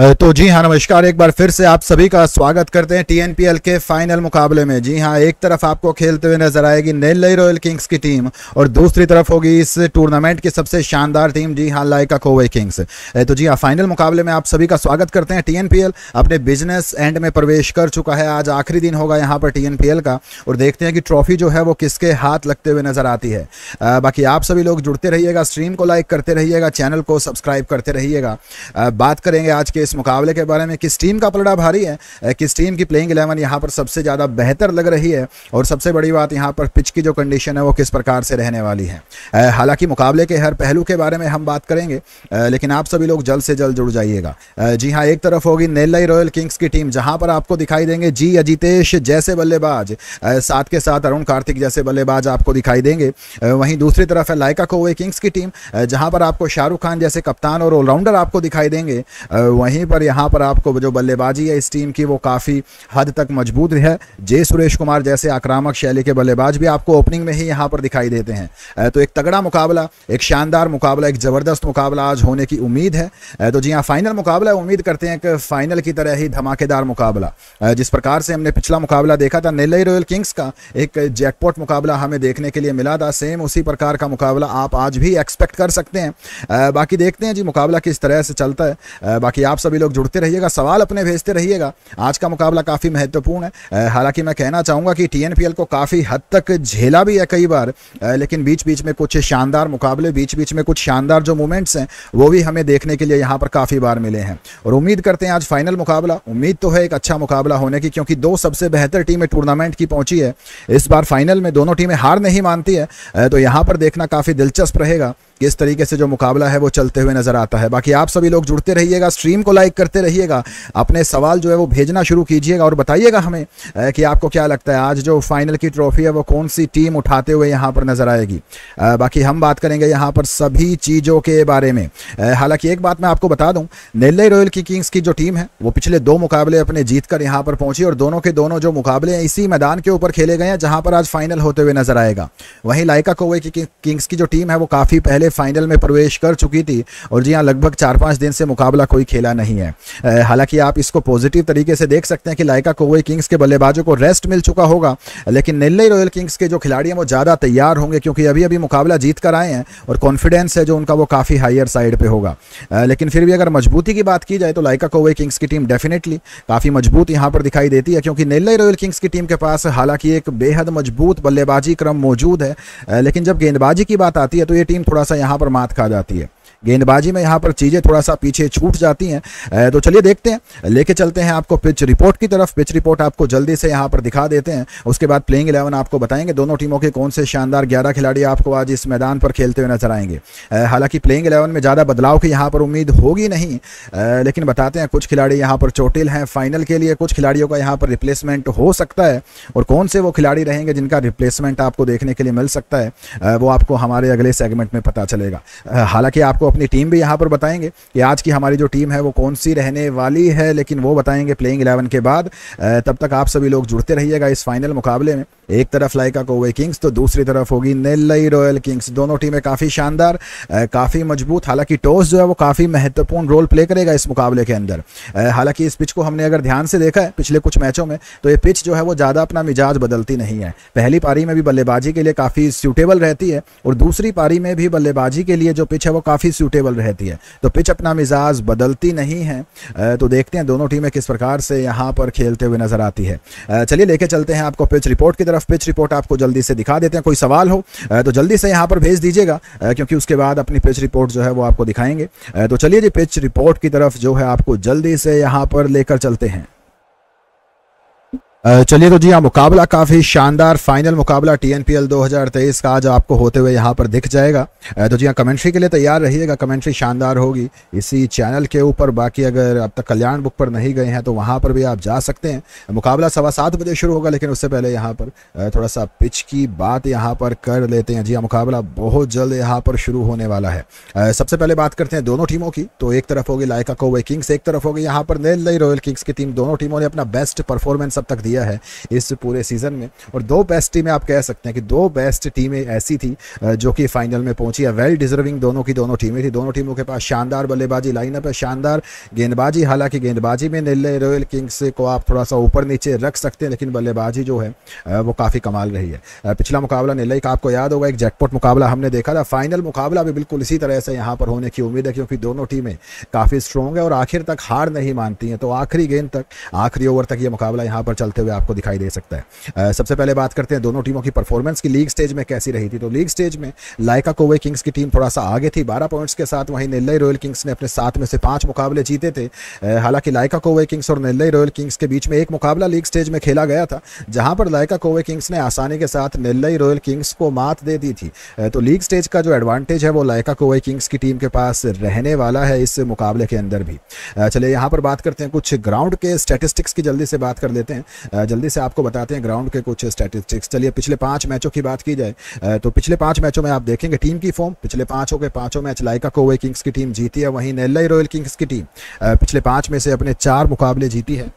तो जी हाँ नमस्कार एक बार फिर से आप सभी का स्वागत करते हैं टीएनपीएल के फाइनल मुकाबले में जी हाँ एक तरफ आपको खेलते हुए नजर आएगी नेल्लई रॉयल किंग्स की टीम और दूसरी तरफ होगी इस टूर्नामेंट की सबसे शानदार टीम जी हाँ लाइका कोवे किंग्स तो जी हाँ फाइनल मुकाबले में आप सभी का स्वागत करते हैं टी अपने बिजनेस एंड में प्रवेश कर चुका है आज आखिरी दिन होगा यहाँ पर टी का और देखते हैं कि ट्रॉफी जो है वो किसके हाथ लगते हुए नजर आती है बाकी आप सभी लोग जुड़ते रहिएगा स्ट्रीम को लाइक करते रहिएगा चैनल को सब्सक्राइब करते रहिएगा बात करेंगे आज के इस मुकाबले के बारे में किस टीम का पलड़ा भारी है किस टीम की प्लेइंग एलेवन यहाँ पर सबसे ज़्यादा बेहतर लग रही है और सबसे बड़ी बात यहाँ पर पिच की जो कंडीशन है वो किस प्रकार से रहने वाली है हालांकि मुकाबले के हर पहलू के बारे में हम बात करेंगे लेकिन आप सभी लोग जल्द से जल्द जुड़ जाइएगा जी हाँ एक तरफ होगी नेल्लाई रॉयल किंग्स की टीम जहाँ पर आपको दिखाई देंगे जी अजितेश जैसे बल्लेबाज साथ के साथ अरुण कार्तिक जैसे बल्लेबाज आपको दिखाई देंगे वहीं दूसरी तरफ है लाइका कोवे किंग्स की टीम जहाँ पर आपको शाहरुख खान जैसे कप्तान और ऑलराउंडर आपको दिखाई देंगे वहीं वहीं पर यहाँ पर आपको जो बल्लेबाजी है इस टीम की वो काफ़ी हद तक मजबूत है जय सुरेश कुमार जैसे आक्रामक शैली के बल्लेबाज भी आपको ओपनिंग में ही यहाँ पर दिखाई देते हैं तो एक तगड़ा मुकाबला एक शानदार मुकाबला एक ज़बरदस्त मुकाबला आज होने की उम्मीद है तो जी हाँ फाइनल मुकाबला उम्मीद करते हैं कि फाइनल की तरह ही धमाकेदार मुकाबला जिस प्रकार से हमने पिछला मुकाबला देखा था नेल्लई रॉयल किंग्स का एक जैकपॉट मुकाबला हमें देखने के लिए मिला था सेम उसी प्रकार का मुकाबला आप आज भी एक्सपेक्ट कर सकते हैं बाकी देखते हैं जी मुकाबला किस तरह से चलता है बाकी आप सभी लोग जुड़ते रहिएगा सवाल अपने भेजते रहिएगा आज का मुकाबला काफ़ी महत्वपूर्ण है हालांकि मैं कहना चाहूँगा कि टी को काफ़ी हद तक झेला भी है कई बार लेकिन बीच बीच में कुछ शानदार मुकाबले बीच बीच में कुछ शानदार जो मूवमेंट्स हैं वो भी हमें देखने के लिए यहाँ पर काफ़ी बार मिले हैं और उम्मीद करते हैं आज फाइनल मुकाबला उम्मीद तो है एक अच्छा मुकाबला होने की क्योंकि दो सबसे बेहतर टीमें टूर्नामेंट की पहुंची है इस बार फाइनल में दोनों टीमें हार नहीं मानती है तो यहाँ पर देखना काफ़ी दिलचस्प रहेगा किस तरीके से जो मुकाबला है वो चलते हुए नज़र आता है बाकी आप सभी लोग जुड़ते रहिएगा स्ट्रीम को लाइक करते रहिएगा अपने सवाल जो है वो भेजना शुरू कीजिएगा और बताइएगा हमें कि आपको क्या लगता है आज जो फाइनल की ट्रॉफी है वो कौन सी टीम उठाते हुए यहाँ पर नज़र आएगी बाकी हम बात करेंगे यहाँ पर सभी चीज़ों के बारे में हालांकि एक बात मैं आपको बता दूँ नेल्लई रॉयल की किंग्स की जो टीम है वो पिछले दो मुकाबले अपने जीत कर यहाँ पर पहुंची और दोनों के दोनों जो मुकाबले हैं इसी मैदान के ऊपर खेले गए हैं जहाँ पर आज फाइनल होते हुए नजर आएगा वहीं लाइका कोवे की किंग्स की जो टीम है वो काफ़ी पहले फाइनल में प्रवेश कर चुकी थी और जी हाँ लगभग चार पाँच दिन से मुकाबला कोई खेला नहीं है हालांकि आप इसको पॉजिटिव तरीके से देख सकते हैं कि लाइका कोवे किंग्स के बल्लेबाजों को रेस्ट मिल चुका होगा लेकिन नेल्लई रॉयल किंग्स के जो खिलाड़ी हैं वो ज़्यादा तैयार होंगे क्योंकि अभी अभी मुकाबला जीत कर आए हैं और कॉन्फिडेंस है जो उनका वो काफ़ी हायर साइड पर होगा लेकिन फिर भी अगर मजबूती की बात की जाए तो लाइका कोवे किंग्स की टीम डेफिनेटली काफ़ी मजबूत यहाँ पर दिखाई देती है क्योंकि नेल्लई रॉयल किंग्स की टीम के पास हालांकि एक बेहद मजबूत बल्लेबाजी क्रम मौजूद है लेकिन जब गेंदबाजी की बात आती है तो ये टीम थोड़ा सा यहां पर मात खा जाती है गेंदबाजी में यहाँ पर चीज़ें थोड़ा सा पीछे छूट जाती हैं तो चलिए देखते हैं लेके चलते हैं आपको पिच रिपोर्ट की तरफ पिच रिपोर्ट आपको जल्दी से यहाँ पर दिखा देते हैं उसके बाद प्लेइंग इलेवन आपको बताएंगे दोनों टीमों के कौन से शानदार ग्यारह खिलाड़ी आपको आज इस मैदान पर खेलते हुए नजर आएंगे हालांकि प्लेइंग इलेवन में ज़्यादा बदलाव की यहाँ पर उम्मीद होगी नहीं लेकिन बताते हैं कुछ खिलाड़ी यहाँ पर चोटिल हैं फाइनल के लिए कुछ खिलाड़ियों का यहाँ पर रिप्लेसमेंट हो सकता है और कौन से वो खिलाड़ी रहेंगे जिनका रिप्लेसमेंट आपको देखने के लिए मिल सकता है वो आपको हमारे अगले सेगमेंट में पता चलेगा हालांकि आपको अपनी टीम भी यहाँ पर बताएंगे कि आज की हमारी जो टीम है वो कौन सी रहने वाली है लेकिन वो बताएंगे प्लेइंग इलेवन के बाद तब तक आप सभी लोग जुड़ते रहिएगा इस फाइनल मुकाबले में एक तरफ लाइका कोवे किंग्स तो दूसरी तरफ होगी नेल्लई रॉयल किंग्स दोनों टीमें काफ़ी शानदार काफ़ी मजबूत हालांकि टॉस जो है वो काफ़ी महत्वपूर्ण रोल प्ले करेगा इस मुकाबले के अंदर हालांकि इस पिच को हमने अगर ध्यान से देखा है पिछले कुछ मैचों में तो ये पिच जो है वो ज़्यादा अपना मिजाज बदलती नहीं है पहली पारी में भी बल्लेबाजी के लिए काफ़ी सूटेबल रहती है और दूसरी पारी में भी बल्लेबाजी के लिए जो पिच है वो काफ़ी सूटेबल रहती है तो पिच अपना मिजाज बदलती नहीं है तो देखते हैं दोनों टीमें किस प्रकार से यहाँ पर खेलते हुए नजर आती है चलिए लेके चलते हैं आपको पिच रिपोर्ट की तरफ रफ पिच रिपोर्ट आपको जल्दी से दिखा देते हैं कोई सवाल हो तो जल्दी से यहाँ पर भेज दीजिएगा क्योंकि उसके बाद अपनी पिच रिपोर्ट जो है वो आपको दिखाएंगे तो चलिए जी पिच रिपोर्ट की तरफ जो है आपको जल्दी से यहाँ पर लेकर चलते हैं चलिए तो जी हाँ मुकाबला काफ़ी शानदार फाइनल मुकाबला टी एन पी एल दो हज़ार तेईस का आज आपको होते हुए यहाँ पर दिख जाएगा तो जी हाँ कमेंट्री के लिए तैयार रहिएगा कमेंट्री शानदार होगी इसी चैनल के ऊपर बाकी अगर अब तक कल्याण बुक पर नहीं गए हैं तो वहां पर भी आप जा सकते हैं मुकाबला सवा सात बजे शुरू होगा लेकिन उससे पहले यहाँ पर थोड़ा सा पिच की बात यहाँ पर कर लेते हैं जी हाँ मुकाबला बहुत जल्द यहाँ पर शुरू होने वाला है सबसे पहले बात करते हैं दोनों टीमों की तो एक तरफ होगी लायका कोवे किंग्स एक तरफ होगी यहाँ पर नेल रॉयल किंग्स की टीम दोनों टीमों ने अपना बेस्ट परफॉर्मेंस अब तक दिया दिया है इस पूरे सीज़न में और दो बेस्ट टीमें आप कह सकते हैं कि दो बेस्ट टीमें ऐसी थी जो कि फाइनल में पहुंची है वेल डिजर्विंग दोनों की दोनों टीमें थी दोनों टीमों के पास शानदार बल्लेबाजी लाइनअप है शानदार गेंदबाजी हालांकि गेंदबाजी में नीले रॉयल किंग्स को आप थोड़ा सा ऊपर नीचे रख सकते हैं लेकिन बल्लेबाजी जो है वो काफ़ी कमाल रही है पिछला मुकाबला नीलई का आपको याद होगा एक जैकपोट मुकाबला हमने देखा था फाइनल मुकाबला भी बिल्कुल इसी तरह से यहाँ पर होने की उम्मीद है क्योंकि दोनों टीमें काफ़ी स्ट्रॉन्ग है और आखिर तक हार नहीं मानती हैं तो आखिरी गेंद तक आखिरी ओवर तक ये मुकाबला यहाँ पर चलते होते हुए आपको दिखाई दे सकता है सबसे पहले बात करते हैं दोनों टीमों की परफॉर्मेंस की लीग स्टेज में कैसी रही थी तो लीग स्टेज में लाइका कोवे किंग्स की टीम थोड़ा सा आगे थी बारह पॉइंट्स के साथ वहीं नेल्लई रॉयल किंग्स ने अपने सात में से पाँच मुकाबले जीते थे हालांकि लाइका कोवे किंग्स और नेल्लई रॉयल किंग्स के बीच में एक मुकाबला लीग स्टेज में खेला गया था जहां पर लाइका कोवे किंग्स ने आसानी के साथ नेल्लई रॉयल किंग्स को मात दे दी थी तो लीग स्टेज का जो एडवांटेज है वो लाइका कोवे किंग्स की टीम के पास रहने वाला है इस मुकाबले के अंदर भी चलिए यहाँ पर बात करते हैं कुछ ग्राउंड के स्टेटिस्टिक्स की जल्दी से बात कर लेते हैं जल्दी से आपको बताते हैं ग्राउंड के कुछ स्टैटिस्टिक्स चलिए पिछले पाँच मैचों की बात की जाए तो पिछले पाँच मैचों में आप देखेंगे टीम की फॉर्म पिछले पाँचों के पाँचों मैच लाइका कोवे किंग्स की टीम जीती है वहीं नेल्लाई रॉयल किंग्स की टीम पिछले पाँच में से अपने चार मुकाबले जीती है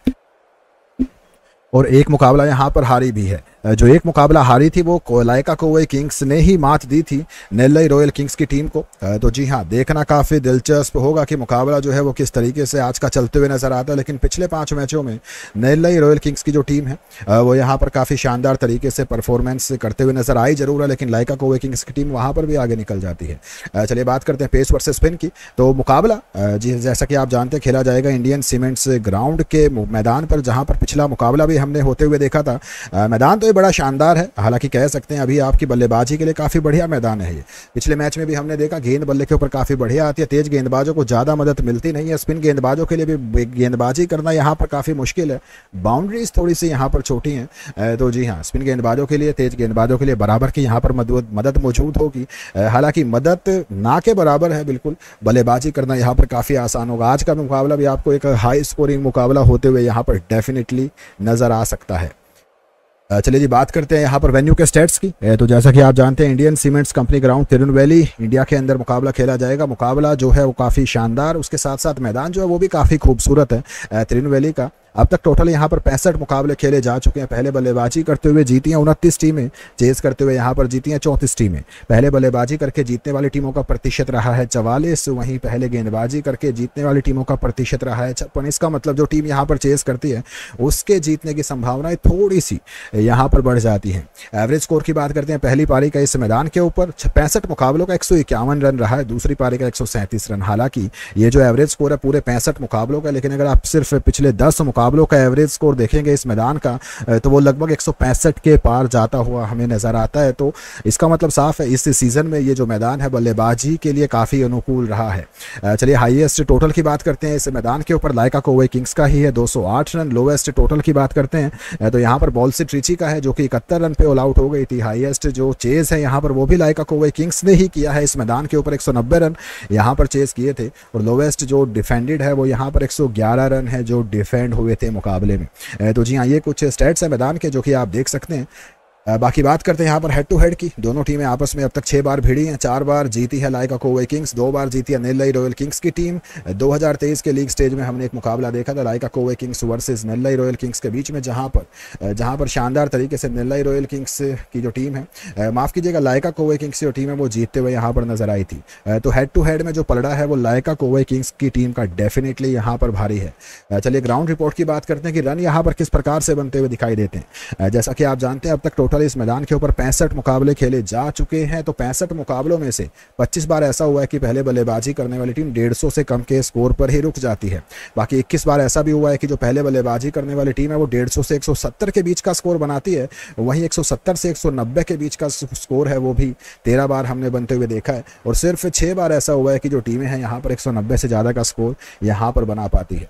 और एक मुकाबला यहाँ पर हारी भी है जो एक मुकाबला हारी थी वो कोलायका कोवई किंग्स ने ही मात दी थी नेल्लई रॉयल किंग्स की टीम को तो जी हाँ देखना काफ़ी दिलचस्प होगा कि मुकाबला जो है वो किस तरीके से आज का चलते हुए नजर आता है लेकिन पिछले पाँच मैचों में नेल्लई रॉयल किंग्स की जो टीम है वो यहाँ पर काफ़ी शानदार तरीके से परफॉर्मेंस करते हुए नजर आई जरूर है लेकिन लाइका कोवे किंग्स की टीम वहाँ पर भी आगे निकल जाती है चलिए बात करते हैं पेस वर्सेस स्पिन की तो मुकाबला जी जैसा कि आप जानते हैं खेला जाएगा इंडियन सीमेंट्स ग्राउंड के मैदान पर जहाँ पर पिछला मुकाबला भी हमने होते हुए देखा था मैदान तो बड़ा शानदार है हालांकि कह सकते हैं अभी आपकी बल्लेबाजी के लिए काफ़ी बढ़िया मैदान है ये पिछले मैच में भी हमने देखा गेंद बल्ले के ऊपर काफ़ी बढ़िया आती है तेज गेंदबाजों को ज़्यादा मदद मिलती नहीं है स्पिन गेंदबाजों के लिए भी गेंदबाजी करना यहाँ पर काफ़ी मुश्किल है बाउंड्रीज थोड़ी सी यहाँ पर छोटी हैं तो जी हाँ स्पिन गेंदबाजों के लिए तेज गेंदबाजों के लिए बराबर की यहाँ पर मदद मौजूद होगी हालाँकि मदद ना के बराबर है बिल्कुल बल्लेबाजी करना यहाँ पर काफ़ी आसान होगा आज का मुकाबला भी आपको एक हाई स्कोरिंग मुकाबला होते हुए यहाँ पर डेफिनेटली नज़र आ सकता है चलिए जी बात करते हैं यहाँ पर वेन्यू के स्टेट्स की तो जैसा कि आप जानते हैं Indian Cements company ground Tirunelveli India के अंदर मुकाबला खेला जाएगा मुकाबला जो है वो काफ़ी शानदार उसके साथ साथ मैदान जो है वो भी काफ़ी खूबसूरत है तिरुन वैली का अब तक टोटल यहाँ पर पैंसठ मुकाबले खेले जा चुके हैं पहले बल्लेबाजी करते हुए जीती हैं उनतीस टीमें चेज करते हुए यहाँ पर जीती हैं चौंतीस टीमें पहले बल्लेबाजी करके जीतने वाली टीमों का प्रतिशत रहा है चवालीस वहीं पहले गेंदबाजी करके जीतने वाली टीमों का प्रतिशत रहा है छप्पन इसका मतलब जो टीम यहाँ पर चेज करती है उसके जीतने की संभावनाएं थोड़ी सी यहाँ पर बढ़ जाती है एवरेज स्कोर की बात करते हैं पहली पारी का इस मैदान के ऊपर पैंसठ मुकाबलों का एक रन रहा है दूसरी पारी का एक रन हालांकि ये जो एवरेज स्कोर है पूरे पैंसठ मुकाबलों का लेकिन अगर आप सिर्फ पिछले दस मुकाबले मुकाबलों का एवरेज स्कोर देखेंगे इस मैदान का तो वो लगभग एक के पार जाता हुआ हमें नज़र आता है तो इसका मतलब साफ है इस सीज़न में ये जो मैदान है बल्लेबाजी के लिए काफ़ी अनुकूल रहा है चलिए हाइएस्ट टोटल की बात करते हैं इस मैदान के ऊपर लायका कोवे किंग्स का ही है 208 रन लोएस्ट टोटल की बात करते हैं तो यहाँ पर बॉल सिट रिची का है जो कि इकहत्तर रन पे ऑल आउट हो गई थी हाईएस्ट जो चेज़ है यहाँ पर वो भी लायका कोवे किंग्स ने ही किया है इस मैदान के ऊपर 190 रन यहाँ पर चेज़ किए थे और लोएस्ट जो डिफेंडेड है वो यहाँ पर 111 रन है जो डिफेंड हुए थे मुकाबले में तो जी हाँ ये कुछ स्टेट्स हैं मैदान के जो कि आप देख सकते हैं बाकी बात करते हैं यहाँ पर हेड टू हेड की दोनों टीमें आपस में अब तक छः बार भिड़ी हैं चार बार जीती है लाइका कोवे किंग्स दो बार जीती है नेल्लई रॉयल किंग्स की टीम 2023 के लीग स्टेज में हमने एक मुकाबला देखा था Lyca Kovai Kings versus Nellai royal Kings के बीच में जहाँ पर जहाँ पर शानदार तरीके से नेल्लई रॉयल किंग्स की जो टीम है माफ़ कीजिएगा लाइका कोवे किंग्स की जो टीम है वो जीतते हुए यहाँ पर नजर आई थी तो हेड टू हेड में जो पलड़ा है वो लाइका कोवे किंग्स की टीम का डेफिनेटली यहाँ पर भारी है चलिए ग्राउंड रिपोर्ट की बात करते हैं कि रन यहाँ पर किस प्रकार से बनते हुए दिखाई देते हैं जैसा कि आप जानते हैं अब तक टोटल टोटल इस मैदान के ऊपर पैंसठ मुकाबले खेले जा चुके हैं तो पैंसठ मुकाबलों में से 25 बार ऐसा हुआ है कि पहले बल्लेबाजी करने वाली टीम 150 से कम के स्कोर पर ही रुक जाती है बाकी 21 बार ऐसा भी हुआ है कि जो पहले बल्लेबाजी करने वाली टीम है वो डेढ़ से एक के बीच का स्कोर बनाती है वहीं एक से एक के बीच का स्कोर है वो भी तेरह बार हमने बनते हुए देखा है और सिर्फ छः बार ऐसा हुआ है कि जो टीमें हैं यहाँ पर एक से ज़्यादा का स्कोर यहाँ पर बना पाती है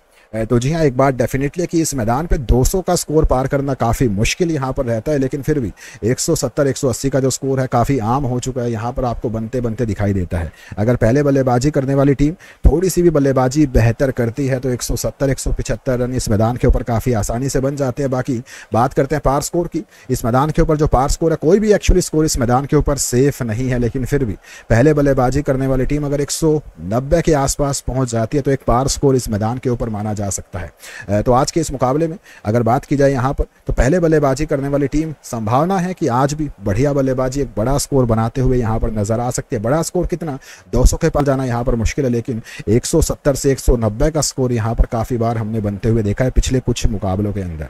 तो जी हाँ एक बात डेफिनेटली कि इस मैदान पे 200 का स्कोर पार करना काफ़ी मुश्किल यहाँ पर रहता है लेकिन फिर भी 170 180 का जो स्कोर है काफ़ी आम हो चुका है यहाँ पर आपको बनते बनते दिखाई देता है अगर पहले बल्लेबाजी करने वाली टीम थोड़ी सी भी बल्लेबाजी बेहतर करती है तो सौ 175 रन इस मैदान के ऊपर काफ़ी आसानी से बन जाते हैं बाकी बात करते हैं पार स्कोर की इस मैदान के ऊपर जो पार स्कोर है कोई भी एक्चुअली स्कोर इस मैदान के ऊपर सेफ नहीं है लेकिन फिर भी पहले बल्लेबाजी करने वाली टीम अगर एक के आसपास पहुँच जाती है तो एक पार स्कोर इस मैदान के ऊपर माना जा सकता है तो आज के इस मुकाबले में अगर बात की जाए यहाँ पर तो पहले बल्लेबाजी करने वाली टीम संभावना है कि आज भी बढ़िया बल्लेबाजी एक बड़ा स्कोर बनाते हुए यहाँ पर नजर आ सकती है बड़ा स्कोर कितना दो के पास जाना यहाँ पर मुश्किल है लेकिन एक से एक का स्कोर यहाँ पर काफ़ी बार हमने बनते हुए देखा है पिछले कुछ मुकाबलों के अंदर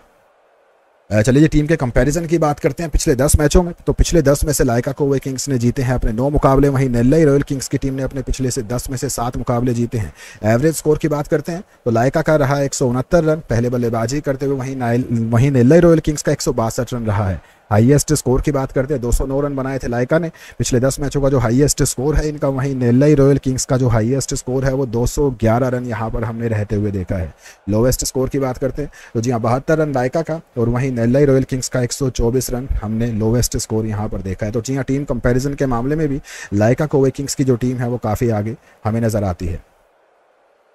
चलिए टीम के कंपैरिजन की बात करते हैं पिछले दस मैचों में तो पिछले दस में से लायका कोवे किंग्स ने जीते हैं अपने नौ मुकाबले वहीं नेल्लई रॉयल किंग्स की टीम ने अपने पिछले से दस में से सात मुकाबले जीते हैं एवरेज स्कोर की बात करते हैं तो लायका का रहा एक रन पहले बल्लेबाजी करते हुए वहीं वहीं नेल्लई रॉयल किंग्स का एक रन रहा है हाईएस्ट स्कोर की बात करते हैं 209 रन बनाए थे लाइका ने पिछले 10 मैचों का जो हाईएस्ट स्कोर है इनका वहीं नेल्लई रॉयल किंग्स का जो हाईएस्ट स्कोर है वो 211 रन यहाँ पर हमने रहते हुए देखा है लोवेस्ट स्कोर की बात करते हैं तो जी हाँ बहत्तर रन लाइका का और वहीं नेल्लई रॉयल किंग्स का एक रन हमने लोवेस्ट स्कोर यहाँ पर देखा है तो जी हाँ टीम कंपेरिजन के मामले में भी लाइका कोवे किंग्स की जो टीम है वो काफ़ी आगे हमें नज़र आती है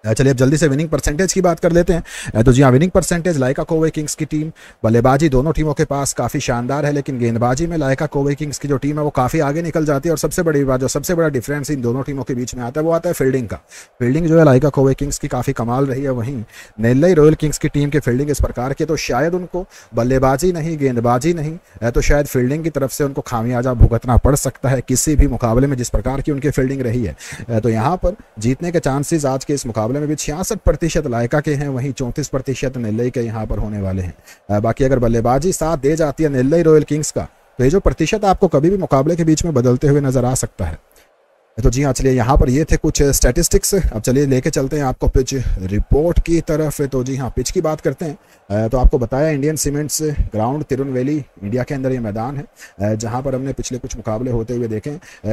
चलिए अब जल्दी से विनिंग परसेंटेज की बात कर लेते हैं तो जी हाँ winning percentage Lyca Kovai Kings की टीम बल्लेबाजी दोनों टीमों के पास काफ़ी शानदार है लेकिन गेंदबाजी में लाइका कोवे किंग्स की जो टीम है वो काफ़ी आगे निकल जाती है और सबसे बड़ी बात जो सबसे बड़ा डिफरेंस इन दोनों टीमों के बीच में आता है वो आता है फील्डिंग का फील्डिंग जो है लाइका कोवे किंग्स की काफ़ी कमाल रही है वहीं नेल्लई रॉयल किंग्स की टीम की फील्डिंग इस प्रकार की तो शायद उनको बल्लेबाजी नहीं गेंदबाजी नहीं तो शायद फील्डिंग की तरफ से उनको खामियाजा भुगतना पड़ सकता है किसी भी मुकाबले में जिस प्रकार की उनकी फील्डिंग रही है तो यहाँ पर जीतने के चांसेज आज के इस मुकाबले मुकाबले में भी छियासठ प्रतिशत लायका के हैं वहीं चौंतीस प्रतिशत नेल्लई के यहाँ पर होने वाले हैं बाकी अगर बल्लेबाजी साथ दे जाती है नेल्लई रॉयल किंग्स का तो ये जो प्रतिशत आपको कभी भी मुकाबले के बीच में बदलते हुए नजर आ सकता है तो जी हाँ चलिए यहाँ पर ये थे कुछ स्टैटिस्टिक्स अब चलिए लेके चलते हैं आपको पिच रिपोर्ट की तरफ तो जी हाँ पिच की बात करते हैं तो आपको बताया इंडियन सीमेंट्स ग्राउंड वैली इंडिया के अंदर ये मैदान है जहाँ पर हमने पिछले कुछ मुकाबले होते हुए देखें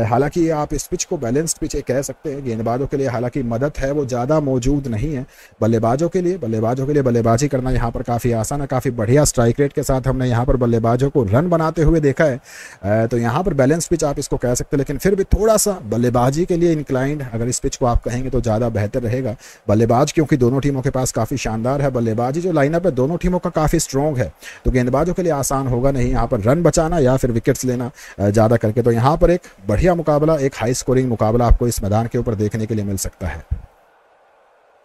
हालांकि आप इस पिच को बैलेंस्ड पिच कह सकते हैं गेंदबाजों के लिए हालांकि मदद है वो ज़्यादा मौजूद नहीं है बल्लेबाजों के लिए बल्लेबाजों के लिए बल्लेबाजी करना यहाँ पर काफ़ी आसान है काफ़ी बढ़िया स्ट्राइक रेट के साथ हमने यहाँ पर बल्लेबाजों को रन बनाते हुए देखा है तो यहाँ पर बैलेंस पिच आप इसको कह सकते हैं लेकिन फिर भी थोड़ा सा बल्ले बल्लेबाजी के लिए इंक्लाइंड अगर इस पिच को आप कहेंगे तो ज़्यादा बेहतर रहेगा बल्लेबाज क्योंकि दोनों टीमों के पास काफ़ी शानदार है बल्लेबाजी जो लाइनअप है दोनों टीमों का काफ़ी स्ट्रॉन्ग है तो गेंदबाजों के लिए आसान होगा नहीं यहाँ पर रन बचाना या फिर विकेट्स लेना ज़्यादा करके तो यहाँ पर एक बढ़िया मुकाबला एक हाई स्कोरिंग मुकाबला आपको इस मैदान के ऊपर देखने के लिए मिल सकता है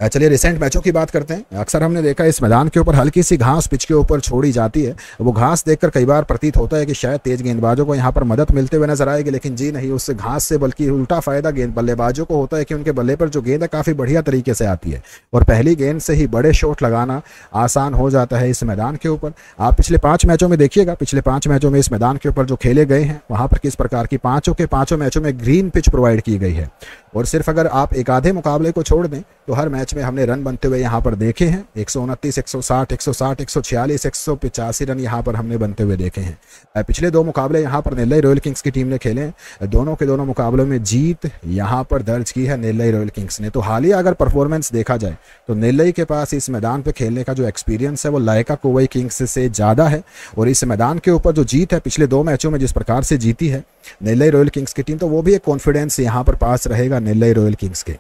चलिए रिसेंट मैचों की बात करते हैं अक्सर हमने देखा इस मैदान के ऊपर हल्की सी घास पिच के ऊपर छोड़ी जाती है वो घास देखकर कई बार प्रतीत होता है कि शायद तेज गेंदबाजों को यहाँ पर मदद मिलते हुए नजर आएगी लेकिन जी नहीं उससे घास से बल्कि उल्टा फायदा गेंद बल्लेबाजों को होता है कि उनके बल्ले पर जो गेंद है काफ़ी बढ़िया तरीके से आती है और पहली गेंद से ही बड़े शॉट लगाना आसान हो जाता है इस मैदान के ऊपर आप पिछले पाँच मैचों में देखिएगा पिछले पाँच मैचों में इस मैदान के ऊपर जो खेले गए हैं वहाँ पर किस प्रकार की पाँचों के पाँचों मैचों में ग्रीन पिच प्रोवाइड की गई है और सिर्फ अगर आप एक आधे मुकाबले को छोड़ दें तो हर मैच में हमने रन बनते हुए यहाँ पर देखे हैं एक सौ उनतीस एक सौ साठ एक सौ साठ एक सौ छियालीस एक सौ पिचासी रन यहाँ पर हमने बनते हुए देखे हैं पिछले दो मुकाबले यहाँ पर नेल्लई रॉयल किंग्स की टीम ने खेले दोनों के दोनों मुकाबलों में जीत यहाँ पर दर्ज की है नेल्लई रॉयल किंग्स ने तो हालिया अगर परफॉर्मेंस देखा जाए तो नेल्लई के पास इस मैदान पर खेलने का जो एक्सपीरियंस है वो लायका कोवई किंग्स से ज़्यादा है और इस मैदान के ऊपर जो जीत है पिछले दो मैचों में जिस प्रकार से जीती है नेल्लई रॉयल किंग्स की टीम तो वो भी एक कॉन्फिडेंस यहाँ पर पास रहेगा नेल्लई रॉयल किंग्स के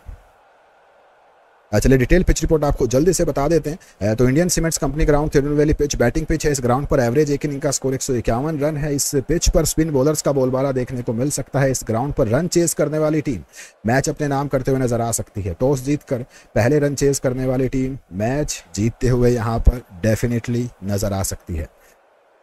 चलिए डिटेल पिच रिपोर्ट आपको जल्दी से बता देते हैं तो Indian Cements company ground Tirunelveli pitch batting pitch है इस ग्राउंड पर एवरेज एक इनिंग का स्कोर एक रन है इस पिच पर स्पिन बॉलर्स का बोलबाला देखने को मिल सकता है इस ग्राउंड पर रन चेज करने वाली टीम मैच अपने नाम करते हुए नजर आ सकती है टॉस जीत कर पहले रन चेज करने वाली टीम मैच जीतते हुए यहाँ पर डेफिनेटली नजर आ सकती है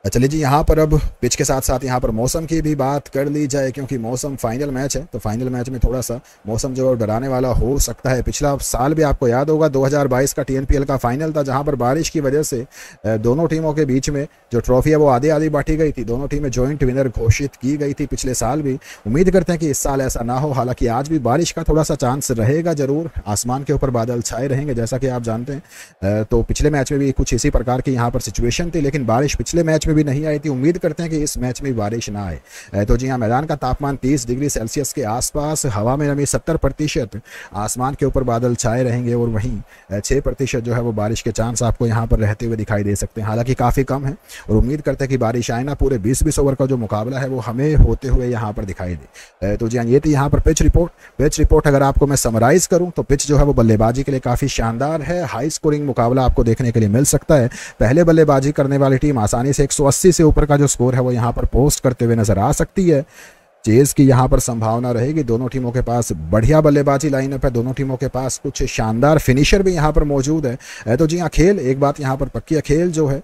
चलिए अच्छा, जी यहाँ पर अब पिच के साथ साथ यहाँ पर मौसम की भी बात कर ली जाए क्योंकि मौसम फाइनल मैच है तो फाइनल मैच में थोड़ा सा मौसम जो डराने वाला हो सकता है पिछला साल भी आपको याद होगा 2022 का टी का फाइनल था जहाँ पर बारिश की वजह से दोनों टीमों के बीच में जो ट्रॉफी है वो आधी आधी बांटी गई थी दोनों टीमें जॉइंट विनर घोषित की गई थी पिछले साल भी उम्मीद करते हैं कि इस साल ऐसा ना हो हालांकि आज भी बारिश का थोड़ा सा चांस रहेगा जरूर आसमान के ऊपर बादल छाए रहेंगे जैसा कि आप जानते हैं तो पिछले मैच में भी कुछ इसी प्रकार की यहाँ पर सिचुएशन थी लेकिन बारिश पिछले मैच में भी नहीं आई थी उम्मीद करते हैं कि इस मैच में बारिश ना आए तो जी हाँ मैदान का तापमान तीस डिग्री सेल्सियस के आसपास हवा में नमी सत्तर प्रतिशत आसमान के ऊपर बादल छाए रहेंगे और वहीं छः प्रतिशत जो है वो बारिश के चांस आपको यहाँ पर रहते हुए दिखाई दे सकते हैं हालांकि काफ़ी कम है और उम्मीद करते हैं कि बारिश आए ना पूरे बीस बीस ओवर का जो मुकाबला है वो हमें होते हुए यहाँ पर दिखाई दे तो जी हाँ ये थी यहाँ पर पिच रिपोर्ट पिच रिपोर्ट अगर आपको मैं समराइज़ करूँ तो पिच जो है वो बल्लेबाजी के लिए काफ़ी शानदार है हाई स्कोरिंग मुकाबला आपको देखने के लिए मिल सकता है पहले बल्लेबाजी करने वाली टीम आसानी से एक 180 से ऊपर का जो स्कोर है वो यहाँ पर पोस्ट करते हुए नजर आ सकती है चेज की यहाँ पर संभावना रहेगी दोनों टीमों के पास बढ़िया बल्लेबाजी लाइनअप है दोनों टीमों के पास कुछ शानदार फिनिशर भी यहाँ पर मौजूद है तो जी हाँ खेल एक बात यहाँ पर पक्की है खेल जो है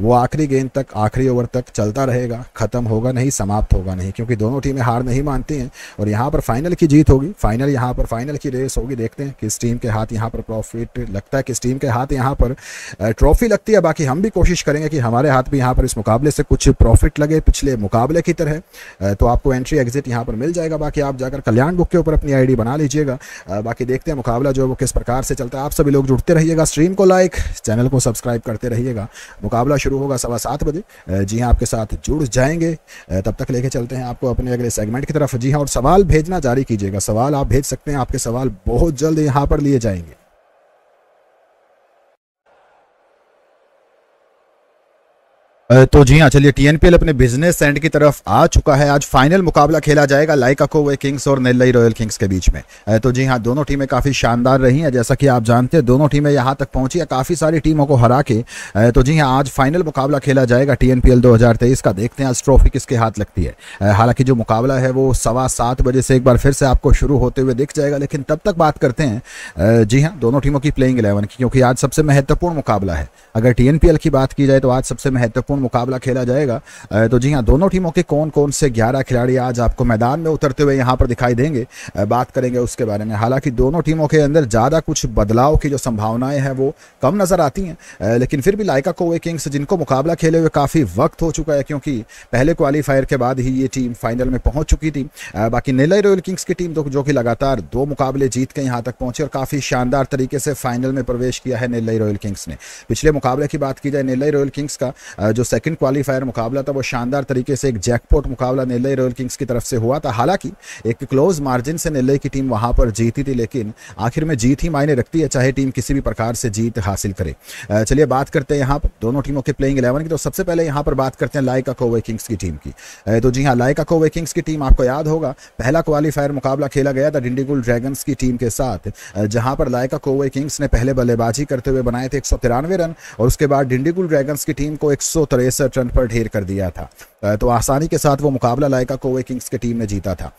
वो आखिरी गेंद तक आखिरी ओवर तक चलता रहेगा खत्म होगा नहीं समाप्त होगा नहीं क्योंकि दोनों टीमें हार नहीं मानती हैं और यहाँ पर फाइनल की जीत होगी फाइनल यहाँ पर फाइनल की रेस होगी देखते हैं किस टीम के हाथ यहाँ पर प्रॉफिट लगता है किस टीम के हाथ यहाँ पर ट्रॉफी लगती है बाकी हम भी कोशिश करेंगे कि हमारे हाथ भी यहाँ पर इस मुकाबले से कुछ प्रॉफिट लगे पिछले मुकाबले की तरह तो आपको एंट्री एग्जिट यहाँ पर मिल जाएगा बाकी आप जाकर कल्याण बुक के ऊपर अपनी आई बना लीजिएगा बाकी देखते हैं मुकाबला जो है वो किस प्रकार से चलता है आप सभी लोग जुड़ते रहिएगा स्ट्रीम को लाइक चैनल को सब्सक्राइब करते रहिएगा मुकाबला शुरू होगा सवा सात बजे जी हाँ आपके साथ जुड़ जाएंगे तब तक लेके चलते हैं आपको अपने अगले सेगमेंट की तरफ जी हाँ और सवाल भेजना जारी कीजिएगा सवाल आप भेज सकते हैं आपके सवाल बहुत जल्द यहाँ पर लिए जाएंगे तो जी हाँ चलिए टीएनपीएल अपने बिजनेस एंड की तरफ आ चुका है आज फाइनल मुकाबला खेला जाएगा लाइका वे किंग्स और नेल्लई रॉयल किंग्स के बीच में तो जी हाँ दोनों टीमें काफ़ी शानदार रही हैं जैसा कि आप जानते हैं दोनों टीमें यहाँ तक पहुंची है काफ़ी सारी टीमों को हरा के तो जी हाँ आज फाइनल मुकाबला खेला जाएगा टी एन का देखते हैं आज ट्रॉफी किसके हाथ लगती है हालांकि जो मुकाबला है वो सवा सात बजे से एक बार फिर से आपको शुरू होते हुए दिख जाएगा लेकिन तब तक बात करते हैं जी हाँ दोनों टीमों की प्लेइंग इलेवन की क्योंकि आज सबसे महत्वपूर्ण मुकाबला है अगर टी की बात की जाए तो आज सबसे महत्वपूर्ण मुकाबला खेला जाएगा तो जी हाँ दोनों टीमों के कौन कौन से ग्यारह खिलाड़ी आज आपको मैदान में उतरते हुए यहाँ पर दिखाई देंगे बात करेंगे उसके बारे में हालांकि दोनों टीमों के अंदर ज़्यादा कुछ बदलाव की जो संभावनाएं हैं वो कम नज़र आती हैं लेकिन फिर भी लाइका कोवे किंग्स जिनको मुकाबला खेले हुए काफ़ी वक्त हो चुका है क्योंकि पहले क्वालिफायर के बाद ही ये टीम फाइनल में पहुँच चुकी थी बाकी नीलय रॉयल किंग्स की टीम तो, जो कि लगातार दो मुकाबले जीत के यहाँ तक पहुंची और काफ़ी शानदार तरीके से फाइनल में प्रवेश किया है नीलय रॉयल किंग्स ने पिछले मुकाबले की बात की जाए नीलय रॉयल किंग्स का जो सेकंड क्वालिफायर मुकाबला था वो शानदार तरीके से एक जैकपॉट मुकाबला नेल्लई रॉयल किंग्स की तरफ से हुआ था हालांकि एक क्लोज मार्जिन से नेल्लई की टीम वहां पर जीती थी लेकिन आखिर में जीत ही मायने रखती है चाहे टीम किसी भी प्रकार से जीत हासिल करे चलिए बात करते हैं यहाँ पर दोनों टीमों के प्लेइंग इलेवन की तो सबसे पहले यहाँ पर बात करते हैं लाइका कोवे किंग्स की टीम की तो जी हाँ लाइका कोवे किंग्स की टीम आपको याद होगा पहला क्वालिफायर मुकाबला खेला गया था डिंडीगुल ड्रैगन्स की टीम के साथ जहां पर लाइका कोवे किंग्स ने पहले बल्लेबाजी करते हुए बनाए थे एक रन और उसके बाद डिंडीगुल ड्रैगन्स की टीम को एक रेसर रन पर ढेर कर दिया था तो आसानी के साथ वो मुकाबला लायका कोवे किंग्स की टीम ने जीता था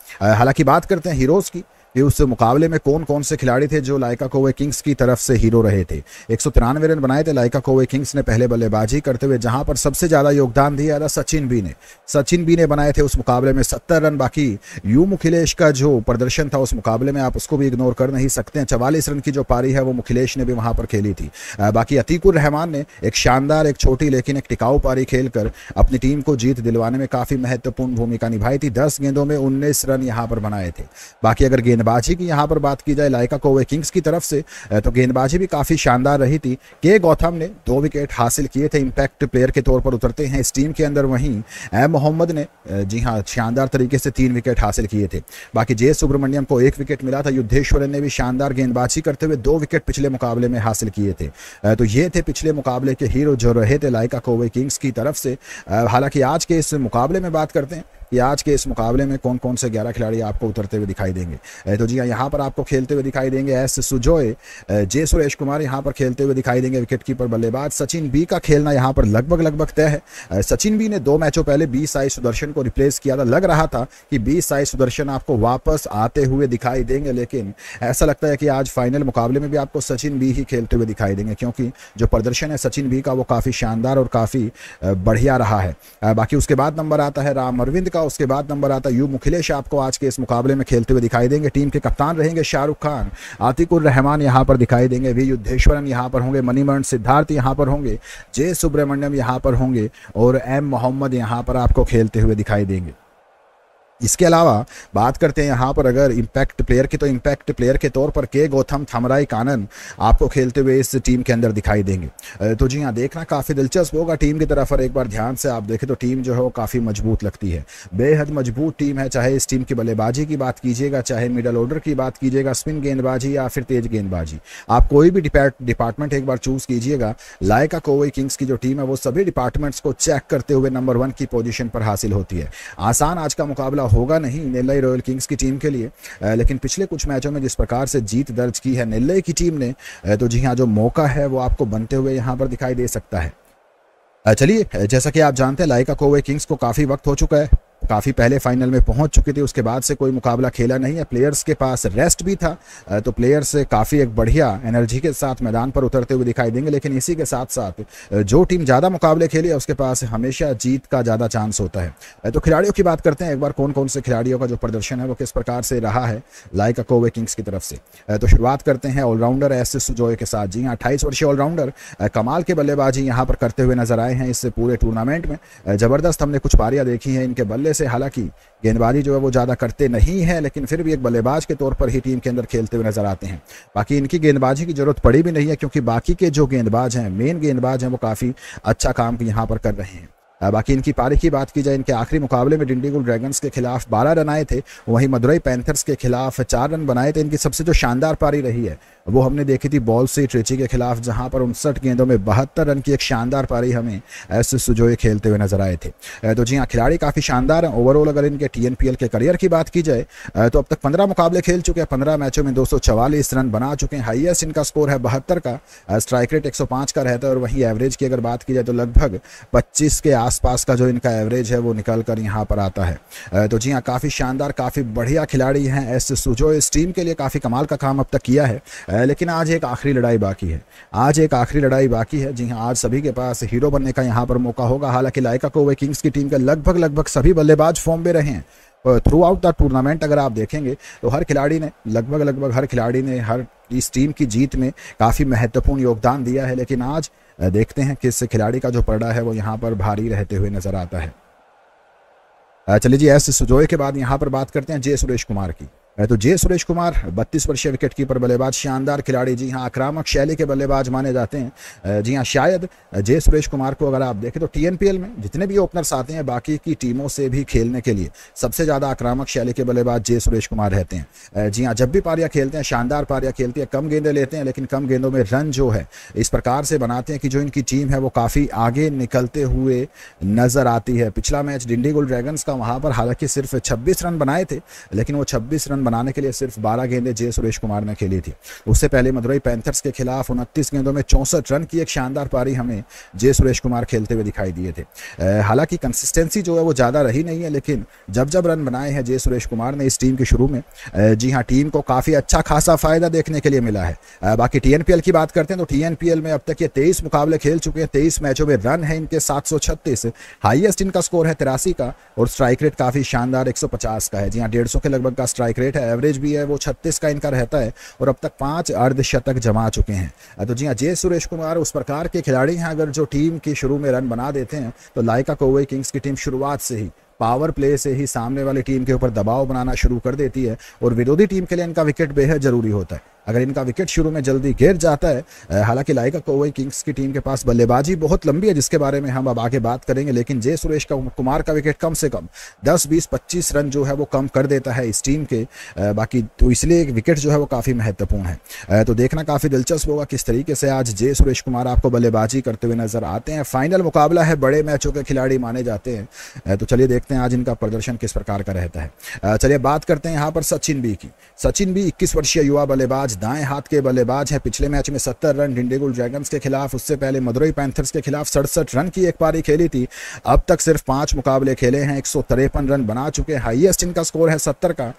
हालांकि बात करते हैं हीरोज़ की कि उस मुकाबले में कौन कौन से खिलाड़ी थे जो लाइका कोवे किंग्स की तरफ से हीरो रहे थे एक रन बनाए थे लाइका कोवे किंग्स ने पहले बल्लेबाजी करते हुए जहां पर सबसे ज़्यादा योगदान दिया था सचिन बी ने सचिन बी ने बनाए थे उस मुकाबले में सत्तर रन बाकी यू मुखिलेश का जो प्रदर्शन था उस मुकाबले में आप उसको भी इग्नोर कर नहीं सकते हैं चवालीस रन की जो पारी है वो मुखिलेश ने भी वहां पर खेली थी बाकी अतीकुर रहमान ने एक शानदार एक छोटी लेकिन एक टिकाऊ पारी खेलकर अपनी टीम को जीत दिलवाने में काफ़ी महत्वपूर्ण भूमिका निभाई थी दस गेंदों में उन्नीस रन यहाँ पर बनाए थे बाकी अगर गेंद गेंदबाजी की यहाँ पर बात की जाए लाइका कोवे किंग्स की तरफ से तो गेंदबाजी भी काफ़ी शानदार रही थी के गौतम ने दो विकेट हासिल किए थे इम्पैक्ट प्लेयर के तौर पर उतरते हैं इस टीम के अंदर वहीं ए मोहम्मद ने जी हाँ शानदार तरीके से तीन विकेट हासिल किए थे बाकी जे सुब्रमण्यम को एक विकेट मिला था युद्धेश्वर ने भी शानदार गेंदबाजी करते हुए दो विकेट पिछले मुकाबले में हासिल किए थे तो ये थे पिछले मुकाबले के हीरो जो रहे थे लाइका कोवे किंग्स की तरफ से हालांकि आज के इस मुकाबले में बात करते हैं कि आज के इस मुकाबले में कौन कौन से ग्यारह खिलाड़ी आपको उतरते हुए दिखाई देंगे तो जी हाँ यहाँ पर आपको खेलते हुए दिखाई देंगे एस सुजोय जे सुरेश कुमार यहाँ पर खेलते हुए दिखाई देंगे विकेट कीपर बल्लेबाज सचिन बी का खेलना यहाँ पर लगभग लगभग तय है सचिन बी ने दो मैचों पहले बी साई सुदर्शन को रिप्लेस किया था लग रहा था कि बी साई सुदर्शन आपको वापस आते हुए दिखाई देंगे लेकिन ऐसा लगता है कि आज फाइनल मुकाबले में भी आपको सचिन बी ही खेलते हुए दिखाई देंगे क्योंकि जो प्रदर्शन है सचिन बी का वो काफ़ी शानदार और काफ़ी बढ़िया रहा है बाकी उसके बाद नंबर आता है राम अरविंद का का उसके बाद नंबर आता यू मुखिलेश आपको आज के इस मुकाबले में खेलते हुए दिखाई देंगे टीम के कप्तान रहेंगे शाहरुख खान आतिकुर रहमान यहाँ पर दिखाई देंगे वी युद्धेश्वरन यहाँ पर होंगे मणिमरण सिद्धार्थ यहाँ पर होंगे जे सुब्रमण्यम यहाँ पर होंगे और एम मोहम्मद यहाँ पर आपको खेलते हुए दिखाई देंगे इसके अलावा बात करते हैं यहाँ पर अगर इम्पैक्ट प्लेयर की तो इम्पैक्ट प्लेयर के तौर पर के गौथम थमराई कानन आपको खेलते हुए इस टीम के अंदर दिखाई देंगे तो जी हाँ देखना काफ़ी दिलचस्प होगा टीम की तरफ और एक बार ध्यान से आप देखें तो टीम जो है वो काफ़ी मजबूत लगती है बेहद मजबूत टीम है चाहे इस टीम की बल्लेबाजी की बात कीजिएगा चाहे मिडल ऑर्डर की बात कीजिएगा स्पिन गेंदबाजी या फिर तेज गेंदबाजी आप कोई भी डिपार्टमेंट एक बार चूज़ कीजिएगा लायका कोवई किंग्स की जो टीम है वो सभी डिपार्टमेंट्स को चेक करते हुए नंबर वन की पोजिशन पर हासिल होती है आसान आज का मुकाबला होगा नहीं नेल्लई रॉयल किंग्स की टीम के लिए लेकिन पिछले कुछ मैचों में जिस प्रकार से जीत दर्ज की है नेल्लई की टीम ने तो जी हाँ जो मौका है वो आपको बनते हुए यहाँ पर दिखाई दे सकता है चलिए जैसा कि आप जानते हैं लाइका कोवे किंग्स को काफ़ी वक्त हो चुका है काफ़ी पहले फाइनल में पहुंच चुकी थी उसके बाद से कोई मुकाबला खेला नहीं है प्लेयर्स के पास रेस्ट भी था तो प्लेयर्स काफ़ी एक बढ़िया एनर्जी के साथ मैदान पर उतरते हुए दिखाई देंगे लेकिन इसी के साथ साथ जो टीम ज़्यादा मुकाबले खेली है उसके पास हमेशा जीत का ज़्यादा चांस होता है तो खिलाड़ियों की बात करते हैं एक बार कौन कौन से खिलाड़ियों का जो प्रदर्शन है वो किस प्रकार से रहा है लाइक अकोवे किंग्स की तरफ से तो शुरुआत करते हैं ऑलराउंडर एस एस के साथ जी हाँ अट्ठाईस वर्षीय ऑलराउंडर कमाल के बल्लेबाजी यहाँ पर करते हुए नजर आए हैं इस पूरे टूर्नामेंट में ज़बरदस्त हमने कुछ पारियाँ देखी हैं इनके बल्ले पहले से हालांकि गेंदबाजी जो है वो ज़्यादा करते नहीं हैं लेकिन फिर भी एक बल्लेबाज के तौर पर ही टीम के अंदर खेलते हुए नजर आते हैं बाकी इनकी गेंदबाजी की जरूरत पड़ी भी नहीं है क्योंकि बाकी के जो गेंदबाज हैं मेन गेंदबाज हैं वो काफ़ी अच्छा काम यहाँ पर कर रहे हैं बाकी इनकी पारी की बात की जाए इनके आखिरी मुकाबले में डिंडीगुल ड्रैगन्स के खिलाफ 12 रन आए थे वहीं मदुरई पैंथर्स के खिलाफ चार रन बनाए थे इनकी सबसे जो शानदार पारी रही है वो हमने देखी थी बॉल से ट्रेची के खिलाफ जहां पर उनसठ गेंदों में बहत्तर रन की एक शानदार पारी हमें एस सुजोए खेलते हुए नजर आए थे तो जी हाँ खिलाड़ी काफ़ी शानदार हैं ओवरऑल अगर इनके टी के करियर की बात की जाए तो अब तक पंद्रह मुकाबले खेल चुके हैं पंद्रह मैचों में दो रन बना चुके हैं हाइएस्ट इनका स्कोर है बहत्तर का स्ट्राइक रेट एक का रहता है और वहीं एवरेज की अगर बात की जाए तो लगभग पच्चीस के आसपास का जो इनका एवरेज है वो निकल कर यहाँ पर आता है तो जी हाँ काफ़ी शानदार काफ़ी बढ़िया खिलाड़ी हैं एस सुजो इस टीम के लिए काफ़ी कमाल का काम अब तक किया है लेकिन आज एक आखिरी लड़ाई बाकी है आज एक आखिरी लड़ाई बाकी है जी हाँ आज सभी के पास हीरो बनने का यहाँ पर मौका होगा हालांकि लाइका को वे किंग्स की टीम के लगभग लगभग सभी बल्लेबाज फॉर्म में रहे हैं थ्रू आउट द टूर्नामेंट अगर आप देखेंगे तो हर खिलाड़ी ने लगभग लगभग हर खिलाड़ी ने हर इस टीम की जीत में काफ़ी महत्वपूर्ण योगदान दिया है लेकिन आज देखते हैं किस खिलाड़ी का जो पड़ा है वो यहाँ पर भारी रहते हुए नजर आता है चलिए जी एस सुजोय के बाद यहाँ पर बात करते हैं जे सुरेश कुमार की तो जे सुरेश कुमार 32 वर्षीय विकेट कीपर बल्लेबाज शानदार खिलाड़ी जी हाँ आक्रामक शैली के बल्लेबाज माने जाते हैं जी हाँ शायद जे सुरेश कुमार को अगर आप देखें तो टीएनपीएल में जितने भी ओपनर्स आते हैं बाकी की टीमों से भी खेलने के लिए सबसे ज़्यादा आक्रामक शैली के बल्लेबाज जे सुरेश कुमार रहते हैं जी हाँ जब भी पारियाँ खेलते हैं शानदार पारियाँ खेलती है कम गेंदे लेते हैं लेकिन कम गेंदों में रन जो है इस प्रकार से बनाते हैं कि जो इनकी टीम है वो काफ़ी आगे निकलते हुए नजर आती है पिछला मैच डिंडीगुल ड्रैगन्स का वहाँ पर हालांकि सिर्फ छब्बीस रन बनाए थे लेकिन वो छब्बीस रन रन बनाने के लिए सिर्फ 12 गेंदें जे सुरेश कुमार ने खेली थी उससे पहले मदुरई पैंथर्स के खिलाफ उनतीस गेंदों में चौंसठ रन की एक शानदार पारी हमें जे सुरेश कुमार खेलते हुए दिखाई दिए थे हालांकि कंसिस्टेंसी जो है वो ज़्यादा रही नहीं है लेकिन जब जब रन बनाए हैं जय सुरेश कुमार ने इस टीम के शुरू में जी हाँ टीम को काफ़ी अच्छा खासा फ़ायदा देखने के लिए मिला है बाकी टी की बात करते हैं तो टी में अब तक ये तेईस मुकाबले खेल चुके हैं तेईस मैचों में रन है इनके सात हाईएस्ट इनका स्कोर है तिरासी का और स्ट्राइक रेट काफ़ी शानदार 150 का है जी हाँ डेढ़ के लगभग का स्ट्राइक रेट रेट है एवरेज भी है वो छत्तीस का इनका रहता है और अब तक पाँच अर्धशतक जमा चुके हैं तो जी हाँ जय सुरेश कुमार उस प्रकार के खिलाड़ी हैं अगर जो टीम के शुरू में रन बना देते हैं तो लाइका कोवे किंग्स की टीम शुरुआत से ही पावर प्ले से ही सामने वाली टीम के ऊपर दबाव बनाना शुरू कर देती है और विरोधी टीम के लिए इनका विकेट बेहद जरूरी होता है अगर इनका विकेट शुरू में जल्दी गिर जाता है हालांकि लाइका कोवई किंग्स की टीम के पास बल्लेबाजी बहुत लंबी है जिसके बारे में हम अब आगे बात करेंगे लेकिन जय सुरेश का कुमार का विकेट कम से कम 10 20 25 रन जो है वो कम कर देता है इस टीम के बाकी तो इसलिए एक विकेट जो है वो काफ़ी महत्वपूर्ण है तो देखना काफ़ी दिलचस्प होगा किस तरीके से आज जय सुरेश कुमार आपको बल्लेबाजी करते हुए नजर आते हैं फाइनल मुकाबला है बड़े मैचों के खिलाड़ी माने जाते हैं तो चलिए देखते हैं आज इनका प्रदर्शन किस प्रकार का रहता है चलिए बात करते हैं यहाँ पर सचिन बी की सचिन बी इक्कीस वर्षीय युवा बल्लेबाज बल्लेबाज दाएं हाथ के बल्लेबाज हैं पिछले मैच में 70 रन डिंडीगुल ड्रैगन्स के खिलाफ उससे पहले मदुरई पैंथर्स के खिलाफ सड़सठ रन की एक पारी खेली थी अब तक सिर्फ पांच मुकाबले खेले हैं एक रन बना चुके हैं हाइएस्ट इनका स्कोर है सत्तर का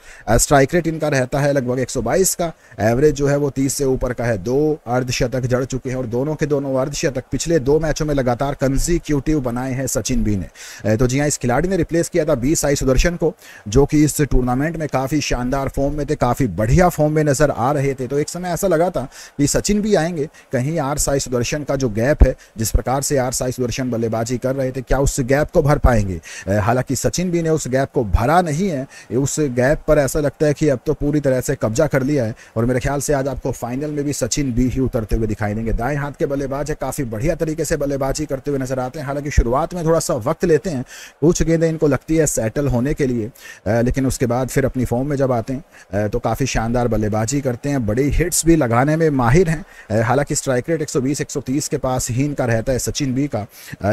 स्ट्राइक रेट इनका रहता है लगभग एक का एवरेज जो है वो तीस से ऊपर का है दो अर्धशतक जड़ चुके हैं और दोनों के दोनों अर्धशतक पिछले दो मैचों में लगातार कंजीक्यूटिव बनाए हैं सचिन भी ने तो जी हाँ इस खिलाड़ी ने रिप्लेस किया था बीस आई सुदर्शन को जो कि इस टूर्नामेंट में काफी शानदार फॉर्म में थे काफी बढ़िया फॉर्म में नजर आ रहे थे थे तो एक समय ऐसा लगा था कि सचिन भी आएंगे कहीं आर साई सुदर्शन का जो गैप है जिस प्रकार से आर साई सुदर्शन बल्लेबाजी कर रहे थे क्या उस गैप को भर पाएंगे हालांकि सचिन भी ने उस गैप को भरा नहीं है उस गैप पर ऐसा लगता है कि अब तो पूरी तरह से कब्जा कर लिया है और मेरे ख्याल से आज आपको फाइनल में भी सचिन भी ही उतरते हुए दिखाई देंगे दाएं हाथ के बल्लेबाज है काफ़ी बढ़िया तरीके से बल्लेबाजी करते हुए नजर आते हैं हालांकि शुरुआत में थोड़ा सा वक्त लेते हैं कुछ गेंदें इनको लगती है सेटल होने के लिए लेकिन उसके बाद फिर अपनी फॉर्म में जब आते हैं तो काफ़ी शानदार बल्लेबाजी करते हैं बड़े हिट्स भी लगाने में माहिर हैं हालांकि स्ट्राइक रेट 120 130 के पास ही इनका रहता है सचिन बी का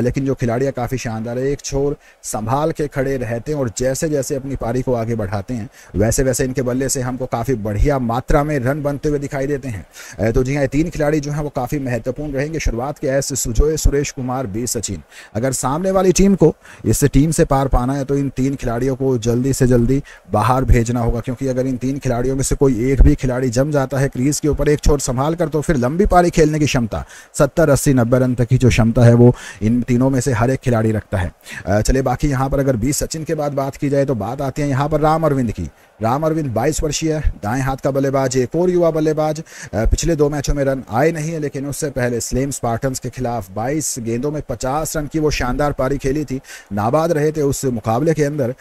लेकिन जो खिलाड़ियाँ काफ़ी शानदार है एक छोर संभाल के खड़े रहते हैं और जैसे जैसे अपनी पारी को आगे बढ़ाते हैं वैसे वैसे इनके बल्ले से हमको काफ़ी बढ़िया मात्रा में रन बनते हुए दिखाई देते हैं तो जी हाँ तीन खिलाड़ी जो हैं वो काफ़ी महत्वपूर्ण रहेंगे शुरुआत के ऐसे सुजोए सुरेश कुमार बी सचिन अगर सामने वाली टीम को इस टीम से पार पाना है तो इन तीन खिलाड़ियों को जल्दी से जल्दी बाहर भेजना होगा क्योंकि अगर इन तीन खिलाड़ियों में से कोई एक भी खिलाड़ी जम जाता आता है क्रीज के ऊपर एक छोर संभाल कर तो फिर लंबी पारी खेलने की क्षमता सत्तर अस्सी नब्बे रन तक की जो क्षमता है वो इन तीनों में से हर एक खिलाड़ी रखता है चले बाकी यहाँ पर अगर बीस सचिन के बाद बात की जाए तो बात आती है यहाँ पर राम अरविंद की राम अरविंद 22 वर्षीय दाएं हाथ का बल्लेबाज एक और युवा बल्लेबाज पिछले दो मैचों में रन आए नहीं है लेकिन उससे पहले स्लेम स्पार्टन्स के खिलाफ 22 गेंदों में 50 रन की वो शानदार पारी खेली थी नाबाद रहे थे उस मुकाबले के अंदर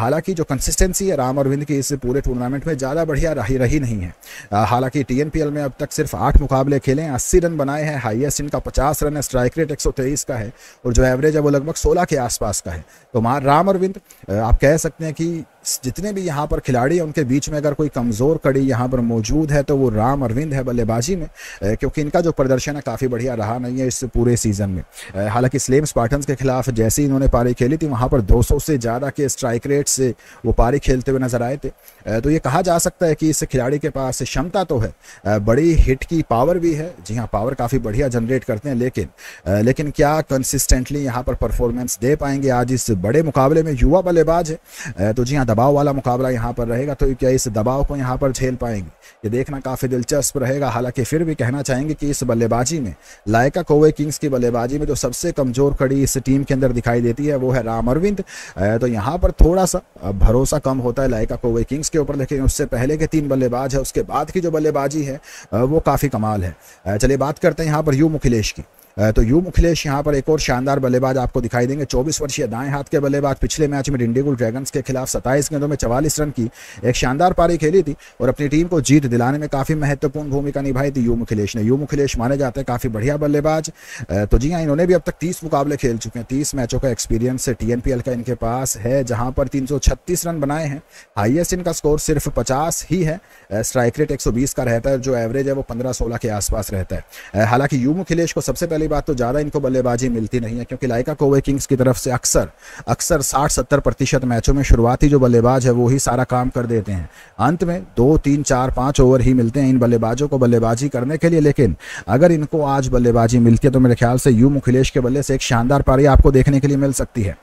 हालांकि जो कंसिस्टेंसी है राम अरविंद की इस पूरे टूर्नामेंट में ज़्यादा बढ़िया रही रही नहीं है हालांकि टी में अब तक सिर्फ आठ मुकाबले खेले हैं अस्सी रन बनाए हैं हाइएस्ट इनका पचास रन है स्ट्राइक रेट एक का है और जो एवरेज है वो लगभग सोलह के आसपास का है तो मार राम अरविंद आप कह सकते हैं कि जितने भी यहाँ पर खिलाड़ी हैं उनके बीच में अगर कोई कमज़ोर कड़ी यहाँ पर मौजूद है तो वो राम अरविंद है बल्लेबाजी में क्योंकि इनका जो प्रदर्शन है काफ़ी बढ़िया रहा नहीं है इस पूरे सीज़न में हालांकि स्लेम स्पार्टन के खिलाफ जैसे ही इन्होंने पारी खेली थी वहाँ पर 200 से ज़्यादा के स्ट्राइक रेट से वो पारी खेलते हुए नज़र आए थे तो ये कहा जा सकता है कि इस खिलाड़ी के पास क्षमता तो है बड़ी हिट की पावर भी है जी हाँ पावर काफ़ी बढ़िया जनरेट करते हैं लेकिन लेकिन क्या कंसिस्टेंटली यहाँ पर परफॉर्मेंस दे पाएंगे आज इस बड़े मुकाबले में युवा बल्लेबाज है तो जी हाँ दबाव वाला मुकाबला यहाँ पर रहेगा तो क्या इस दबाव को यहाँ पर झेल पाएंगे ये देखना काफ़ी दिलचस्प रहेगा हालांकि फिर भी कहना चाहेंगे कि इस बल्लेबाजी में लायका कोवे किंग्स की बल्लेबाजी में जो सबसे कमज़ोर कड़ी इस टीम के अंदर दिखाई देती है वो है राम अरविंद तो यहाँ पर थोड़ा सा भरोसा कम होता है लायका कोवे किंग्स के ऊपर लेकिन उससे पहले के तीन बल्लेबाज है उसके बाद की जो बल्लेबाजी है वो काफ़ी कमाल है चलिए बात करते हैं यहाँ पर यू मुखिलेश की तो यू मुखिलेश यहाँ पर एक और शानदार बल्लेबाज आपको दिखाई देंगे 24 वर्षीय दाएं हाथ के बल्लेबाज पिछले मैच में डिंडीगुल ड्रैगन्स के खिलाफ 27 गेंदों में 44 रन की एक शानदार पारी खेली थी और अपनी टीम को जीत दिलाने में काफ़ी महत्वपूर्ण भूमिका निभाई थी यू मुखिलेश ने यू मुखिलेश माने जाते हैं काफ़ी बढ़िया बल्लेबाज तो जी हाँ इन्होंने भी अब तक तीस मुकाबले खेल चुके हैं तीस मैचों का एक्सपीरियंस टी का इनके पास है जहाँ पर तीन रन बनाए हैं हाइएस्ट इनका स्कोर सिर्फ पचास ही है स्ट्राइक रेट एक का रहता है जो एवरेज है वो पंद्रह सोलह के आसपास रहता है हालांकि यू मुखिलेश को सबसे पहले पहली बात तो ज़्यादा इनको बल्लेबाजी मिलती नहीं है क्योंकि लाइका कोवे किंग्स की तरफ से अक्सर अक्सर 60-70 प्रतिशत मैचों में शुरुआती जो बल्लेबाज है वो ही सारा काम कर देते हैं अंत में दो तीन चार पाँच ओवर ही मिलते हैं इन बल्लेबाजों को बल्लेबाजी करने के लिए लेकिन अगर इनको आज बल्लेबाजी मिलती है तो मेरे ख्याल से यू मुखिलेश के बल्ले से एक शानदार पारी आपको देखने के लिए मिल सकती है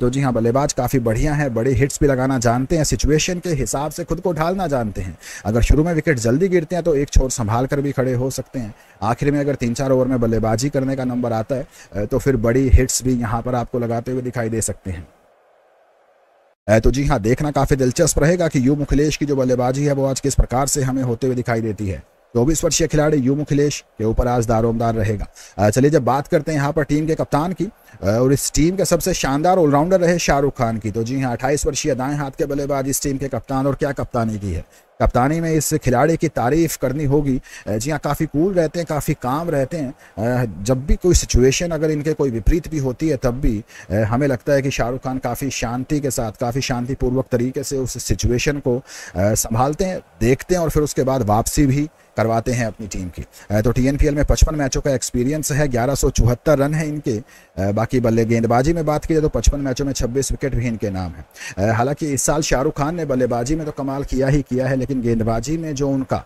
तो जी हाँ बल्लेबाज काफ़ी बढ़िया है बड़े हिट्स भी लगाना जानते हैं सिचुएशन के हिसाब से खुद को ढालना जानते हैं अगर शुरू में विकेट जल्दी गिरते हैं तो एक छोर संभाल कर भी खड़े हो सकते हैं आखिर में अगर तीन चार ओवर में बल्लेबाजी करने का नंबर आता है तो फिर बड़ी हिट्स भी यहाँ पर आपको लगाते हुए दिखाई दे सकते हैं तो जी हाँ देखना काफ़ी दिलचस्प रहेगा कि यू मुखिलेश की जो बल्लेबाजी है वो आज किस प्रकार से हमें होते हुए दिखाई देती है चौबीस वर्षीय खिलाड़ी यू मुखिलेश के ऊपर आज दारोमदार रहेगा चलिए जब बात करते हैं यहाँ पर टीम के कप्तान की और इस टीम के सबसे शानदार ऑलराउंडर रहे शाहरुख खान की तो जी हाँ अट्ठाईस वर्षीय दाएं हाथ के बल्लेबाज इस टीम के कप्तान और क्या कप्तानी की है कप्तानी में इस खिलाड़ी की तारीफ करनी होगी जी हाँ काफ़ी कूल रहते हैं काफ़ी काम रहते हैं जब भी कोई सिचुएशन अगर इनके कोई विपरीत भी होती है तब भी हमें लगता है कि शाहरुख खान काफ़ी शांति के साथ काफ़ी शांतिपूर्वक तरीके से उस सिचुएशन को संभालते हैं देखते हैं और फिर उसके बाद वापसी भी करवाते हैं अपनी टीम की तो टी में पचपन मैचों का एक्सपीरियंस है ग्यारह रन है इनके बाकी बल्ले गेंदबाजी में बात की जाए तो पचपन मैचों में छब्बीस विकेट भी इनके नाम है हालांकि इस साल शाहरुख खान ने बल्लेबाजी में तो कमाल किया ही किया है लेकिन गेंदबाजी में जो उनका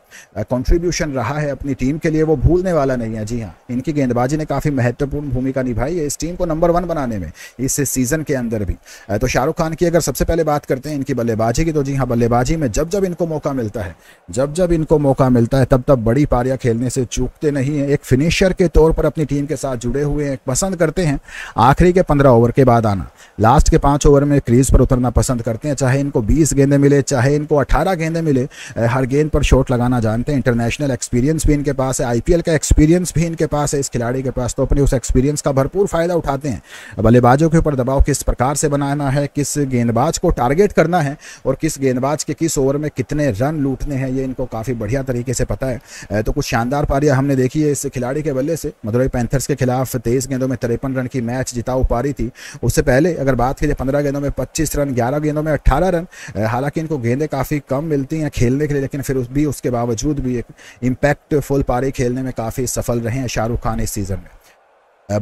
कॉन्ट्रीब्यूशन रहा है अपनी टीम के लिए वो भूलने वाला नहीं है जी हाँ इनकी गेंदबाजी ने काफ़ी महत्वपूर्ण भूमिका निभाई है इस टीम को नंबर वन बनाने में इस सीज़न के अंदर भी तो शाहरुख खान की अगर सबसे पहले बात करते हैं इनकी बल्लेबाजी की तो जी हाँ बल्लेबाजी में जब जब इनको मौका मिलता है जब जब इनको मौका मिलता है तब तब तब बड़ी पारियां खेलने से चूकते नहीं हैं एक फिनिशर के तौर पर अपनी टीम के साथ जुड़े हुए हैं पसंद करते हैं आखिरी के पंद्रह ओवर के बाद आना लास्ट के पाँच ओवर में क्रीज पर उतरना पसंद करते हैं चाहे इनको बीस गेंदे मिले चाहे इनको अठारह गेंदे मिले हर गेंद पर शॉट लगाना जानते हैं इंटरनेशनल एक्सपीरियंस भी इनके पास है आई का एक्सपीरियंस भी इनके पास है इस खिलाड़ी के पास तो अपने उस एक्सपीरियंस का भरपूर फ़ायदा उठाते हैं बल्लेबाजों के ऊपर दबाव किस प्रकार से बनाना है किस गेंदबाज को टारगेट करना है और किस गेंदबाज के किस ओवर में कितने रन लूटने हैं ये इनको काफ़ी बढ़िया तरीके से पता है तो कुछ शानदार पारियां हमने देखी है इस खिलाड़ी के बल्ले से मदुरई पैंथर्स के खिलाफ तेईस गेंदों में तिरपन रन की मैच जिताऊ पारी थी उससे पहले अगर बात की जाए पंद्रह गेंदों में पच्चीस रन ग्यारह गेंदों में अट्ठारह रन हालांकि इनको गेंदें काफ़ी कम मिलती हैं खेलने के लिए लेकिन फिर उस भी उसके बावजूद भी एक इम्पैक्टफुल पारी खेलने में काफ़ी सफल रहे हैं शाहरुख खान इस सीज़न में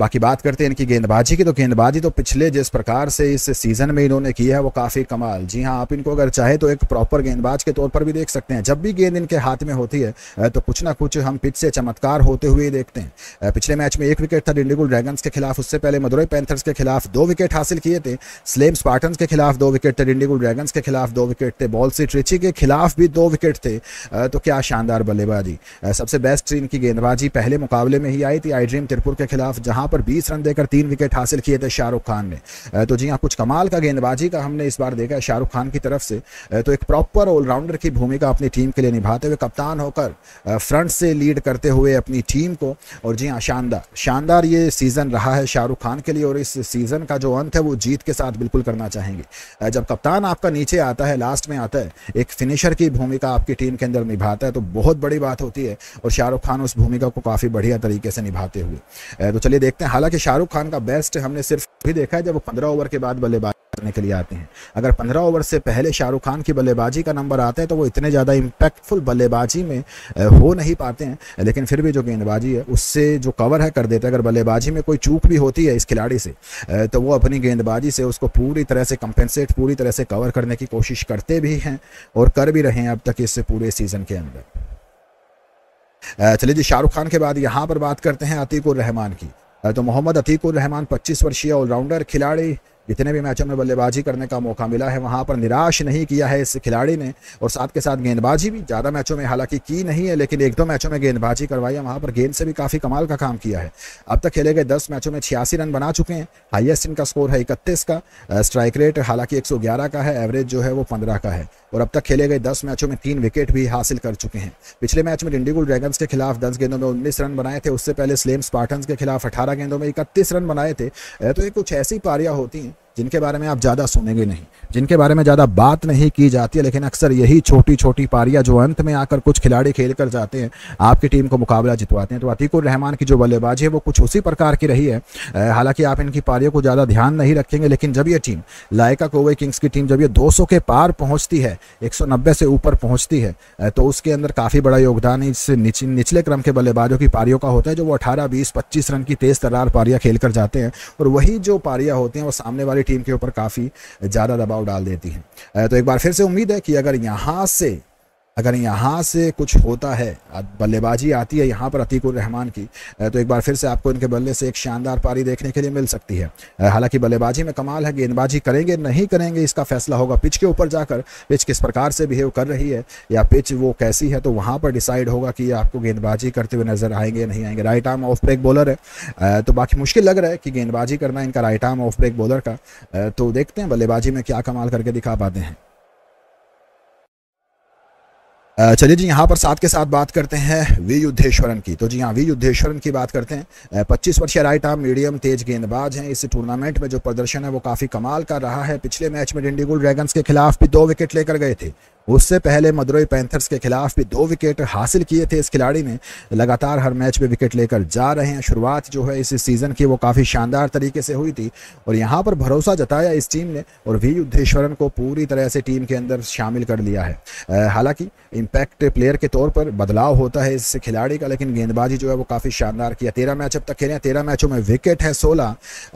बाकी बात करते हैं इनकी गेंदबाजी की तो गेंदबाजी तो पिछले जिस प्रकार से इस सीज़न में इन्होंने की है वो काफ़ी कमाल जी हाँ आप इनको अगर चाहे तो एक प्रॉपर गेंदबाज के तौर पर भी देख सकते हैं जब भी गेंद इनके हाथ में होती है तो कुछ ना कुछ हम पिच से चमत्कार होते हुए देखते हैं पिछले मैच में एक विकेट था डिंडीगुल ड्रैगन्स के खिलाफ उससे पहले मदुरई पैंथर्स के खिलाफ दो विकेट हासिल किए थे स्लेम स्पार्टन के खिलाफ दो विकेट थे डिंडीगुल ड्रैगन्स के खिलाफ दो विकेट थे बॉल सी ट्रिची के खिलाफ भी दो विकेट थे तो क्या शानदार बल्लेबाजी सबसे बेस्ट इनकी गेंदबाजी पहले मुकाबले में ही आई थी आई ड्रीम त्रिपुर के खिलाफ जहाँ जहां पर 20 रन देकर तीन विकेट हासिल किए थे शाहरुख खान ने तो जी हाँ कुछ कमाल का गेंदबाजी का हमने इस बार देखा शाहरुख खान की तरफ से तो एक प्रॉपर ऑलराउंडर की भूमिका अपनी टीम के लिए निभाते हुए कप्तान होकर फ्रंट से लीड करते हुए अपनी टीम को और जी हाँ शानदार शानदार ये सीज़न रहा है शाहरुख खान के लिए और इस सीज़न का जो अंत है वो जीत के साथ बिल्कुल करना चाहेंगे जब कप्तान आपका नीचे आता है लास्ट में आता है एक फिनिशर की भूमिका आपकी टीम के अंदर निभाता है तो बहुत बड़ी बात होती है और शाहरुख खान उस भूमिका को काफ़ी बढ़िया तरीके से निभाते हुए तो चलिए देखते हैं हालांकि शाहरुख खान का बेस्ट हमने सिर्फ भी देखा है जब वो पंद्रह ओवर के बाद बल्लेबाजी करने के लिए आते हैं अगर पंद्रह ओवर से पहले शाहरुख खान की बल्लेबाजी का नंबर आता है तो वो इतने ज़्यादा इम्पैक्टफुल बल्लेबाजी में हो नहीं पाते हैं लेकिन फिर भी जो गेंदबाजी है उससे जो कवर है कर देते हैं अगर बल्लेबाजी में कोई चूक भी होती है इस खिलाड़ी से तो वो अपनी गेंदबाजी से उसको पूरी तरह से कंपेंसेट पूरी तरह से कवर करने की कोशिश करते भी हैं और कर भी रहे हैं अब तक इस पूरे सीज़न के अंदर चलिए जी शाहरुख खान के बाद यहाँ पर बात करते हैं आतिकुर रहमान की तो मोहम्मद अतीकुर रहमान पच्चीस वर्षीय ऑलराउंडर खिलाड़ी जितने भी मैचों में बल्लेबाजी करने का मौका मिला है वहाँ पर निराश नहीं किया है इस खिलाड़ी ने और साथ के साथ गेंदबाजी भी ज़्यादा मैचों में हालांकि की नहीं है लेकिन एक दो मैचों में गेंदबाजी करवाई है वहाँ पर गेंद से भी काफ़ी कमाल का काम किया है अब तक खेले गए दस मैचों में छियासी रन बना चुके हैं हाइएस्ट इनका स्कोर है इकतीस का स्ट्राइक रेट हालांकि एक का है एवरेज जो है वो पंद्रह का है और अब तक खेले गए दस मैचों में तीन विकेट भी हासिल कर चुके हैं पिछले मैच में डिंडीगुल ड्रैगन्स के खिलाफ दस गेंदों में उन्नीस रन बनाए थे उससे पहले स्लेम स्पार्टन्स के खिलाफ अठारह गेंदों में इकतीस रन बनाए थे तो ये कुछ ऐसी पारियाँ होती हैं जिनके बारे में आप ज़्यादा सुनेंगे नहीं जिनके बारे में ज़्यादा बात नहीं की जाती है लेकिन अक्सर यही छोटी छोटी पारियाँ जो अंत में आकर कुछ खिलाड़ी खेल कर जाते हैं आपकी टीम को मुकाबला जितवाते हैं तो अतीकुर रहमान की जो बल्लेबाजी है वो कुछ उसी प्रकार की रही है हालांकि आप इनकी पारियों को ज़्यादा ध्यान नहीं रखेंगे लेकिन जब ये टीम लायका कोवे किंग्स की टीम जब ये दो के पार पहुंचती है एक से ऊपर पहुंचती है तो उसके अंदर काफ़ी बड़ा योगदान इस निचले क्रम के बल्लेबाजों की पारियों का होता है जो वो अठारह बीस पच्चीस रन की तेज़ तरार पारियाँ खेल कर जाते हैं और वही जो पारियाँ होती हैं वो सामने वाली टीम के ऊपर काफ़ी ज़्यादा दबाव डाल देती हैं तो एक बार फिर से उम्मीद है कि अगर यहाँ से अगर यहाँ से कुछ होता है बल्लेबाजी आती है यहाँ पर अतीकुर रहमान की तो एक बार फिर से आपको इनके बल्ले से एक शानदार पारी देखने के लिए मिल सकती है हालांकि बल्लेबाजी में कमाल है गेंदबाजी करेंगे नहीं करेंगे इसका फैसला होगा पिच के ऊपर जाकर पिच किस प्रकार से बिहेव कर रही है या पिच वो कैसी है तो वहाँ पर डिसाइड होगा कि आपको गेंदबाजी करते हुए नजर आएंगे नहीं आएंगे right arm off break bowler है तो बाकी मुश्किल लग रहा है कि गेंदबाजी करना इनका right arm off break bowler का तो देखते हैं बल्लेबाजी में क्या कमाल करके दिखा पाते हैं चलिए जी यहाँ पर साथ के साथ बात करते हैं वी युद्धेश्वरन की तो जी हाँ वी युद्धेश्वरन की बात करते हैं 25 वर्षीय राइट आर्म मीडियम तेज गेंदबाज हैं इस टूर्नामेंट में जो प्रदर्शन है वो काफ़ी कमाल का रहा है पिछले मैच में डिंडीगुल ड्रैगन्स के खिलाफ भी दो विकेट लेकर गए थे उससे पहले मदुरई पैंथर्स के खिलाफ भी दो विकेट हासिल किए थे इस खिलाड़ी ने लगातार हर मैच में विकेट लेकर जा रहे हैं शुरुआत जो है इस सीज़न की वो काफ़ी शानदार तरीके से हुई थी और यहाँ पर भरोसा जताया इस टीम ने और वी युद्धेश्वरन को पूरी तरह से टीम के अंदर शामिल कर लिया है हालांकि इम्पैक्ट प्लेयर के तौर पर बदलाव होता है इस खिलाड़ी का लेकिन गेंदबाजी जो है वो काफ़ी शानदार किया तेरह मैच अब तक खेले हैं तेरह मैचों में विकेट है सोलह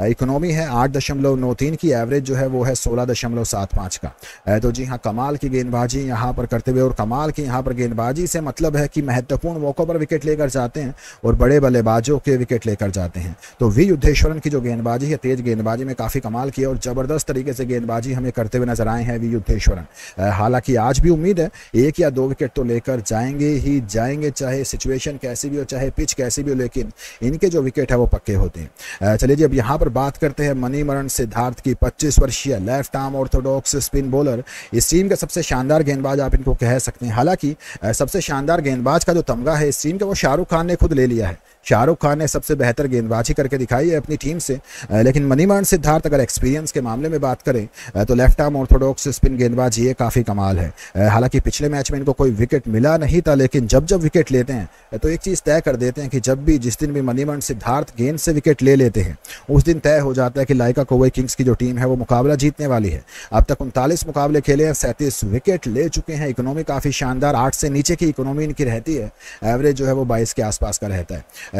इकोनॉमी है आठ दशमलव नौ तीन की एवरेज जो है वो है सोलह दशमलव सात पाँच का तो जी हाँ कमाल की गेंदबाजी गेंदबाजी यहाँ पर करते हुए और कमाल की यहाँ पर गेंदबाजी से मतलब है कि महत्वपूर्ण मौक़ों पर विकेट लेकर जाते हैं और बड़े बल्लेबाजों के विकेट लेकर जाते हैं तो वी युद्धेश्वरन की जो गेंदबाजी है तेज़ गेंदबाजी में काफ़ी कमाल की और ज़बरदस्त तरीके से गेंदबाजी हमें करते हुए नजर आए हैं वी युद्धेश्वरन हालांकि आज भी उम्मीद है एक या दो विकेट तो लेकर जाएंगे ही जाएंगे चाहे सिचुएशन कैसी भी हो चाहे पिच कैसी भी हो लेकिन इनके जो विकेट है वो पक्के होते हैं चलिए जी अब यहाँ पर बात करते हैं मनीमरण सिद्धार्थ की पच्चीस वर्षीय left arm orthodox spin bowler इस टीम का सबसे शानदार गेंदबाज आप इनको कह सकते हैं हालांकि सबसे शानदार गेंदबाज का जो तमगा है इस टीम का वो शाहरुख खान ने खुद ले लिया है शाहरुख खान ने सबसे बेहतर गेंदबाजी करके दिखाई है अपनी टीम से लेकिन मनीमान सिद्धार्थ अगर एक्सपीरियंस के मामले में बात करें तो लेफ्ट आर्म ऑर्थोडॉक्स स्पिन गेंदबाजी ये काफ़ी कमाल है हालांकि पिछले मैच में इनको कोई विकेट मिला नहीं था लेकिन जब जब विकेट लेते हैं तो एक चीज़ तय कर देते हैं कि जब भी जिस दिन भी मनीमान सिद्धार्थ गेंद से विकेट ले लेते हैं उस दिन तय हो जाता है कि लाइका कोवई किंग्स की जो टीम है वो मुकाबला जीतने वाली है अब तक उनतालीस मुकाबले खेले हैं सैंतीस विकेट ले चुके हैं इकोनॉमी काफ़ी शानदार आठ से नीचे की इकोनॉमी इनकी रहती है एवरेज जो है वो बाईस के आसपास का रहता है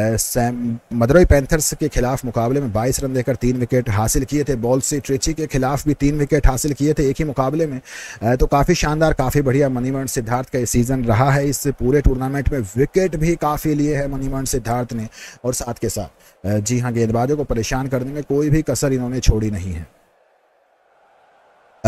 मदुरई पैंथर्स के खिलाफ मुकाबले में 22 रन देकर तीन विकेट हासिल किए थे बॉल से ट्रेची के खिलाफ भी तीन विकेट हासिल किए थे एक ही मुकाबले में तो काफ़ी शानदार काफ़ी बढ़िया मनीमंड सिद्धार्थ का सीज़न रहा है इस पूरे टूर्नामेंट में विकेट भी काफ़ी लिए है मनीमंड सिद्धार्थ ने और साथ के साथ जी हाँ गेंदबाजों को परेशान करने में कोई भी कसर इन्होंने छोड़ी नहीं है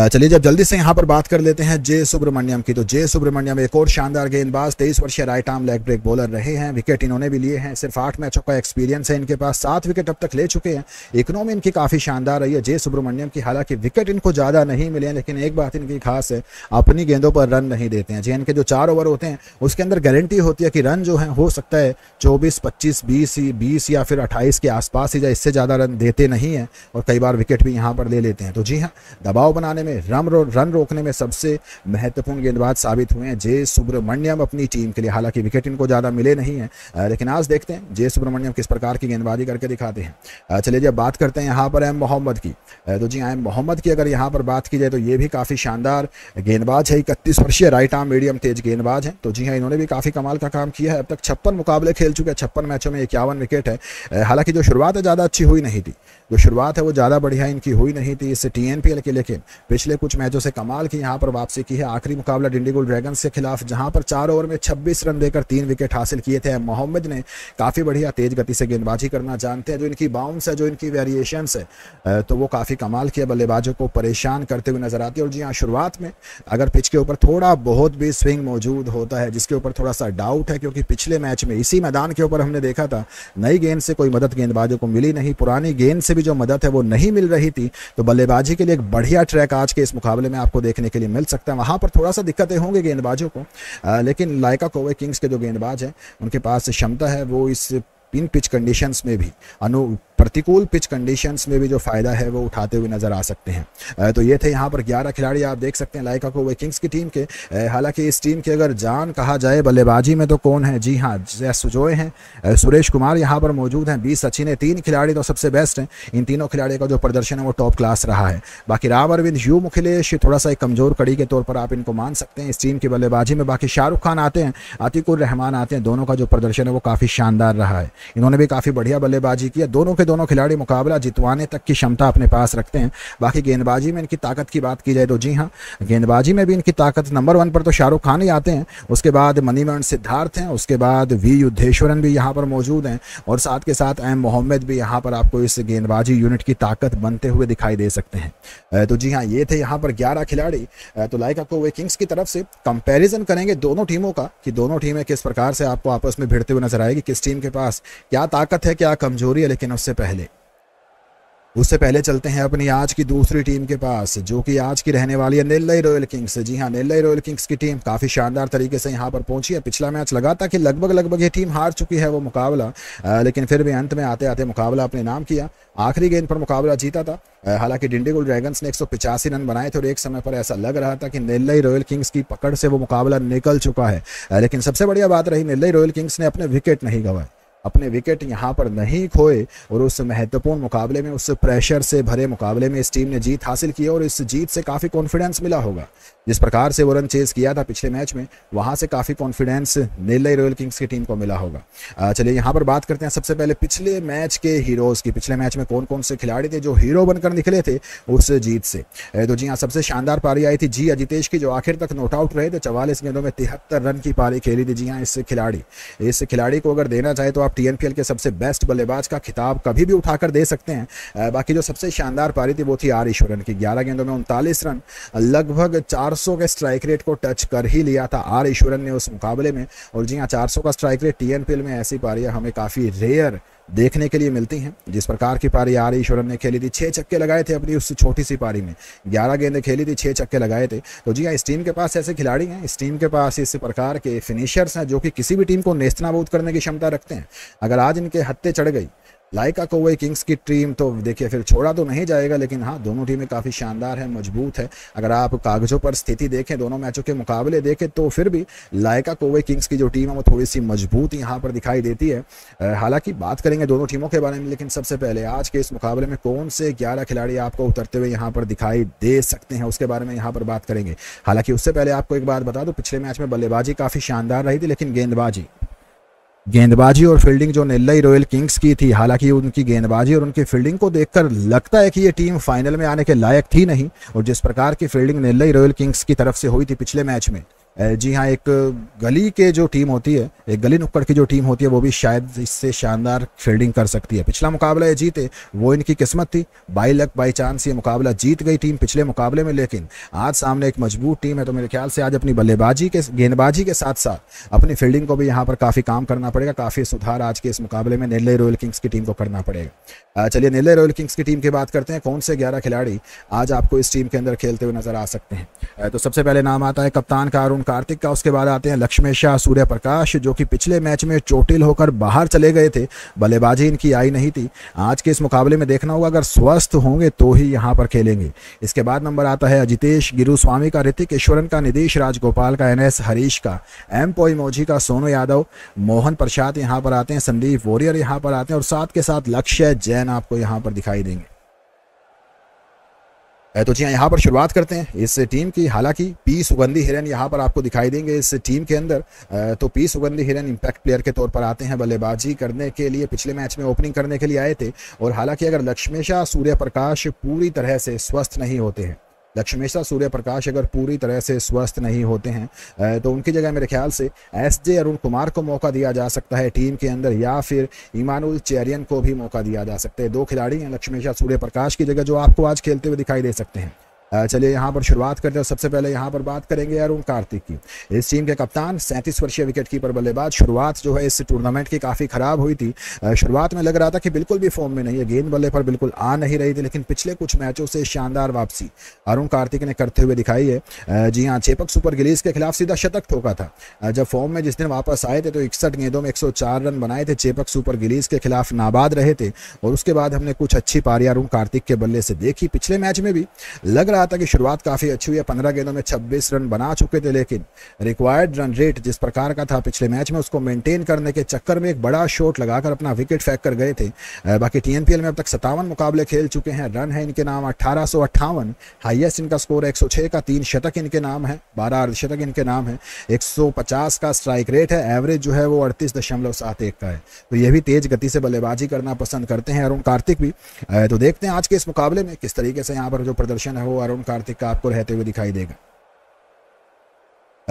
चलिए जब जल्दी से यहाँ पर बात कर लेते हैं जे सुब्रमण्यम की तो जे सुब्रमण्यम एक और शानदार गेंदबाज तेईस वर्षीय right arm leg break bowler रहे हैं विकेट इन्होंने भी लिए हैं सिर्फ आठ मैचों का एक्सपीरियंस है इनके पास सात विकेट अब तक ले चुके हैं इकोनॉमी इनकी काफ़ी शानदार रही है जे सुब्रमण्यम की हालांकि विकेट इनको ज़्यादा नहीं मिले हैं लेकिन एक बात इनकी खास है अपनी गेंदों पर रन नहीं देते हैं जे इनके जो चार ओवर होते हैं उसके अंदर गारंटी होती है कि रन जो है हो सकता है चौबीस पच्चीस बीस बीस या फिर अट्ठाईस के आसपास ही इससे ज़्यादा रन देते नहीं है और कई बार विकेट भी यहाँ पर ले लेते हैं तो जी हाँ दबाव बनाने करने में रन रो, रन रोकने में सबसे महत्वपूर्ण गेंदबाज साबित हुए हैं जे सुब्रमण्यम अपनी टीम के लिए हालांकि विकेट इनको ज़्यादा मिले नहीं हैं लेकिन आज देखते हैं जे सुब्रमण्यम किस प्रकार की गेंदबाजी करके दिखाते हैं चलिए जब बात करते हैं यहाँ पर एम मोहम्मद की तो जी एम मोहम्मद की अगर यहाँ पर बात की जाए तो ये भी काफ़ी शानदार गेंदबाज है इकतीस वर्षीय राइट आर्म मीडियम तेज गेंदबाज हैं तो जी हाँ इन्होंने भी काफ़ी कमाल का काम किया है अब तक छप्पन मुकाबले खेल चुके हैं छप्पन मैचों में इक्यावन विकेट है हालांकि जो शुरुआत है ज़्यादा अच्छी हुई नहीं थी जो शुरुआत है वो ज़्यादा बढ़िया इनकी हुई नहीं थी इससे टी एन पी एल के लेकिन पिछले कुछ मैचों से कमाल की यहाँ पर वापसी की है आखिरी मुकाबला डिंडीगुल ड्रैगन्स के खिलाफ जहाँ पर चार ओवर में छब्बीस रन देकर तीन विकेट हासिल किए थे मोहम्मद ने काफ़ी बढ़िया तेज गति से गेंदबाजी करना जानते हैं जो इनकी बाउंस है जो इनकी वेरिएशंस है तो वो काफ़ी कमाल की बल्लेबाजों को परेशान करते हुए नजर आती है और जी हाँ शुरुआत में अगर पिच के ऊपर थोड़ा बहुत भी स्विंग मौजूद होता है जिसके ऊपर थोड़ा सा डाउट है क्योंकि पिछले मैच में इसी मैदान के ऊपर हमने देखा था नई गेंद से कोई मदद गेंदबाजों को मिली नहीं पुरानी गेंद से भी जो मदद है वो नहीं मिल रही थी तो बल्लेबाजी के लिए एक बढ़िया ट्रैक आ आज के इस मुकाबले में आपको देखने के लिए मिल सकता है वहाँ पर थोड़ा सा दिक्कतें होंगी गेंदबाजों को आ, लेकिन लायका कोवे किंग्स के जो गेंदबाज हैं उनके पास क्षमता है वो इस पिन पिच कंडीशंस में भी अनु प्रतिकूल पिच कंडीशंस में भी जो फ़ायदा है वो उठाते हुए नज़र आ सकते हैं तो ये थे यहाँ पर ग्यारह खिलाड़ी आप देख सकते हैं लाइका को वे किंग्स की टीम के हालांकि इस टीम की अगर जान कहा जाए बल्लेबाजी में तो कौन है जी हाँ सुजोय हैं सुरेश कुमार यहाँ पर मौजूद हैं बी सचिन है तीन खिलाड़ी तो सबसे बेस्ट हैं इन तीनों खिलाड़ियों का जो प्रदर्शन है वो टॉप क्लास रहा है बाकी राम अरविंद यू मुखिलेश थोड़ा सा एक कमज़ोर कड़ी के तौर पर आप इनको मान सकते हैं इस टीम की बल्लेबाजी में बाकी शाहरुख खान आते हैं आतिकुर रहमान आते हैं दोनों का जो प्रदर्शन है वो काफ़ी शानदार रहा है इन्होंने भी काफ़ी बढ़िया बल्लेबाजी किया दोनों के दोनों खिलाड़ी मुकाबला जितवाने तक की क्षमता अपने पास रखते हैं बाकी गेंदबाजी में इनकी ताकत की बात की जाए तो जी हाँ गेंदबाजी में भी इनकी ताकत नंबर वन पर तो शाहरुख खान ही आते हैं उसके बाद मनीमरण सिद्धार्थ हैं उसके बाद वी युद्धेश्वरन भी यहाँ पर मौजूद हैं और साथ के साथ एम मोहम्मद भी यहाँ पर आपको इस गेंदबाजी यूनिट की ताकत बनते हुए दिखाई दे सकते हैं तो जी हाँ ये थे यहाँ पर ग्यारह खिलाड़ी तो लाइक आपको वे किंग्स की तरफ से कंपेरिजन करेंगे दोनों टीमों का कि दोनों टीमें किस प्रकार से आपको आपस में भिड़ते हुए नजर आएगी किस टीम के पास क्या ताकत है क्या कमजोरी है लेकिन उससे पहले उससे पहले चलते हैं अपनी आज की दूसरी टीम के पास जो कि आज की रहने वाली है नेल्लई रॉयल किंग्स जी हाँ नेल्लई रॉयल किंग्स की टीम काफ़ी शानदार तरीके से यहाँ पर पहुंची है पिछला मैच लगा था कि लगभग लगभग ये टीम हार चुकी है वो मुकाबला लेकिन फिर भी अंत में आते आते मुकाबला अपने नाम किया आखिरी गेंद पर मुकाबला जीता था हालांकि डिंडीगुल ड्रैगन्स ने एक रन बनाए थे और एक समय पर ऐसा लग रहा था कि नेल्लई रॉयल किंग्स की पकड़ से वो मुकाबला निकल चुका है लेकिन सबसे बढ़िया बात रही नेल्लई रॉयल किंग्स ने अपने विकेट नहीं गंवाए अपने विकेट यहाँ पर नहीं खोए और उस महत्वपूर्ण मुकाबले में उस प्रेशर से भरे मुकाबले में इस टीम ने जीत हासिल की और इस जीत से काफ़ी कॉन्फिडेंस मिला होगा जिस प्रकार से वो रन चेज किया था पिछले मैच में वहाँ से काफ़ी कॉन्फिडेंस नेल्लई रॉयल किंग्स की टीम को मिला होगा चलिए यहाँ पर बात करते हैं सबसे पहले पिछले मैच के हीरोज़ की पिछले मैच में कौन कौन से खिलाड़ी थे जो हीरो बनकर निकले थे उस जीत से तो जी हाँ सबसे शानदार पारी आई थी जी अजितेश की जो आखिर तक नोट आउट रहे थे चवालीस गेंदों में तिहत्तर रन की पारी खेली थी जी हाँ इस खिलाड़ी इस खिलाड़ी को अगर देना चाहे तो आप टीएनपीएल के सबसे बेस्ट बल्लेबाज का खिताब कभी भी उठाकर दे सकते हैं बाकी जो सबसे शानदार पारी थी वो थी आर ईश्वरन की ग्यारह गेंदों में उनतालीस रन लगभग 400 के स्ट्राइक रेट को टच कर ही लिया था आर ईश्वरन ने उस मुकाबले में और जी हाँ चार का स्ट्राइक रेट टी में ऐसी पारियाँ हमें काफ़ी रेयर देखने के लिए मिलती हैं जिस प्रकार की पारी आर ईश्वरन ने खेली थी छः छक्के लगाए थे अपनी उस छोटी सी पारी में ग्यारह गेंदें खेली थी छः छक्के लगाए थे तो जी हाँ इस टीम के पास ऐसे खिलाड़ी हैं इस टीम के पास इस प्रकार के फिनिशर्स हैं जो कि किसी भी टीम को नेस्तनाबूद करने की क्षमता रखते हैं अगर आज इनके हत्ते चढ़ गई लाइका को वही किंग्स की टीम तो देखिए फिर छोड़ा तो नहीं जाएगा लेकिन हाँ दोनों टीमें काफ़ी शानदार है मजबूत है अगर आप कागजों पर स्थिति देखें दोनों मैचों के मुकाबले देखें तो फिर भी लाइका कोवे किंग्स की जो टीम है वो थोड़ी सी मजबूत यहाँ पर दिखाई देती है हालांकि बात करेंगे दोनों टीमों के बारे में लेकिन सबसे पहले आज के इस मुकाबले में कौन से ग्यारह खिलाड़ी आपको उतरते हुए यहाँ पर दिखाई दे सकते हैं उसके बारे में यहाँ पर बात करेंगे हालांकि उससे पहले आपको एक बात बता दो पिछले मैच में बल्लेबाजी काफ़ी शानदार रही थी लेकिन गेंदबाजी गेंदबाजी और फील्डिंग जो नेल्लई रॉयल किंग्स की थी हालांकि उनकी गेंदबाजी और उनकी फील्डिंग को देखकर लगता है कि ये टीम फाइनल में आने के लायक थी नहीं और जिस प्रकार की फील्डिंग नेल्लई रॉयल किंग्स की तरफ से हुई थी पिछले मैच में जी हाँ एक गली के जो टीम होती है एक गली नुक्कड़ की जो टीम होती है वो भी शायद इससे शानदार फील्डिंग कर सकती है पिछला मुकाबला ये जीते वो इनकी किस्मत थी बाई लक बाई चांस ये मुकाबला जीत गई टीम पिछले मुकाबले में लेकिन आज सामने एक मजबूत टीम है तो मेरे ख्याल से आज अपनी बल्लेबाजी के गेंदबाजी के साथ साथ अपनी फील्डिंग को भी यहाँ पर काफ़ी काम करना पड़ेगा काफ़ी सुधार आज के इस मुकाबले में नेल्ले रॉयल किंग्स की टीम को करना पड़ेगा चलिए नेल्ले रॉयल किंग्स की टीम की बात करते हैं कौन से ग्यारह खिलाड़ी आज आपको इस टीम के अंदर खेलते हुए नजर आ सकते हैं तो सबसे पहले नाम आता है कप्तान का कार्तिक का उसके बाद आते हैं लक्ष्मेश सूर्य प्रकाश जो कि पिछले मैच में चोटिल होकर बाहर चले गए थे बल्लेबाजी इनकी आई नहीं थी आज के इस मुकाबले में देखना होगा अगर स्वस्थ होंगे तो ही यहाँ पर खेलेंगे इसके बाद नंबर आता है अजितेश गिरु स्वामी का ऋतिक ईश्वरन का निदेश राजगोपाल का एन एस हरीश का एम पोईमोझी का सोनू यादव मोहन प्रसाद यहाँ पर आते हैं संदीप वॉरियर यहाँ पर आते हैं और साथ के साथ लक्ष्य जैन आपको यहाँ पर दिखाई देंगे तो जी हाँ यहाँ पर शुरुआत करते हैं इस टीम की हालांकि पी सुगंधी हिरन यहाँ पर आपको दिखाई देंगे इस टीम के अंदर तो पी सुगंधी हिरन इम्पैक्ट प्लेयर के तौर पर आते हैं बल्लेबाजी करने के लिए पिछले मैच में ओपनिंग करने के लिए आए थे और हालांकि अगर लक्ष्मेशा सूर्य प्रकाश पूरी तरह से स्वस्थ नहीं होते हैं लक्ष्मेशा सूर्य प्रकाश अगर पूरी तरह से स्वस्थ नहीं होते हैं तो उनकी जगह मेरे ख्याल से एस जे अरुण कुमार को मौका दिया जा सकता है टीम के अंदर या फिर इमानुल चेरियन को भी मौका दिया जा सकता है दो खिलाड़ी हैं लक्ष्मेशा सूर्य प्रकाश की जगह जो आपको आज खेलते हुए दिखाई दे सकते हैं चलिए यहाँ पर शुरुआत करते हैं सबसे पहले यहाँ पर बात करेंगे अरुण कार्तिक की इस टीम के कप्तान सैंतीस वर्षीय विकेट कीपर बल्लेबाज शुरुआत जो है इस टूर्नामेंट की काफ़ी ख़राब हुई थी शुरुआत में लग रहा था कि बिल्कुल भी फॉर्म में नहीं है गेंद बल्ले पर बिल्कुल आ नहीं रही थी लेकिन पिछले कुछ मैचों से शानदार वापसी अरुण कार्तिक ने करते हुए दिखाई है जी हाँ चेपक सुपर गिलीज के खिलाफ सीधा शतक ठोका था जब फॉर्म में जिस दिन वापस आए थे तो इकसठ गेंदों में एक रन बनाए थे चेपक सुपर गिलीज के खिलाफ नाबाद रहे थे और उसके बाद हमने कुछ अच्छी पारी अरुण कार्तिक के बल्ले से देखी पिछले मैच में भी लग रहा कहा था कि शुरुआत काफ़ी अच्छी हुई है पंद्रह गेंदों में छब्बीस रन बना चुके थे लेकिन रिक्वायर्ड रन रेट जिस प्रकार का था पिछले मैच में उसको मेंटेन करने के चक्कर में एक बड़ा शॉट लगाकर अपना विकेट फेंक कर गए थे बाकी टीएनपीएल में अब तक सत्तावन मुकाबले खेल चुके हैं रन है इनके नाम अट्ठारह सौ इनका स्कोर एक का तीन शतक इनके नाम है बारह अर्धशतक इनके नाम है एक का स्ट्राइक रेट है एवरेज जो है वो अड़तीस का है तो ये भी तेज गति से बल्लेबाजी करना पसंद करते हैं अरुण कार्तिक भी तो देखते हैं आज के इस मुकाबले में किस तरीके से यहाँ पर जो प्रदर्शन है वो अरुण अरुण कार्तिक का आपको रहते हुए दिखाई देगा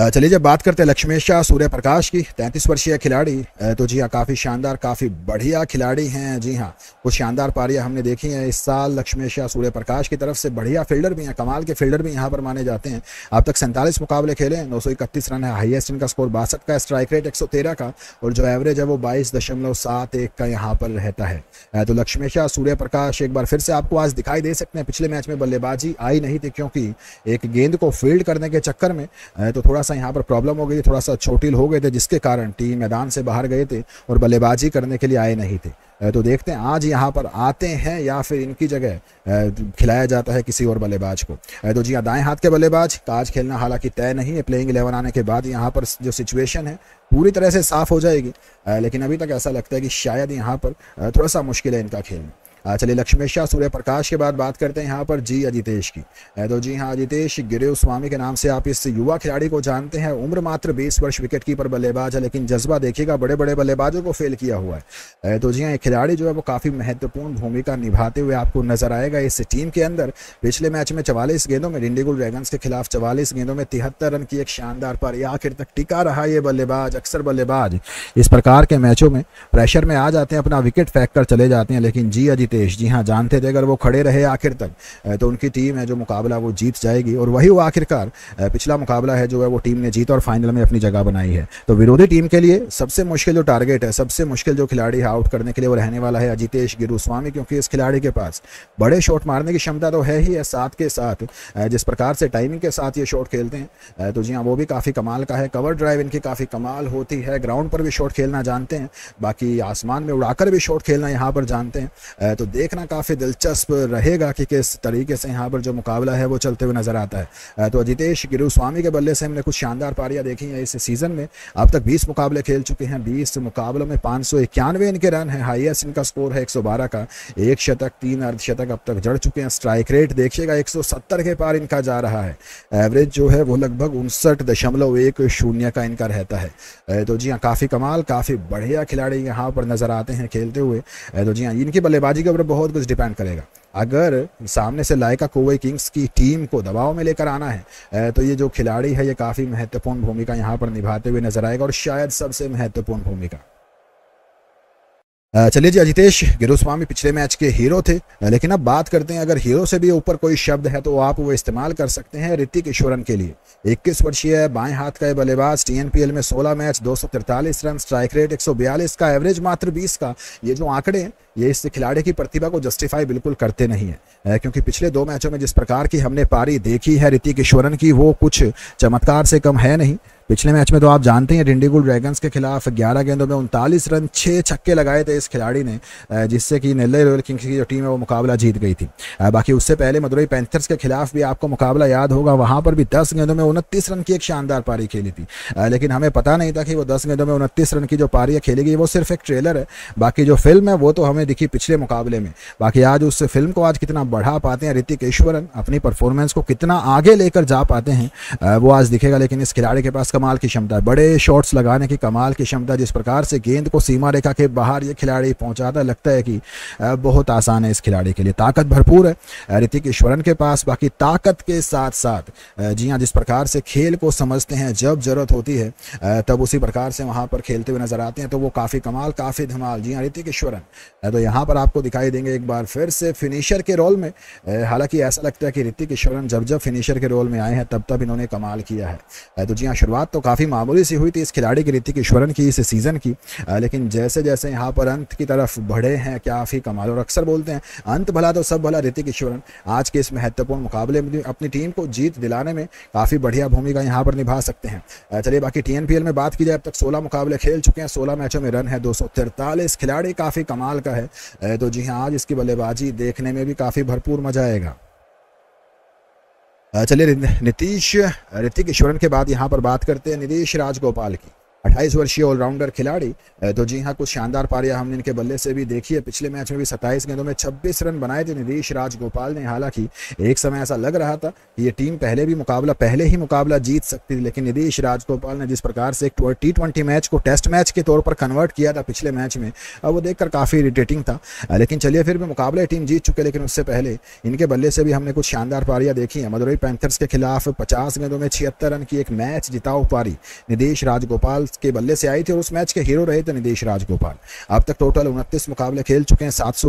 चलिए जब बात करते हैं लक्ष्मेश शाह सूर्य प्रकाश की तैंतीस वर्षीय खिलाड़ी तो जी हाँ काफ़ी शानदार काफ़ी बढ़िया खिलाड़ी हैं जी हाँ कुछ शानदार पारियाँ हमने देखी हैं इस साल लक्ष्मेश शाह सूर्य प्रकाश की तरफ से बढ़िया फील्डर भी हैं कमाल के फील्डर भी यहाँ पर माने जाते हैं अब तक सैंतालीस मुकाबले खेले हैं नौ रन है हाइएस्ट इनका स्कोर बासठ का स्ट्राइक रेट एक का और जो एवरेज है वो बाईस का यहाँ पर रहता है तो लक्ष्मेश शाह सूर्य प्रकाश एक बार फिर से आपको आज दिखाई दे सकते हैं पिछले मैच में बल्लेबाजी आई नहीं थी क्योंकि एक गेंद को फील्ड करने के चक्कर में तो थोड़ा थोड़ा सा यहाँ पर प्रॉब्लम हो गई थी थोड़ा सा चोटिल हो गए थे जिसके कारण टीम मैदान से बाहर गए थे और बल्लेबाजी करने के लिए आए नहीं थे तो देखते हैं आज यहाँ पर आते हैं या फिर इनकी जगह खिलाया जाता है किसी और बल्लेबाज को तो जी हाँ दाएँ हाथ के बल्लेबाज का आज खेलना हालांकि तय नहीं है प्लेइंग इलेवन आने के बाद यहाँ पर जो सिचुएशन है पूरी तरह से साफ हो जाएगी लेकिन अभी तक ऐसा लगता है कि शायद यहाँ पर थोड़ा सा मुश्किल है इनका खेलना चलिए लक्ष्मेश सूर्य प्रकाश के बाद बात करते हैं यहाँ पर जी अजितेश की तो जी हाँ अजितेश गिरे स्वामी के नाम से आप इस युवा खिलाड़ी को जानते हैं उम्र मात्र बीस वर्ष विकेट कीपर बल्लेबाज है लेकिन जज्बा देखिएगा बड़े बड़े बल्लेबाजों को फेल किया हुआ है तो जी हाँ खिलाड़ी जो है वो काफ़ी महत्वपूर्ण भूमिका निभाते हुए आपको नजर आएगा इस टीम के अंदर पिछले मैच में चवालीस गेंदों में डिंडीगुल ड्रैगन्स के खिलाफ चवालीस गेंदों में तिहत्तर रन की एक शानदार पर आखिर तक टिका रहा ये बल्लेबाज अक्सर बल्लेबाज इस प्रकार के मैचों में प्रेशर में आ जाते हैं अपना विकेट फेंक कर चले जाते हैं लेकिन जी अजित रितेश जी हाँ जानते थे अगर वो खड़े रहे आखिर तक तो उनकी टीम है जो मुकाबला वो जीत जाएगी और वही वो आखिरकार पिछला मुकाबला है जो है वो टीम ने जीता और फाइनल में अपनी जगह बनाई है तो विरोधी टीम के लिए सबसे मुश्किल जो टारगेट है सबसे मुश्किल जो खिलाड़ी है आउट करने के लिए वो रहने वाला है अजितेश गिरुस्वामी क्योंकि इस खिलाड़ी के पास बड़े शॉट मारने की क्षमता तो है ही है साथ के साथ जिस प्रकार से टाइमिंग के साथ ये शॉट खेलते हैं तो जी हाँ वो भी काफ़ी कमाल का है कवर ड्राइव इनकी काफ़ी कमाल होती है ग्राउंड पर भी शॉट खेलना जानते हैं बाकी आसमान में उड़ाकर भी शॉट खेलना यहाँ पर जानते हैं तो तो देखना काफ़ी दिलचस्प रहेगा कि किस तरीके से यहाँ पर जो मुकाबला है वो चलते हुए नज़र आता है तो अजितेश गिरु स्वामी के बल्ले से हमने कुछ शानदार पारियाँ देखी हैं इस सीज़न में अब तक बीस मुकाबले खेल चुके हैं बीस मुकाबलों में पाँच इनके रन है हाइएस्ट इनका स्कोर है एक का एक शतक तीन अर्धशतक अब तक जड़ चुके हैं स्ट्राइक रेट देखिएगा एक के पार इनका जा रहा है एवरेज जो है वो लगभग उनसठ शून्य का इनका रहता है तो जी हाँ काफ़ी कमाल काफ़ी बढ़िया खिलाड़ी यहाँ पर नज़र आते हैं खेलते हुए तो जी हाँ इनकी बल्लेबाजी का ऊपर बहुत कुछ डिपेंड करेगा अगर सामने से लायका कोवे किंग्स की टीम को दबाव में लेकर आना है तो ये जो खिलाड़ी है ये काफ़ी महत्वपूर्ण भूमिका यहाँ पर निभाते हुए नजर आएगा और शायद सबसे महत्वपूर्ण भूमिका चलिए जी अजितेश गिरुस्वामी पिछले मैच के हीरो थे लेकिन अब बात करते हैं अगर हीरो से भी ऊपर कोई शब्द है तो आप वो इस्तेमाल कर सकते हैं ऋतिक ईश्वरन के लिए 21 वर्षीय बाएं हाथ का बल्लेबाज टीएनपीएल में 16 मैच दो रन स्ट्राइक रेट 142 का एवरेज मात्र 20 का ये जो आंकड़े हैं ये इस खिलाड़ी की प्रतिभा को जस्टिफाई बिल्कुल करते नहीं है क्योंकि पिछले दो मैचों में जिस प्रकार की हमने पारी देखी है ऋतिक ईश्वरन की वो कुछ चमत्कार से कम है नहीं पिछले मैच में तो आप जानते हैं डिंडीगुल ड्रैगन्स के खिलाफ 11 गेंदों में उनतालीस रन छः छक्के लगाए थे इस खिलाड़ी ने जिससे कि नेल्ले रॉयल किंग्स की जो टीम है वो मुकाबला जीत गई थी बाकी उससे पहले मदुरई पैंथर्स के खिलाफ भी आपको मुकाबला याद होगा वहाँ पर भी दस गेंदों में उनतीस रन की एक शानदार पारी खेली थी लेकिन हमें पता नहीं था कि वो दस गेंदों में उनतीस रन की जो पारी खेली गई वो सिर्फ एक ट्रेलर है बाकी जो फिल्म है वो तो हमें हमें दिखी पिछले मुकाबले में बाकी आज उस फिल्म को आज कितना बढ़ा पाते हैं ऋतिक ईश्वरन अपनी परफॉर्मेंस को कितना आगे लेकर जा पाते हैं वो आज दिखेगा लेकिन इस खिलाड़ी के पास कमाल की क्षमता है बड़े शॉट्स लगाने की कमाल की क्षमता जिस प्रकार से गेंद को सीमा रेखा के बाहर ये खिलाड़ी पहुँचाता लगता है कि बहुत आसान है इस खिलाड़ी के लिए ताकत भरपूर है ऋतिक ईश्वरन के पास बाकी ताकत के साथ साथ जी हाँ जिस प्रकार से खेल को समझते हैं जब जरूरत होती है तब उसी प्रकार से वहाँ पर खेलते हुए नजर आते हैं तो वो काफ़ी कमाल काफ़ी धमाल जी हाँ ऋतिक ईश्वरन तो यहाँ पर आपको दिखाई देंगे एक बार फिर से फिनिशर के रोल में हालांकि ऐसा लगता है कि ऋतिक ईश्वरन जब जब फिनिशर के रोल में आए हैं तब तब इन्होंने कमाल किया है तो जी हाँ शुरुआत तो काफ़ी मामूली सी हुई थी इस खिलाड़ी की ऋतिक ईश्वरन की इस सीज़न की लेकिन जैसे जैसे यहाँ पर अंत की तरफ बढ़े हैं काफ़ी कमाल और अक्सर बोलते हैं अंत भला तो सब भला ऋतिक ईश्वरन आज के इस महत्वपूर्ण मुकाबले में अपनी टीम को जीत दिलाने में काफ़ी बढ़िया भूमिका यहाँ पर निभा सकते हैं चलिए बाकी टी में बात की जाए अब तक सोलह मुकाबले खेल चुके हैं सोलह मैचों में रन है दो खिलाड़ी काफ़ी कमाल का है तो जी हाँ आज इसकी बल्लेबाजी देखने में भी काफ़ी भरपूर मजा आएगा चलिए नीतीश ऋतिक ईश्वरन के बाद यहाँ पर बात करते हैं नीतीश राजगोपाल की अट्ठाईस वर्षीय ऑलराउंडर खिलाड़ी तो जी हाँ कुछ शानदार पारियां हमने इनके बल्ले से भी देखी है पिछले मैच में भी 27 गेंदों में 26 रन बनाए थे राज राजगोपाल ने हालांकि एक समय ऐसा लग रहा था कि ये टीम पहले भी मुकाबला पहले ही मुकाबला जीत सकती थी लेकिन निदेश राजगोपाल ने जिस प्रकार से एक टी ट्वेंटी मैच को टेस्ट मैच के तौर पर कन्वर्ट किया था पिछले मैच में वो देखकर काफ़ी इरिटेटिंग था लेकिन चलिए फिर भी मुकाबला टीम जीत चुके लेकिन उससे पहले इनके बल्ले से भी हमने कुछ शानदार पारियाँ देखी हैं मदुरई पैंथर्स के खिलाफ पचास गेंदों में छिहत्तर रन की एक मैच जिताओ पारी निदेश राजगोपाल के बल्ले से आई थी और उस मैच के हीरो रहे थे निदेश राजगोपाल अब तक टोटल उनतीस मुकाबले खेल चुके हैं सात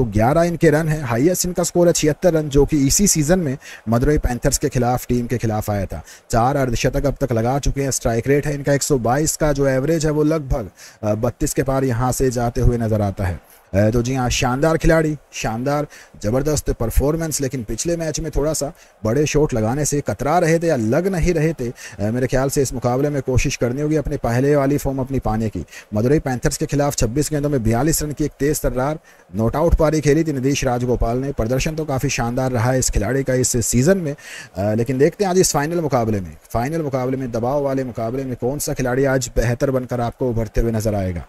इनके रन है हाइएस्ट इनका स्कोर है छिहत्तर रन जो कि इसी सीजन में मदुरई पैंथर्स के खिलाफ टीम के खिलाफ आया था चार अर्धशतक अब तक लगा चुके हैं स्ट्राइक रेट है इनका एक का जो एवरेज है वो लगभग बत्तीस के पार यहाँ से जाते हुए नजर आता है तो जी हाँ शानदार खिलाड़ी शानदार ज़बरदस्त परफॉर्मेंस लेकिन पिछले मैच में थोड़ा सा बड़े शॉट लगाने से कतरा रहे थे या लग नहीं रहे थे मेरे ख्याल से इस मुकाबले में कोशिश करनी होगी अपने पहले वाली फॉर्म अपनी पाने की मदुरई पैंथर्स के खिलाफ छब्बीस गेंदों में बयालीस रन की एक तेज़ तर्रार नॉट आउट पारी खेली थी नीतीश राजगोपाल ने प्रदर्शन तो काफ़ी शानदार रहा है इस खिलाड़ी का इस सीज़न में लेकिन देखते हैं आज इस फाइनल मुकाबले में फाइनल मुकाबले में दबाव वाले मुकाबले में कौन सा खिलाड़ी आज बेहतर बनकर आपको उभरते हुए नजर आएगा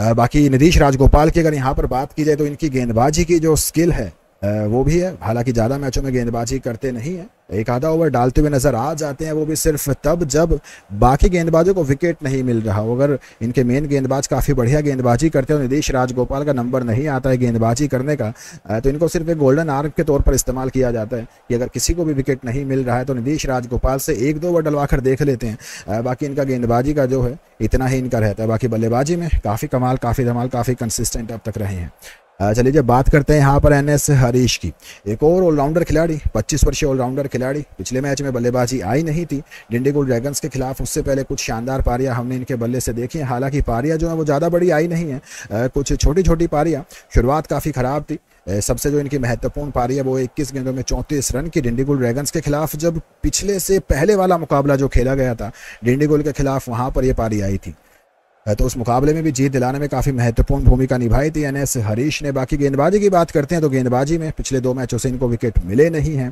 बाकी नीतीश राजगोपाल की अगर यहाँ पर बात की जाए तो इनकी गेंदबाजी की जो स्किल है वो भी है हालांकि ज़्यादा मैचों में गेंदबाजी करते नहीं हैं एक आधा ओवर डालते हुए नज़र आ जाते हैं वो भी सिर्फ तब जब बाकी गेंदबाजों को विकेट नहीं मिल रहा हो अगर इनके मेन गेंदबाज काफ़ी बढ़िया गेंदबाजी करते हैं निदेश राजगोपाल का नंबर नहीं आता है गेंदबाजी करने का तो इनको सिर्फ एक गोल्डन आर्म के तौर पर इस्तेमाल किया जाता है कि अगर किसी को भी विकेट नहीं मिल रहा है तो निदेश राजगोपाल से एक दो ओवर डलवा कर देख लेते हैं बाकी इनका गेंदबाजी का जो है इतना ही इनका रहता है बाकी बल्लेबाजी में काफ़ी कमाल काफ़ी धमाल काफ़ी कंसिस्टेंट अब तक रहे हैं चलिए जब बात करते हैं यहाँ पर एन एस हरीश की एक और ऑलराउंडर खिलाड़ी पच्चीस वर्षीय ऑलराउंडर खिलाड़ी पिछले मैच में बल्लेबाजी आई नहीं थी डिंडीगुल ड्रैगन्स के खिलाफ उससे पहले कुछ शानदार पारियाँ हमने इनके बल्ले से देखी हैं हालांकि पारियाँ जो हैं वो ज़्यादा बड़ी आई नहीं है कुछ छोटी छोटी पारियाँ शुरुआत काफ़ी ख़राब थी सबसे जो इनकी महत्वपूर्ण पारी है वो 21 गेंदों में 34 रन की डिंडीगुल ड्रैगन्स के खिलाफ जब पिछले से पहले वाला मुकाबला जो खेला गया था डिंडीगुल के खिलाफ वहाँ पर ये पारी आई थी तो उस मुकाबले में भी जीत दिलाने में काफ़ी महत्वपूर्ण भूमिका निभाई थी एन एस हरीश ने बाकी गेंदबाजी की बात करते हैं तो गेंदबाजी में पिछले दो मैचों से इनको विकेट मिले नहीं हैं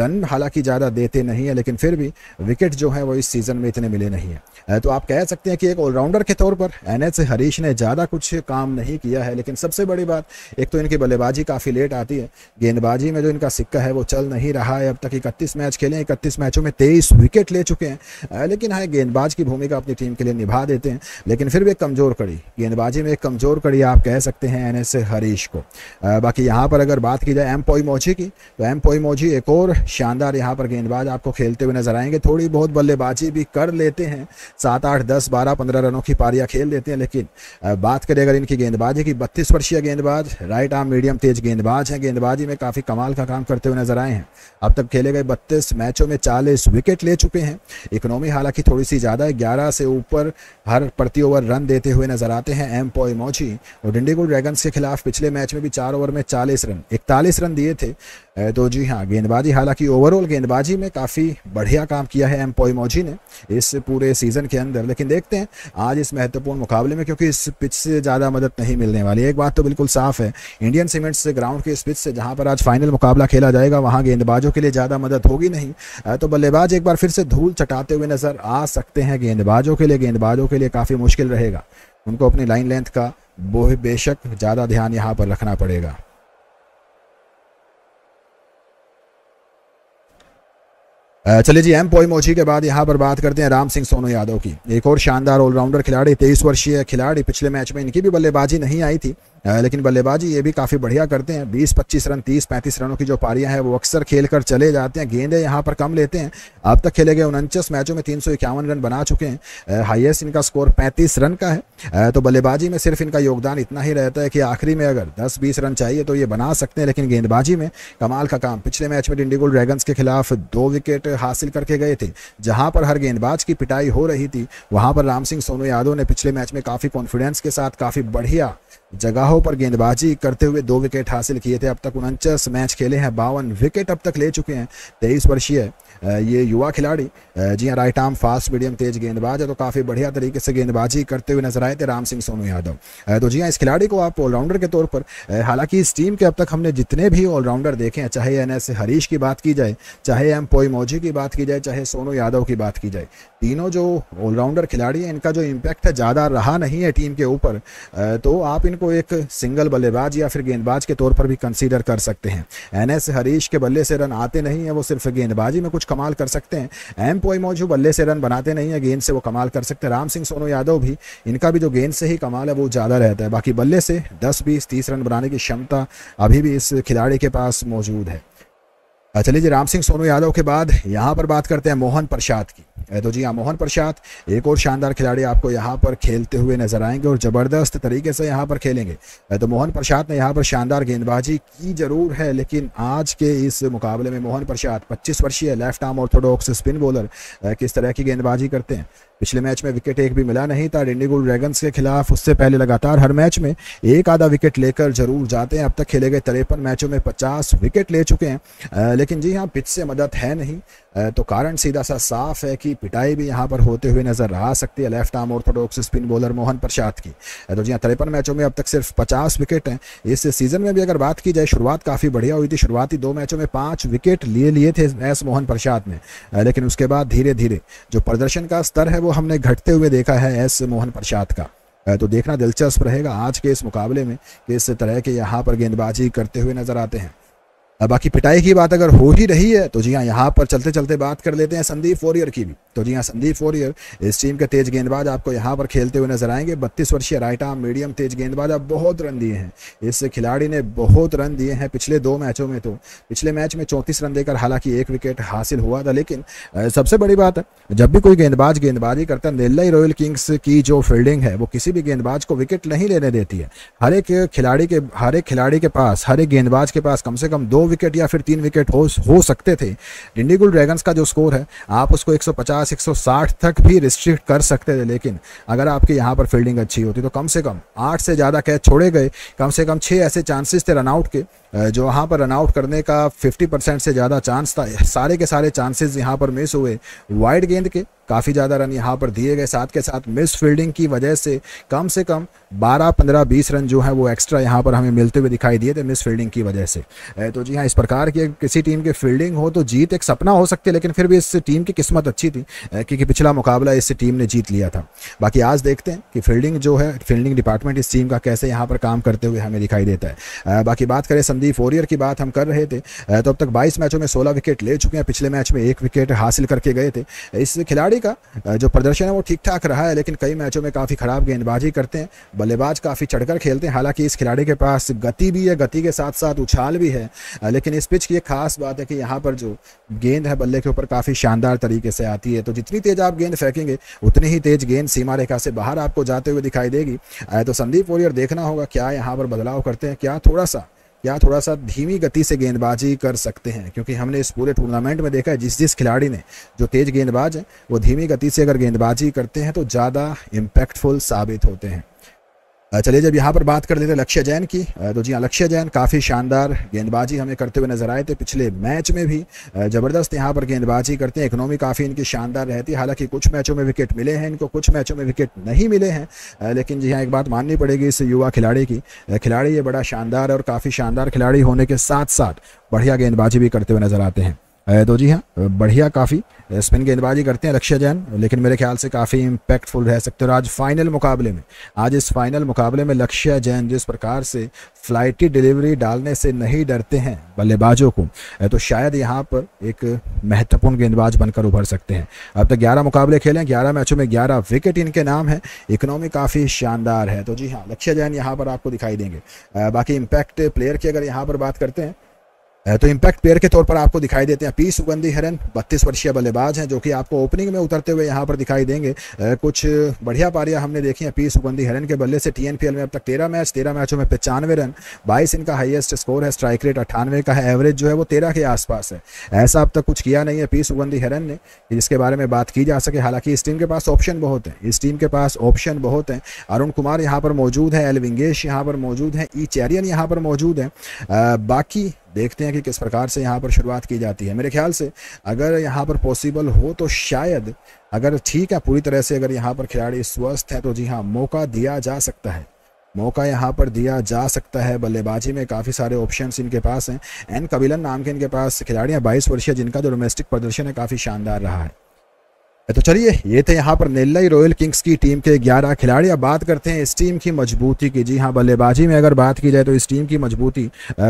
रन हालांकि ज़्यादा देते नहीं है लेकिन फिर भी विकेट जो है वो इस सीज़न में इतने मिले नहीं हैं तो आप कह सकते हैं कि एक ऑलराउंडर के तौर पर एन एस हरीश ने ज़्यादा कुछ काम नहीं किया है लेकिन सबसे बड़ी बात एक तो इनकी बल्लेबाजी काफ़ी लेट आती है गेंदबाजी में जो इनका सिक्का है वो चल नहीं रहा है अब तक इकतीस मैच खेले इकतीस मैचों में तेईस विकेट ले चुके हैं लेकिन हाँ गेंदबाज की भूमिका अपनी टीम के लिए निभा देते हैं लेकिन फिर भी एक कमज़ोर कड़ी गेंदबाजी में एक कमज़ोर कड़ी आप कह सकते हैं एन एस हरीश को आ, बाकी यहाँ पर अगर बात की जाए एम पोई मोची की तो एम पोई मोची एक और शानदार यहाँ पर गेंदबाज आपको खेलते हुए नजर आएंगे थोड़ी बहुत बल्लेबाजी भी कर लेते हैं सात आठ दस बारह पंद्रह रनों की पारियाँ खेल लेते हैं लेकिन आ, बात करें अगर इनकी गेंदबाजी की बत्तीस वर्षीय गेंदबाज राइट आर्म मीडियम तेज गेंदबाज हैं गेंदबाजी में काफ़ी कमाल का काम करते हुए नजर आए हैं अब तक खेले गए बत्तीस मैचों में चालीस विकेट ले चुके हैं इकोनॉमी हालांकि थोड़ी सी ज़्यादा है ग्यारह से ऊपर हर प्रति ओवर रन देते हुए नजर आते हैं एम पोईमोची और डिंडीगुल ड्रैगन्स के खिलाफ पिछले मैच में भी चार ओवर में चालीस रन इकतालीस रन दिए थे तो जी हाँ गेंदबाजी हालांकि ओवरऑल गेंदबाजी में काफ़ी बढ़िया काम किया है एम पोईमोजी ने इस पूरे सीजन के अंदर लेकिन देखते हैं आज इस महत्वपूर्ण मुकाबले में क्योंकि इस पिच से ज़्यादा मदद नहीं मिलने वाली एक बात तो बिल्कुल साफ है इंडियन सीमेंट्स ग्राउंड के इस पिच से जहाँ पर आज फाइनल मुकाबला खेला जाएगा वहाँ गेंदबाजों के लिए ज़्यादा मदद होगी नहीं तो बल्लेबाज एक बार फिर से धूल चटाते हुए नजर आ सकते हैं गेंदबाजों के लिए गेंदबाजों के लिए काफ़ी मुश्किल मुश्किल रहेगा उनको अपनी लाइन लेंथ का बोहे बेशक ज़्यादा ध्यान यहाँ पर रखना पड़ेगा चलिए जी एम पोई मोची के बाद यहाँ पर बात करते हैं राम सिंह सोनू यादव की एक और शानदार ऑलराउंडर खिलाड़ी तेईस वर्षीय खिलाड़ी पिछले मैच में इनकी भी बल्लेबाजी नहीं आई थी लेकिन बल्लेबाजी ये भी काफ़ी बढ़िया करते हैं बीस पच्चीस रन तीस पैंतीस रनों की जो पारियाँ हैं वो अक्सर खेल कर चले जाते हैं गेंदें यहाँ पर कम लेते हैं अब तक खेले गए उनचास मैचों में तीन रन बना चुके हैं हाइएस्ट इनका स्कोर पैंतीस रन का है तो बल्लेबाजी में सिर्फ इनका योगदान इतना ही रहता है कि आखिरी में अगर दस बीस रन चाहिए तो ये बना सकते हैं लेकिन गेंदबाजी में कमाल का काम पिछले मैच में डिंडीगुल ड्रैगन्स के खिलाफ दो विकेट हासिल करके गए थे जहां पर हर गेंदबाज की पिटाई हो रही थी वहां पर राम सिंह सोनू यादव ने पिछले मैच में काफ़ी कॉन्फिडेंस के साथ काफ़ी बढ़िया जगहों पर गेंदबाजी करते हुए दो विकेट हासिल किए थे अब तक उनचास मैच खेले हैं बावन विकेट अब तक ले चुके हैं तेईस वर्षीय ये युवा खिलाड़ी जी हाँ राइट आर्म फास्ट मीडियम तेज गेंदबाज है तो काफ़ी बढ़िया तरीके से गेंदबाजी करते हुए नजर आए थे राम सिंह सोनू यादव तो जी हाँ इस खिलाड़ी को आप ऑलराउंडर के तौर पर हालांकि इस टीम के अब तक हमने जितने भी ऑलराउंडर देखे हैं चाहे एन हरीश की बात की जाए चाहे एम पोई मौजी की बात की जाए चाहे सोनू यादव की बात की जाए तीनों जो ऑलराउंडर खिलाड़ी हैं इनका जो इम्पैक्ट है ज़्यादा रहा नहीं है टीम के ऊपर तो आप इनको एक सिंगल बल्लेबाज या फिर गेंदबाज के तौर पर भी कंसीडर कर सकते हैं एन एस हरीश के बल्ले से रन आते नहीं हैं वो सिर्फ गेंदबाजी में कुछ कमाल कर सकते हैं एम पोई मौजू बल्ले से रन बनाते नहीं हैं गेंद से वो कमाल कर सकते हैं राम सिंह सोनू यादव भी इनका भी जो गेंद से ही कमाल है वो ज़्यादा रहता है बाकी बल्ले से दस बीस तीस रन बनाने की क्षमता अभी भी इस खिलाड़ी के पास मौजूद है चलिए जी राम सिंह सोनू यादव के बाद यहाँ पर बात करते हैं मोहन प्रसाद की तो जी हाँ मोहन प्रसाद एक और शानदार खिलाड़ी आपको यहाँ पर खेलते हुए नजर आएंगे और ज़बरदस्त तरीके से यहाँ पर खेलेंगे तो मोहन प्रसाद ने यहाँ पर शानदार गेंदबाजी की जरूर है लेकिन आज के इस मुकाबले में मोहन प्रसाद पच्चीस वर्षीय left arm orthodox spin bowler किस तरह की गेंदबाजी करते हैं पिछले मैच में विकेट एक भी मिला नहीं था डिंडीगुल ड्रैगन्स के खिलाफ उससे पहले लगातार हर मैच में एक आधा विकेट लेकर जरूर जाते हैं अब तक खेले गए तिरपन मैचों में पचास विकेट ले चुके हैं लेकिन जी हाँ पिच से मदद है नहीं तो कारण सीधा सा साफ है कि पिटाई भी यहाँ पर होते हुए नजर आ सकती है left arm orthodox spin bowler Mohan Prasad की तो जी हाँ, तिरपन मैचों में अब तक सिर्फ पचास विकेट हैं इस सीजन में भी अगर बात की जाए शुरुआत काफ़ी बढ़िया हुई थी शुरुआती दो मैचों में पाँच विकेट लिए लिए थे एस मोहन प्रसाद ने लेकिन उसके बाद धीरे धीरे जो प्रदर्शन का स्तर है वो हमने घटते हुए देखा है एस मोहन प्रसाद का तो देखना दिलचस्प रहेगा आज के इस मुकाबले में किस तरह के यहाँ पर गेंदबाजी करते हुए नजर आते हैं बाकी पिटाई की बात अगर हो ही रही है तो जी हाँ यहाँ पर चलते चलते बात कर लेते हैं संदीप वॉरियर की भी तो जी हाँ संदीप फोरियर इस टीम के तेज गेंदबाज आपको यहाँ पर खेलते हुए नजर आएंगे बत्तीस वर्षीय राइट आर्म मीडियम तेज गेंदबाज आप बहुत रन दिए हैं इस खिलाड़ी ने बहुत रन दिए हैं पिछले दो मैचों में तो पिछले मैच में चौंतीस रन देकर हालांकि एक विकेट हासिल हुआ था लेकिन सबसे बड़ी बात जब भी कोई गेंदबाज गेंदबाजी करता है नेल्लाई रॉयल किंग्स की जो फील्डिंग है वो किसी भी गेंदबाज को विकेट नहीं लेने देती है हर एक खिलाड़ी के हर एक खिलाड़ी के पास हर एक गेंदबाज के पास कम से कम दो विकेट या फिर तीन विकेट हो हो सकते थे डिंडीगुल ड्रैगन्स का जो स्कोर है आप उसको 150 पचास एक सौ साठ तक भी रिस्ट्रिक्ट कर सकते थे लेकिन अगर आपके यहाँ पर फील्डिंग अच्छी होती तो कम से कम आठ से ज़्यादा कैच छोड़े गए कम से कम छः ऐसे चांसेस थे रनआउट के जो वहाँ पर रनआउट करने का 50 परसेंट से ज़्यादा चांस था सारे के सारे चांसेस यहाँ पर मिस हुए वाइड गेंद के काफ़ी ज़्यादा रन यहाँ पर दिए गए साथ के साथ मिस फील्डिंग की वजह से कम से कम 12, 15, 20 रन जो है वो एक्स्ट्रा यहाँ पर हमें मिलते हुए दिखाई दिए थे मिस फील्डिंग की वजह से तो जी हाँ इस प्रकार की किसी टीम की फील्डिंग हो तो जीत एक सपना हो सकती है लेकिन फिर भी इस टीम की किस्मत अच्छी थी क्योंकि पिछला मुकाबला इस टीम ने जीत लिया था बाकी आज देखते हैं कि फील्डिंग जो है फील्डिंग डिपार्टमेंट इस टीम का कैसे यहाँ पर काम करते हुए हमें दिखाई देता है बाकी बात करें संदीप वॉरियर की बात हम कर रहे थे तो अब तक बाईस मैचों में सोलह विकेट ले चुके हैं पिछले मैच में एक विकेट हासिल करके गए थे इस खिलाड़ी खिलाड़ी का जो प्रदर्शन है वो ठीक ठाक रहा है लेकिन कई मैचों में काफ़ी ख़राब गेंदबाजी करते हैं बल्लेबाज काफ़ी चढ़कर खेलते हैं हालांकि इस खिलाड़ी के पास गति भी है गति के साथ साथ उछाल भी है लेकिन इस पिच की एक खास बात है कि यहाँ पर जो गेंद है बल्ले के ऊपर काफ़ी शानदार तरीके से आती है तो जितनी तेज़ आप गेंद फेंकेंगे उतनी ही तेज़ गेंद सीमा रेखा से बाहर आपको जाते हुए दिखाई देगी तो संदीप वॉरियर देखना होगा क्या यहाँ पर बदलाव करते हैं क्या थोड़ा सा या थोड़ा सा धीमी गति से गेंदबाजी कर सकते हैं क्योंकि हमने इस पूरे टूर्नामेंट में देखा है जिस जिस खिलाड़ी ने जो तेज गेंदबाज है वो धीमी गति से अगर गेंदबाजी करते हैं तो ज़्यादा इम्पैक्टफुल साबित होते हैं चलिए जब यहाँ पर बात कर लेते हैं लक्ष्य जैन की तो जी हाँ लक्ष्य जैन काफ़ी शानदार गेंदबाजी हमें करते हुए नजर आए थे पिछले मैच में भी ज़बरदस्त यहाँ पर गेंदबाजी करते हैं इकनॉमी काफ़ी इनकी शानदार रहती है हालांकि कुछ मैचों में विकेट मिले हैं इनको कुछ मैचों में विकेट नहीं मिले हैं लेकिन जी हाँ एक बात माननी पड़ेगी इस युवा खिलाड़ी की खिलाड़ी ये बड़ा शानदार और काफ़ी शानदार खिलाड़ी होने के साथ साथ बढ़िया गेंदबाजी भी करते हुए नजर आते हैं तो जी हाँ बढ़िया काफ़ी स्पिन गेंदबाजी करते हैं लक्ष्य जैन लेकिन मेरे ख्याल से काफ़ी इम्पैक्टफुल रह सकते हैं और आज फाइनल मुकाबले में आज इस फाइनल मुकाबले में लक्ष्य जैन जिस प्रकार से फ्लाइटी डिलीवरी डालने से नहीं डरते हैं बल्लेबाजों को तो शायद यहाँ पर एक महत्वपूर्ण गेंदबाज बनकर उभर सकते हैं अब तक ग्यारह मुकाबले खेले हैं ग्यारह मैचों में ग्यारह विकेट इनके नाम है इकोनॉमी काफ़ी शानदार है तो जी हाँ लक्ष्य जैन यहाँ पर आपको दिखाई देंगे बाकी इम्पैक्ट प्लेयर की अगर यहाँ पर बात करते हैं तो इम्पैक्ट प्लेयर के तौर पर आपको दिखाई देते हैं पी सुगंधी हरन बत्तीस वर्षीय बल्लेबाज हैं जो कि आपको ओपनिंग में उतरते हुए यहाँ पर दिखाई देंगे कुछ बढ़िया पारियाँ हमने देखी हैं पी सुगंधी हरन के बल्ले से टी में अब तक तेरह मैच तेरह मैचों में पचानवे रन बाईस इनका हाइएस्ट स्कोर है स्ट्राइक रेट अट्ठानवे का है एवरेज जो है वो तेरह के आसपास है ऐसा अब तक कुछ किया नहीं है पी सुगंधी हिरन ने जिसके बारे में बात की जा सके हालांकि इस टीम के पास ऑप्शन बहुत हैं इस टीम के पास ऑप्शन बहुत हैं अरुण कुमार यहाँ पर मौजूद है एल विंगेश यहाँ पर मौजूद हैं ई e चैरियन यहाँ पर मौजूद हैं बाकी देखते हैं कि किस प्रकार से यहाँ पर शुरुआत की जाती है मेरे ख्याल से अगर यहाँ पर पॉसिबल हो तो शायद अगर ठीक है पूरी तरह से अगर यहाँ पर खिलाड़ी स्वस्थ है तो जी हाँ मौका दिया जा सकता है मौका यहाँ पर दिया जा सकता है बल्लेबाजी में काफ़ी सारे ऑप्शन इनके पास हैं एन कबीलन नाम के इनके पास खिलाड़ी हैं बाईस वर्षीय जिनका जो डोमेस्टिक प्रदर्शन है काफ़ी शानदार रहा है तो चलिए ये थे यहाँ पर नेल्लई रॉयल किंग्स की टीम के 11 खिलाड़ी अब बात करते हैं इस टीम की मजबूती की जी हाँ बल्लेबाजी में अगर बात की जाए तो इस टीम की मजबूती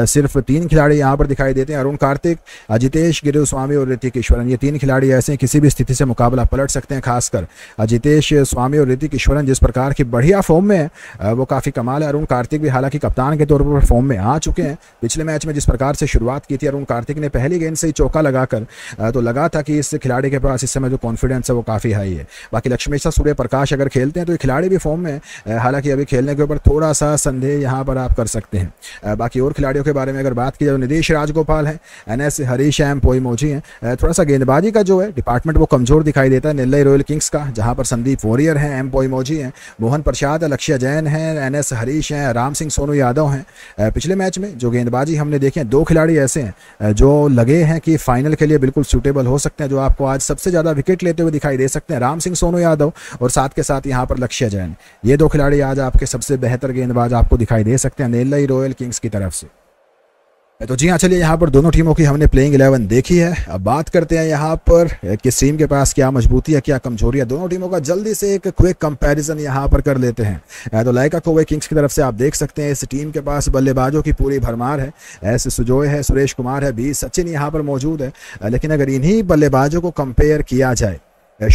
सिर्फ तीन खिलाड़ी यहाँ पर दिखाई देते हैं अरुण कार्तिक अजितेश गिरु स्वामी और ऋतिक ईश्वरन ये तीन खिलाड़ी ऐसे हैं किसी भी स्थिति से मुकाबला पलट सकते हैं खासकर अजितेश स्वामी और ऋतिक ईश्वरन जिस प्रकार की बढ़िया फॉर्म में है वो काफ़ी कमाल है अरुण कार्तिक भी हालांकि कप्तान के तौर पर फॉर्म में आ चुके हैं पिछले मैच में जिस प्रकार से शुरुआत की थी अरुण कार्तिक ने पहली गेंद से ही चौका लगाकर तो लगा था कि इस खिलाड़ी के पास इस समय जो कॉन्फिडेंस चांस है वो काफ़ी हाई है बाकी लक्ष्मी शाह सूर्य प्रकाश अगर खेलते हैं तो ये खिलाड़ी भी फॉर्म में हालांकि अभी खेलने के ऊपर थोड़ा सा संदेह यहाँ पर आप कर सकते हैं बाकी और खिलाड़ियों के बारे में अगर बात की जाए तो निदेश राजगोपाल है N S Harish M Poiyamozhi हैं थोड़ा सा गेंदबाजी का जो है डिपार्टमेंट वो कमज़ोर दिखाई देता है नेल्लई रॉयल किंग्स का जहाँ पर संदीप वॉरियर हैं एम पोईमोजी हैं मोहन प्रसाद लक्ष्य जैन हैं एन एस हरीश हैं राम सिंह सोनू यादव हैं पिछले मैच में जो गेंदबाजी हमने देखे दो खिलाड़ी ऐसे हैं जो लगे हैं कि फाइनल के लिए बिल्कुल सूटेबल हो सकते हैं जो आपको आज सबसे ज़्यादा विकेट लेते हुए दिखाई दे सकते हैं राम सिंह सोनू यादव और साथ के साथ यहाँ पर लक्ष्य जैन ये दो खिलाड़ी आज आपके सबसे बेहतर गेंदबाज आपको दिखाई दे सकते हैं नेल्लई रॉयल किंग्स की तरफ से तो जी हाँ चलिए यहाँ पर दोनों टीमों की हमने प्लेइंग इलेवन देखी है अब बात करते हैं यहाँ पर किस टीम के पास क्या मजबूती है क्या कमजोरी है दोनों टीमों का जल्दी से एक क्विक कंपैरिजन यहाँ पर कर लेते हैं तो लाइका कोवे किंग्स की तरफ से आप देख सकते हैं इस टीम के पास बल्लेबाजों की पूरी भरमार है एस सुजोय है सुरेश कुमार है बी सचिन यहाँ पर मौजूद है लेकिन अगर इन्हीं बल्लेबाजों को कंपेयर किया जाए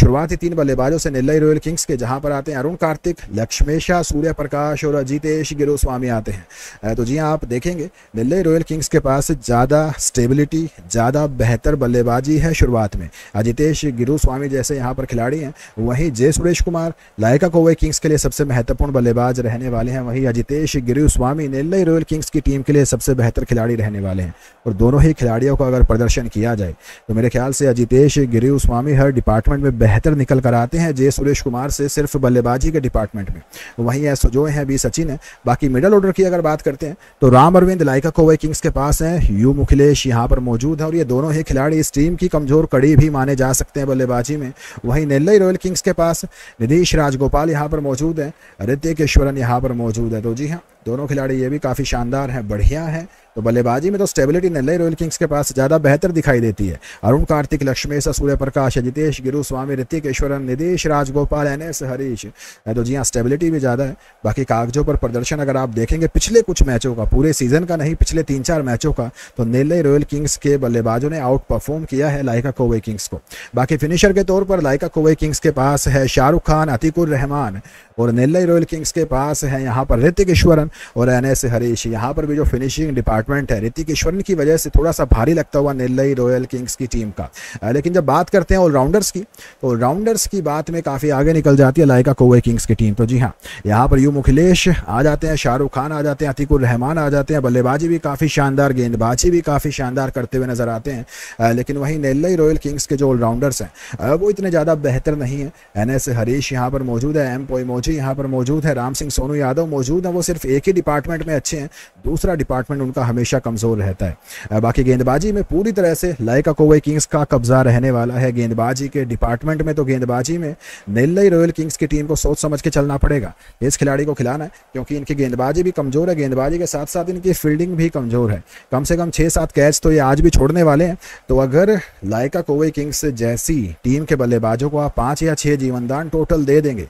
शुरुआत ही तीन बल्लेबाजों से नेल्लई रॉयल किंग्स के जहां पर आते हैं अरुण कार्तिक लक्ष्मेशा सूर्य प्रकाश और अजितेश गिरोस्वामी आते हैं तो जी आप देखेंगे नेल्लई रॉयल किंग्स के पास ज़्यादा स्टेबिलिटी ज़्यादा बेहतर बल्लेबाजी है शुरुआत में अजितेश गिरोस्वामी जैसे यहाँ पर खिलाड़ी हैं वहीं जय सुरेश कुमार लायका कोवे किंग्स के लिए सबसे महत्वपूर्ण बल्लेबाज रहने वाले हैं वहीं अजितेश गिरोस्वामी नेल्लई रॉयल किंग्स की टीम के लिए सबसे बेहतर खिलाड़ी रहने वाले हैं और दोनों ही खिलाड़ियों का अगर प्रदर्शन किया जाए तो मेरे ख्याल से अजितेश गिरोस्वामी हर डिपार्टमेंट में बेहतर निकल कर आते हैं जय सुरेश कुमार से सिर्फ बल्लेबाजी के डिपार्टमेंट में वहीं ऐसा जो है बी सचिन है बाकी मिडल ऑर्डर की अगर बात करते हैं तो राम अरविंद लाइका कोवे किंग्स के पास हैं यू मुखिलेश यहाँ पर मौजूद है और ये दोनों ही खिलाड़ी इस टीम की कमजोर कड़ी भी माने जा सकते हैं बल्लेबाजी में वहीं नेल्लई रॉयल किंग्स के पास निधीश राजगोपाल यहाँ पर मौजूद है ऋतिक ईश्वरन यहाँ पर मौजूद है तो जी हाँ दोनों खिलाड़ी ये भी काफ़ी शानदार हैं बढ़िया हैं तो बल्लेबाजी में तो स्टेबिलिटी नल्लई रॉयल किंग्स के पास ज़्यादा बेहतर दिखाई देती है अरुण कार्तिक लक्ष्मेश सूर्य प्रकाश जितेश गिरु स्वामी ऋतिक ईश्वरन निदेश राजगोपाल एन एस हरीश तो जी हाँ स्टेबिलिटी भी ज़्यादा है बाकी कागजों पर प्रदर्शन अगर आप देखेंगे पिछले कुछ मैचों का पूरे सीजन का नहीं पिछले तीन चार मैचों का तो नेल्लई रॉयल किंग्स के बल्लेबाजों ने आउट परफॉर्म किया है लाइका कोवे किंग्स को बाकी फिनिशर के तौर पर लाइका कोवे किंग्स के पास है शाहरुख खान अतिकुर रहमान और नेल्लाई रॉयल किंग्स के पास है यहाँ पर ऋतिक ईश्वरन और एन एस हरीश यहाँ पर भी जो फिनिशिंग डिपार्टमेंट है ऋतिक ईश्वरन की वजह से थोड़ा सा भारी लगता हुआ नेल्लाई रॉयल किंग्स की टीम का लेकिन जब बात करते हैं ऑलराउंडर्स की तो ऑलराउंडर्स की बात में काफ़ी आगे निकल जाती है लाइका कोवे किंग्स की टीम तो जी हाँ यहाँ पर यू मुखिलेश आ जाते हैं शाहरुख खान आ जाते हैं अतिकुर रहमान आ जाते हैं बल्लेबाजी भी काफ़ी शानदार गेंदबाजी भी काफ़ी शानदार करते हुए नजर आते हैं लेकिन वहीं नेल्लई रॉयल किंग्स के जो ऑलराउंडर्स हैं वो इतने ज़्यादा बेहतर नहीं है एन एस हरीश यहाँ पर मौजूद है एम पोई फौजी यहाँ पर मौजूद है राम सिंह सोनू यादव मौजूद हैं वो सिर्फ एक ही डिपार्टमेंट में अच्छे हैं दूसरा डिपार्टमेंट उनका हमेशा कमज़ोर रहता है बाकी गेंदबाजी में पूरी तरह से लाइका कोवे किंग्स का कब्जा रहने वाला है गेंदबाजी के डिपार्टमेंट में तो गेंदबाजी में नेल्लई रॉयल किंग्स की टीम को सोच समझ के चलना पड़ेगा इस खिलाड़ी को खिलाना है क्योंकि इनकी गेंदबाजी भी कमज़ोर है गेंदबाजी के साथ साथ इनकी फील्डिंग भी कमज़ोर है कम से कम छः सात कैच तो ये आज भी छोड़ने वाले हैं तो अगर लाइका कोवे किंग्स जैसी टीम के बल्लेबाजों को आप पाँच या छः जीवनदान टोटल दे देंगे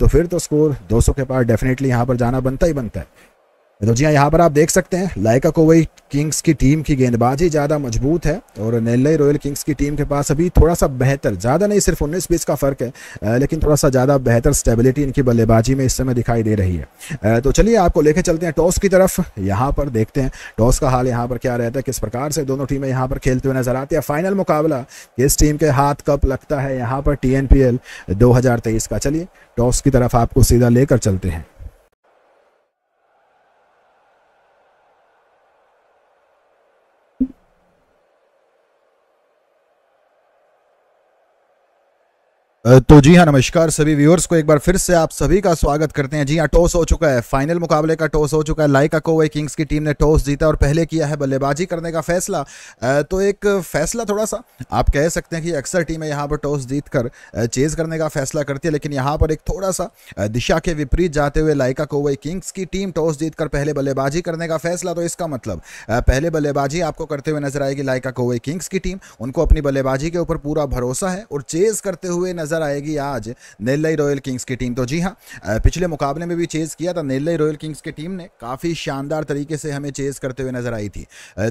तो फिर फिर तो स्कोर 200 के पार डेफिनेटली यहाँ पर जाना बनता ही बनता है तो जी हाँ यहाँ पर आप देख सकते हैं लाइका कोवई किंग्स की टीम की गेंदबाजी ज़्यादा मजबूत है और नेल्लई रॉयल किंग्स की टीम के पास अभी थोड़ा सा बेहतर ज़्यादा नहीं सिर्फ उन्नीस बीस का फ़र्क है लेकिन थोड़ा सा ज़्यादा बेहतर स्टेबिलिटी इनकी बल्लेबाजी में इस समय दिखाई दे रही है तो चलिए आपको लेके चलते हैं टॉस की तरफ यहाँ पर देखते हैं टॉस का हाल यहाँ पर क्या रहता है किस प्रकार से दोनों टीमें यहाँ पर खेलते हुए नजर आती है फाइनल मुकाबला किस टीम के हाथ कप लगता है यहाँ पर टी एन का चलिए टॉस की तरफ आपको सीधा लेकर चलते हैं तो जी हाँ नमस्कार सभी व्यूअर्स को एक बार फिर से आप सभी का स्वागत करते हैं जी हाँ टॉस हो चुका है फाइनल मुकाबले का टॉस हो चुका है लाइका कोवे किंग्स की टीम ने टॉस जीता और पहले किया है बल्लेबाजी करने का फैसला तो एक फैसला थोड़ा सा आप कह सकते हैं कि अक्सर टीमें यहाँ पर टॉस जीत कर चेज करने का फैसला करती है लेकिन यहाँ पर एक थोड़ा सा दिशा के विपरीत जाते हुए लाइका कोवे किंग्स की टीम टॉस जीत कर पहले बल्लेबाजी करने का फैसला तो इसका मतलब पहले बल्लेबाजी आपको करते हुए नजर आएगी लाइका कोवे किंग्स की टीम उनको अपनी बल्लेबाजी के ऊपर पूरा भरोसा है और चेज करते हुए नजर नज़र आएगी आज नेल्लई रॉयल किंग्स की टीम तो जी हाँ पिछले मुकाबले में भी चेज़ किया था नेल्लई रॉयल किंग्स की टीम ने काफ़ी शानदार तरीके से हमें चेज़ करते हुए नज़र आई थी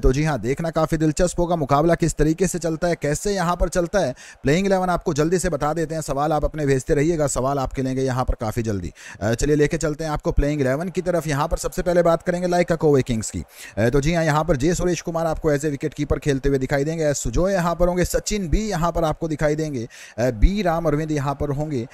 तो जी हाँ देखना काफ़ी दिलचस्प होगा मुकाबला किस तरीके से चलता है कैसे यहाँ पर चलता है प्लेइंग इलेवन आपको जल्दी से बता देते हैं सवाल आप अपने भेजते रहिएगा सवाल आपके लेंगे यहाँ पर काफ़ी जल्दी चलिए लेके चलते हैं आपको प्लेइंग इलेवन की तरफ यहाँ पर सबसे पहले बात करेंगे लाइक अकोवे किंग्स की तो जी हाँ यहाँ पर जे सुरेश कुमार आपको एज ए विकेट कीपर खेलते हुए दिखाई देंगे एस सुजोय यहाँ पर होंगे सचिन भी यहाँ पर आपको दिखाई देंगे बी राम परवेद यहाँ पर होंगे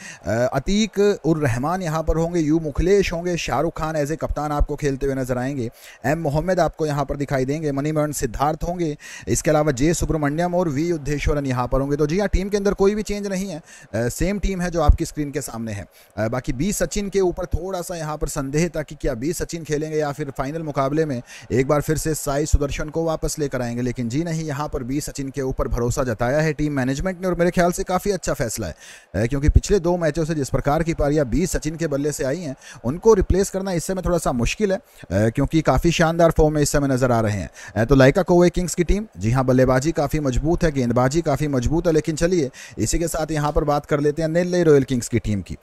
अतीक उर रहमान यहाँ पर होंगे यू मुखलेश होंगे शाहरुख खान एज ए कप्तान आपको खेलते हुए नजर आएंगे एम मोहम्मद आपको यहाँ पर दिखाई देंगे मनीमरण सिद्धार्थ होंगे इसके अलावा जे सुब्रमण्यम और वी युद्धेश्वरन यहाँ पर होंगे तो जी हाँ टीम के अंदर कोई भी चेंज नहीं है सेम टीम है जो आपकी स्क्रीन के सामने है बाकी बी सचिन के ऊपर थोड़ा सा यहाँ पर संदेह था कि क्या बी सचिन खेलेंगे या फिर फाइनल मुकाबले में एक बार फिर से साई सुदर्शन को वापस लेकर आएंगे लेकिन जी नहीं यहाँ पर बी सचिन के ऊपर भरोसा जताया है टीम मैनेजमेंट ने और मेरे ख्याल से काफ़ी अच्छा फैसला है क्योंकि पिछले दो मैचों से जिस प्रकार की पारियां बीस सचिन के बल्ले से आई हैं उनको रिप्लेस करना इस समय थोड़ा सा मुश्किल है क्योंकि काफ़ी शानदार फॉर्म में इस समय नज़र आ रहे हैं तो लाइका कोवे किंग्स की टीम जी हाँ बल्लेबाजी काफ़ी मजबूत है गेंदबाजी काफ़ी मजबूत है लेकिन चलिए इसी के साथ यहाँ पर बात कर लेते हैं नेल्ले रॉयल किंग्स की टीम की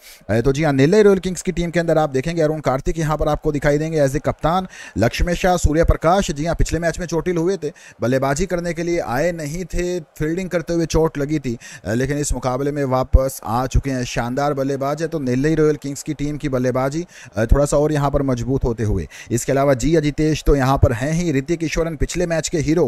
तो जी हाँ नेल्ले रॉयल किंग्स की टीम के अंदर आप देखेंगे अरुण कार्तिक यहाँ पर आपको दिखाई देंगे एज ए कप्तान लक्ष्मेशा सूर्य प्रकाश जी हाँ पिछले मैच में चोटिल हुए थे बल्लेबाजी करने के लिए आए नहीं थे फील्डिंग करते हुए चोट लगी थी लेकिन इस मुकाबले में वापस वापस आ चुके हैं शानदार बल्लेबाज है तो नेल्लई रॉयल किंग्स की टीम की बल्लेबाजी थोड़ा सा और यहाँ पर मजबूत होते हुए इसके अलावा जी अजितेश तो यहाँ पर हैं ही ऋतिक ईश्वरन पिछले मैच के हीरो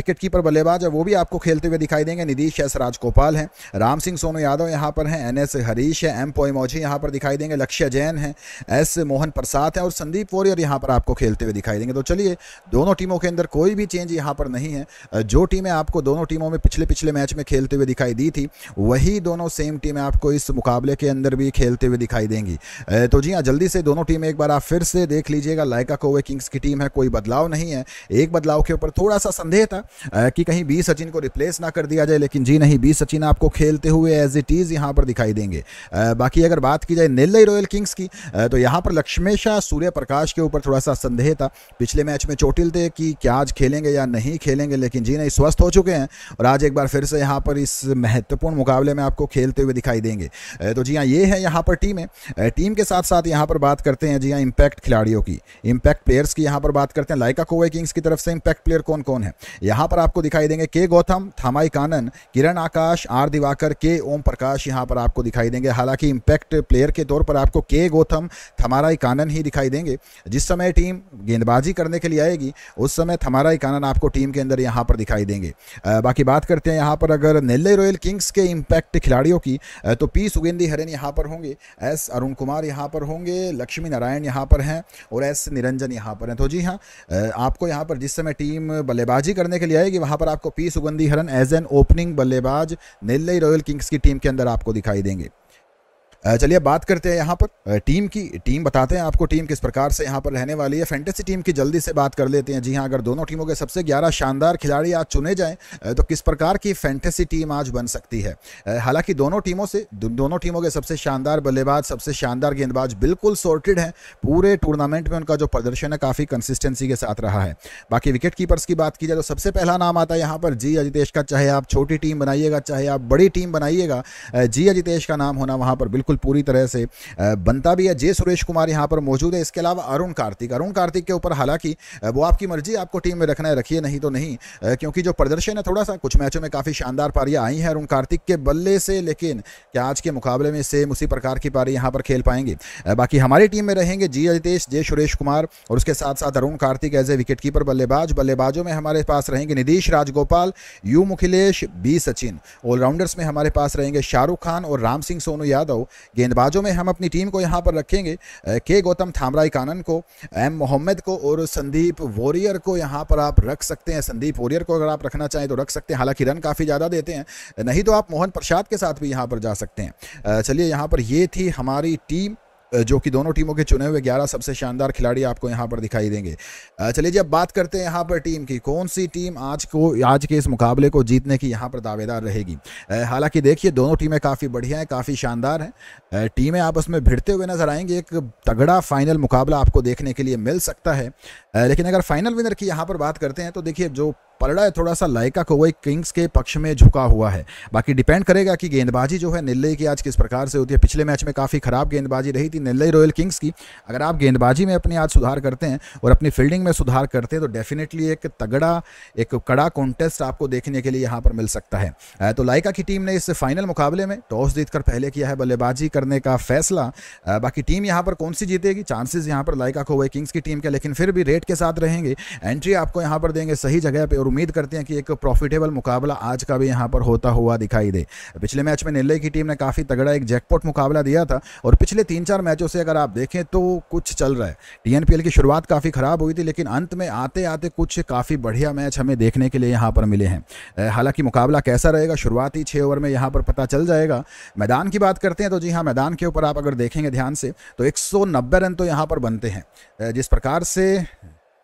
विकेट कीपर बल्लेबाज है वो भी आपको खेलते हुए दिखाई देंगे निधीश एस राजगोपाल हैं राम सिंह सोनू यादव यहाँ पर हैं एन एस हरीश है एम पोईमोजी यहाँ पर दिखाई देंगे लक्ष्य जैन है एस मोहन प्रसाद है और संदीप वॉरियर यहाँ पर आपको खेलते हुए दिखाई देंगे तो चलिए दोनों टीमों के अंदर कोई भी चेंज यहाँ पर नहीं है जो टीमें आपको दोनों टीमों में पिछले पिछले मैच में खेलते हुए दिखाई दी थी वही दोनों दोनों सेम टीमें आपको इस मुकाबले के अंदर भी खेलते हुए दिखाई देंगी तो जी हाँ जल्दी से दोनों टीमें एक बार आप फिर से देख लीजिएगा लाइका कोवे किंग्स की टीम है कोई बदलाव नहीं है एक बदलाव के ऊपर थोड़ा सा संदेह था कि कहीं बी सचिन को रिप्लेस ना कर दिया जाए लेकिन जी नहीं बी सचिन आपको खेलते हुए एज इट इज़ यहाँ पर दिखाई देंगे बाकी अगर बात की जाए नेल्लई रॉयल किंग्स की तो यहाँ पर लक्ष्मेशा सूर्य प्रकाश के ऊपर थोड़ा सा संदेह था पिछले मैच में चोटिल थे कि क्या आज खेलेंगे या नहीं खेलेंगे लेकिन जी नहीं स्वस्थ हो चुके हैं और आज एक बार फिर से यहाँ पर इस महत्वपूर्ण मुकाबले में आपको खेलते हुए दिखाई देंगे तो जी हाँ ये है यहाँ पर टीमें टीम के साथ साथ यहाँ पर बात करते हैं जी हाँ इम्पैक्ट खिलाड़ियों की इम्पैक्ट प्लेयर्स की यहाँ पर बात करते हैं लाइका कोवे किंग्स की तरफ से इम्पैक्ट प्लेयर कौन कौन है यहाँ पर आपको दिखाई देंगे K Gautham Thamarai Kannan Kiran Akash R Divakar K Om प्रकाश यहाँ पर आपको दिखाई देंगे हालांकि इम्पैक्ट प्लेयर के तौर पर आपको के गौतम थमाराई कानन ही दिखाई देंगे जिस समय टीम गेंदबाजी करने के लिए आएगी उस समय थमाराई कानन आपको टीम के अंदर यहाँ पर दिखाई देंगे बाकी बात करते हैं यहाँ पर अगर नेल्ले रॉयल किंग्स के इम्पैक्ट खिलाड़ी खिलाड़ियों की तो पी सुगेंदी हरेन यहाँ पर होंगे एस अरुण कुमार यहाँ पर होंगे लक्ष्मी नारायण यहाँ पर हैं और एस निरंजन यहाँ पर हैं तो जी हाँ आपको यहाँ पर जिस समय टीम बल्लेबाजी करने के लिए आएगी वहाँ पर आपको पी सुगंधी हरन एज एन ओपनिंग बल्लेबाज नेल्लई रॉयल किंग्स की टीम के अंदर आपको दिखाई देंगे चलिए बात करते हैं यहाँ पर टीम की टीम बताते हैं आपको टीम किस प्रकार से यहाँ पर रहने वाली है फैंटेसी टीम की जल्दी से बात कर लेते हैं जी हाँ अगर दोनों टीमों के सबसे ग्यारह शानदार खिलाड़ी आज चुने जाएँ तो किस प्रकार की फैंटेसी टीम आज बन सकती है हालांकि दोनों टीमों से दोनों टीमों के सबसे शानदार बल्लेबाज सबसे शानदार गेंदबाज बिल्कुल सोर्टेड हैं पूरे टूर्नामेंट में उनका जो प्रदर्शन है काफ़ी कंसिस्टेंसी के साथ रहा है बाकी विकेट कीपर्स की बात की जाए तो सबसे पहला नाम आता है यहाँ पर जी अजितेश का चाहे आप छोटी टीम बनाइएगा चाहे आप बड़ी टीम बनाइएगा जी अजितेश का नाम होना वहाँ पर बिल्कुल बिल्कुल पूरी तरह से बनता भी है जे सुरेश कुमार यहाँ पर मौजूद है इसके अलावा अरुण कार्तिक अरुण कार्तिक के ऊपर हालांकि वो आपकी मर्जी आपको टीम में रखना है रखिए नहीं तो नहीं क्योंकि जो प्रदर्शन है थोड़ा सा कुछ मैचों में काफ़ी शानदार पारियाँ आई हैं अरुण कार्तिक के बल्ले से लेकिन क्या आज के मुकाबले में सेम उसी प्रकार की पारी यहाँ पर खेल पाएंगे बाकी हमारी टीम में रहेंगे जी अजितेश जे सुरेश कुमार और उसके साथ साथ Arun Karthik as a wicket keeper बल्लेबाज बल्लेबाजों में हमारे पास रहेंगे Nidhish Rajagopal U Mukhilesh B Sachin allrounders में हमारे पास रहेंगे शाहरुख खान और राम सिंह सोनू यादव गेंदबाजों में हम अपनी टीम को यहाँ पर रखेंगे के गौतम थामराई कानन को एम मोहम्मद को और संदीप वॉरियर को यहाँ पर आप रख सकते हैं संदीप वॉरियर को अगर आप रखना चाहें तो रख सकते हैं हालांकि रन काफ़ी ज़्यादा देते हैं नहीं तो आप मोहन प्रसाद के साथ भी यहाँ पर जा सकते हैं चलिए यहाँ पर ये थी हमारी टीम जो कि दोनों टीमों के चुने हुए 11 सबसे शानदार खिलाड़ी आपको यहाँ पर दिखाई देंगे चलिए जी अब बात करते हैं यहाँ पर टीम की कौन सी टीम आज को आज के इस मुकाबले को जीतने की यहाँ पर दावेदार रहेगी हालांकि देखिए दोनों टीमें काफ़ी बढ़िया हैं काफ़ी शानदार हैं टीमें आपस में भिड़ते हुए नजर आएंगी एक तगड़ा फाइनल मुकाबला आपको देखने के लिए मिल सकता है लेकिन अगर फाइनल विनर की यहाँ पर बात करते हैं तो देखिए जो पलड़ा है थोड़ा सा लाइका को वही किंग्स के पक्ष में झुका हुआ है बाकी डिपेंड करेगा कि गेंदबाजी जो है नेल्लई की आज किस प्रकार से होती है पिछले मैच में काफ़ी ख़राब गेंदबाजी रही थी नेल्लई रॉयल किंग्स की अगर आप गेंदबाजी में अपनी आज सुधार करते हैं और अपनी फील्डिंग में सुधार करते हैं तो डेफिनेटली एक तगड़ा एक कड़ा कॉन्टेस्ट आपको देखने के लिए यहाँ पर मिल सकता है तो लाइका की टीम ने इस फाइनल मुकाबले में टॉस जीत पहले किया है बल्लेबाजी करने का फैसला बाकी टीम यहाँ पर कौन सी जीतेगी चांसेज यहाँ पर लाइका को किंग्स की टीम के लेकिन फिर भी रेड रेट के साथ रहेंगे एंट्री आपको यहाँ पर देंगे सही जगह पर और उम्मीद करते हैं कि एक प्रॉफिटेबल मुकाबला आज का भी यहाँ पर होता हुआ दिखाई दे पिछले मैच में नेल्लई की टीम ने काफ़ी तगड़ा एक जैकपॉट मुकाबला दिया था और पिछले तीन चार मैचों से अगर आप देखें तो कुछ चल रहा है टीएनपीएल की शुरुआत काफ़ी ख़राब हुई थी लेकिन अंत में आते आते कुछ काफ़ी बढ़िया मैच हमें देखने के लिए यहाँ पर मिले हैं हालांकि मुकाबला कैसा रहेगा शुरुआती छह ओवर में यहाँ पर पता चल जाएगा मैदान की बात करते हैं तो जी हाँ मैदान के ऊपर आप अगर देखेंगे ध्यान से तो एक रन तो यहाँ पर बनते हैं जिस प्रकार से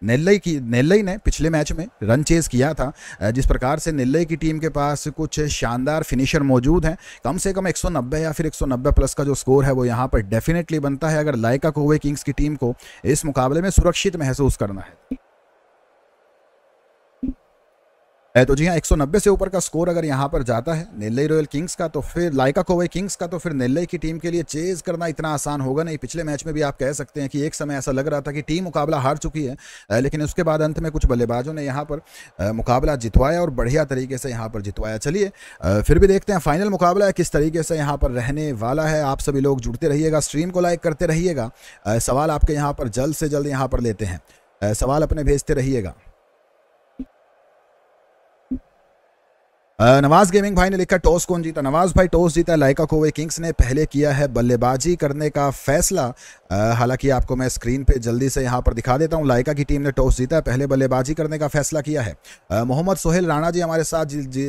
नेल्लई की नेल्लई ने पिछले मैच में रन चेज किया था जिस प्रकार से नेल्लई की टीम के पास कुछ शानदार फिनिशर मौजूद हैं कम से कम 190 या फिर 190 प्लस का जो स्कोर है वो यहाँ पर डेफिनेटली बनता है अगर लाइका कोवे किंग्स की टीम को इस मुकाबले में सुरक्षित महसूस करना है तो जी हाँ एक से ऊपर का स्कोर अगर यहाँ पर जाता है नेल्लई रॉयल किंग्स का तो फिर लाइका कोवे किंग्स का तो फिर नेल्लई की टीम के लिए चेज करना इतना आसान होगा नहीं पिछले मैच में भी आप कह सकते हैं कि एक समय ऐसा लग रहा था कि टीम मुकाबला हार चुकी है लेकिन उसके बाद अंत में कुछ बल्लेबाजों ने यहाँ पर मुकाबला जितवाया और बढ़िया तरीके से यहाँ पर जितवाया चलिए फिर भी देखते हैं फाइनल मुकाबला है किस तरीके से यहाँ पर रहने वाला है आप सभी लोग जुड़ते रहिएगा स्ट्रीम को लाइक करते रहिएगा सवाल आपके यहाँ पर जल्द से जल्द यहाँ पर लेते हैं सवाल अपने भेजते रहिएगा नवाज गेमिंग भाई ने लिखा टॉस कौन जीता नवाज भाई टॉस जीता लाइका कोवे किंग्स ने पहले किया है बल्लेबाजी करने का फैसला हालांकि आपको मैं स्क्रीन पे जल्दी से यहाँ पर दिखा देता हूँ लाइका की टीम ने टॉस जीता है पहले बल्लेबाजी करने का फैसला किया है मोहम्मद सोहेल राणा जी हमारे साथ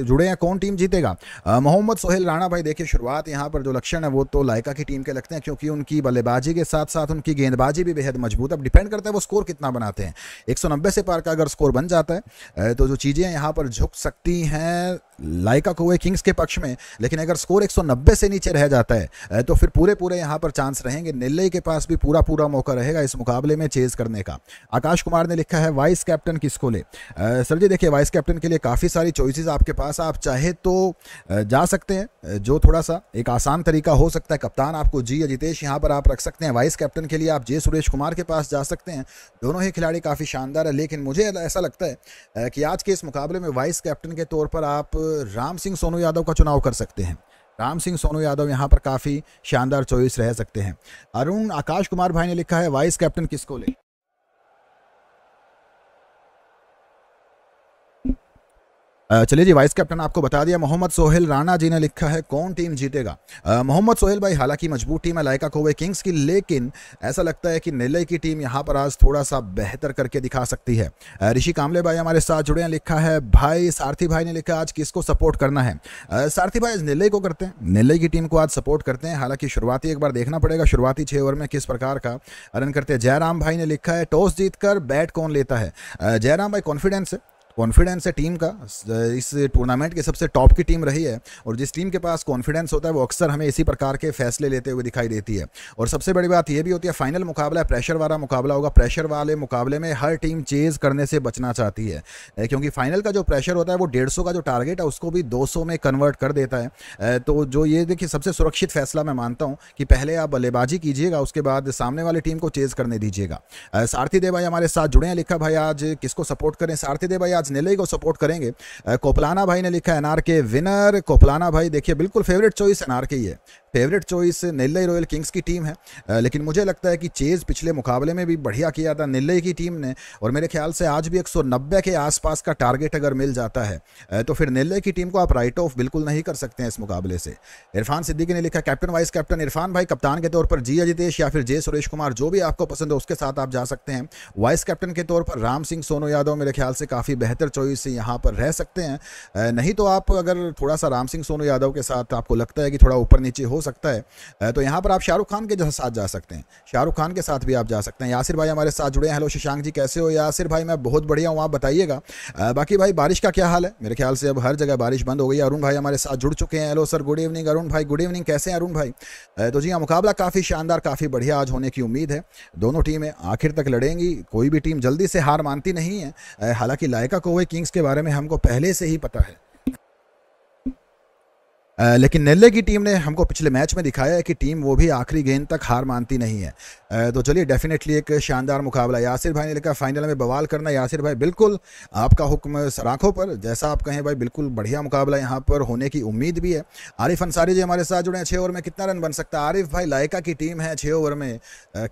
जुड़े हैं कौन टीम जीतेगा मोहम्मद सोहेल राणा भाई देखिए शुरुआत यहाँ पर जो लक्षण है वो तो लाइका की टीम के लगते हैं क्योंकि उनकी बल्लेबाजी के साथ साथ उनकी गेंदबाजी भी बेहद मजबूत अब डिपेंड करता है वो स्कोर कितना बनाते हैं एक से पार का अगर स्कोर बन जाता है तो जो चीज़ें यहाँ पर झुक सकती हैं लाइका को हुए किंग्स के पक्ष में लेकिन अगर स्कोर एक से नीचे रह जाता है तो फिर पूरे पूरे यहाँ पर चांस रहेंगे नेल्ले के पास भी पूरा पूरा मौका रहेगा इस मुकाबले में चेज करने का आकाश कुमार ने लिखा है वाइस कैप्टन किसको ले सर जी देखिए वाइस कैप्टन के लिए काफ़ी सारी चॉइसेस आपके पास आप चाहे तो जा सकते हैं जो थोड़ा सा एक आसान तरीका हो सकता है कप्तान आपको जी या जितेश यहाँ पर आप रख सकते हैं वाइस कैप्टन के लिए आप जे सुरेश कुमार के पास जा सकते हैं दोनों ही खिलाड़ी काफ़ी शानदार है लेकिन मुझे ऐसा लगता है कि आज के इस मुकाबले में वाइस कैप्टन के तौर पर आप राम सिंह सोनू यादव का चुनाव कर सकते हैं राम सिंह सोनू यादव यहाँ पर काफ़ी शानदार चॉइस रह सकते हैं अरुण आकाश कुमार भाई ने लिखा है वाइस कैप्टन किसको ले चलिए जी वाइस कैप्टन आपको बता दिया मोहम्मद सोहेल राणा जी ने लिखा है कौन टीम जीतेगा मोहम्मद सोहेल भाई हालांकि मजबूत टीम है लायका कोवे किंग्स की लेकिन ऐसा लगता है कि निलय की टीम यहाँ पर आज थोड़ा सा बेहतर करके दिखा सकती है ऋषि कामले भाई हमारे साथ जुड़े हैं लिखा है भाई सारथी भाई ने लिखा आज किसको सपोर्ट करना है सारथी भाई निलय को करते हैं निलय की टीम को आज सपोर्ट करते हैं हालांकि शुरुआती एक बार देखना पड़ेगा शुरुआती छः ओवर में किस प्रकार का रन करते हैं जयराम भाई ने लिखा है टॉस जीत बैट कौन लेता है जयराम भाई कॉन्फिडेंस है कॉन्फिडेंस है टीम का इस टूर्नामेंट की सबसे टॉप की टीम रही है और जिस टीम के पास कॉन्फिडेंस होता है वो अक्सर हमें इसी प्रकार के फैसले लेते हुए दिखाई देती है और सबसे बड़ी बात यह भी होती है फाइनल मुकाबला है प्रेशर वाला मुकाबला होगा प्रेशर वाले मुकाबले में हर टीम चेज करने से बचना चाहती है क्योंकि फाइनल का जो प्रेशर होता है वो डेढ़ का जो टारगेट है उसको भी दो में कन्वर्ट कर देता है तो जो ये देखिए सबसे सुरक्षित फैसला मैं मानता हूँ कि पहले आप बल्लेबाजी कीजिएगा उसके बाद सामने वाली टीम को चेज करने दीजिएगा सारथी दे भाई हमारे साथ जुड़े हैं लिखा भाई आज किसको सपोर्ट करें सारथी दे भाई आज राजनेले को सपोर्ट करेंगे कोपलाना भाई ने लिखा एनआर के विनर कोपलाना भाई देखिए बिल्कुल फेवरेट चॉइस एनआर ही है favourite choice Nellai royal Kings की टीम है लेकिन मुझे लगता है कि चेज़ पिछले मुकाबले में भी बढ़िया किया था नेल्लई की टीम ने और मेरे ख्याल से आज भी 190 के आसपास का टारगेट अगर मिल जाता है तो फिर नेल्लई की टीम को आप राइट ऑफ बिल्कुल नहीं कर सकते हैं इस मुकाबले से इरफान सिद्दीकी ने लिखा कैप्टन वाइस कैप्टन इरफान भाई कप्तान के तौर पर जी अजितेश या फिर जे सुरेश कुमार जो भी आपको पसंद है उसके साथ आप जा सकते हैं वाइस कैप्टन के तौर पर राम सिंह सोनू यादव मेरे ख्याल से काफ़ी बेहतर चॉइस यहाँ पर रह सकते हैं नहीं तो आप अगर थोड़ा सा राम सिंह सोनू यादव के साथ आपको लगता है कि थोड़ा ऊपर नीचे हो सकता है तो यहाँ पर आप शाहरुख खान के साथ जा सकते हैं शाहरुख खान के साथ भी आप जा सकते हैं यासिर भाई हमारे साथ जुड़े हैं हेलो शशांक जी कैसे हो यासिर भाई मैं बहुत बढ़िया हूँ आप बताइएगा बाकी भाई बारिश का क्या हाल है मेरे ख्याल से अब हर जगह बारिश बंद हो गई अरुण भाई हमारे साथ जुड़ चुके हैं hello sir good evening Arun भाई गुड इवनिंग कैसे हैं अरुण भाई तो जी हाँ मुकाबला काफ़ी शानदार काफ़ी बढ़िया आज होने की उम्मीद है दोनों टीमें आखिर तक लड़ेंगी कोई भी टीम जल्दी से हार मानती नहीं है हालांकि लायका कोवे किंग्स के बारे में हमको पहले से ही पता है लेकिन नेल्ले की टीम ने हमको पिछले मैच में दिखाया है कि टीम वो भी आखिरी गेंद तक हार मानती नहीं है तो चलिए डेफिनेटली एक शानदार मुकाबला यासिर भाई ने लिखा फाइनल में बवाल करना यासिर भाई बिल्कुल आपका हुक्म सराखों पर जैसा आप कहें भाई बिल्कुल बढ़िया मुकाबला यहाँ पर होने की उम्मीद भी है आरिफ अंसारी जी हमारे साथ जुड़े हैं छः ओवर में कितना रन बन सकता है आरिफ भाई लायका की टीम है छः ओवर में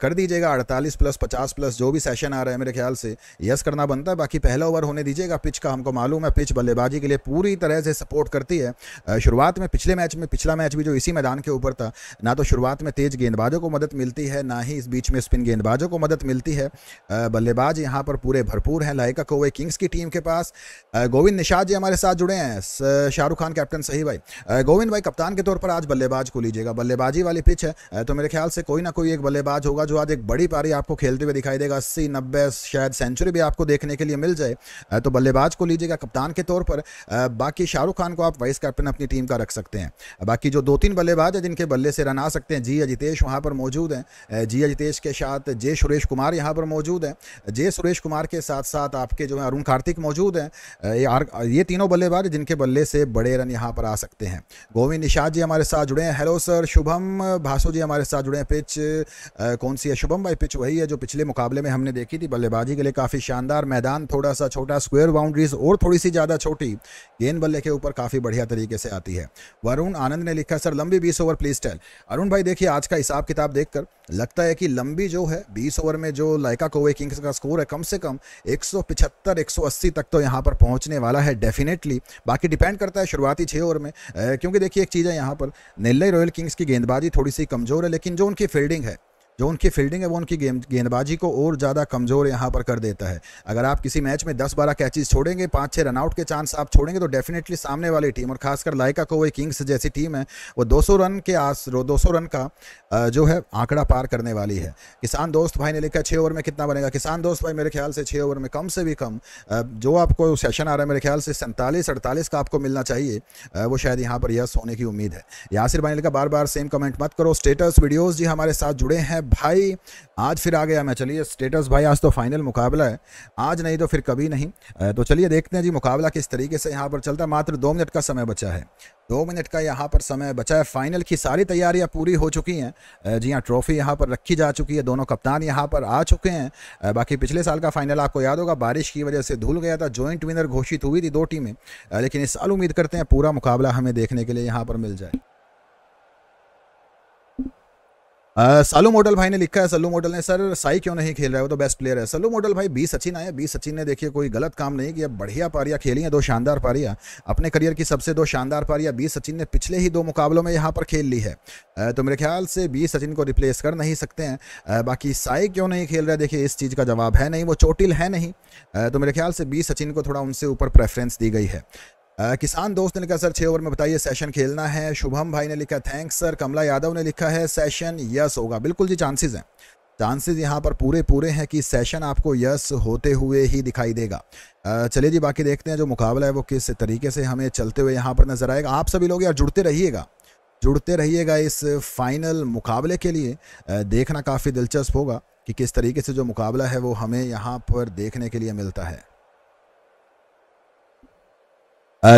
कर दीजिएगा अड़तालीस प्लस पचास प्लस जो भी सेशन आ रहा है मेरे ख्याल से यस करना बनता है बाकी पहला ओवर होने दीजिएगा पिच का हमको मालूम है पिच बल्लेबाजी के लिए पूरी तरह से सपोर्ट करती है शुरुआत में पिछले मैच में पिछला मैच भी जो इसी मैदान के ऊपर था ना तो शुरुआत में तेज गेंदबाजों को मदद मिलती है ना ही इस बीच में स्पिन गेंदबाजों को मदद मिलती है बल्लेबाज यहाँ पर पूरे भरपूर हैं लाइका कोवे किंग्स की टीम के पास गोविंद निषाद जी हमारे साथ जुड़े हैं शाहरुख खान कैप्टन सही भाई गोविंद भाई कप्तान के तौर पर आज बल्लेबाज को लीजिएगा बल्लेबाजी वाली पिच है तो मेरे ख्याल से कोई ना कोई एक बल्लेबाज होगा जो आज एक बड़ी पारी आपको खेलते हुए दिखाई देगा अस्सी नब्बे शायद सेंचुरी भी आपको देखने के लिए मिल जाए तो बल्लेबाज को लीजिएगा कप्तान के तौर पर बाकी शाहरुख खान को आप वाइस कैप्टन अपनी टीम का रख सकते सकते हैं बाकी जो दो तीन बल्लेबाज हैं जिनके बल्ले से रन आ सकते हैं जी अजितेश वहाँ पर मौजूद हैं जी अजितेश के साथ जे सुरेश कुमार यहाँ पर मौजूद हैं जे सुरेश कुमार के साथ साथ आपके जो है अरुण कार्तिक मौजूद हैं ये तीनों बल्लेबाज जिनके बल्ले से बड़े रन यहाँ पर आ सकते हैं गोविंद निषाद जी हमारे साथ जुड़े हैं हेलो सर शुभम भासो जी हमारे साथ जुड़े हैं पिच कौन सी है शुभम भाई पिच वही है जो पिछले मुकाबले में हमने देखी थी बल्लेबाजी के लिए काफ़ी शानदार मैदान थोड़ा सा छोटा स्क्वेयर बाउंड्रीज और थोड़ी सी ज़्यादा छोटी गेंद बल्ले के ऊपर काफ़ी बढ़िया तरीके से आती है वरुण आनंद ने लिखा सर लंबी बीस ओवर प्लीज टेल अरुण भाई देखिए आज का हिसाब किताब देखकर लगता है कि लंबी जो है बीस ओवर में जो लाइका कोवे किंग्स का स्कोर है कम से कम सौ अस्सी तक तो यहाँ पर पहुँचने वाला है डेफिनेटली बाकी डिपेंड करता है शुरुआती छः ओवर में क्योंकि देखिए एक चीज़ है यहाँ पर नेल्लई रॉयल किंग्स की गेंदबाजी थोड़ी सी कमज़ोर है लेकिन जो उनकी फील्डिंग है जो उनकी फील्डिंग है वो उनकी गेंदबाजी को और ज़्यादा कमज़ोर यहाँ पर कर देता है अगर आप किसी मैच में 10-12 कैचेस छोड़ेंगे पाँच छः रनआउट के चांस आप छोड़ेंगे तो डेफिनेटली सामने वाली टीम और खासकर लाइका को किंग्स जैसी टीम है वो 200 रन के आस 200 रन का जो है आंकड़ा पार करने वाली है किसान दोस्त भाई ने लिखा छः ओवर में कितना बनेगा किसान दोस्त भाई मेरे ख्याल से छः ओवर में कम से भी कम जो आपको सेशन आ रहा है मेरे ख्याल से सैंतालीस अड़तालीस का आपको मिलना चाहिए वो शायद यहाँ पर यस होने की उम्मीद है यासिर भाई ने लिखा बार बार सेम कमेंट मत करो स्टेटस वीडियोज़ जी हमारे साथ जुड़े हैं भाई आज फिर आ गया मैं चलिए स्टेटस भाई आज तो फाइनल मुकाबला है आज नहीं तो फिर कभी नहीं तो चलिए देखते हैं जी मुकाबला किस तरीके से यहाँ पर चलता है मात्र दो मिनट का समय बचा है दो मिनट का यहाँ पर समय बचा है फाइनल की सारी तैयारियाँ पूरी हो चुकी हैं जी हाँ ट्रॉफी यहाँ पर रखी जा चुकी है दोनों कप्तान यहाँ पर आ चुके हैं बाकी पिछले साल का फाइनल आपको याद होगा बारिश की वजह से धुल गया था जॉइंट विनर घोषित हुई थी दो टीमें लेकिन इस साल उम्मीद करते हैं पूरा मुकाबला हमें देखने के लिए यहाँ पर मिल जाए सालू मोडल भाई ने लिखा है सल्लू मोडल ने सर साई क्यों नहीं खेल रहा है वो तो बेस्ट प्लेयर है सल्लू मोडल भाई बी सचिन आए बी सचिन ने देखिए कोई गलत काम नहीं किया बढ़िया पारियां खेली हैं दो शानदार पारियां अपने करियर की सबसे दो शानदार पारियां बी सचिन ने पिछले ही दो मुकाबलों में यहाँ पर खेल ली है तो मेरे ख्याल से बी सचिन को रिप्लेस कर नहीं सकते हैं बाकी साई क्यों नहीं खेल रहा देखिए इस चीज़ का जवाब है नहीं वो चोटिल है नहीं तो मेरे ख्याल से बी सचिन को थोड़ा उनसे ऊपर प्रेफरेंस दी गई है आ, किसान दोस्त ने लिखा सर छः ओवर में बताइए सेशन खेलना है शुभम भाई ने लिखा थैंक्स सर कमला यादव ने लिखा है सेशन यस होगा बिल्कुल जी चांसेस हैं चांसेस यहाँ पर पूरे पूरे हैं कि सेशन आपको यस होते हुए ही दिखाई देगा चलिए जी बाकी देखते हैं जो मुकाबला है वो किस तरीके से हमें चलते हुए यहाँ पर नजर आएगा आप सभी लोग यार जुड़ते रहिएगा जुड़ते रहिएगा इस फाइनल मुकाबले के लिए देखना काफ़ी दिलचस्प होगा कि किस तरीके से जो मुकाबला है वो हमें यहाँ पर देखने के लिए मिलता है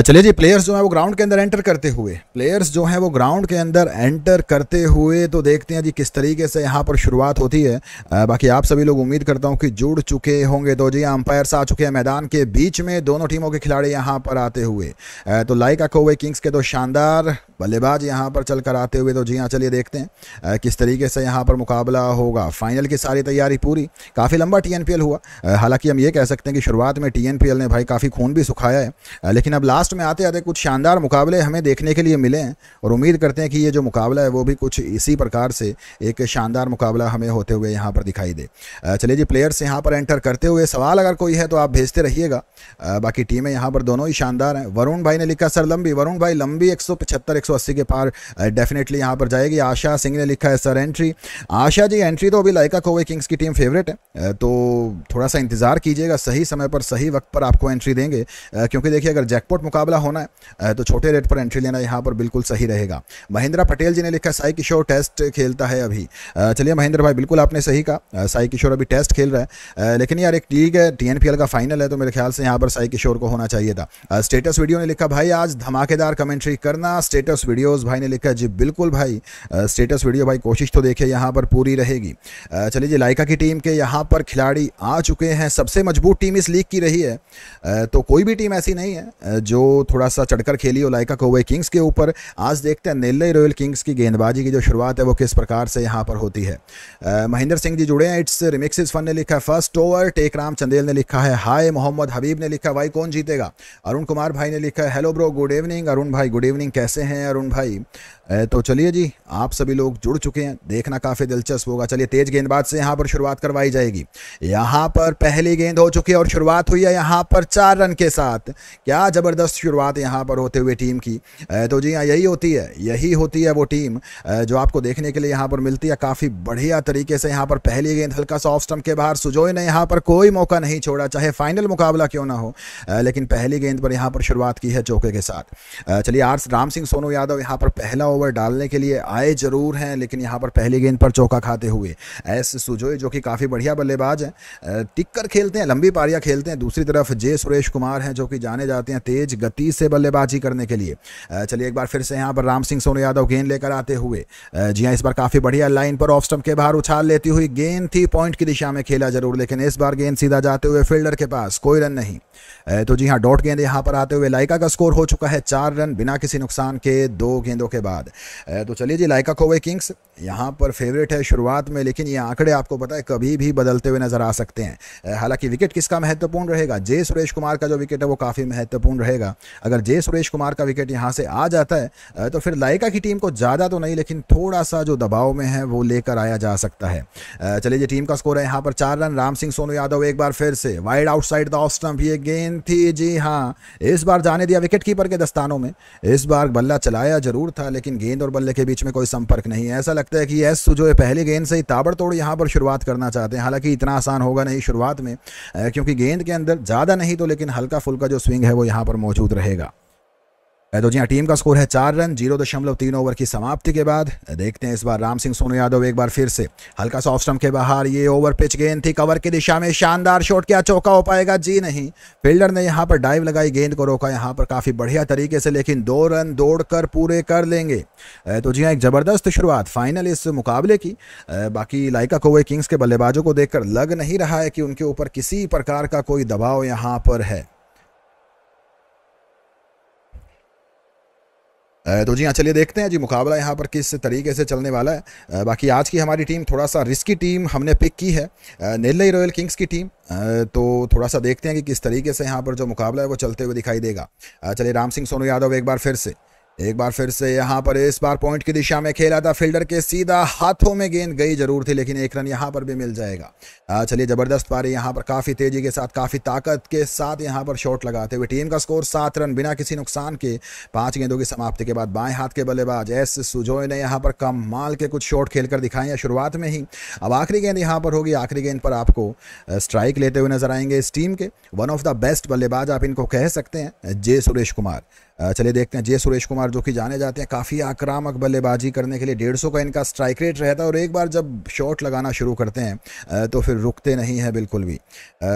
चलिए जी प्लेयर्स जो हैं वो ग्राउंड के अंदर एंटर करते हुए प्लेयर्स जो हैं वो ग्राउंड के अंदर एंटर करते हुए तो देखते हैं जी किस तरीके से यहाँ पर शुरुआत होती है बाकी आप सभी लोग उम्मीद करता हूँ कि जुड़ चुके होंगे तो जी अंपायर्स आ चुके हैं मैदान के बीच में दोनों टीमों के खिलाड़ी यहाँ पर आते हुए तो लाइक अकोवे किंग्स के तो शानदार बल्लेबाज यहाँ पर चल कर आते हुए तो जी हाँ चलिए देखते हैं किस तरीके से यहाँ पर मुकाबला होगा फाइनल की सारी तैयारी पूरी काफ़ी लंबा टी हुआ हालांकि हम ये कह सकते हैं कि शुरुआत में टी ने भाई काफ़ी खून भी सुखाया है लेकिन अब लास्ट में आते आते कुछ शानदार मुकाबले हमें देखने के लिए मिले हैं और उम्मीद करते हैं कि ये जो मुकाबला है वो भी कुछ इसी प्रकार से एक शानदार मुकाबला हमें होते हुए यहाँ पर दिखाई दे चलिए जी प्लेयर्स यहाँ पर एंटर करते हुए सवाल अगर कोई है तो आप भेजते रहिएगा बाकी टीमें यहाँ पर दोनों ही शानदार हैं वरुण भाई ने लिखा सर लंबी वरुण भाई लंबी एक सौ के पार डेफिनेटली यहाँ पर जाएगी आशा सिंह ने लिखा है sir entry Asha ji entry तो अभी लाइका कोवे किंग्स की टीम फेवरेट है तो थोड़ा सा इंतज़ार कीजिएगा सही समय पर सही वक्त पर आपको एंट्री देंगे क्योंकि देखिए अगर जैकपोट मुकाबला होना है तो छोटे रेट पर एंट्री लेना यहाँ पर बिल्कुल सही रहेगा महेंद्रा पटेल जी ने लिखा साई किशोर टेस्ट खेलता है अभी चलिए महेंद्र भाई बिल्कुल आपने सही कहा साई किशोर अभी टेस्ट खेल रहा है लेकिन यार एक लीग है टी का फाइनल है तो मेरे ख्याल से यहाँ पर साई किशोर को होना चाहिए था स्टेटस वीडियो ने लिखा भाई आज धमाकेदार कमेंट्री करना स्टेटस वीडियोज़ भाई ने लिखा जी बिल्कुल भाई स्टेटस वीडियो भाई कोशिश तो देखे यहाँ पर पूरी रहेगी चलिए जी लाइका की टीम के यहाँ पर खिलाड़ी आ चुके हैं सबसे मजबूत टीम इस लीग की रही है तो कोई भी टीम ऐसी नहीं है जो थोड़ा सा चढ़कर खेली हो लाइका कोवे किंग्स के ऊपर आज देखते हैं नेल्लई रॉयल किंग्स की गेंदबाजी की जो शुरुआत है वो किस प्रकार से यहाँ पर होती है महेंद्र सिंह जी जुड़े हैं इट्स रिमिक्स फन ने लिखा है first over take Ram Chandel ने लिखा है हाय मोहम्मद हबीब ने लिखा भाई कौन जीतेगा अरुण कुमार भाई ने लिखा है hello bro good evening Arun भाई गुड इवनिंग कैसे हैं अरुण भाई तो चलिए जी आप सभी लोग जुड़ चुके हैं देखना काफ़ी दिलचस्प होगा चलिए तेज गेंदबाज से यहाँ पर शुरुआत करवाई जाएगी यहाँ पर पहली गेंद हो चुकी है और शुरुआत हुई है यहाँ पर चार रन के साथ क्या जबरदस्त ज़बरदस्त शुरुआत यहाँ पर होते हुए टीम की तो जी हाँ यही होती है यही होती है वो टीम जो आपको देखने के लिए यहाँ पर मिलती है काफ़ी बढ़िया तरीके से यहाँ पर पहली गेंद हल्का सा ऑफ स्टम्प के बाहर सुजोई ने यहाँ पर कोई मौका नहीं छोड़ा चाहे फाइनल मुकाबला क्यों ना हो लेकिन पहली गेंद पर यहाँ पर शुरुआत की है चौके के साथ चलिए आर राम सिंह सोनू यादव यहाँ पर पहला ओवर डालने के लिए आए जरूर हैं लेकिन यहाँ पर पहली गेंद पर चौका खाते हुए एस सुजोई जो कि काफ़ी बढ़िया बल्लेबाज हैं टिक खेलते हैं लंबी पारियाँ खेलते हैं दूसरी तरफ जे सुरेश कुमार हैं जो कि जाने जाते हैं तेज तेज गति से बल्लेबाजी करने के लिए चलिए एक बार फिर से यहाँ पर राम सिंह सोनू यादव गेंद लेकर आते हुए जी हाँ इस बार काफ़ी बढ़िया लाइन पर ऑफ स्टम्प के बाहर उछाल लेती हुई गेंद थी पॉइंट की दिशा में खेला जरूर लेकिन इस बार गेंद सीधा जाते हुए फील्डर के पास कोई रन नहीं तो जी हाँ डॉट गेंद यहाँ पर आते हुए लाइका का स्कोर हो चुका है चार रन बिना किसी नुकसान के दो गेंदों के बाद तो चलिए जी लाइका कोवे किंग्स यहाँ पर फेवरेट है शुरुआत में लेकिन ये आंकड़े आपको पता है कभी भी बदलते हुए नजर आ सकते हैं हालांकि विकेट किसका महत्वपूर्ण रहेगा जे सुरेश कुमार का जो विकेट है वो काफ़ी महत्वपूर्ण रहेगा पड़ेगा अगर जय सुरेश कुमार का विकेट यहाँ से आ जाता है तो फिर लाइका की टीम को ज़्यादा तो नहीं लेकिन थोड़ा सा जो दबाव में है वो लेकर आया जा सकता है चलिए टीम का स्कोर है यहाँ पर चार रन राम सिंह सोनू यादव एक बार फिर से वाइड आउटसाइड द ऑफ ये गेंद थी जी हाँ इस बार जाने दिया विकेट कीपर के दस्तानों में इस बार बल्ला चलाया जरूर था लेकिन गेंद और बल्ले के बीच में कोई संपर्क नहीं है ऐसा लगता है कि एस जो है पहले गेंद से ही ताबड़तोड़ यहाँ पर शुरुआत करना चाहते हैं हालांकि इतना आसान होगा नहीं शुरुआत में क्योंकि गेंद के अंदर ज़्यादा नहीं तो लेकिन हल्का फुल्का जो स्विंग है वो यहाँ पर मौजूद रहेगा तो जी टीम का स्कोर है चार रन जीरो दशमलव तीन ओवर की समाप्ति के बाद देखते हैं इस बार राम सिंह सोनू यादव एक बार फिर से हल्का सा ऑफ स्टम्प के बाहर ये ओवर पिच गेंद थी कवर की दिशा में शानदार शॉट क्या चौका हो पाएगा जी नहीं फील्डर ने यहां पर डाइव लगाई गेंद को रोका यहां पर काफ़ी बढ़िया तरीके से लेकिन दो रन दौड़ कर पूरे कर लेंगे तो जी हाँ एक ज़बरदस्त शुरुआत फाइनल इस मुकाबले की बाकी लाइका कोवे किंग्स के बल्लेबाजों को देखकर लग नहीं रहा है कि उनके ऊपर किसी प्रकार का कोई दबाव यहाँ पर है तो जी हाँ चलिए देखते हैं जी मुकाबला यहाँ पर किस तरीके से चलने वाला है बाकी आज की हमारी टीम थोड़ा सा रिस्की टीम हमने पिक की है नेल्लई रॉयल किंग्स की टीम तो थोड़ा सा देखते हैं कि किस तरीके से यहाँ पर जो मुकाबला है वो चलते हुए दिखाई देगा चलिए राम सिंह सोनू यादव एक बार फिर से एक बार फिर से यहां पर इस बार पॉइंट की दिशा में खेला था फील्डर के सीधा हाथों में गेंद गई जरूर थी लेकिन एक रन यहां पर भी मिल जाएगा चलिए जबरदस्त पारी यहां पर काफी तेजी के साथ काफी ताकत के साथ यहां पर शॉट लगाते हुए टीम का स्कोर सात रन बिना किसी नुकसान के पांच गेंदों की समाप्ति के बाद बाएं हाथ के बल्लेबाज एस सुजोय ने यहाँ पर माल के कुछ शॉट खेलकर दिखाए हैं शुरुआत में ही अब आखिरी गेंद यहाँ पर होगी आखिरी गेंद पर आपको स्ट्राइक लेते हुए नजर आएंगे इस टीम के वन ऑफ द बेस्ट बल्लेबाज आप इनको कह सकते हैं जे सुरेश कुमार चलिए देखते हैं जय सुरेश कुमार जो कि जाने जाते हैं काफ़ी आक्रामक बल्लेबाजी करने के लिए डेढ़ सौ का इनका स्ट्राइक रेट रहता है और एक बार जब शॉट लगाना शुरू करते हैं तो फिर रुकते नहीं हैं बिल्कुल भी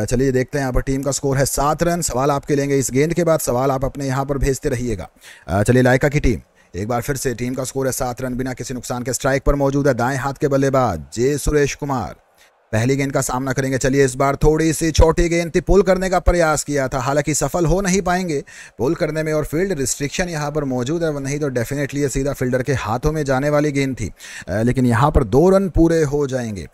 चलिए देखते हैं यहाँ पर टीम का स्कोर है सात रन सवाल आपके लेंगे इस गेंद के बाद सवाल आप अपने यहाँ पर भेजते रहिएगा चलिए लायका की टीम एक बार फिर से टीम का स्कोर है सात रन बिना किसी नुकसान के स्ट्राइक पर मौजूद है दाएँ हाथ के बल्लेबाज जय सुरेश कुमार पहली गेंद का सामना करेंगे चलिए इस बार थोड़ी सी छोटी गेंद थी पुल करने का प्रयास किया था हालांकि सफल हो नहीं पाएंगे पुल करने में और फील्ड रिस्ट्रिक्शन यहाँ पर मौजूद है नहीं तो डेफिनेटली ये सीधा फील्डर के हाथों में जाने वाली गेंद थी लेकिन यहाँ पर दो रन पूरे हो जाएंगे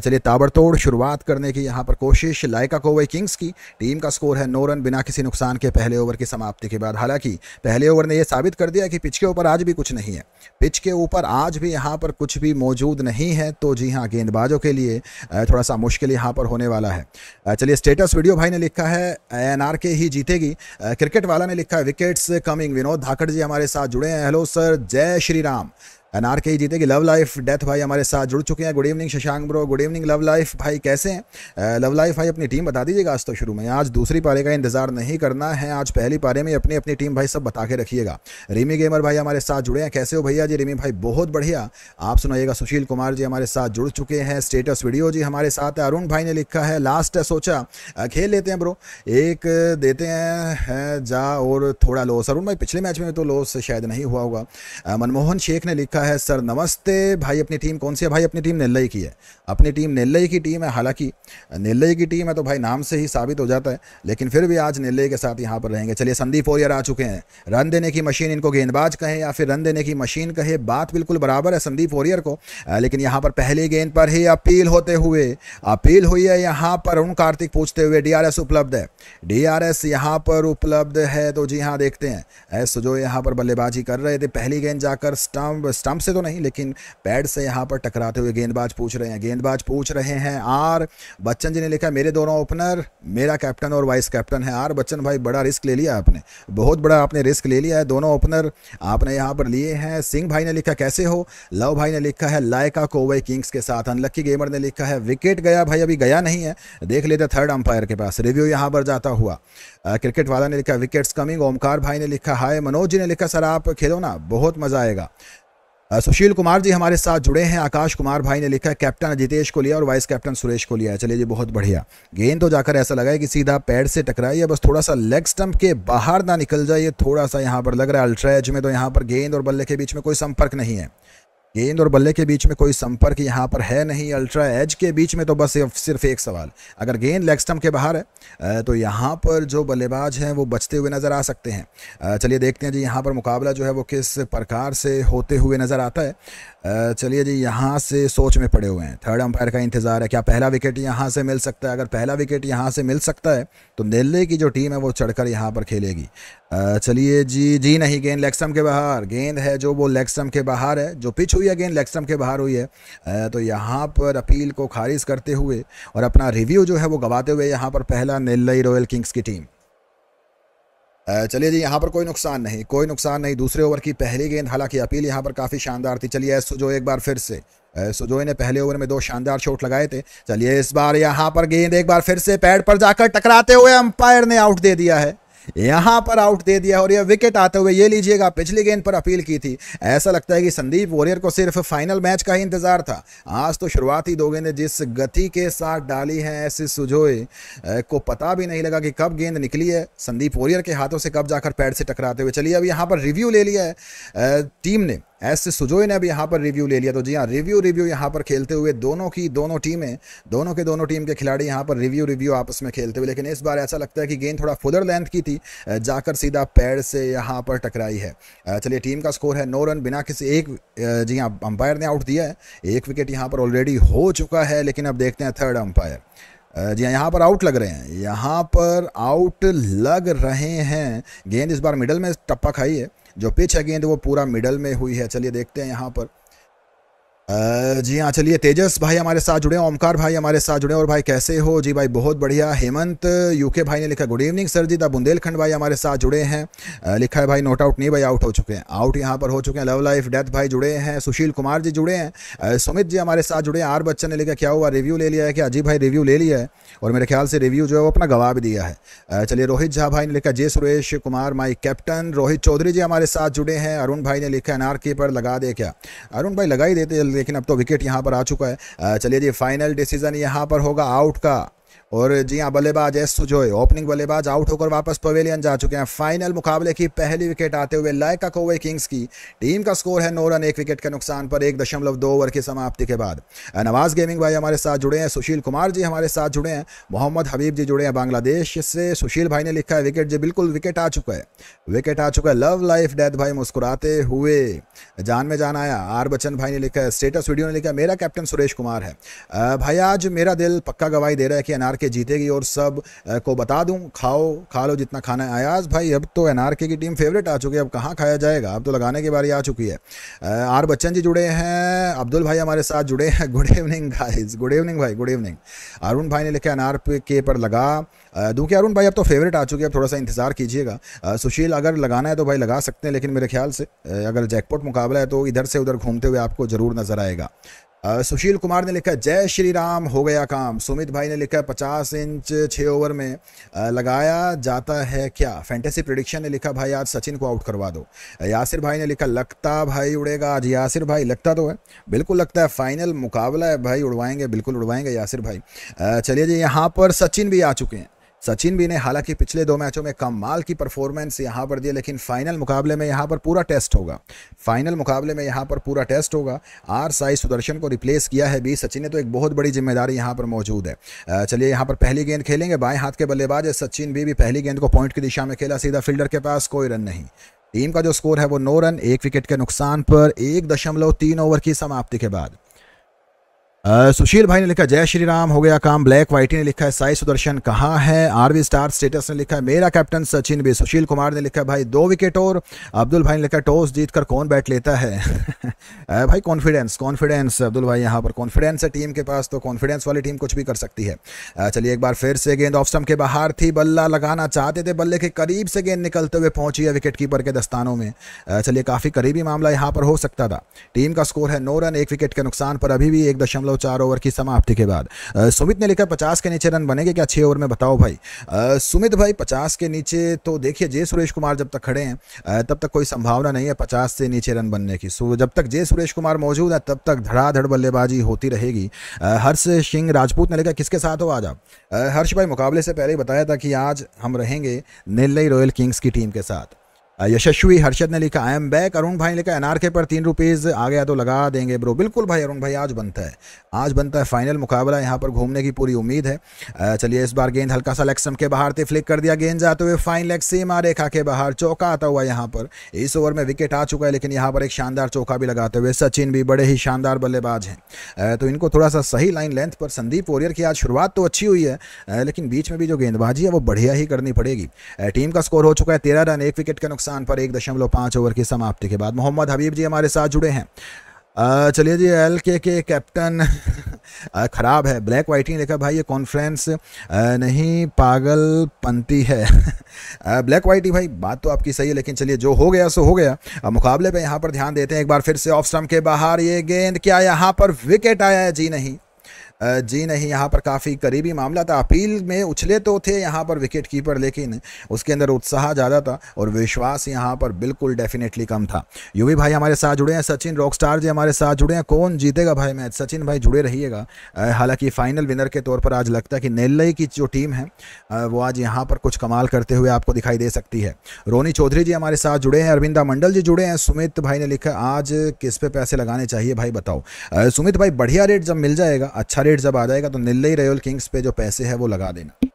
चलिए ताबड़तोड़ शुरुआत करने की यहाँ पर कोशिश लाइका कोवे किंग्स की टीम का स्कोर है नौ रन बिना किसी नुकसान के पहले ओवर की समाप्ति के बाद हालांकि पहले ओवर ने यह साबित कर दिया कि पिच के ऊपर आज भी कुछ नहीं है पिच के ऊपर आज भी यहाँ पर कुछ भी मौजूद नहीं है तो जी हाँ गेंदबाजों के लिए थोड़ा सा मुश्किल यहाँ पर होने वाला है चलिए स्टेटस वीडियो भाई ने लिखा है एन के ही जीतेगी क्रिकेट वाला ने लिखा है विकेट्स कमिंग विनोद धाकड़ जी हमारे साथ जुड़े हैं हेलो सर जय श्री राम अनार के ही जीतेगी लव लाइफ डेथ भाई हमारे साथ जुड़ चुके हैं good evening Shashank bro good evening love life भाई कैसे हैं लव लाइफ भाई अपनी टीम बता दीजिएगा आज तो शुरू में आज दूसरी पारे का इंतजार नहीं करना है आज पहली पारे में अपनी अपनी टीम भाई सब बता के रखिएगा रिमी गेमर भाई हमारे साथ जुड़े हैं कैसे हो भैया जी रिमी भाई बहुत बढ़िया आप सुनाइएगा सुशील कुमार जी हमारे साथ जुड़ चुके हैं स्टेटस वीडियो जी हमारे साथ है अरुण भाई ने लिखा है लास्ट है सोचा खेल लेते हैं ब्रो एक देते हैं जा और थोड़ा लॉस अरुण भाई पिछले मैच में तो लॉस शायद नहीं हुआ होगा मनमोहन शेख ने लिखा लिखा है सर नमस्ते भाई अपनी टीम कौन सी है भाई अपनी टीम नेल्लई की है अपनी टीम नेल्लई की टीम है हालांकि नेल्लई की टीम है तो भाई नाम से ही साबित हो जाता है लेकिन फिर भी आज नेल्लई के साथ यहाँ पर रहेंगे चलिए संदीप ओरियर आ चुके हैं रन देने की मशीन इनको गेंदबाज कहें या फिर रन देने की मशीन कहे बात बिल्कुल बराबर है संदीप ओरियर को लेकिन यहाँ पर पहली गेंद पर ही अपील होते हुए अपील हुई है यहाँ पर अरुण कार्तिक पूछते हुए डी उपलब्ध है डी आर यहाँ पर उपलब्ध है तो जी हाँ देखते हैं एस जो यहाँ पर बल्लेबाजी कर रहे थे पहली गेंद जाकर स्टम्प स्टंप से तो नहीं लेकिन पैड से यहाँ पर टकराते हुए गेंदबाज पूछ रहे हैं गेंदबाज पूछ रहे हैं आर बच्चन जी ने लिखा मेरे दोनों ओपनर मेरा कैप्टन और वाइस कैप्टन है आर बच्चन भाई बड़ा रिस्क ले लिया आपने बहुत बड़ा आपने रिस्क ले लिया है दोनों ओपनर आपने यहाँ पर लिए हैं सिंह भाई ने लिखा कैसे हो लव भाई ने लिखा है लायका कोवई किंग्स के साथ अनलक्की गेमर ने लिखा है विकेट गया भाई अभी गया नहीं है देख लेते थर्ड अंपायर के पास रिव्यू यहाँ पर जाता हुआ क्रिकेट वाला ने लिखा विकेट्स कमिंग ओमकार भाई ने लिखा हाय मनोज जी ने लिखा सर आप खेलो ना बहुत मज़ा आएगा सुशील कुमार जी हमारे साथ जुड़े हैं आकाश कुमार भाई ने लिखा कैप्टन अजितेश को लिया और वाइस कैप्टन सुरेश को लिया चलिए जी बहुत बढ़िया गेंद तो जाकर ऐसा लगा है कि सीधा पैड से टकराई है बस थोड़ा सा लेग स्टंप के बाहर ना निकल जाए थोड़ा सा यहाँ पर लग रहा है अल्ट्रा एज में तो यहाँ पर गेंद और बल्ले के बीच में कोई संपर्क नहीं है गेंद और बल्ले के बीच में कोई संपर्क यहाँ पर है नहीं अल्ट्रा एज के बीच में तो बस सिर्फ एक सवाल अगर गेंद लेग स्टम्प के बाहर है तो यहाँ पर जो बल्लेबाज हैं वो बचते हुए नज़र आ सकते हैं चलिए देखते हैं जी यहाँ पर मुकाबला जो है वो किस प्रकार से होते हुए नज़र आता है चलिए जी यहाँ से सोच में पड़े हुए हैं थर्ड अंपायर का इंतज़ार है क्या पहला विकेट यहाँ से मिल सकता है अगर पहला विकेट यहाँ से मिल सकता है तो दिल्ली की जो टीम है वो चढ़कर यहाँ पर खेलेगी चलिए जी जी नहीं गेंद लेक्सम के बाहर गेंद है जो वो लेक्सम के बाहर है जो पिच हुई है गेंद लेक्सम के बाहर हुई है तो यहाँ पर अपील को खारिज करते हुए और अपना रिव्यू जो है वो गवाते हुए यहाँ पर पहला नेल्लई रॉयल किंग्स की टीम चलिए जी यहाँ पर कोई नुकसान नहीं कोई नुकसान नहीं दूसरे ओवर की पहली गेंद हालांकि अपील यहाँ पर काफ़ी शानदार थी चलिए सुजो एक बार फिर से सुजोई ने पहले ओवर में दो शानदार शॉट लगाए थे चलिए इस बार यहाँ पर गेंद एक बार फिर से पैड पर जाकर टकराते हुए अंपायर ने आउट दे दिया है यहां पर आउट दे दिया और यह विकेट आते हुए ये लीजिएगा पिछली गेंद पर अपील की थी ऐसा लगता है कि संदीप वॉरियर को सिर्फ फाइनल मैच का ही इंतजार था आज तो शुरुआती दो ने जिस गति के साथ डाली है ऐसे सुजोए को पता भी नहीं लगा कि कब गेंद निकली है संदीप वॉरियर के हाथों से कब जाकर पैड से टकराते हुए चलिए अब यहाँ पर रिव्यू ले लिया है टीम ने एस सुजोई ने भी यहाँ पर रिव्यू ले लिया तो जी हाँ रिव्यू रिव्यू यहाँ पर खेलते हुए दोनों की दोनों टीमें दोनों के दोनों टीम के खिलाड़ी यहाँ पर रिव्यू रिव्यू आपस में खेलते हुए लेकिन इस बार ऐसा लगता है कि गेंद थोड़ा फुलर लेंथ की थी जाकर सीधा पैर से यहाँ पर टकराई है चलिए टीम का स्कोर है नौ रन बिना किसी एक जी हाँ अंपायर ने आउट दिया है एक विकेट यहाँ पर ऑलरेडी हो चुका है लेकिन अब देखते हैं थर्ड अंपायर जी हाँ यहाँ पर आउट लग रहे हैं यहाँ पर आउट लग रहे हैं गेंद इस बार मिडल में टप्पा खाई है जो पिच है गेंद वो पूरा मिडल में हुई है चलिए देखते हैं यहाँ पर जी हाँ चलिए तेजस भाई हमारे साथ जुड़े ओमकार भाई हमारे साथ जुड़े और भाई कैसे हो जी भाई बहुत बढ़िया हेमंत यूके भाई ने लिखा good evening sir ji the Bundelkhand भाई हमारे साथ जुड़े हैं लिखा है भाई नोट आउट नहीं भाई आउट हो चुके हैं आउट यहाँ पर हो चुके हैं लव लाइफ डेथ भाई जुड़े हैं सुशील कुमार जी जुड़े हैं सुमित जी हमारे साथ जुड़े हैं आर बच्चन ने लिखा क्या हुआ रिव्यू ले लिया है क्या जी भाई रिव्यू ले लिया है और मेरे ख्याल से रिव्यू जो है वो अपना गवा भी दिया है चलिए रोहित झा भाई ने लिखा J Suresh Kumar my captain Rohit Chaudhary ji हमारे साथ जुड़े हैं अरुण भाई ने लिखा एनआर पर लगा दे क्या अरुण भाई लगा ही देते जल्दी लेकिन अब तो विकेट यहाँ पर आ चुका है चलिए जी फाइनल डिसीजन यहाँ पर होगा आउट का और जी हाँ बल्लेबाज एस सुजोय ओपनिंग बल्लेबाज आउट होकर वापस पवेलियन जा चुके हैं फाइनल मुकाबले की पहली विकेट आते हुए लायका कोवे किंग्स की टीम का स्कोर है नौ रन एक विकेट के नुकसान पर एक दशमलव दो ओवर की समाप्ति के बाद नवाज गेमिंग भाई हमारे साथ जुड़े हैं सुशील कुमार जी हमारे साथ जुड़े हैं मोहम्मद हबीब जी जुड़े हैं बांग्लादेश से सुशील भाई ने लिखा है विकेट जी बिल्कुल विकेट आ चुका है विकेट आ चुका है लव लाइफ डेथ भाई मुस्कुराते हुए जान में जान आया आर बच्चन भाई ने लिखा है स्टेटस वीडियो ने लिखा मेरा कैप्टन सुरेश कुमार है भाई आज मेरा दिल पक्का गवाही दे रहा है कि अनार के जीतेगी और सब को बता दूं खाओ खा लो जितना खाना है आयाज भाई अब तो एन की टीम फेवरेट आ चुकी है अब कहाँ खाया जाएगा अब तो लगाने की बारी आ चुकी है आर बच्चन जी जुड़े हैं अब्दुल भाई हमारे साथ जुड़े हैं good evening guys good evening भाई गुड इवनिंग अरुण भाई ने लिखा एन के पर लगा दूँ अरुण भाई अब तो फेवरेट आ चुकी है अब थोड़ा सा इंतज़ार कीजिएगा सुशील अगर लगाना है तो भाई लगा सकते हैं लेकिन मेरे ख्याल से अगर जैकपॉट मुकाबला है तो इधर से उधर घूमते हुए आपको ज़रूर नज़र आएगा सुशील कुमार ने लिखा जय श्री राम हो गया काम सुमित भाई ने लिखा पचास इंच छः ओवर में लगाया जाता है क्या फैंटेसी प्रडिक्शन ने लिखा भाई आज सचिन को आउट करवा दो यासिर भाई ने लिखा लगता भाई उड़ेगा आज यासिर भाई लगता तो है बिल्कुल लगता है फाइनल मुकाबला है भाई उड़वाएंगे बिल्कुल उड़वाएंगे यासिर भाई चलिए जी यहाँ पर सचिन भी आ चुके हैं सचिन भी ने हालांकि पिछले दो मैचों में कमाल की परफॉर्मेंस यहाँ पर दी लेकिन फाइनल मुकाबले में यहाँ पर पूरा टेस्ट होगा फाइनल मुकाबले में यहाँ पर पूरा टेस्ट होगा आर साई सुदर्शन को रिप्लेस किया है भी सचिन ने तो एक बहुत बड़ी जिम्मेदारी यहाँ पर मौजूद है चलिए यहाँ पर पहली गेंद खेलेंगे बाएं हाथ के बल्लेबाज है सचिन भी, भी पहली गेंद को पॉइंट की दिशा में खेला सीधा फील्डर के पास कोई रन नहीं टीम का जो स्कोर है वो नौ रन एक विकेट के नुकसान पर एक दशमलव तीन ओवर की समाप्ति के बाद सुशील भाई ने लिखा जय श्री राम हो गया काम ब्लैक वाइटी ने लिखा है साई सुदर्शन कहाँ है आरवी स्टार स्टेटस ने लिखा है मेरा कैप्टन सचिन भी सुशील कुमार ने लिखा भाई दो विकेट और अब्दुल भाई ने लिखा टॉस जीत कर कौन बैट लेता है भाई कॉन्फिडेंस कॉन्फिडेंस अब्दुल भाई यहाँ पर कॉन्फिडेंस है टीम के पास तो कॉन्फिडेंस वाली टीम कुछ भी कर सकती है चलिए एक बार फिर से गेंद ऑफ स्टम के बाहर थी बल्ला लगाना चाहते थे बल्ले के करीब से गेंद निकलते हुए पहुंची है विकेट कीपर के दस्तानों में चलिए काफ़ी करीबी मामला यहाँ पर हो सकता था टीम का स्कोर है नौ रन एक विकेट के नुकसान पर अभी भी एक दशमलव चार ओवर की समाप्ति के बाद सुमित ने लिखा पचास के नीचे रन बनेंगे क्या छः ओवर में बताओ भाई सुमित भाई पचास के नीचे तो देखिए जय सुरेश कुमार जब तक खड़े हैं तब तक कोई संभावना नहीं है पचास से नीचे रन बनने की सो जब तक जय सुरेश कुमार मौजूद है तब तक धड़ाधड़ बल्लेबाजी होती रहेगी हर्ष सिंह राजपूत ने लिखा किसके साथ हो आज आप हर्ष भाई मुकाबले से पहले ही बताया था कि आज हम रहेंगे नेल्लई रॉयल किंग्स की टीम के साथ यशस्वी हर्षद ने लिखा आई एम बैक अरुण भाई ने लिखा एनआरके पर तीन रुपीज़ आ गया तो लगा देंगे ब्रो बिल्कुल भाई अरुण भाई आज बनता है आज बनता है फाइनल मुकाबला यहाँ पर घूमने की पूरी उम्मीद है चलिए इस बार गेंद हल्का सा लेग स्टम्प के बाहर थे फ्लिक कर दिया गेंद जाते हुए फाइन लेग सीमा रेखा के बाहर चौका आता हुआ यहाँ पर इस ओवर में विकेट आ चुका है लेकिन यहाँ पर एक शानदार चौका भी लगाते हुए सचिन भी बड़े ही शानदार बल्लेबाज हैं तो इनको थोड़ा सा सही लाइन लेंथ पर संदीप वॉरियर की आज शुरुआत तो अच्छी हुई है लेकिन बीच में भी जो गेंदबाजी है वो बढ़िया ही करनी पड़ेगी टीम का स्कोर हो चुका है तेरह रन एक विकेट का नुकसान पाकिस्तान पर एक दशमलव पांच ओवर की समाप्ति के बाद मोहम्मद हबीब जी हमारे साथ जुड़े हैं चलिए जी एल के के कैप्टन ख़राब है ब्लैक वाइट ही देखा भाई ये कॉन्फ्रेंस नहीं पागल पंती है ब्लैक वाइट भाई बात तो आपकी सही है लेकिन चलिए जो हो गया सो हो गया मुकाबले पे यहाँ पर ध्यान देते हैं एक बार फिर से ऑफ स्टम्प के बाहर ये गेंद क्या यहाँ पर विकेट आया है जी नहीं जी नहीं यहाँ पर काफ़ी करीबी मामला था अपील में उछले तो थे यहाँ पर विकेट कीपर लेकिन उसके अंदर उत्साह ज़्यादा था और विश्वास यहाँ पर बिल्कुल डेफिनेटली कम था यूवी भाई हमारे साथ जुड़े हैं सचिन रॉक जी हमारे साथ जुड़े हैं कौन जीतेगा भाई मैच सचिन भाई जुड़े रहिएगा हालांकि फाइनल विनर के तौर पर आज लगता है कि नेल्लई की जो टीम है वो आज यहाँ पर कुछ कमाल करते हुए आपको दिखाई दे सकती है रोनी चौधरी जी हमारे साथ जुड़े हैं अरविंदा मंडल जी जुड़े हैं सुमित भाई ने लिखा आज किस पे पैसे लगाने चाहिए भाई बताओ सुमित भाई बढ़िया रेट जब मिल जाएगा अच्छा रेट जब आ जाएगा तो निल्लई रयोल किंग्स पे जो पैसे है वो लगा देना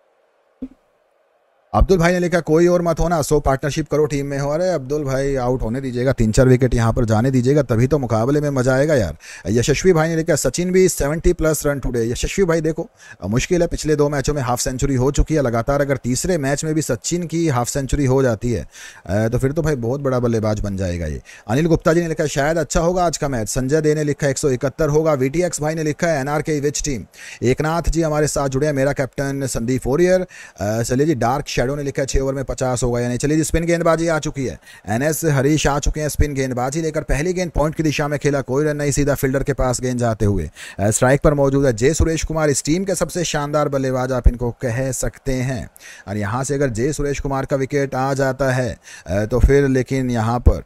अब्दुल भाई ने लिखा कोई और मत होना सो पार्टनरशिप करो टीम में हो अरे अब्दुल भाई आउट होने दीजिएगा तीन चार विकेट यहाँ पर जाने दीजिएगा तभी तो मुकाबले में मजा आएगा यार यशस्वी भाई ने लिखा सचिन भी seventy plus run today Yashasvi भाई देखो मुश्किल है पिछले दो मैचों में हाफ सेंचुरी हो चुकी है लगातार अगर तीसरे मैच में भी सचिन की हाफ सेंचुरी हो जाती है तो फिर तो भाई बहुत बड़ा बल्लेबाज बन जाएगा ये अनिल गुप्ता जी ने लिखा शायद अच्छा होगा आज का मैच संजय दे ने लिखा एक होगा वी भाई ने लिखा है एनआर के विच टीम एक जी हमारे साथ जुड़े हैं मेरा कैप्टन संदीप फोरियर चलिए जी डार्क शेडो ने लिखा है छः ओवर में पचास हो गए यानी चलिए स्पिन गेंदबाजी आ चुकी है एनएस हरीश आ चुके हैं स्पिन गेंदबाजी लेकर पहली गेंद पॉइंट की दिशा में खेला कोई रन नहीं सीधा फील्डर के पास गेंद जाते हुए स्ट्राइक पर मौजूद है जय सुरेश कुमार इस टीम के सबसे शानदार बल्लेबाज आप इनको कह सकते हैं और यहाँ से अगर जय सुरेश कुमार का विकेट आ जाता है तो फिर लेकिन यहाँ पर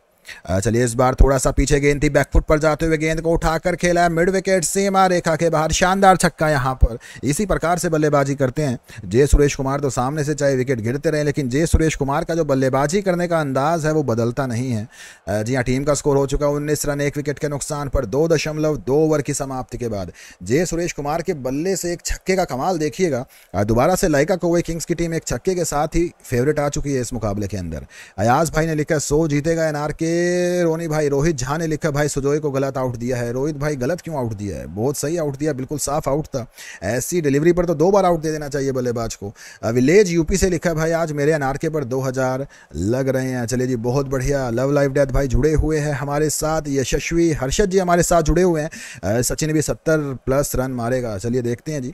चलिए इस बार थोड़ा सा पीछे गेंद थी बैकफुट पर जाते हुए गेंद को उठाकर खेला है मिड विकेट सीमा रेखा के बाहर शानदार छक्का यहाँ पर इसी प्रकार से बल्लेबाजी करते हैं जय सुरेश कुमार तो सामने से चाहे विकेट गिरते रहे लेकिन जय सुरेश कुमार का जो बल्लेबाजी करने का अंदाज है वो बदलता नहीं है जी हाँ टीम का स्कोर हो चुका है उन्नीस रन एक विकेट के नुकसान पर दो दशमलव दो ओवर की समाप्ति के बाद जय सुरेश कुमार के बल्ले से एक छक्के का कमाल देखिएगा दोबारा से लाइका कोवे किंग्स की टीम एक छक्के के साथ ही फेवरेट आ चुकी है इस मुकाबले के अंदर अयाज भाई ने लिखा सो जीतेगा एनआर के रोनी भाई रोहित झा ने लिखा भाई सुजोई को गलत आउट दिया है रोहित भाई गलत क्यों आउट दिया है बहुत सही आउट दिया बिल्कुल साफ आउट था ऐसी डिलीवरी पर तो दो बार आउट दे देना चाहिए बल्लेबाज को विलेज यूपी से लिखा भाई आज मेरे अनारके पर दो लग रहे हैं चले जी बहुत बढ़िया लव लाइफ डेथ भाई जुड़े हुए हैं हमारे साथ यशस्वी हर्षद जी हमारे साथ जुड़े हुए हैं सचिन भी सत्तर प्लस रन मारेगा चलिए देखते हैं जी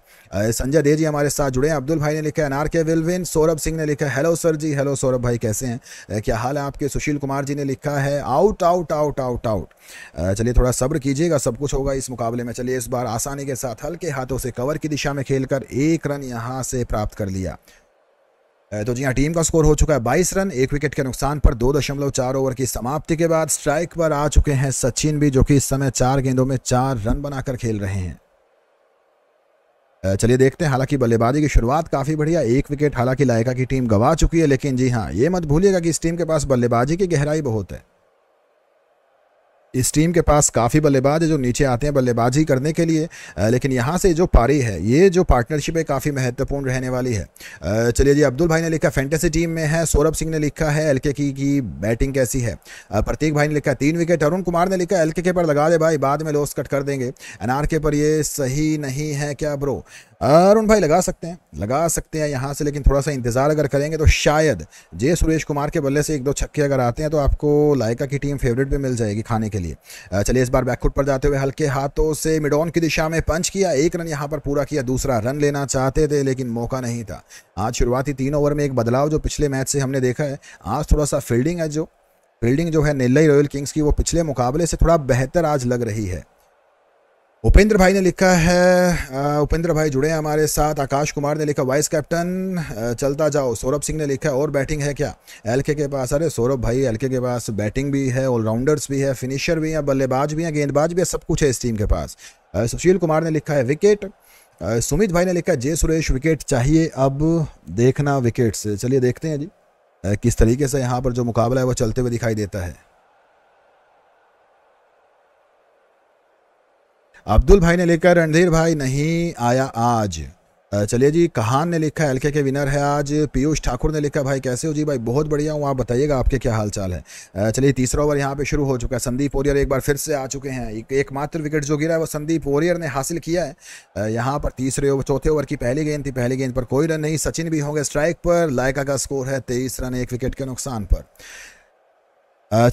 संजय दे जी हमारे साथ जुड़े हैं अब्दुल भाई ने लिखा अनार के विलविन सौरभ सिंह ने लिखा hello sir ji hello Saurabh भाई कैसे हैं क्या हाल है आपके सुशील कुमार जी ने लिखा है है out out out out out चलिए थोड़ा सब्र कीजिएगा सब कुछ होगा इस मुकाबले में चलिए इस बार आसानी के साथ हल्के हाथों से कवर की दिशा में खेलकर एक रन यहाँ से प्राप्त कर लिया uh, तो जी हाँ टीम का स्कोर हो चुका है 22 रन एक विकेट के नुकसान पर दो दशमलव चार ओवर की समाप्ति के बाद स्ट्राइक पर आ चुके हैं सचिन भी जो कि इस समय चार गेंदों में चार रन बनाकर खेल रहे हैं uh, चलिए देखते हैं हालांकि बल्लेबाजी की शुरुआत काफ़ी बढ़िया एक विकेट हालांकि लायका की टीम गवा चुकी है लेकिन जी हाँ ये मत भूलिएगा कि इस टीम के पास बल्लेबाजी की गहराई बहुत है इस टीम के पास काफ़ी बल्लेबाज है जो नीचे आते हैं बल्लेबाजी करने के लिए लेकिन यहाँ से जो पारी है ये जो पार्टनरशिप है काफ़ी महत्वपूर्ण रहने वाली है चलिए जी अब्दुल भाई ने लिखा फैंटेसी टीम में है सौरभ सिंह ने लिखा है एल की, की बैटिंग कैसी है प्रतीक भाई ने लिखा तीन विकेट अरुण कुमार ने लिखा एल के पर लगा दे भाई बाद में लॉस कट कर देंगे एन के पर ये सही नहीं है क्या ब्रो अरुण भाई लगा सकते हैं लगा सकते हैं यहाँ से लेकिन थोड़ा सा इंतज़ार अगर करेंगे तो शायद जय सुरेश कुमार के बल्ले से एक दो छक्के अगर आते हैं तो आपको लायका की टीम फेवरेट भी मिल जाएगी खाने के लिए चलिए इस बार बैकफुट पर जाते हुए हल्के हाथों से मिडॉन की दिशा में पंच किया एक रन यहाँ पर पूरा किया दूसरा रन लेना चाहते थे लेकिन मौका नहीं था आज शुरुआती तीन ओवर में एक बदलाव जो पिछले मैच से हमने देखा है आज थोड़ा सा फील्डिंग है जो फील्डिंग जो है नेल्लई रॉयल किंग्स की वो पिछले मुकाबले से थोड़ा बेहतर आज लग रही है उपेंद्र भाई ने लिखा है उपेंद्र भाई जुड़े हैं हमारे साथ आकाश कुमार ने लिखा वाइस कैप्टन चलता जाओ सौरभ सिंह ने लिखा और बैटिंग है क्या एलके के पास अरे सौरभ भाई एलके के पास बैटिंग भी है ऑलराउंडर्स भी है फिनिशर भी हैं बल्लेबाज भी हैं गेंदबाज भी है सब कुछ है इस टीम के पास सुशील कुमार ने लिखा है विकेट सुमित भाई ने लिखा है जय सुरेश विकेट चाहिए अब देखना विकेट से चलिए देखते हैं जी किस तरीके से यहाँ पर जो मुकाबला है वो चलते हुए दिखाई देता है अब्दुल भाई ने लिखा रणधीर भाई नहीं आया आज चलिए जी कहान ने लिखा एलके के विनर है आज पीयूष ठाकुर ने लिखा भाई कैसे हो जी भाई बहुत बढ़िया हूँ आप बताइएगा आपके क्या हाल चाल है चलिए तीसरा ओवर यहाँ पे शुरू हो चुका है संदीप वोरियर एक बार फिर से आ चुके हैं एक, एकमात्र विकेट जो गिरा है वो संदीप वोरियर ने हासिल किया है यहाँ पर तीसरे ओवर चौथे ओवर की पहली गेंद थी पहली गेंद पर कोई रन नहीं सचिन भी होंगे स्ट्राइक पर लायका का स्कोर है तेईस रन एक विकेट के नुकसान पर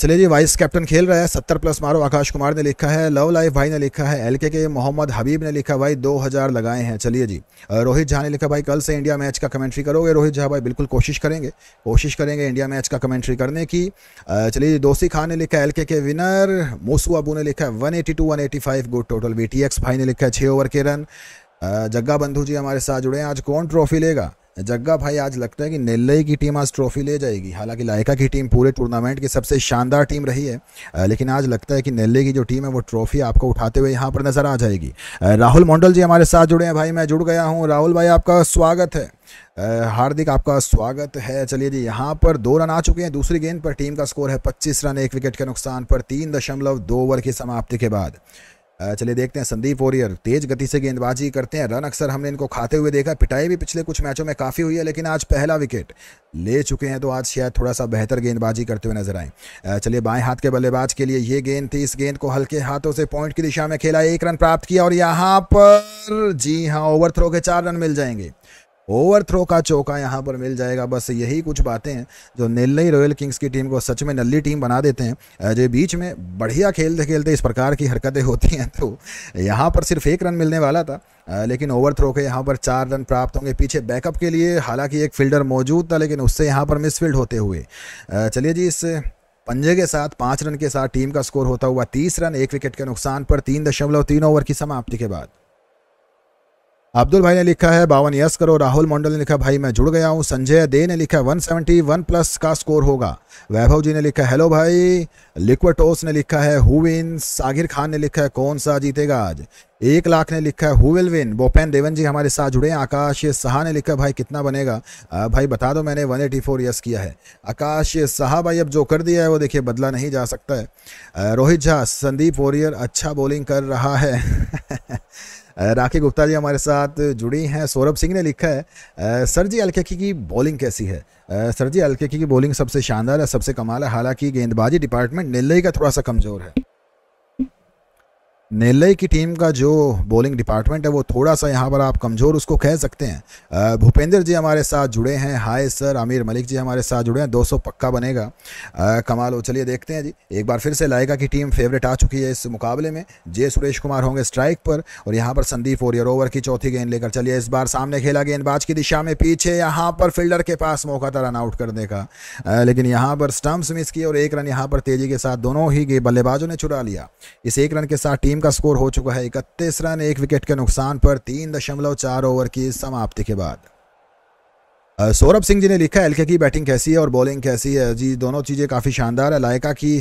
चलिए जी वाइस कैप्टन खेल रहा है सत्तर प्लस मारो आकाश कुमार ने लिखा है लव लाइफ भाई ने लिखा है एल के मोहम्मद हबीब ने लिखा भाई दो हज़ार लगाए हैं चलिए जी रोहित झा ने लिखा भाई कल से इंडिया मैच का कमेंट्री करोगे रोहित झा भाई बिल्कुल कोशिश करेंगे कोशिश करेंगे इंडिया मैच का कमेंट्री करने की चलिए जी दोस्ती खान ने लिखा है एल के विनर मोसू अबू ने लिखा है one eighty two one eighty five good total V T X भाई ने लिखा है छः ओवर के रन जग्गा बंधु जी हमारे साथ जुड़े हैं आज कौन ट्रॉफी लेगा जग्गा भाई आज लगता है कि नेल्लई की टीम आज ट्रॉफी ले जाएगी हालांकि लायका की टीम पूरे टूर्नामेंट की सबसे शानदार टीम रही है लेकिन आज लगता है कि नेल्लई की जो टीम है वो ट्रॉफी आपको उठाते हुए यहाँ पर नजर आ जाएगी राहुल मंडल जी हमारे साथ जुड़े हैं भाई मैं जुड़ गया हूँ राहुल भाई आपका स्वागत है हार्दिक आपका स्वागत है चलिए जी यहाँ पर दो रन आ चुके हैं दूसरी गेंद पर टीम का स्कोर है पच्चीस रन एक विकेट के नुकसान पर तीन दशमलव दो ओवर की समाप्ति के बाद चलिए देखते हैं संदीप वॉरियर तेज गति से गेंदबाजी करते हैं रन अक्सर हमने इनको खाते हुए देखा पिटाई भी पिछले कुछ मैचों में काफ़ी हुई है लेकिन आज पहला विकेट ले चुके हैं तो आज शायद थोड़ा सा बेहतर गेंदबाजी करते हुए नजर आए चलिए बाएं हाथ के बल्लेबाज के लिए ये गेंद थी इस गेंद को हल्के हाथों से पॉइंट की दिशा में खेला एक रन प्राप्त किया और यहाँ पर जी हाँ ओवर थ्रो के चार रन मिल जाएंगे ओवरथ्रो का चौका यहाँ पर मिल जाएगा बस यही कुछ बातें हैं जो नेल्लई रॉयल किंग्स की टीम को सच में नल्ली टीम बना देते हैं जो बीच में बढ़िया खेलते खेलते इस प्रकार की हरकतें होती हैं तो यहाँ पर सिर्फ एक रन मिलने वाला था लेकिन ओवर थ्रो के यहाँ पर चार रन प्राप्त होंगे पीछे बैकअप के लिए हालांकि एक फील्डर मौजूद था लेकिन उससे यहाँ पर मिसफील्ड होते हुए चलिए जी इस पंजे के साथ पाँच रन के साथ टीम का स्कोर होता हुआ तीस रन एक विकेट के नुकसान पर तीन दशमलव तीन ओवर की समाप्ति के बाद अब्दुल भाई ने लिखा है बावन यस करो राहुल मंडल ने लिखा भाई मैं जुड़ गया हूँ संजय दे ने लिखा वन सेवेंटी वन प्लस का स्कोर होगा वैभव जी ने लिखा हेलो भाई लिक्वाटोस ने लिखा है हु विन सागिर खान ने लिखा है कौन सा जीतेगा आज एक लाख ने लिखा है who will win Bopen Devan ji हमारे साथ जुड़े हैं आकाश सहा ने लिखा भाई कितना बनेगा आ, भाई बता दो मैंने वन एटी फोर यस किया है आकाश सहा भाई अब जो कर दिया है वो देखिए बदला नहीं जा सकता है रोहित झा संदीप वॉरियर अच्छा बॉलिंग कर रहा है राखी गुप्ता जी हमारे साथ जुड़ी हैं सौरभ सिंह ने लिखा है सर जी अलकेकी की बॉलिंग कैसी है सर जी अलकेकी की बॉलिंग सबसे शानदार है सबसे कमाल है हालांकि गेंदबाजी डिपार्टमेंट नेल्लई का थोड़ा सा कमज़ोर है नेल्लई की टीम का जो बॉलिंग डिपार्टमेंट है वो थोड़ा सा यहाँ पर आप कमज़ोर उसको कह सकते हैं भूपेंद्र जी हमारे साथ जुड़े हैं हाय सर आमिर मलिक जी हमारे साथ जुड़े हैं 200 पक्का बनेगा कमाल हो चलिए देखते हैं जी एक बार फिर से लाएगा की टीम फेवरेट आ चुकी है इस मुकाबले में जे सुरेश कुमार होंगे स्ट्राइक पर और यहाँ पर संदीप और ओवर की चौथी गेंद लेकर चलिए इस बार सामने खेला गेंदबाज की दिशा में पीछे यहाँ पर फील्डर के पास मौका था रन आउट करने का लेकिन यहाँ पर स्टम्प्स मिस किए और एक रन यहाँ पर तेजी के साथ दोनों ही बल्लेबाजों ने छुड़ा लिया इस एक रन के साथ टीम का स्कोर हो चुका है इकतीस रन एक विकेट के नुकसान पर तीन दशमलव चार ओवर की समाप्ति के बाद सौरभ सिंह जी ने लिखा है एलके की बैटिंग कैसी है और बॉलिंग कैसी है जी दोनों चीज़ें काफ़ी शानदार है लायका की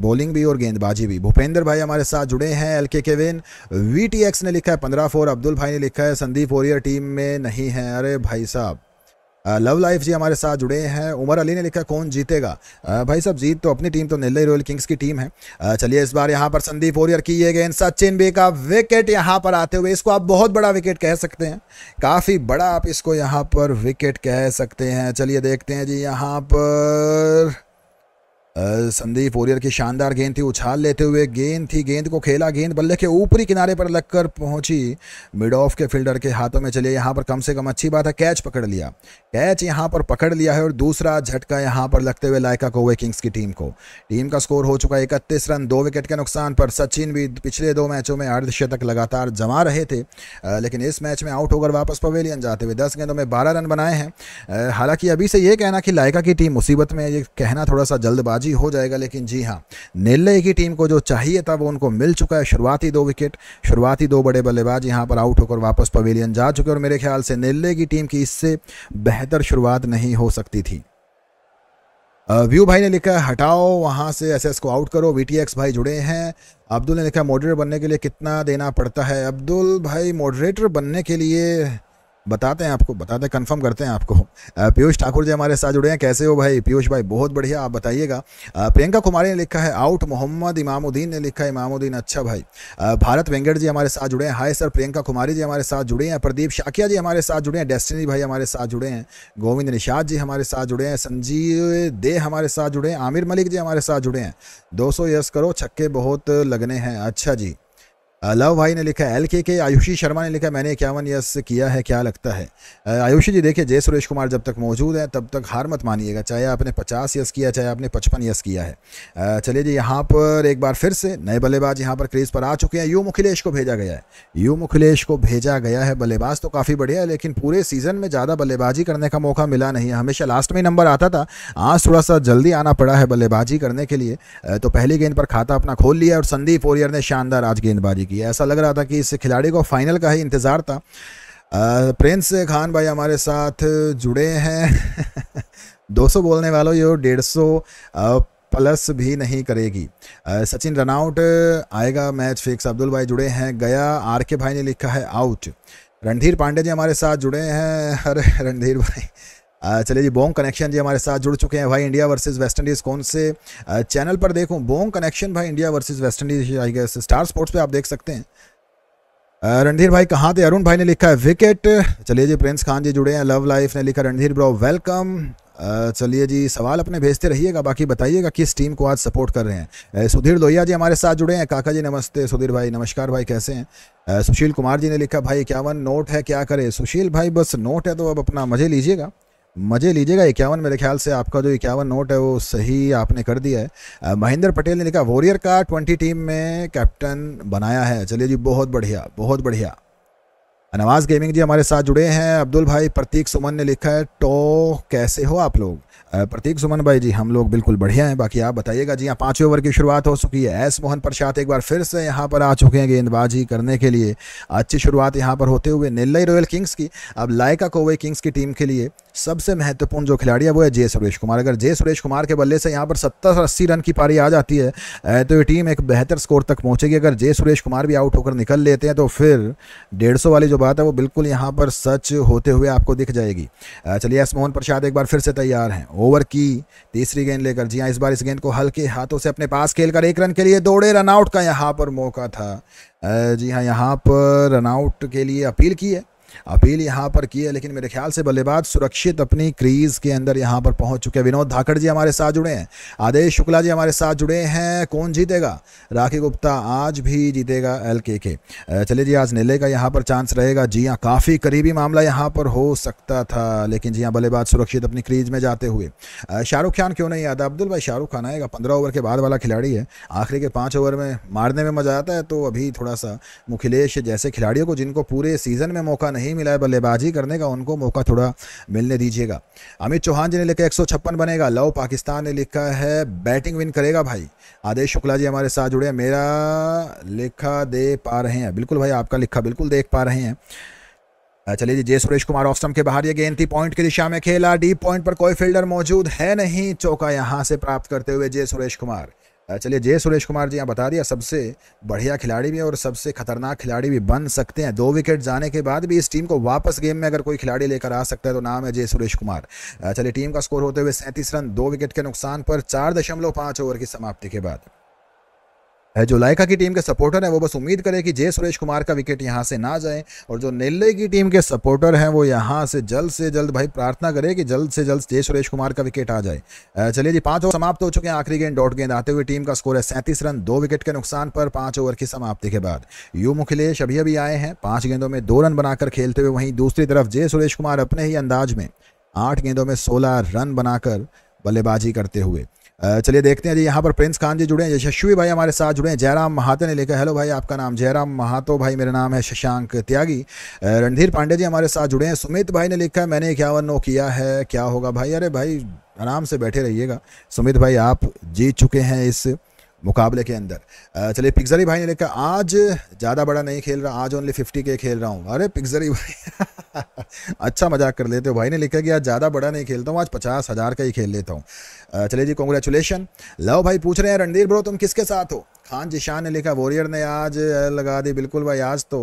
बॉलिंग भी और गेंदबाजी भी भूपेंद्र भाई हमारे साथ जुड़े हैं एल के केविन वी ने लिखा है पंद्रह फोर अब्दुल भाई ने लिखा है संदीप ओरियर टीम में नहीं है अरे भाई साहब लव लाइफ जी हमारे साथ जुड़े हैं उमर अली ने लिखा कौन जीतेगा भाई साहब जीत तो अपनी टीम तो नेल्लई रॉयल किंग्स की टीम है चलिए इस बार यहाँ पर संदीप ओरियर किए गए सचिन बे का विकेट यहाँ पर आते हुए इसको आप बहुत बड़ा विकेट कह सकते हैं काफ़ी बड़ा आप इसको यहाँ पर विकेट कह सकते हैं चलिए देखते हैं जी यहाँ पर संदीप ओरियर की शानदार गेंद थी उछाल लेते हुए गेंद थी गेंद को खेला गेंद बल्ले के ऊपरी किनारे पर लगकर पहुंची मिड ऑफ के फील्डर के हाथों में चले यहाँ पर कम से कम अच्छी बात है कैच पकड़ लिया कैच यहाँ पर पकड़ लिया है और दूसरा झटका यहाँ पर लगते हुए लायका को किंग्स की टीम को टीम का स्कोर हो चुका है इकतीस रन दो विकेट के नुकसान पर सचिन भी पिछले दो मैचों में अर्धशतक लगातार जमा रहे थे लेकिन इस मैच में आउट होकर वापस पवेलियन जाते हुए दस गेंदों में बारह रन बनाए हैं हालांकि अभी से ये कहना कि लायका की टीम मुसीबत में ये कहना थोड़ा सा जल्दबाजी जी हो जाएगा लेकिन जी हाँ नेल्ले की टीम को जो चाहिए था वो उनको मिल चुका है शुरुआती दो विकेट शुरुआती दो बड़े बल्लेबाज यहाँ पर आउट होकर वापस पवेलियन जा चुके और मेरे ख्याल से नेल्ले की टीम की इससे बेहतर शुरुआत नहीं हो सकती थी व्यू भाई ने लिखा है हटाओ वहाँ से एसएस को आउट करो वीटीएक्स भाई जुड़े हैं अब्दुल ने लिखा मॉडरेटर बनने के लिए कितना देना पड़ता है अब्दुल भाई मॉडरेटर बनने के लिए बताते हैं आपको बताते हैं कंफर्म करते हैं आपको पीयूष ठाकुर जी हमारे साथ जुड़े हैं कैसे हो भाई पीयूष भाई बहुत बढ़िया आप बताइएगा प्रियंका कुमारी ने लिखा है आउट मोहम्मद इमामुद्दीन ने लिखा है इमामुद्दीन अच्छा भाई भारत वेंगट जी हमारे साथ जुड़े हैं हाय सर प्रियंका कुमारी जी हमारे साथ जुड़े हैं प्रदीप शाकिया जी हमारे साथ जुड़े हैं डेस्टिनी भाई हमारे साथ जुड़े हैं गोविंद निषाद जी हमारे साथ जुड़े हैं संजीव दे हमारे साथ जुड़े हैं आमिर मलिक जी हमारे साथ जुड़े हैं दो सौ करो छक्के बहुत लगने हैं अच्छा जी लव भाई ने लिखा एल के के आयुषी शर्मा ने लिखा मैंने इक्यावन यस किया है क्या लगता है आयुषी जी देखिए जय सुरेश कुमार जब तक मौजूद हैं तब तक हार मत मानिएगा चाहे आपने पचास यस किया चाहे आपने पचपन यस किया है चलिए जी यहाँ पर एक बार फिर से नए बल्लेबाज यहाँ पर क्रीज पर आ चुके हैं यू मुखिलेश को भेजा गया है यू मुखिलेश को भेजा गया है बल्लेबाज तो काफ़ी बढ़िया है लेकिन पूरे सीज़न में ज़्यादा बल्लेबाजी करने का मौका मिला नहीं है हमेशा लास्ट में नंबर आता था आज थोड़ा सा जल्दी आना पड़ा है बल्लेबाजी करने के लिए तो पहली गेंद पर खाता अपना खोल लिया और संदीप ओरियर ने शानदार आज गेंदबाजी की दी ऐसा लग रहा था कि इस खिलाड़ी को फाइनल का ही इंतज़ार था प्रिंस खान भाई हमारे साथ जुड़े हैं 200 बोलने वालों ये डेढ़ सौ प्लस भी नहीं करेगी सचिन रनआउट आएगा मैच फिक्स अब्दुल भाई जुड़े हैं गया आर के भाई ने लिखा है आउट रणधीर पांडे जी हमारे साथ जुड़े हैं अरे रणधीर भाई चलिए जी बोंग कनेक्शन जी हमारे साथ जुड़ चुके हैं भाई इंडिया वर्सेस वेस्ट इंडीज़ कौन से चैनल पर देखूं बोंग कनेक्शन भाई India versus West Indies I guess Star Sports पे आप देख सकते हैं रणधीर भाई कहाँ थे अरुण भाई ने लिखा है विकेट चलिए जी प्रिंस खान जी जुड़े हैं लव लाइफ ने लिखा रणधीर ब्रो वेलकम चलिए जी सवाल अपने भेजते रहिएगा बाकी बताइएगा किस टीम को आज सपोर्ट कर रहे हैं सुधीर लोहिया जी हमारे साथ जुड़े हैं काका जी नमस्ते सुधीर भाई नमस्कार भाई कैसे हैं सुशील कुमार जी ने लिखा भाई क्या वन नोट है क्या करे सुशील भाई बस नोट है तो अब अपना मज़े लीजिएगा मज़े लीजिएगा इक्यावन मेरे ख्याल से आपका जो इक्यावन नोट है वो सही आपने कर दिया है महेंद्र पटेल ने लिखा वॉरियर का ट्वेंटी टीम में कैप्टन बनाया है चलिए जी बहुत बढ़िया बहुत बढ़िया नवाज गेमिंग जी हमारे साथ जुड़े हैं अब्दुल भाई प्रतीक सुमन ने लिखा है टो कैसे हो आप लोग प्रतीक सुमन भाई जी हम लोग बिल्कुल बढ़िया हैं बाकी आप बताइएगा जी यहाँ पाँचवें ओवर की शुरुआत हो चुकी है एस मोहन प्रसाद एक बार फिर से यहाँ पर आ चुके हैं गेंदबाजी करने के लिए अच्छी शुरुआत यहाँ पर होते हुए नेल्लई रॉयल किंग्स की अब लायका कोवे किंग्स की टीम के लिए सबसे महत्वपूर्ण जो खिलाड़ी है वो है जय सुरेश कुमार अगर जय सुरेश कुमार के बल्ले से यहाँ पर सत्तर अस्सी रन की पारी आ जाती है तो ये टीम एक बेहतर स्कोर तक पहुँचेगी अगर जय सुरेश कुमार भी आउट होकर निकल लेते हैं तो फिर डेढ़ वाली जो बात है वो बिल्कुल यहाँ पर सच होते हुए आपको दिख जाएगी चलिए एस मोहन प्रसाद एक बार फिर से तैयार हैं ओवर की तीसरी गेंद लेकर जी हाँ इस बार इस गेंद को हल्के हाथों से अपने पास खेलकर एक रन के लिए दौड़े रनआउट का यहाँ पर मौका था जी हाँ यहाँ पर रनआउट के लिए अपील की है अपील यहाँ पर की है लेकिन मेरे ख्याल से बल्लेबाज सुरक्षित अपनी क्रीज के अंदर यहाँ पर पहुंच चुके हैं विनोद धाकड़ जी हमारे साथ जुड़े हैं आदेश शुक्ला जी हमारे साथ जुड़े हैं कौन जीतेगा राखी गुप्ता आज भी जीतेगा एल के के चलिए जी आज नीले का यहाँ पर चांस रहेगा जी हाँ काफ़ी करीबी मामला यहाँ पर हो सकता था लेकिन जी हाँ बल्लेबाज सुरक्षित अपनी क्रीज में जाते हुए शाहरुख खान क्यों नहीं आता अब्दुल भाई शाहरुख खान आएगा पंद्रह ओवर के बाद वाला खिलाड़ी है आखिरी के पाँच ओवर में मारने में मज़ा आता है तो अभी थोड़ा सा मुखिलेश जैसे खिलाड़ियों को जिनको पूरे सीज़न में मौका नहीं नहीं मिला है बल्लेबाजी करने का उनको मौका थोड़ा मिलने दीजिएगा अमित चौहान जी ने लिखा एक बनेगा लव पाकिस्तान ने लिखा है बैटिंग विन करेगा भाई आदेश शुक्ला जी हमारे साथ जुड़े हैं मेरा लिखा दे पा रहे हैं बिल्कुल भाई आपका लिखा बिल्कुल देख पा रहे हैं चलिए जी जय सुरेश कुमार ऑफ स्टम्प के बाहर ये गेंद थी पॉइंट की दिशा में खेला डीप पॉइंट पर कोई फील्डर मौजूद है नहीं चौका यहां से प्राप्त करते हुए जय सुरेश कुमार चलिए जय सुरेश कुमार जी यहाँ बता दिया सबसे बढ़िया खिलाड़ी भी और सबसे खतरनाक खिलाड़ी भी बन सकते हैं दो विकेट जाने के बाद भी इस टीम को वापस गेम में अगर कोई खिलाड़ी लेकर आ सकता है तो नाम है जय सुरेश कुमार चलिए टीम का स्कोर होते हुए सैंतीस रन दो विकेट के नुकसान पर चार दशमलव पाँच ओवर की समाप्ति के बाद जो लाइका की टीम के सपोर्टर हैं वो बस उम्मीद करें कि जय सुरेश कुमार का विकेट यहाँ से ना जाए और जो नेल्ले की टीम के सपोर्टर हैं वो यहाँ से जल्द से जल्द भाई प्रार्थना करें कि जल्द से जल्द जय सुरेश कुमार का विकेट आ जाए चलिए जी पाँच ओवर समाप्त हो चुके हैं आखिरी गेंद डॉट गेंद आते हुए टीम का स्कोर है सैंतीस रन दो विकेट के नुकसान पर पाँच ओवर की समाप्ति के बाद यू मुखिलेश अभी अभी आए हैं पाँच गेंदों में दो रन बनाकर खेलते हुए वहीं दूसरी तरफ जय सुरेश कुमार अपने ही अंदाज में आठ गेंदों में सोलह रन बनाकर बल्लेबाजी करते हुए चलिए देखते हैं जी यहाँ पर प्रिंस खान जी जुड़े हैं यशस्वी भाई हमारे साथ जुड़े हैं जयराम महाते ने लिखा हेलो भाई आपका नाम जयराम महातो भाई मेरा नाम है शशांक त्यागी रणधीर पांडे जी हमारे साथ जुड़े हैं सुमित भाई ने लिखा है मैंने इक्यावन नो किया है क्या होगा भाई अरे भाई आराम से बैठे रहिएगा सुमित भाई आप जीत चुके हैं इस मुकाबले के अंदर चलिए पिक्जरी भाई ने लिखा आज ज़्यादा बड़ा नहीं खेल रहा आज ओनली फिफ्टी के खेल रहा हूँ अरे पिक्जरी भाई अच्छा मजाक कर लेते हो भाई ने लिखा कि आज ज़्यादा बड़ा नहीं खेलता हूँ आज पचास हज़ार का ही खेल लेता हूँ चले जी कॉन्ग्रेचुलेशन लव भाई पूछ रहे हैं रणधीर ब्रो तुम किसके साथ हो खान जिशान ने लिखा वॉरियर ने आज लगा दी बिल्कुल भाई आज तो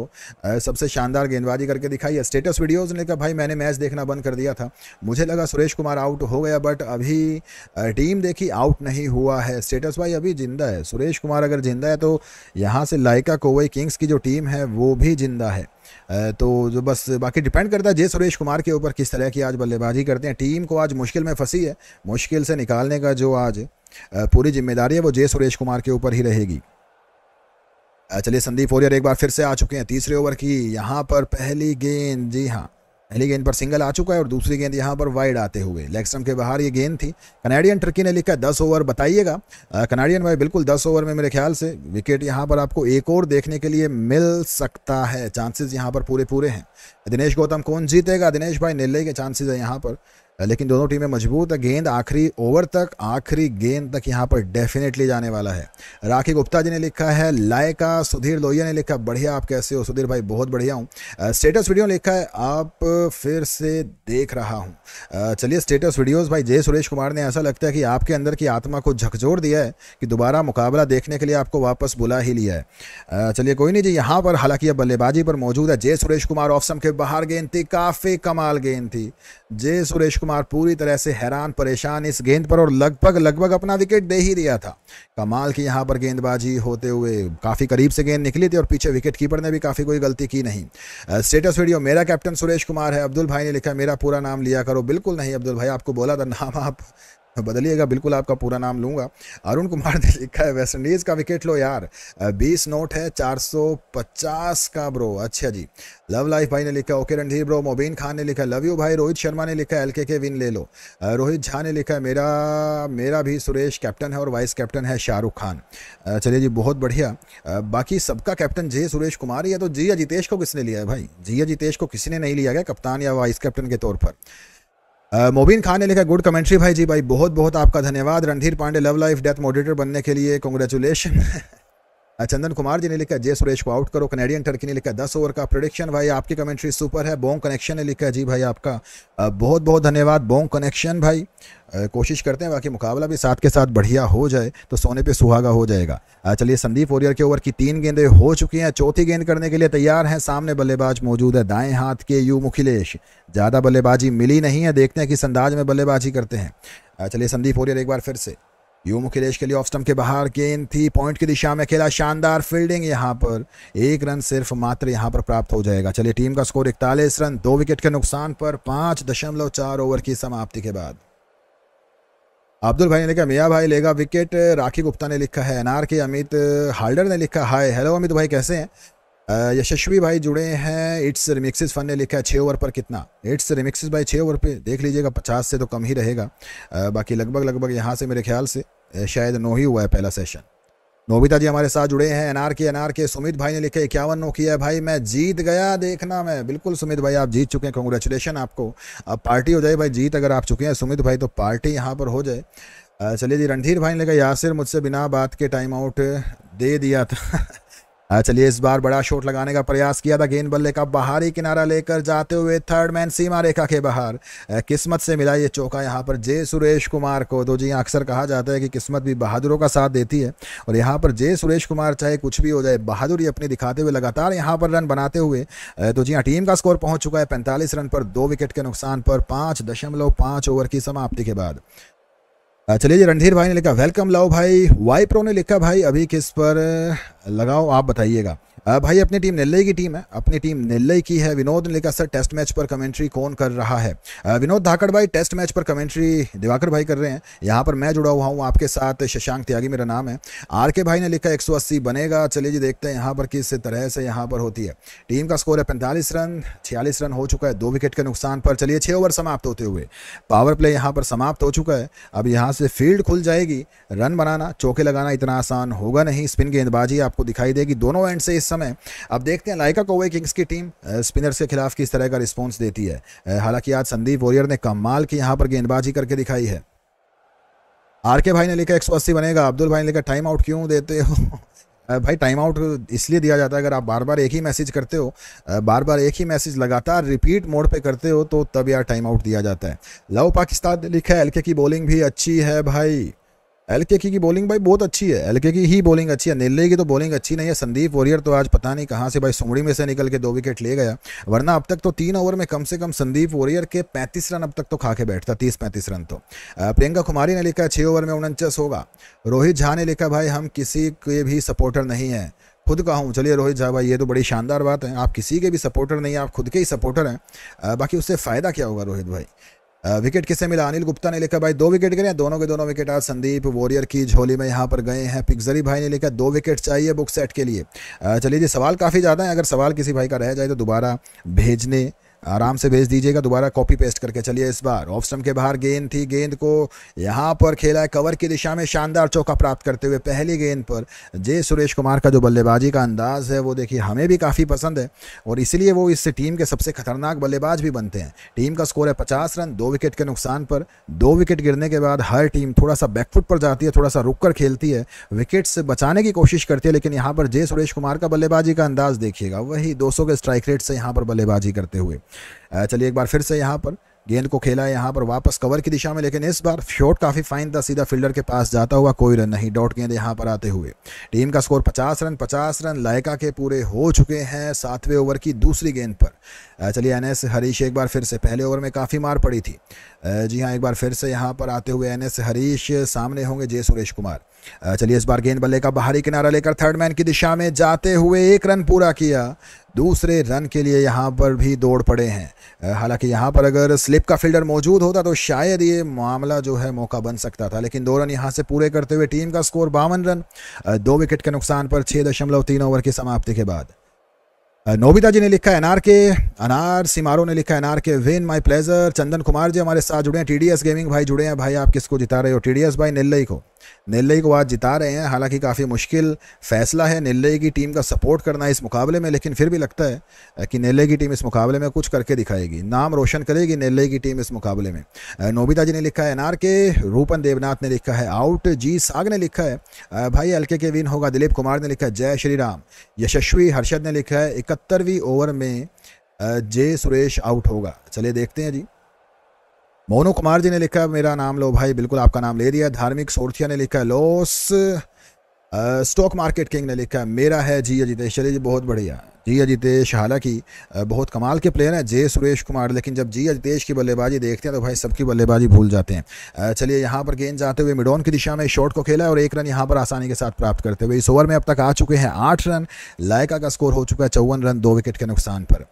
सबसे शानदार गेंदबाजी करके दिखाई है स्टेटस वीडियोस ने कहा भाई मैंने मैच देखना बंद कर दिया था मुझे लगा सुरेश कुमार आउट हो गया बट अभी टीम देखी आउट नहीं हुआ है स्टेटस भाई अभी जिंदा है सुरेश कुमार अगर जिंदा है तो यहाँ से लाइका कोवई किंग्स की जो टीम है वो भी जिंदा है तो जो बस बाकी डिपेंड करता है जय सुरेश कुमार के ऊपर किस तरह की आज बल्लेबाजी करते हैं टीम को आज मुश्किल में फंसी है मुश्किल से निकालने का जो आज पूरी जिम्मेदारी है वो जय सुरेश कुमार के ऊपर ही रहेगी चलिए संदीप ओरियर एक बार फिर से आ चुके हैं तीसरे ओवर की यहाँ पर पहली गेंद जी हाँ पहली गेंद पर सिंगल आ चुका है और दूसरी गेंद यहाँ पर वाइड आते हुए लेक्सम के बाहर ये गेंद थी कनाडियन टर्की ने लिखा दस ओवर बताइएगा कनाडियन भाई बिल्कुल दस ओवर में मेरे ख्याल से विकेट यहाँ पर आपको एक और देखने के लिए मिल सकता है चांसेस यहाँ पर पूरे पूरे हैं दिनेश गौतम कौन जीतेगा दिनेश भाई निर्लय के चांसेज है यहाँ पर लेकिन दोनों टीमें मजबूत है गेंद आखिरी ओवर तक आखिरी गेंद तक यहाँ पर डेफिनेटली जाने वाला है राखी गुप्ता जी ने लिखा है लायका सुधीर लोहिया ने लिखा बढ़िया आप कैसे हो सुधीर भाई बहुत बढ़िया हूँ स्टेटस वीडियो लिखा है आप फिर से देख रहा हूँ चलिए स्टेटस वीडियोज़ भाई जय सुरेश कुमार ने ऐसा लगता है कि आपके अंदर की आत्मा को झकझोर दिया है कि दोबारा मुकाबला देखने के लिए आपको वापस बुला ही लिया है चलिए कोई नहीं जी यहाँ पर हालांकि अब बल्लेबाजी पर मौजूद है जय सुरेश कुमार ऑप्शन के बाहर गेंद थी काफ़ी कमाल गेंद थी जय सुरेश कुमार पूरी तरह से हैरान परेशान इस गेंद पर और लगभग लगभग अपना विकेट दे ही दिया था कमाल की यहाँ पर गेंदबाजी होते हुए काफ़ी करीब से गेंद निकली थी और पीछे विकेट कीपर ने भी काफ़ी कोई गलती की नहीं स्टेटस वीडियो मेरा कैप्टन सुरेश कुमार है अब्दुल भाई ने लिखा मेरा पूरा नाम लिया करो बिल्कुल नहीं अब्दुल भाई आपको बोला था नाम आप बदलिएगा बिल्कुल आपका पूरा नाम लूंगा अरुण कुमार ने लिखा है वेस्ट इंडीज़ का विकेट लो यार बीस नोट है चार सौ पचास का ब्रो अच्छा जी लव लाइफ भाई ने लिखा ओके रणधीर ब्रो मोबीन खान ने लिखा लव यू भाई रोहित शर्मा ने लिखा एल के के विन ले लो रोहित झा ने लिखा है मेरा मेरा भी सुरेश कैप्टन है और वाइस कैप्टन है शाहरुख खान चलिए जी बहुत बढ़िया बाकी सबका कैप्टन जे सुरेश कुमार या तो जिया जितेश को किसने लिया है भाई जिया जितेश को किसी ने नहीं लिया गया कप्तान या वाइस कैप्टन के तौर पर मोबिन खान ने लिखा गुड कमेंट्री भाई जी भाई बहुत बहुत आपका धन्यवाद Randhir Pandey love life death moderator बनने के लिए कॉन्ग्रेचुलेशन चंदन कुमार जी ने लिखा जय सुरेश को आउट करो कनेडियन टर्की ने लिखा दस ओवर का प्रोडिक्शन भाई आपकी कमेंट्री सुपर है बोंग कनेक्शन ने लिखा जी भाई आपका बहुत बहुत धन्यवाद बोंग कनेक्शन भाई कोशिश करते हैं बाकी मुकाबला भी साथ के साथ बढ़िया हो जाए तो सोने पे सुहागा हो जाएगा चलिए संदीप ओरियर के ओवर की तीन गेंदें हो चुकी हैं चौथी गेंद करने के लिए तैयार हैं सामने बल्लेबाज मौजूद है दाएं हाथ के यू मुखिलेश ज़्यादा बल्लेबाजी मिली नहीं है देखते हैं किस अंदाज में बल्लेबाजी करते हैं चलिए संदीप ओरियर एक बार फिर से यू मुखिलेश के लिए ऑफ स्टम्प के बाहर गेंद थी पॉइंट की दिशा में खेला शानदार फील्डिंग यहाँ पर एक रन सिर्फ मात्र यहाँ पर प्राप्त हो जाएगा चलिए टीम का स्कोर इकतालीस रन दो विकेट के नुकसान पर पाँच दशमलव चार ओवर की समाप्ति के बाद अब्दुल भाई ने लिखा मियाँ भाई लेगा विकेट राखी गुप्ता ने लिखा है एनआर के अमित हाल्डर ने लिखा हाय हेलो अमित भाई कैसे हैं यशस्वी भाई जुड़े हैं इट्स रिमिक्सिस फन ने लिखा है छः ओवर पर कितना इट्स रिमिक्सिस भाई छः ओवर पे देख लीजिएगा पचास से तो कम ही रहेगा बाकी लगभग लगभग यहाँ से मेरे ख्याल से शायद नो ही हुआ है पहला सेशन नोबिता जी हमारे साथ जुड़े हैं एनआर के एनआर के सुमित भाई ने लिखे इक्यावन नो किया है भाई मैं जीत गया देखना मैं बिल्कुल सुमित भाई आप जीत चुके हैं कॉन्ग्रेचुलेशन आपको अब पार्टी हो जाए भाई जीत अगर आप चुके हैं सुमित भाई तो पार्टी यहाँ पर हो जाए चलिए जी रणधीर भाई ने लिखा यासिर मुझसे बिना बात के टाइम आउट दे दिया था हाँ, चलिए इस बार बड़ा शॉट लगाने का प्रयास किया था गेंद बल्ले का बाहरी किनारा लेकर जाते हुए थर्ड मैन सीमा रेखा के बाहर किस्मत से मिला ये चौका यहाँ पर जय सुरेश कुमार को तो जी अक्सर कहा जाता है कि किस्मत भी बहादुरों का साथ देती है और यहाँ पर जय सुरेश कुमार चाहे कुछ भी हो जाए बहादुरी अपनी दिखाते हुए लगातार यहाँ पर रन बनाते हुए तो जी हाँ टीम का स्कोर पहुँच चुका है पैंतालीस रन पर दो विकेट के नुकसान पर पाँच ओवर की समाप्ति के बाद चलिए जी रणधीर भाई ने लिखा वेलकम लाओ भाई वाई प्रो ने लिखा भाई अभी किस पर लगाओ आप बताइएगा भाई अपनी टीम नेल्लई की टीम है अपनी टीम नेल्लई की है विनोद ने लिखा सर टेस्ट मैच पर कमेंट्री कौन कर रहा है विनोद धाकड़ भाई टेस्ट मैच पर कमेंट्री दिवाकर भाई कर रहे हैं यहाँ पर मैं जुड़ा हुआ हूँ आपके साथ शशांक त्यागी मेरा नाम है आर के भाई ने लिखा एक बनेगा चलिए जी देखते हैं यहाँ पर किस तरह से यहाँ पर होती है टीम का स्कोर है पैंतालीस रन छियालीस रन हो चुका है दो विकेट के नुकसान पर चलिए छः ओवर समाप्त होते हुए पावर प्ले यहाँ पर समाप्त हो चुका है अब यहाँ से फील्ड खुल जाएगी रन बनाना चौके लगाना इतना आसान होगा नहीं स्पिन गेंदबाजी आप आपको दिखाई देगी दोनों एंड से इस समय अब देखते हैं लाइका कोवे किंग्स की टीम स्पिनर्स के खिलाफ किस तरह का रिस्पॉन्स देती है हालांकि आज संदीप वॉरियर ने कमाल की यहाँ पर गेंदबाजी करके दिखाई है आर के भाई ने लिखा एक बनेगा अब्दुल भाई ने लिखा टाइम आउट क्यों देते हो भाई टाइम आउट इसलिए दिया जाता है अगर आप बार बार एक ही मैसेज करते हो बार बार एक ही मैसेज लगातार रिपीट मोड पे करते हो तो तब यार टाइम आउट दिया जाता है लव पाकिस्तान ने लिखा है एलके की बॉलिंग भी अच्छी है भाई एल के की बॉलिंग भाई बहुत अच्छी है एल के की ही बॉलिंग अच्छी है नीले की तो बॉलिंग अच्छी नहीं है संदीप वॉरियर तो आज पता नहीं कहाँ से भाई सुमड़ी में से निकल के दो विकेट ले गया वरना अब तक तो तीन ओवर में कम से कम संदीप वॉरियर के पैंतीस रन अब तक तो खा के बैठता तीस पैंतीस रन तो प्रियंका कुमारी ने लिखा छः ओवर में उनचास होगा रोहित झा ने लिखा भाई हम किसी के भी सपोर्टर नहीं है खुद का हूँ चलिए रोहित झा भाई ये तो बड़ी शानदार बात है आप किसी के भी सपोर्टर नहीं है आप खुद के ही सपोर्टर हैं बाकी उससे फ़ायदा क्या होगा रोहित भाई विकेट किसे मिला अनिल गुप्ता ने लिखा भाई दो विकेट गिरे दोनों के दोनों विकेट आज संदीप वॉरियर की झोली में यहाँ पर गए हैं पिक्जरी भाई ने लिखा दो विकेट चाहिए बुक सेट के लिए चलिए जी सवाल काफ़ी ज़्यादा है अगर सवाल किसी भाई का रह जाए तो दोबारा भेजने आराम से भेज दीजिएगा दोबारा कॉपी पेस्ट करके चलिए इस बार ऑफ स्टम्प के बाहर गेंद थी गेंद को यहाँ पर खेला है कवर की दिशा में शानदार चौका प्राप्त करते हुए पहली गेंद पर जय सुरेश कुमार का जो बल्लेबाजी का अंदाज है वो देखिए हमें भी काफ़ी पसंद है और इसीलिए वो इस टीम के सबसे खतरनाक बल्लेबाज भी बनते हैं टीम का स्कोर है पचास रन दो विकेट के नुकसान पर दो विकेट गिरने के बाद हर टीम थोड़ा सा बैकफुट पर जाती है थोड़ा सा रुक कर खेलती है विकेट से बचाने की कोशिश करती है लेकिन यहाँ पर जय सुरेश कुमार का बल्लेबाजी का अंदाज देखिएगा वही दो के स्ट्राइक रेट से यहाँ पर बल्लेबाजी करते हुए चलिए एक बार फिर से यहाँ पर गेंद को खेला है यहाँ पर वापस कवर की दिशा में लेकिन इस बार शॉट काफ़ी फाइन था सीधा फील्डर के पास जाता हुआ कोई रन नहीं डॉट गेंद यहाँ पर आते हुए टीम का स्कोर 50 रन 50 रन लायका के पूरे हो चुके हैं सातवें ओवर की दूसरी गेंद पर चलिए एन हरीश एक बार फिर से पहले ओवर में काफ़ी मार पड़ी थी जी हाँ एक बार फिर से यहाँ पर आते हुए एन हरीश सामने होंगे जय सुरेश कुमार चलिए इस बार गेंद बल्ले का बाहरी किनारा लेकर थर्ड मैन की दिशा में जाते हुए एक रन पूरा किया दूसरे रन के लिए यहाँ पर भी दौड़ पड़े हैं हालांकि यहाँ पर अगर स्लिप का फील्डर मौजूद होता तो शायद ये मामला जो है मौका बन सकता था लेकिन दो रन यहाँ से पूरे करते हुए टीम का स्कोर बावन रन दो विकेट के नुकसान पर छः दशमलव तीन ओवर की समाप्ति के बाद नोबिता जी ने लिखा एनआर के अनार सिमारो ने लिखा NR K win my pleasure Chandan Kumar ji हमारे साथ जुड़े हैं टीडीएस गेमिंग भाई जुड़े हैं भाई आप किसको जिता रहे हो टीडीएस भाई नेल्लई को नेल्लई को आज जिता रहे हैं हालांकि काफ़ी मुश्किल फैसला है नेल्लई की टीम का सपोर्ट करना इस मुकाबले में लेकिन फिर भी लगता है कि नेल्लई की टीम इस मुकाबले में कुछ करके दिखाएगी नाम रोशन करेगी नेल्लई की टीम इस मुकाबले में नोबिता जी ने लिखा है एनआर के रूपन देवनाथ ने लिखा है आउट जी साग ने लिखा है भाई एलके के विन होगा दिलीप कुमार ने लिखा है जय श्री राम यशस्वी हर्षद ने लिखा है इकहत्तरवीं ओवर में जय सुरेश आउट होगा चलिए देखते हैं जी मोनू कुमार जी ने लिखा मेरा नाम लो भाई बिल्कुल आपका नाम ले दिया धार्मिक सोर्थिया ने लिखा लॉस स्टॉक मार्केट किंग ने लिखा मेरा है जी अजितेश चलिए जी बहुत बढ़िया जी अजितेश हालांकि बहुत कमाल के प्लेयर हैं जय सुरेश कुमार लेकिन जब जी अजितेश की बल्लेबाजी देखते हैं तो भाई सबकी बल्लेबाजी भूल जाते हैं चलिए यहाँ पर गेंद जाते हुए मिडोन की दिशा में शॉट को खेला और एक रन यहाँ पर आसानी के साथ प्राप्त करते हुए इस ओवर में अब तक आ चुके हैं आठ रन लायका का स्कोर हो चुका है चौवन रन दो विकेट के नुकसान पर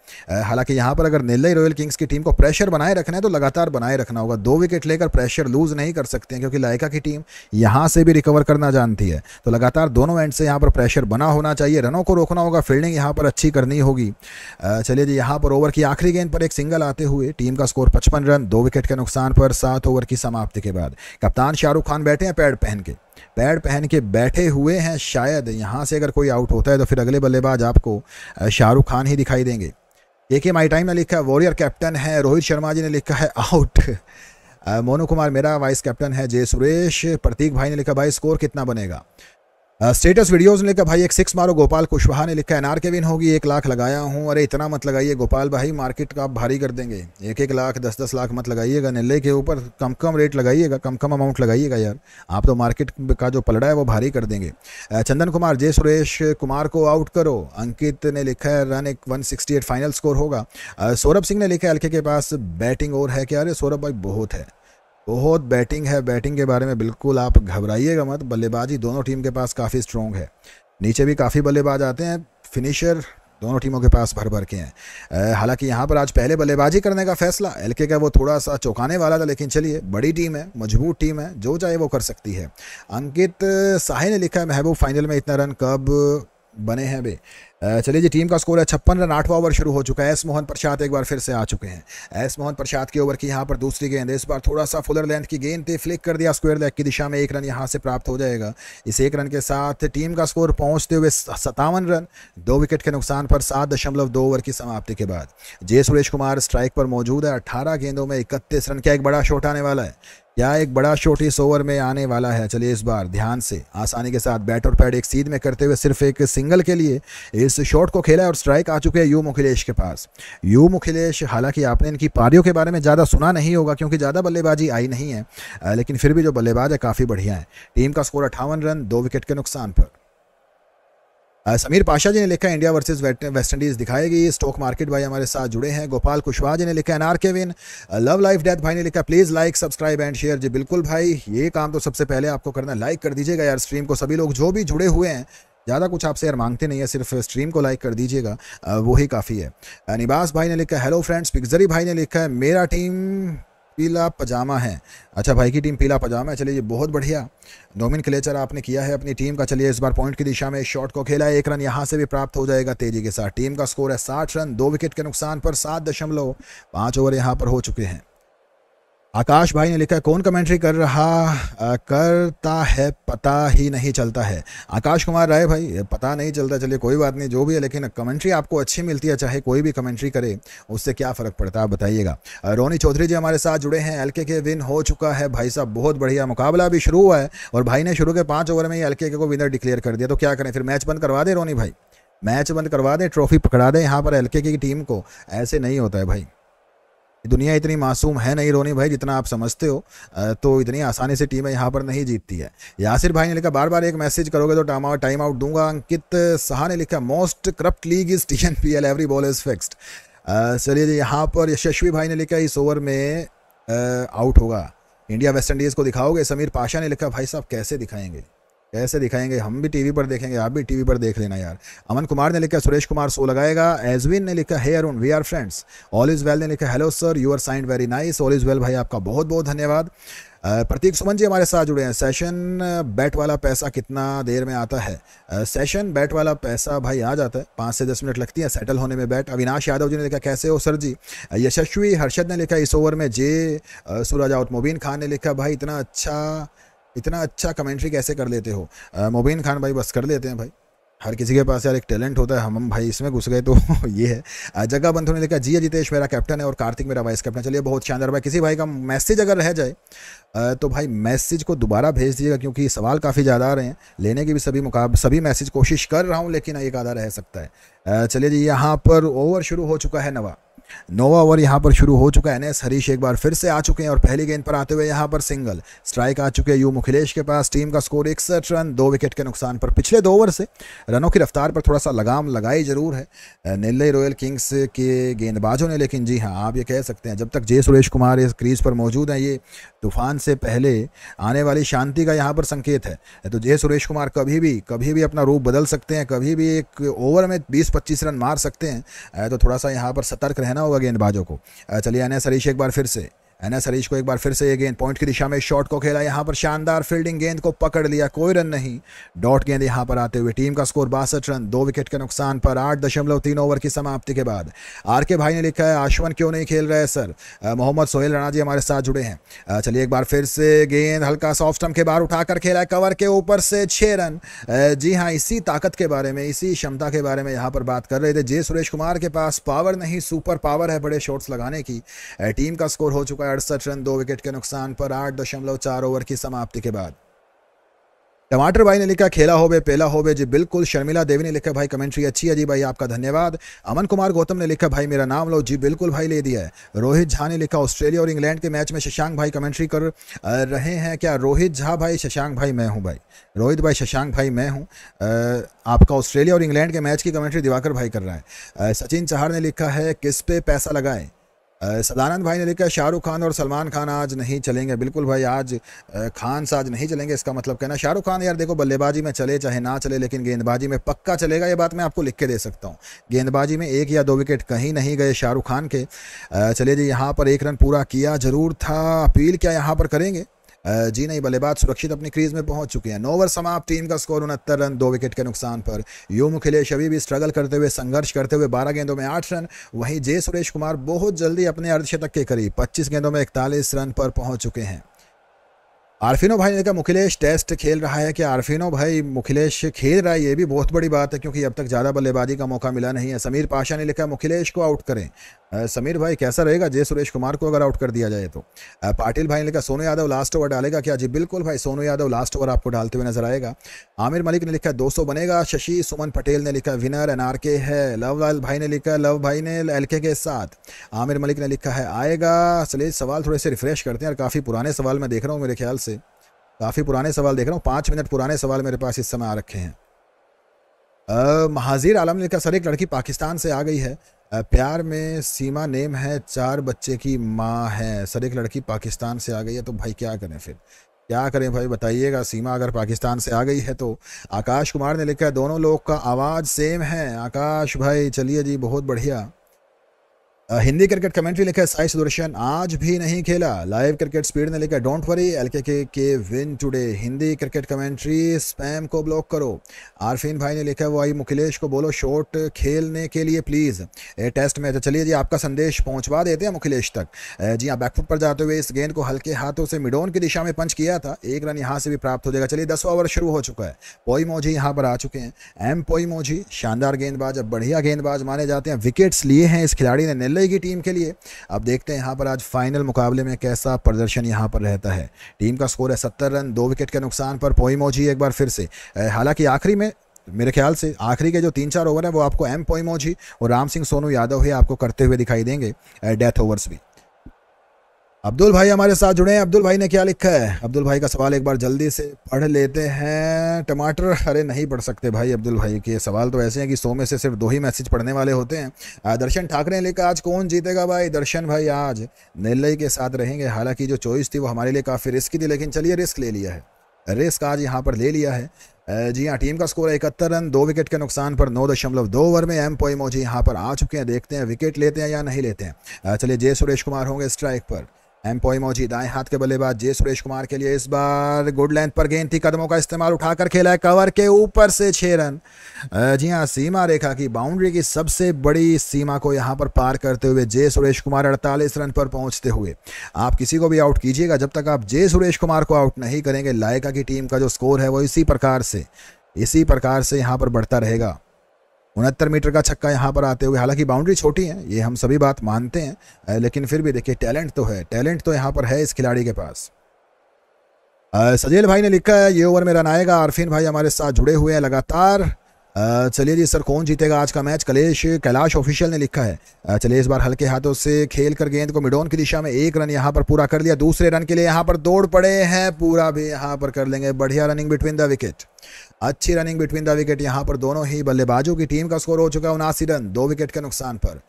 हालांकि यहाँ पर अगर नेल्लई रॉयल किंग्स की टीम को प्रेशर बनाए रखना है तो लगातार बनाए रखना होगा दो विकेट लेकर प्रेशर लूज नहीं कर सकते हैं क्योंकि लायका की टीम यहाँ से भी रिकवर करना जानती है तो लगातार दोनों एंड से यहाँ पर प्रेशर बना होना चाहिए रनों को रोकना होगा फील्डिंग यहाँ पर अच्छी अच्छी करनी होगी चलिए जी यहाँ पर ओवर की आखिरी गेंद पर एक सिंगल आते हुए टीम का स्कोर पचपन रन दो विकेट के नुकसान पर सात ओवर की समाप्ति के बाद कप्तान शाहरुख खान बैठे हैं पैड पहन के पैड पहन के बैठे हुए हैं शायद यहाँ से अगर कोई आउट होता है तो फिर अगले बल्लेबाज आपको शाहरुख खान ही दिखाई देंगे ए के माई टाइम ने लिखा है वॉरियर कैप्टन है रोहित शर्मा जी ने लिखा है आउट मोनू कुमार मेरा वाइस कैप्टन है जय सुरेश प्रतीक भाई ने लिखा भाई स्कोर कितना बनेगा स्टेटस वीडियोस ने लिखा भाई एक सिक्स मारो गोपाल कुशवाहा ने लिखा एनआर के विन होगी एक लाख लगाया हूँ अरे इतना मत लगाइए गोपाल भाई मार्केट का आप भारी कर देंगे एक एक लाख दस दस लाख मत लगाइएगा नेल्ले के ऊपर कम कम रेट लगाइएगा कम कम अमाउंट लगाइएगा यार आप तो मार्केट का जो पलड़ा है वो भारी कर देंगे चंदन कुमार जय सुरेश कुमार को आउट करो अंकित ने लिखा है रन एक वन फाइनल स्कोर होगा सौरभ सिंह ने लिखा है हल्के के पास बैटिंग और है क्या अरे सौरभ भाई बहुत है बहुत बैटिंग है बैटिंग के बारे में बिल्कुल आप घबराइएगा मत बल्लेबाजी दोनों टीम के पास काफ़ी स्ट्रॉन्ग है नीचे भी काफ़ी बल्लेबाज आते हैं फिनिशर दोनों टीमों के पास भर भर के हैं हालांकि यहाँ पर आज पहले बल्लेबाजी करने का फैसला एलके का वो थोड़ा सा चौंकाने वाला था लेकिन चलिए बड़ी टीम है मजबूत टीम है जो चाहे वो कर सकती है अंकित साहे ने लिखा है महबूब फाइनल में इतना रन कब बने हैं वे चलिए जी टीम का स्कोर है छप्पन रन आठवा ओवर शुरू हो चुका है एस मोहन प्रसाद एक बार फिर से आ चुके हैं एस मोहन प्रसाद के ओवर की यहाँ पर दूसरी गेंद इस बार थोड़ा सा फुलर लेंथ की गेंद थी फ्लिक कर दिया स्क्वायर लेग की दिशा में एक रन यहाँ से प्राप्त हो जाएगा इस एक रन के साथ टीम का स्कोर पहुँचते हुए सतावन रन दो विकेट के नुकसान पर सात दशमलव दो ओवर की समाप्ति के बाद जय सुरेश कुमार स्ट्राइक पर मौजूद है अट्ठारह गेंदों में इकतीस रन का एक बड़ा शॉट आने वाला है यह एक बड़ा शॉट इस ओवर में आने वाला है चलिए इस बार ध्यान से आसानी के साथ बैट और पैड एक सीध में करते हुए सिर्फ एक सिंगल के लिए इस शॉट को खेला और स्ट्राइक आ चुके हैं यू मुखिलेश के पास यू मुखिलेश हालांकि आपने इनकी पारियों के बारे में ज़्यादा सुना नहीं होगा क्योंकि ज़्यादा बल्लेबाजी आई नहीं है लेकिन फिर भी जो बल्लेबाज है काफ़ी बढ़िया है टीम का स्कोर अट्ठावन रन दो विकेट के नुकसान पर समीर पाशा जी ने लिखा इंडिया वर्सेस वेस्ट इंडीज दिखाएगी स्टॉक मार्केट भाई हमारे साथ जुड़े हैं गोपाल कुशवाहा जी ने लिखा are K win love life death भाई ने लिखा please like subscribe and share जी बिल्कुल भाई ये काम तो सबसे पहले आपको करना लाइक कर दीजिएगा यार स्ट्रीम को सभी लोग जो भी जुड़े हुए हैं ज़्यादा कुछ आपसे यार मांगते नहीं है सिर्फ स्ट्रीम को लाइक कर दीजिएगा वही काफ़ी है निबास भाई ने लिखा हेलो फ्रेंड्स पिक्जरी भाई ने लिखा है मेरा टीम पीला पजामा है अच्छा भाई की टीम पीला पजामा है चलिए ये बहुत बढ़िया डोमिन क्लेचर आपने किया है अपनी टीम का चलिए इस बार पॉइंट की दिशा में शॉट को खेला है एक रन यहाँ से भी प्राप्त हो जाएगा तेजी के साथ टीम का स्कोर है साठ रन दो विकेट के नुकसान पर सात दशमलव पाँच ओवर यहाँ पर हो चुके हैं आकाश भाई ने लिखा है कौन कमेंट्री कर रहा आ, करता है पता ही नहीं चलता है आकाश कुमार राय भाई पता नहीं चलता चलिए कोई बात नहीं जो भी है लेकिन कमेंट्री आपको अच्छी मिलती है चाहे कोई भी कमेंट्री करे उससे क्या फ़र्क पड़ता है बताइएगा रोनी चौधरी जी हमारे साथ जुड़े हैं एलके के विन हो चुका है भाई साहब बहुत बढ़िया मुकाबला अभी शुरू हुआ है और भाई ने शुरू के पाँच ओवर में ही एल को विनर डिक्लेयर कर दिया तो क्या करें फिर मैच बंद करवा दें रोनी भाई मैच बंद करवा दें ट्रॉफी पकड़ा दें यहाँ पर एल की टीम को ऐसे नहीं होता है भाई दुनिया इतनी मासूम है नहीं रोनी भाई जितना आप समझते हो तो इतनी आसानी से टीमें यहाँ पर नहीं जीतती है यासिर भाई ने लिखा बार बार एक मैसेज करोगे तो टाइम आउट टाइम आउट दूंगा अंकित शाह ने लिखा most corrupt league is T N P L every ball is fixed चलिए जी यहाँ पर यशस्वी भाई ने लिखा इस ओवर में आउट होगा इंडिया वेस्ट इंडीज़ को दिखाओगे समीर पाशा ने लिखा भाई साहब कैसे दिखाएंगे कैसे दिखाएंगे हम भी टीवी पर देखेंगे आप भी टीवी पर देख लेना यार अमन कुमार ने लिखा सुरेश कुमार सो लगाएगा एजविन ने लिखा hey Arun we are friends all is well ने लिखा hello sir you are signed very nice all is well भाई आपका बहुत बहुत धन्यवाद प्रतीक सुमन जी हमारे साथ जुड़े हैं सेशन बैट वाला पैसा कितना देर में आता है सेशन बैट वाला पैसा भाई आ जाता है पाँच से दस मिनट लगती है सेटल होने में बैट अविनाश यादव जी ने लिखा कैसे हो सर जी यशस्वी हर्षद ने लिखा इस ओवर में जे सूरज आउट मुबीन खान ने लिखा भाई इतना अच्छा इतना अच्छा कमेंट्री कैसे कर लेते हो मुबीन खान भाई बस कर लेते हैं भाई हर किसी के पास यार एक टैलेंट होता है हम भाई इसमें घुस गए तो ये है जगह बंधु ने लिखा जी जितेश मेरा कैप्टन है और कार्तिक मेरा वाइस कैप्टन चलिए बहुत शानदार भाई किसी भाई का मैसेज अगर रह जाए तो भाई मैसेज को दोबारा भेज दीजिएगा क्योंकि सवाल काफ़ी ज़्यादा आ रहे हैं लेने की भी सभी मुकाब सभी मैसेज कोशिश कर रहा हूँ लेकिन एक आधा रह सकता है चलिए जी यहाँ पर ओवर शुरू हो चुका है नवा नोवा ओवर यहाँ पर शुरू हो चुका है एन हरीश एक बार फिर से आ चुके हैं और पहली गेंद पर आते हुए यहाँ पर सिंगल स्ट्राइक आ चुके हैं यू मुखिलेश के पास टीम का स्कोर इकसठ रन दो विकेट के नुकसान पर पिछले दो ओवर से रनों की रफ्तार पर थोड़ा सा लगाम लगाई जरूर है नेल्लई रॉयल किंग्स के गेंदबाजों ने लेकिन जी हाँ आप ये कह सकते हैं जब तक जय सुरेश कुमार इस क्रीज पर मौजूद हैं ये तूफान से पहले आने वाली शांति का यहाँ पर संकेत है तो जय सुरेश कुमार कभी भी कभी भी अपना रूप बदल सकते हैं कभी भी एक ओवर में बीस पच्चीस रन मार सकते हैं तो थोड़ा सा यहाँ पर सतर्क रहना होगा गेंदबाजों को चलिए आने सरीश एक बार फिर से एस हरीश को एक बार फिर से ये गेंद पॉइंट की दिशा में शॉट को खेला यहाँ पर शानदार फील्डिंग गेंद को पकड़ लिया कोई रन नहीं डॉट गेंद यहाँ पर आते हुए टीम का स्कोर बासठ रन दो विकेट के नुकसान पर आठ दशमलव तीन ओवर की समाप्ति के बाद आर के भाई ने लिखा है आश्वन क्यों नहीं खेल रहे सर मोहम्मद सोहेल राणा जी हमारे साथ जुड़े हैं चलिए एक बार फिर से गेंद हल्का सॉफ्ट स्टम्प के बाहर उठाकर खेला है कवर के ऊपर से छः रन जी हाँ इसी ताकत के बारे में इसी क्षमता के बारे में यहाँ पर बात कर रहे थे जे सुरेश कुमार के पास पावर नहीं सुपर पावर है बड़े शॉट्स लगाने की टीम का स्कोर हो चुका है अड़सठ रन दो विकेट के नुकसान पर आठ दशमलव चार ओवर की समाप्ति के बाद टमाटर भाई ने लिखा खेला होबे पेला होबे जी बिल्कुल शर्मिला देवी ने लिखा भाई कमेंट्री अच्छी है जी भाई आपका धन्यवाद अमन कुमार गौतम ने लिखा भाई मेरा नाम लो जी बिल्कुल भाई ले दिया है रोहित झा ने लिखा ऑस्ट्रेलिया और इंग्लैंड के मैच में शशांक भाई कमेंट्री कर रहे हैं क्या रोहित झा भाई शशांक भाई मैं हूँ भाई रोहित भाई शशांक भाई मैं हूँ आपका ऑस्ट्रेलिया और इंग्लैंड के मैच की कमेंट्री दिवाकर भाई कर रहा है सचिन चाहर ने लिखा है किस पे पैसा लगाएं सदानंद भाई ने लिखा शाहरुख खान और सलमान खान आज नहीं चलेंगे बिल्कुल भाई आज खान साज नहीं चलेंगे इसका मतलब कहना शाहरुख खान यार देखो बल्लेबाजी में चले चाहे ना चले लेकिन गेंदबाजी में पक्का चलेगा ये बात मैं आपको लिख के दे सकता हूँ गेंदबाजी में एक या दो विकेट कहीं नहीं गए शाहरुख खान के चले जी यहाँ पर एक रन पूरा किया ज़रूर था अपील क्या यहाँ पर करेंगे जी नहीं बल्लेबाज सुरक्षित अपनी क्रीज में पहुंच चुके हैं नोवर समाप्त टीम का स्कोर उनहत्तर रन दो विकेट के नुकसान पर यूम खिलेश अभी भी स्ट्रगल करते हुए संघर्ष करते हुए बारह गेंदों में आठ रन वहीं जय सुरेश कुमार बहुत जल्दी अपने अर्धशतक के करीब पच्चीस गेंदों में इकतालीस रन पर पहुंच चुके हैं आरफिनो भाई ने कहा मुखिलेश टेस्ट खेल रहा है कि आरफिनो भाई मुखिलेश खेल रहा है ये भी बहुत बड़ी बात है क्योंकि अब तक ज़्यादा बल्लेबाजी का मौका मिला नहीं है समीर पाशा ने लिखा मुखिलेश को आउट करें आ, समीर भाई कैसा रहेगा जय सुरेश कुमार को अगर आउट कर दिया जाए तो पाटिल भाई ने लिखा सोनू यादव लास्ट ओवर डालेगा क्या जी बिल्कुल भाई सोनू यादव लास्ट ओवर आपको डालते हुए नजर आएगा आमिर मलिक ने लिखा दो बनेगा शशि सुमन पटेल ने लिखा विनर एन है लव लाल भाई ने लिखा लव भाई ने एल के साथ आमिर मलिक ने लिखा है आएगा चलिए सवाल थोड़े से रिफ्रेश करते हैं और काफ़ी पुराने सवाल मैं देख रहा हूँ मेरे ख्याल से काफ़ी पुराने सवाल देख रहा हूँ पाँच मिनट पुराने सवाल मेरे पास इस समय आ रखे हैं महाजिर आलम ने कहा सर एक लड़की पाकिस्तान से आ गई है आ, प्यार में सीमा नेम है चार बच्चे की माँ है सर एक लड़की पाकिस्तान से आ गई है तो भाई क्या करें फिर क्या करें भाई बताइएगा सीमा अगर पाकिस्तान से आ गई है तो आकाश कुमार ने लिखा है दोनों लोग का आवाज़ सेम है आकाश भाई चलिए जी बहुत बढ़िया हिंदी क्रिकेट कमेंट्री लिखा है साई सुदर्शन आज भी नहीं खेला लाइव क्रिकेट स्पीड ने लिखा don't worry L K K win today Hindi cricket commentary spam को ब्लॉक करो आरफीन भाई ने लिखा है वो आई मुकेश को बोलो शॉट खेलने के लिए प्लीज़ टेस्ट में तो चलिए जी आपका संदेश पहुंचवा देते हैं मुकेश तक जी हाँ बैकफुट पर जाते हुए इस गेंद को हल्के हाथों से मिडोन की दिशा में पंच किया था एक रन यहाँ से भी प्राप्त हो जाएगा चलिए दसवा ओवर शुरू हो चुका है पोई मोझी यहाँ पर आ चुके हैं एम पोई मोझी शानदार गेंदबाज अब बढ़िया गेंदबाज माने जाते हैं विकेट्स लिए हैं इस खिलाड़ी ने निर्लय मिलेगी टीम के लिए अब देखते हैं यहाँ पर आज फाइनल मुकाबले में कैसा प्रदर्शन यहाँ पर रहता है टीम का स्कोर है सत्तर रन दो विकेट के नुकसान पर पोईमोजी एक बार फिर से हालांकि आखिरी में मेरे ख्याल से आखिरी के जो तीन चार ओवर हैं वो आपको एम पोईमोजी और राम सिंह सोनू यादव ही आपको करते हुए दिखाई देंगे डेथ ओवर्स भी अब्दुल भाई हमारे साथ जुड़े हैं अब्दुल भाई ने क्या लिखा है अब्दुल भाई का सवाल एक बार जल्दी से पढ़ लेते हैं टमाटर अरे नहीं पढ़ सकते भाई अब्दुल भाई के सवाल तो ऐसे हैं कि सौ में से सिर्फ दो ही मैसेज पढ़ने वाले होते हैं दर्शन ठाकरे ने लिखा आज कौन जीतेगा भाई दर्शन भाई आज नेल्लई के साथ रहेंगे हालांकि जो चॉइस थी वो हमारे लिए काफ़ी रिस्की थी लेकिन चलिए रिस्क ले लिया है रिस्क आज यहाँ पर ले लिया है जी हाँ टीम का स्कोर है इकहत्तर रन दो विकेट के नुकसान पर नौ दशमलव दो ओवर में एम मोजी यहाँ पर आ चुके हैं देखते हैं विकेट लेते हैं या नहीं लेते हैं चलिए जय सुरेश कुमार होंगे स्ट्राइक पर एम्पॉय मोजी दाएं हाथ के बल्लेबाज जे सुरेश कुमार के लिए इस बार गुड लेंथ पर गेंद थी कदमों का इस्तेमाल उठाकर खेला है कवर के ऊपर से छह रन जी हाँ सीमा रेखा की बाउंड्री की सबसे बड़ी सीमा को यहाँ पर पार करते हुए जे सुरेश कुमार अड़तालीस रन पर पहुंचते हुए आप किसी को भी आउट कीजिएगा जब तक आप जे सुरेश कुमार को आउट नहीं करेंगे लायका की टीम का जो स्कोर है वो इसी प्रकार से इसी प्रकार से यहाँ पर बढ़ता रहेगा उनहत्तर मीटर का छक्का यहाँ पर आते हुए हालांकि बाउंड्री छोटी है ये हम सभी बात मानते हैं लेकिन फिर भी देखिए टैलेंट तो है टैलेंट तो यहाँ पर है इस खिलाड़ी के पास सजेल भाई ने लिखा है ये ओवर में रन आएगा आरफिन भाई हमारे साथ जुड़े हुए हैं लगातार चलिए जी सर कौन जीतेगा आज का मैच कलेश कैलाश ऑफिशियल ने लिखा है चलिए इस बार हल्के हाथों से खेल कर गेंद को मिडोन की दिशा में एक रन यहाँ पर पूरा कर लिया दूसरे रन के लिए यहाँ पर दौड़ पड़े हैं पूरा भी यहाँ पर कर लेंगे बढ़िया रनिंग बिटवीन द विकेट अच्छी रनिंग बिटवीन द विकेट यहाँ पर दोनों ही बल्लेबाजों की टीम का स्कोर हो चुका है उनासी रन दो विकेट के नुकसान पर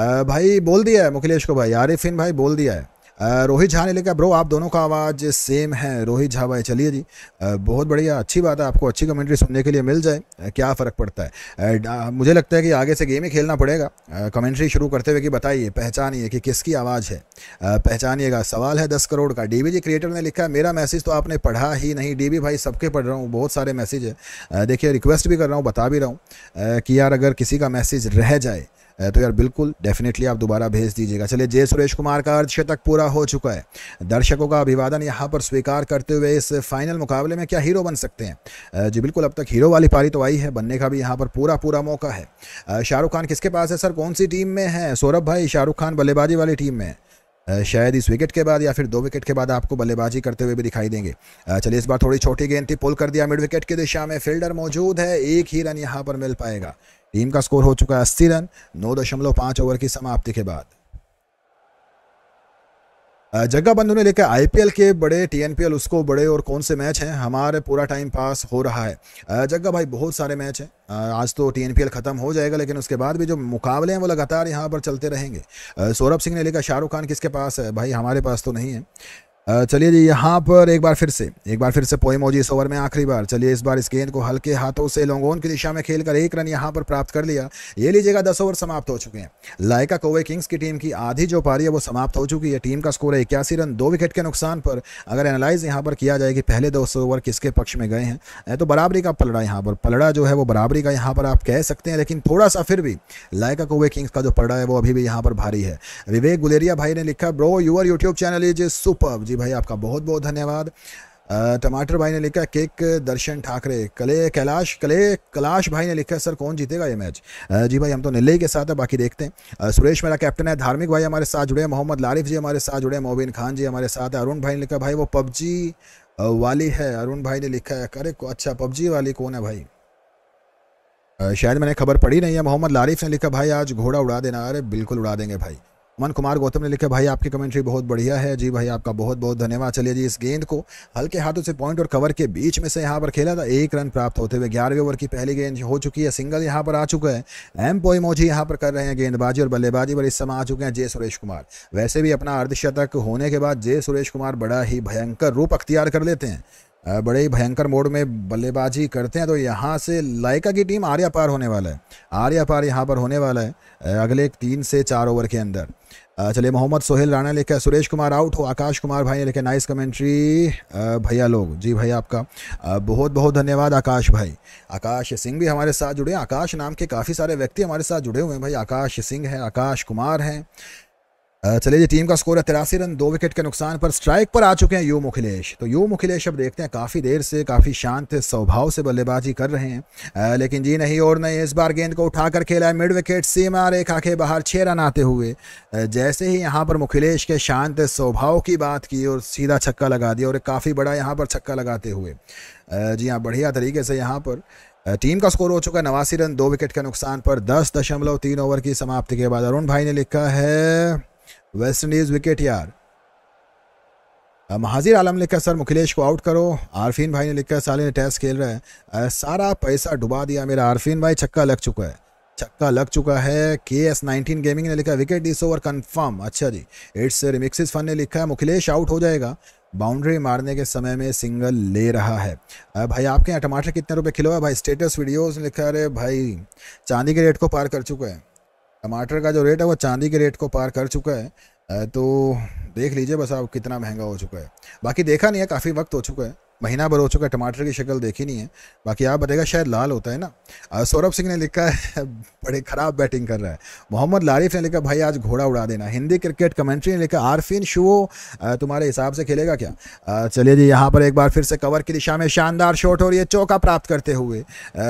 आ, भाई बोल दिया है मुखिलेश को भाई आरिफिन भाई बोल दिया है रोहित झा ने लिखा ब्रो आप दोनों का आवाज़ सेम है रोहित झा भाई चलिए जी बहुत बढ़िया अच्छी बात है आपको अच्छी कमेंट्री सुनने के लिए मिल जाए क्या फ़र्क पड़ता है मुझे लगता है कि आगे से गेम ही खेलना पड़ेगा कमेंट्री शुरू करते हुए कि बताइए पहचानिए कि किसकी आवाज़ है पहचानिएगा सवाल है दस करोड़ का डी जी क्रिएटर ने लिखा मेरा मैसेज तो आपने पढ़ा ही नहीं डी भाई सबके पढ़ रहा हूँ बहुत सारे मैसेज है देखिए रिक्वेस्ट भी कर रहा हूँ बता भी रहा हूँ कि यार अगर किसी का मैसेज रह जाए तो यार बिल्कुल डेफिनेटली आप दोबारा भेज दीजिएगा चलिए जय सुरेश कुमार का अर्धशतक पूरा हो चुका है दर्शकों का अभिवादन यहाँ पर स्वीकार करते हुए इस फाइनल मुकाबले में क्या हीरो बन सकते हैं जी बिल्कुल अब तक हीरो वाली पारी तो आई है बनने का भी यहाँ पर पूरा पूरा मौका है शाहरुख खान किसके पास है सर कौन सी टीम में है सौरभ भाई शाहरुख खान बल्लेबाजी वाली टीम में है शायद इस विकेट के बाद या फिर दो विकेट के बाद आपको बल्लेबाजी करते हुए भी दिखाई देंगे चलिए इस बार थोड़ी छोटी गेंद थी पुल कर दिया मिड विकेट की दिशा में फील्डर मौजूद है एक ही रन यहाँ पर मिल पाएगा टीम का स्कोर हो चुका है अस्सी रन नौ दशमलव पांच ओवर की समाप्ति के बाद जग्गा बंधु ने लेकर आईपीएल के बड़े टीएनपीएल उसको बड़े और कौन से मैच हैं हमारे पूरा टाइम पास हो रहा है जग्गा भाई बहुत सारे मैच हैं आज तो टीएनपीएल ख़त्म हो जाएगा लेकिन उसके बाद भी जो मुकाबले हैं वो लगातार यहाँ पर चलते रहेंगे सौरभ सिंह ने लेकर शाहरुख खान किसके पास है भाई हमारे पास तो नहीं है चलिए जी यहाँ पर एक बार फिर से एक बार फिर से जी इस ओवर में आखिरी बार चलिए इस बार इस गेंद को हल्के हाथों से लोंगोन की दिशा में खेलकर एक रन यहाँ पर प्राप्त कर लिया ये लीजिएगा दस ओवर समाप्त हो चुके हैं लायका कोवे किंग्स की टीम की आधी जो पारी है वो समाप्त हो चुकी है टीम का स्कोर है इक्यासी रन दो विकेट के नुकसान पर अगर एनालाइज यहाँ पर किया जाए कि पहले दस ओवर किसके पक्ष में गए हैं तो बराबरी का पलड़ा यहाँ पर पलड़ा जो है वो बराबरी का यहाँ पर आप कह सकते हैं लेकिन थोड़ा सा फिर भी लायका कोवे किंग्स का जो पलड़ा है वो अभी भी यहाँ पर भारी है विवेक गुलेरिया भाई ने लिखा bro your YouTube channel is super जी भाई आपका बहुत बहुत धन्यवाद टमाटर भाई ने लिखा केक दर्शन ठाकरे कले कैलाश कले कलाश भाई ने लिखा सर कौन जीतेगा ये मैच जी भाई हम तो निल्ले के साथ है बाकी देखते हैं सुरेश मेरा कैप्टन है धार्मिक भाई हमारे साथ जुड़े हैं मोहम्मद लारिफ जी हमारे साथ जुड़े हैं मोबिन खान जी हमारे साथ हैं अरुण भाई ने लिखा भाई वो पबजी वाली है अरुण भाई ने लिखा है अरे अच्छा पबजी वाली कौन है भाई शायद मैंने खबर पढ़ी नहीं है मोहम्मद लारिफ ने लिखा भाई आज घोड़ा उड़ा देना अरे बिल्कुल उड़ा देंगे भाई मन कुमार गौतम ने लिखा भाई आपकी कमेंट्री बहुत बढ़िया है जी भाई आपका बहुत बहुत धन्यवाद चलिए जी इस गेंद को हल्के हाथों से पॉइंट और कवर के बीच में से यहाँ पर खेला था एक रन प्राप्त होते हुए ग्यारहवें ओवर की पहली गेंद हो चुकी है सिंगल यहाँ पर आ चुका है एम पोई मोजी यहाँ पर कर रहे हैं गेंदबाजी और बल्लेबाजी पर इस समय आ चुके हैं जय सुरेश कुमार वैसे भी अपना अर्धशतक होने के बाद जय सुरेश कुमार बड़ा ही भयंकर रूप अख्तियार कर लेते हैं बड़े ही भयंकर मोड में बल्लेबाजी करते हैं तो यहाँ से लाइका की टीम आर्या पार होने वाला है आर्या पार यहाँ पर होने वाला है अगले तीन से चार ओवर के अंदर चलिए मोहम्मद सोहेल राणा ने लिखा सुरेश कुमार आउट हो आकाश कुमार भाई ने लिखा नाइस कमेंट्री भैया लोग जी भैया आपका बहुत बहुत धन्यवाद आकाश भाई आकाश सिंह भी हमारे साथ जुड़े हैं आकाश नाम के काफ़ी सारे व्यक्ति हमारे साथ जुड़े हुए हैं भाई आकाश सिंह है आकाश कुमार हैं चले जी टीम का स्कोर है तिरासी रन दो विकेट के नुकसान पर स्ट्राइक पर आ चुके हैं यू मुखिलेश तो यू मुखिलेश अब देखते हैं काफ़ी देर से काफ़ी शांत स्वभाव से बल्लेबाजी कर रहे हैं आ, लेकिन जी नहीं और नहीं इस बार गेंद को उठाकर खेला है मिड विकेट सीमा एक आखे बाहर छः रन आते हुए जैसे ही यहाँ पर मुखिलेश के शांत स्वभाव की बात की और सीधा छक्का लगा दिया और काफ़ी बड़ा यहाँ पर छक्का लगाते हुए जी हाँ बढ़िया तरीके से यहाँ पर टीम का स्कोर हो चुका है नवासी रन दो विकेट के नुकसान पर दस दशमलव तीन ओवर की समाप्ति के बाद अरुण भाई ने लिखा है वेस्ट इंडीज विकेट यार महाजिर आलम लिखा सर मुखिलेश को आउट करो आरफीन भाई ने लिखा साले ने टेस्ट खेल रहे हैं सारा पैसा डुबा दिया मेरा आरफीन भाई छक्का लग चुका है छक्का लग चुका है के एस नाइनटीन गेमिंग ने लिखा विकेट डिस ओवर कन्फर्म अच्छा जी इट्स रिमिक्सिस फन ने लिखा है मुखिलेश आउट हो जाएगा बाउंड्री मारने के समय में सिंगल ले रहा है भाई आपके यहाँ टमाटर कितने रुपए किलो है भाई स्टेटस वीडियोस लिखा अरे भाई चांदी के रेट को पार कर चुका है टमाटर का जो रेट है वो चांदी के रेट को पार कर चुका है तो देख लीजिए बस आप कितना महंगा हो चुका है बाकी देखा नहीं है काफ़ी वक्त हो चुका है महीना भर हो चुका टमाटर की शक्ल देखी नहीं है बाकी आप बताएगा शायद लाल होता है ना सौरभ सिंह ने लिखा है बड़े ख़राब बैटिंग कर रहा है मोहम्मद लारिफ ने लिखा भाई आज घोड़ा उड़ा देना हिंदी क्रिकेट कमेंट्री ने लिखा आरफिन शो तुम्हारे हिसाब से खेलेगा क्या चलिए जी यहाँ पर एक बार फिर से कवर की दिशा में शानदार शॉट और ये चौका प्राप्त करते हुए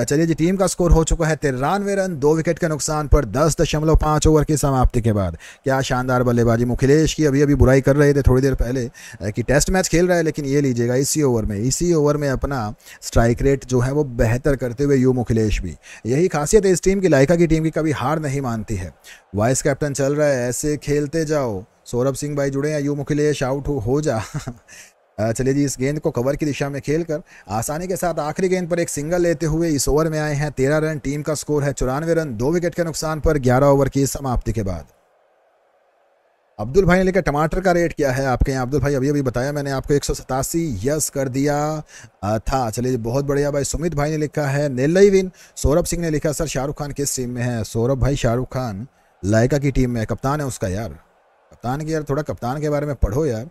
चलिए जी टीम का स्कोर हो चुका है तिरानवे रन दो विकेट के नुकसान पर दस दशमलव ओवर की समाप्ति के बाद क्या शानदार बल्लेबाजी मुखिलेश की अभी अभी बुराई कर रहे थे थोड़ी देर पहले कि टेस्ट मैच खेल रहा है लेकिन ये लीजिएगा इसी ओवर में इसी ओवर में अपना स्ट्राइक रेट जो है वो बेहतर करते हुए यू मुखिलेश भी यही खासियत है इस टीम की लाइका की टीम की कभी हार नहीं मानती है वाइस कैप्टन चल रहा है ऐसे खेलते जाओ सौरभ सिंह भाई जुड़े हैं यू मुखिलेश आउट हो जा चलिए जी इस गेंद को कवर की दिशा में खेलकर आसानी के साथ आखिरी गेंद पर एक सिंगल लेते हुए इस ओवर में आए हैं तेरह रन टीम का स्कोर है चौरानवे रन दो विकेट के नुकसान पर ग्यारह ओवर की समाप्ति के बाद अब्दुल भाई ने लिखा टमाटर का रेट क्या है आपके यहाँ अब्दुल भाई अभी अभी बताया मैंने आपको एक यस कर दिया था चलिए बहुत बढ़िया भाई सुमित भाई ने लिखा है नेल्लई विन सौरभ सिंह ने लिखा सर शाहरुख खान किस टीम में है सौरभ भाई शाहरुख खान लायका की टीम में है कप्तान है उसका यार कप्तान की यार थोड़ा कप्तान के बारे में पढ़ो यार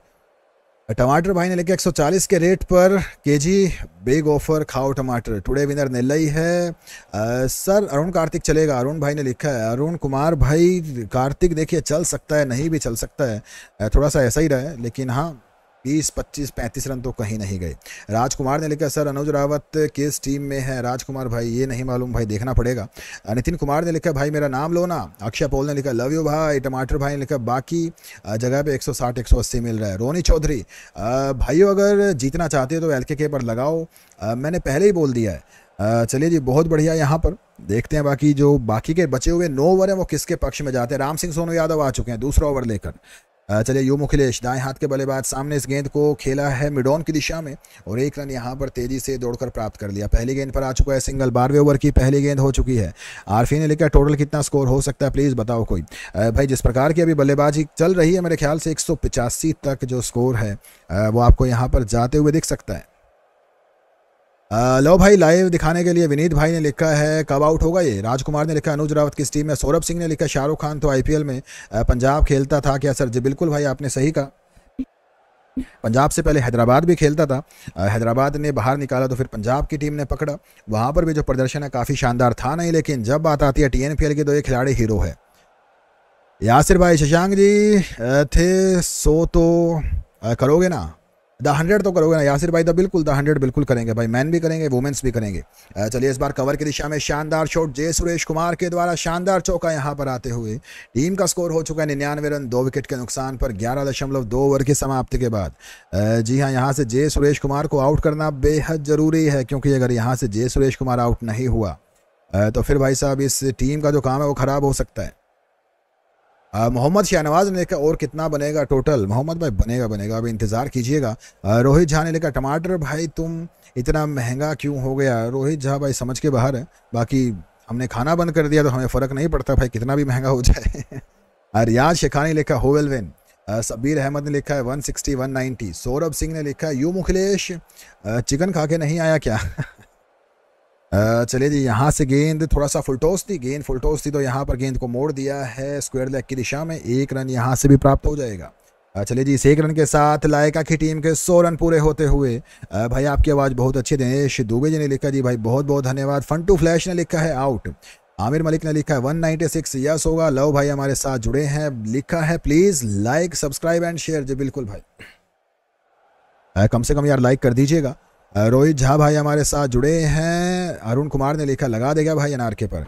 टमाटर भाई ने लेके 140 के रेट पर केजी बिग ऑफर खाओ टमाटर टुडे विनर नेल्लई है आ, सर अरुण कार्तिक चलेगा अरुण भाई ने लिखा है अरुण कुमार भाई कार्तिक देखिए चल सकता है नहीं भी चल सकता है थोड़ा सा ऐसा ही रहा है लेकिन हाँ बीस पच्चीस पैंतीस रन तो कहीं नहीं गए राजकुमार ने लिखा सर अनुज रावत किस टीम में है राजकुमार भाई ये नहीं मालूम भाई देखना पड़ेगा नितिन कुमार ने लिखा भाई मेरा नाम लो ना अक्षय पोल ने लिखा लव यू भाई टमाटर भाई ने लिखा बाकी जगह पे 160 180 मिल रहा है रोनी चौधरी भाइयों अगर जीतना चाहते हो तो एल के पर लगाओ मैंने पहले ही बोल दिया है चलिए जी बहुत बढ़िया यहाँ पर देखते हैं बाकी जो बाकी के बचे हुए नौ ओवर हैं वो किसके पक्ष में जाते हैं राम सिंह सोनू यादव आ चुके हैं दूसरा ओवर लेकर चलिए यू मुखिलेश दाएं हाथ के बल्लेबाज सामने इस गेंद को खेला है मिडॉन की दिशा में और एक रन यहां पर तेजी से दौड़कर प्राप्त कर लिया पहली गेंद पर आ चुका है सिंगल बारहवें ओवर की पहली गेंद हो चुकी है आरफी ने लिखा टोटल कितना स्कोर हो सकता है प्लीज़ बताओ कोई भाई जिस प्रकार की अभी बल्लेबाजी चल रही है मेरे ख्याल से एक तक जो स्कोर है वो आपको यहाँ पर जाते हुए दिख सकता है लो भाई लाइव दिखाने के लिए विनीत भाई ने लिखा है कब आउट होगा ये राजकुमार ने लिखा अनुज रावत की टीम में सौरभ सिंह ने लिखा शाहरुख खान तो आईपीएल में पंजाब खेलता था क्या सर जी बिल्कुल भाई आपने सही कहा पंजाब से पहले हैदराबाद भी खेलता था हैदराबाद ने बाहर निकाला तो फिर पंजाब की टीम ने पकड़ा वहाँ पर भी जो प्रदर्शन है काफ़ी शानदार था नहीं लेकिन जब बात आती है टी के तो ये खिलाड़ी हीरो है यासिर भाई शशांक जी थे सो तो करोगे ना द हंड्रेड तो करोगे ना यासिर भाई तो बिल्कुल द हंड्रेड बिल्कुल करेंगे भाई मैन भी करेंगे वुमेन्स भी करेंगे चलिए इस बार कवर की दिशा में शानदार शॉट जय सुरेश कुमार के द्वारा शानदार चौका यहाँ पर आते हुए टीम का स्कोर हो चुका है निन्यानवे रन दो विकेट के नुकसान पर ग्यारह दशमलव दो ओवर की समाप्ति के बाद जी हाँ यहाँ से जय सुरेश कुमार को आउट करना बेहद ज़रूरी है क्योंकि अगर यहाँ से जय सुरेश कुमार आउट नहीं हुआ तो फिर भाई साहब इस टीम का जो काम है वो ख़राब हो सकता है मोहम्मद शाहनवाज ने लिखा और कितना बनेगा टोटल मोहम्मद भाई बनेगा बनेगा अभी इंतज़ार कीजिएगा रोहित झा ने लिखा टमाटर भाई तुम इतना महंगा क्यों हो गया रोहित झा भाई समझ के बाहर है बाकी हमने खाना बंद कर दिया तो हमें फ़र्क नहीं पड़ता भाई कितना भी महंगा हो जाए रियाज शेखा ने लिखा होवेल वेन सबीर अहमद ने लिखा है वन सिक्सटी सौरभ सिंह ने लिखा है यू मुखिलेश चिकन खा के नहीं आया क्या चले जी यहाँ से गेंद थोड़ा सा फुलटोस थी गेंद फुलटोस थी तो यहाँ पर गेंद को मोड़ दिया है स्क्वायर लेग की दिशा में एक रन यहाँ से भी प्राप्त हो जाएगा चलिए जी इस एक रन के साथ लायका की टीम के सौ रन पूरे होते हुए भाई आपकी आवाज़ बहुत अच्छी दिनेश दुबे जी ने लिखा जी भाई बहुत बहुत धन्यवाद फंटू फ्लैश ने लिखा है आउट आमिर मलिक ने लिखा है वन सिक्स यस होगा लव भाई हमारे साथ जुड़े हैं लिखा है please like subscribe and share जी बिल्कुल भाई कम से कम यार लाइक कर दीजिएगा रोहित झा भाई हमारे साथ जुड़े हैं अरुण कुमार ने लिखा लगा देगा भाई अनारके पर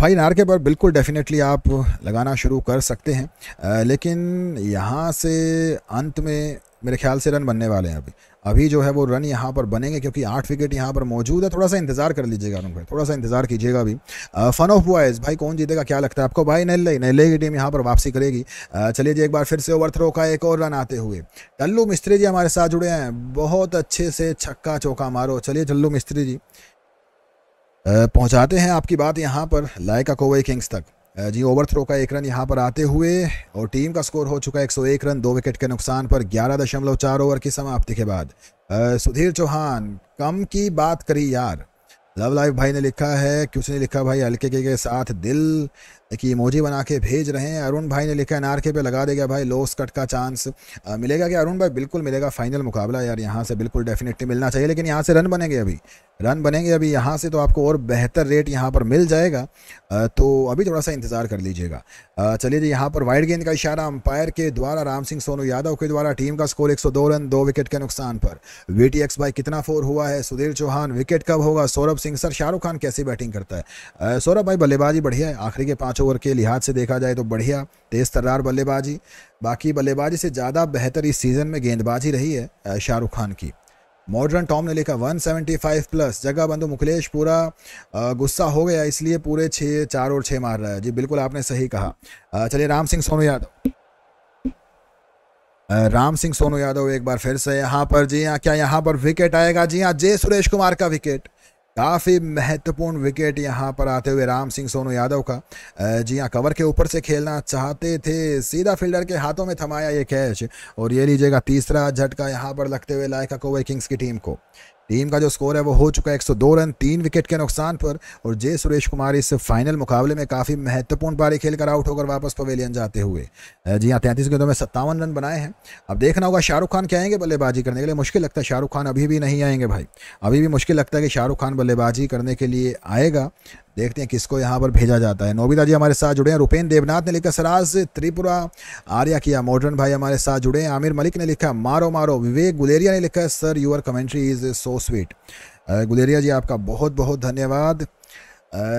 भाई नारके पर बिल्कुल डेफिनेटली आप लगाना शुरू कर सकते हैं लेकिन यहाँ से अंत में मेरे ख्याल से रन बनने वाले हैं अभी अभी जो है वो रन यहाँ पर बनेंगे क्योंकि आठ विकेट यहाँ पर मौजूद है थोड़ा सा इंतजार कर लीजिएगा अनुप थोड़ा सा इंतजार कीजिएगा अभी फन ऑफ बॉयज़ भाई कौन जीतेगा क्या लगता है आपको भाई नेल्लई नेल्लई की टीम यहाँ पर वापसी करेगी चलिए जी एक बार फिर से ओवर थ्रो का एक और रन आते हुए टल्लू मिस्त्री जी हमारे साथ जुड़े हैं बहुत अच्छे से छक्का चौका मारो चलिए टल्लू मिस्त्री जी पहुँचाते हैं आपकी बात यहाँ पर लायका कोवई किंग्स तक जी ओवर थ्रो का एक रन यहाँ पर आते हुए और टीम का स्कोर हो चुका है 101 रन दो विकेट के नुकसान पर 11.4 ओवर की समाप्ति के बाद सुधीर चौहान कम की बात करी यार लव लाइफ भाई ने लिखा है क्यों ने लिखा भाई हल्के के साथ दिल कि इमोजी बना के भेज रहे हैं अरुण भाई ने लिखा है नारके पे लगा देगा भाई लोस कट का चांस आ, मिलेगा कि अरुण भाई बिल्कुल मिलेगा फाइनल मुकाबला यार यहाँ से बिल्कुल डेफिनेटली मिलना चाहिए लेकिन यहाँ से रन बनेंगे अभी रन बनेंगे अभी यहाँ से तो आपको और बेहतर रेट यहाँ पर मिल जाएगा तो अभी थोड़ा सा इंतज़ार कर लीजिएगा चलिए जी यहाँ पर वाइड गेंद का इशारा अंपायर के द्वारा राम सिंह सोनू यादव के द्वारा टीम का स्कोर 102 रन दो विकेट के नुकसान पर वी भाई कितना फोर हुआ है सुधीर चौहान विकेट कब होगा सौरभ सिंह सर शाहरुख खान कैसी बैटिंग करता है सौरभ भाई बल्लेबाजी बढ़िया है आखिरी के पाँच ओवर के लिहाज से देखा जाए तो बढ़िया तेज़ तर्रार बल्लेबाजी बाकी बल्लेबाजी से ज़्यादा बेहतर इस सीज़न में गेंदबाजी रही है शाहरुख खान की मॉडर्न टॉम ने लिखा 175 प्लस जगह बंधु मुखलेश पूरा गुस्सा हो गया इसलिए पूरे छः चार और छः मार रहा है जी बिल्कुल आपने सही कहा चलिए राम सिंह सोनू यादव राम सिंह सोनू यादव एक बार फिर से यहाँ पर जी हाँ क्या यहाँ पर विकेट आएगा जी हाँ जय सुरेश कुमार का विकेट काफ़ी महत्वपूर्ण विकेट यहां पर आते हुए राम सिंह सोनू यादव का जी हाँ कवर के ऊपर से खेलना चाहते थे सीधा फील्डर के हाथों में थमाया ये कैच और ये लीजिएगा तीसरा झटका यहां पर लगते हुए लायका कोवर किंग्स की टीम को टीम का जो स्कोर है वो हो चुका है एक रन तीन विकेट के नुकसान पर और जे सुरेश कुमार इस फाइनल मुकाबले में काफ़ी महत्वपूर्ण पारी खेलकर आउट होकर वापस पवेलियन जाते हुए जी हाँ तैंतीस गेंदों में सत्तावन रन बनाए हैं अब देखना होगा शाहरुख खान क्या आएंगे बल्लेबाजी करने के लिए मुश्किल लगता है शाहरुख खान अभी भी नहीं आएंगे भाई अभी भी मुश्किल लगता है कि शाहरुख खान बल्लेबाजी करने के लिए आएगा देखते हैं किसको यहाँ पर भेजा जाता है नोबिता जी हमारे साथ जुड़े हैं रुपेन देवनाथ ने लिखा सराज त्रिपुरा आर्या किया मॉडर्न भाई हमारे साथ जुड़े हैं आमिर मलिक ने लिखा मारो मारो विवेक गुलेरिया ने लिखा sir your commentary is so sweet Guleria ji आपका बहुत बहुत धन्यवाद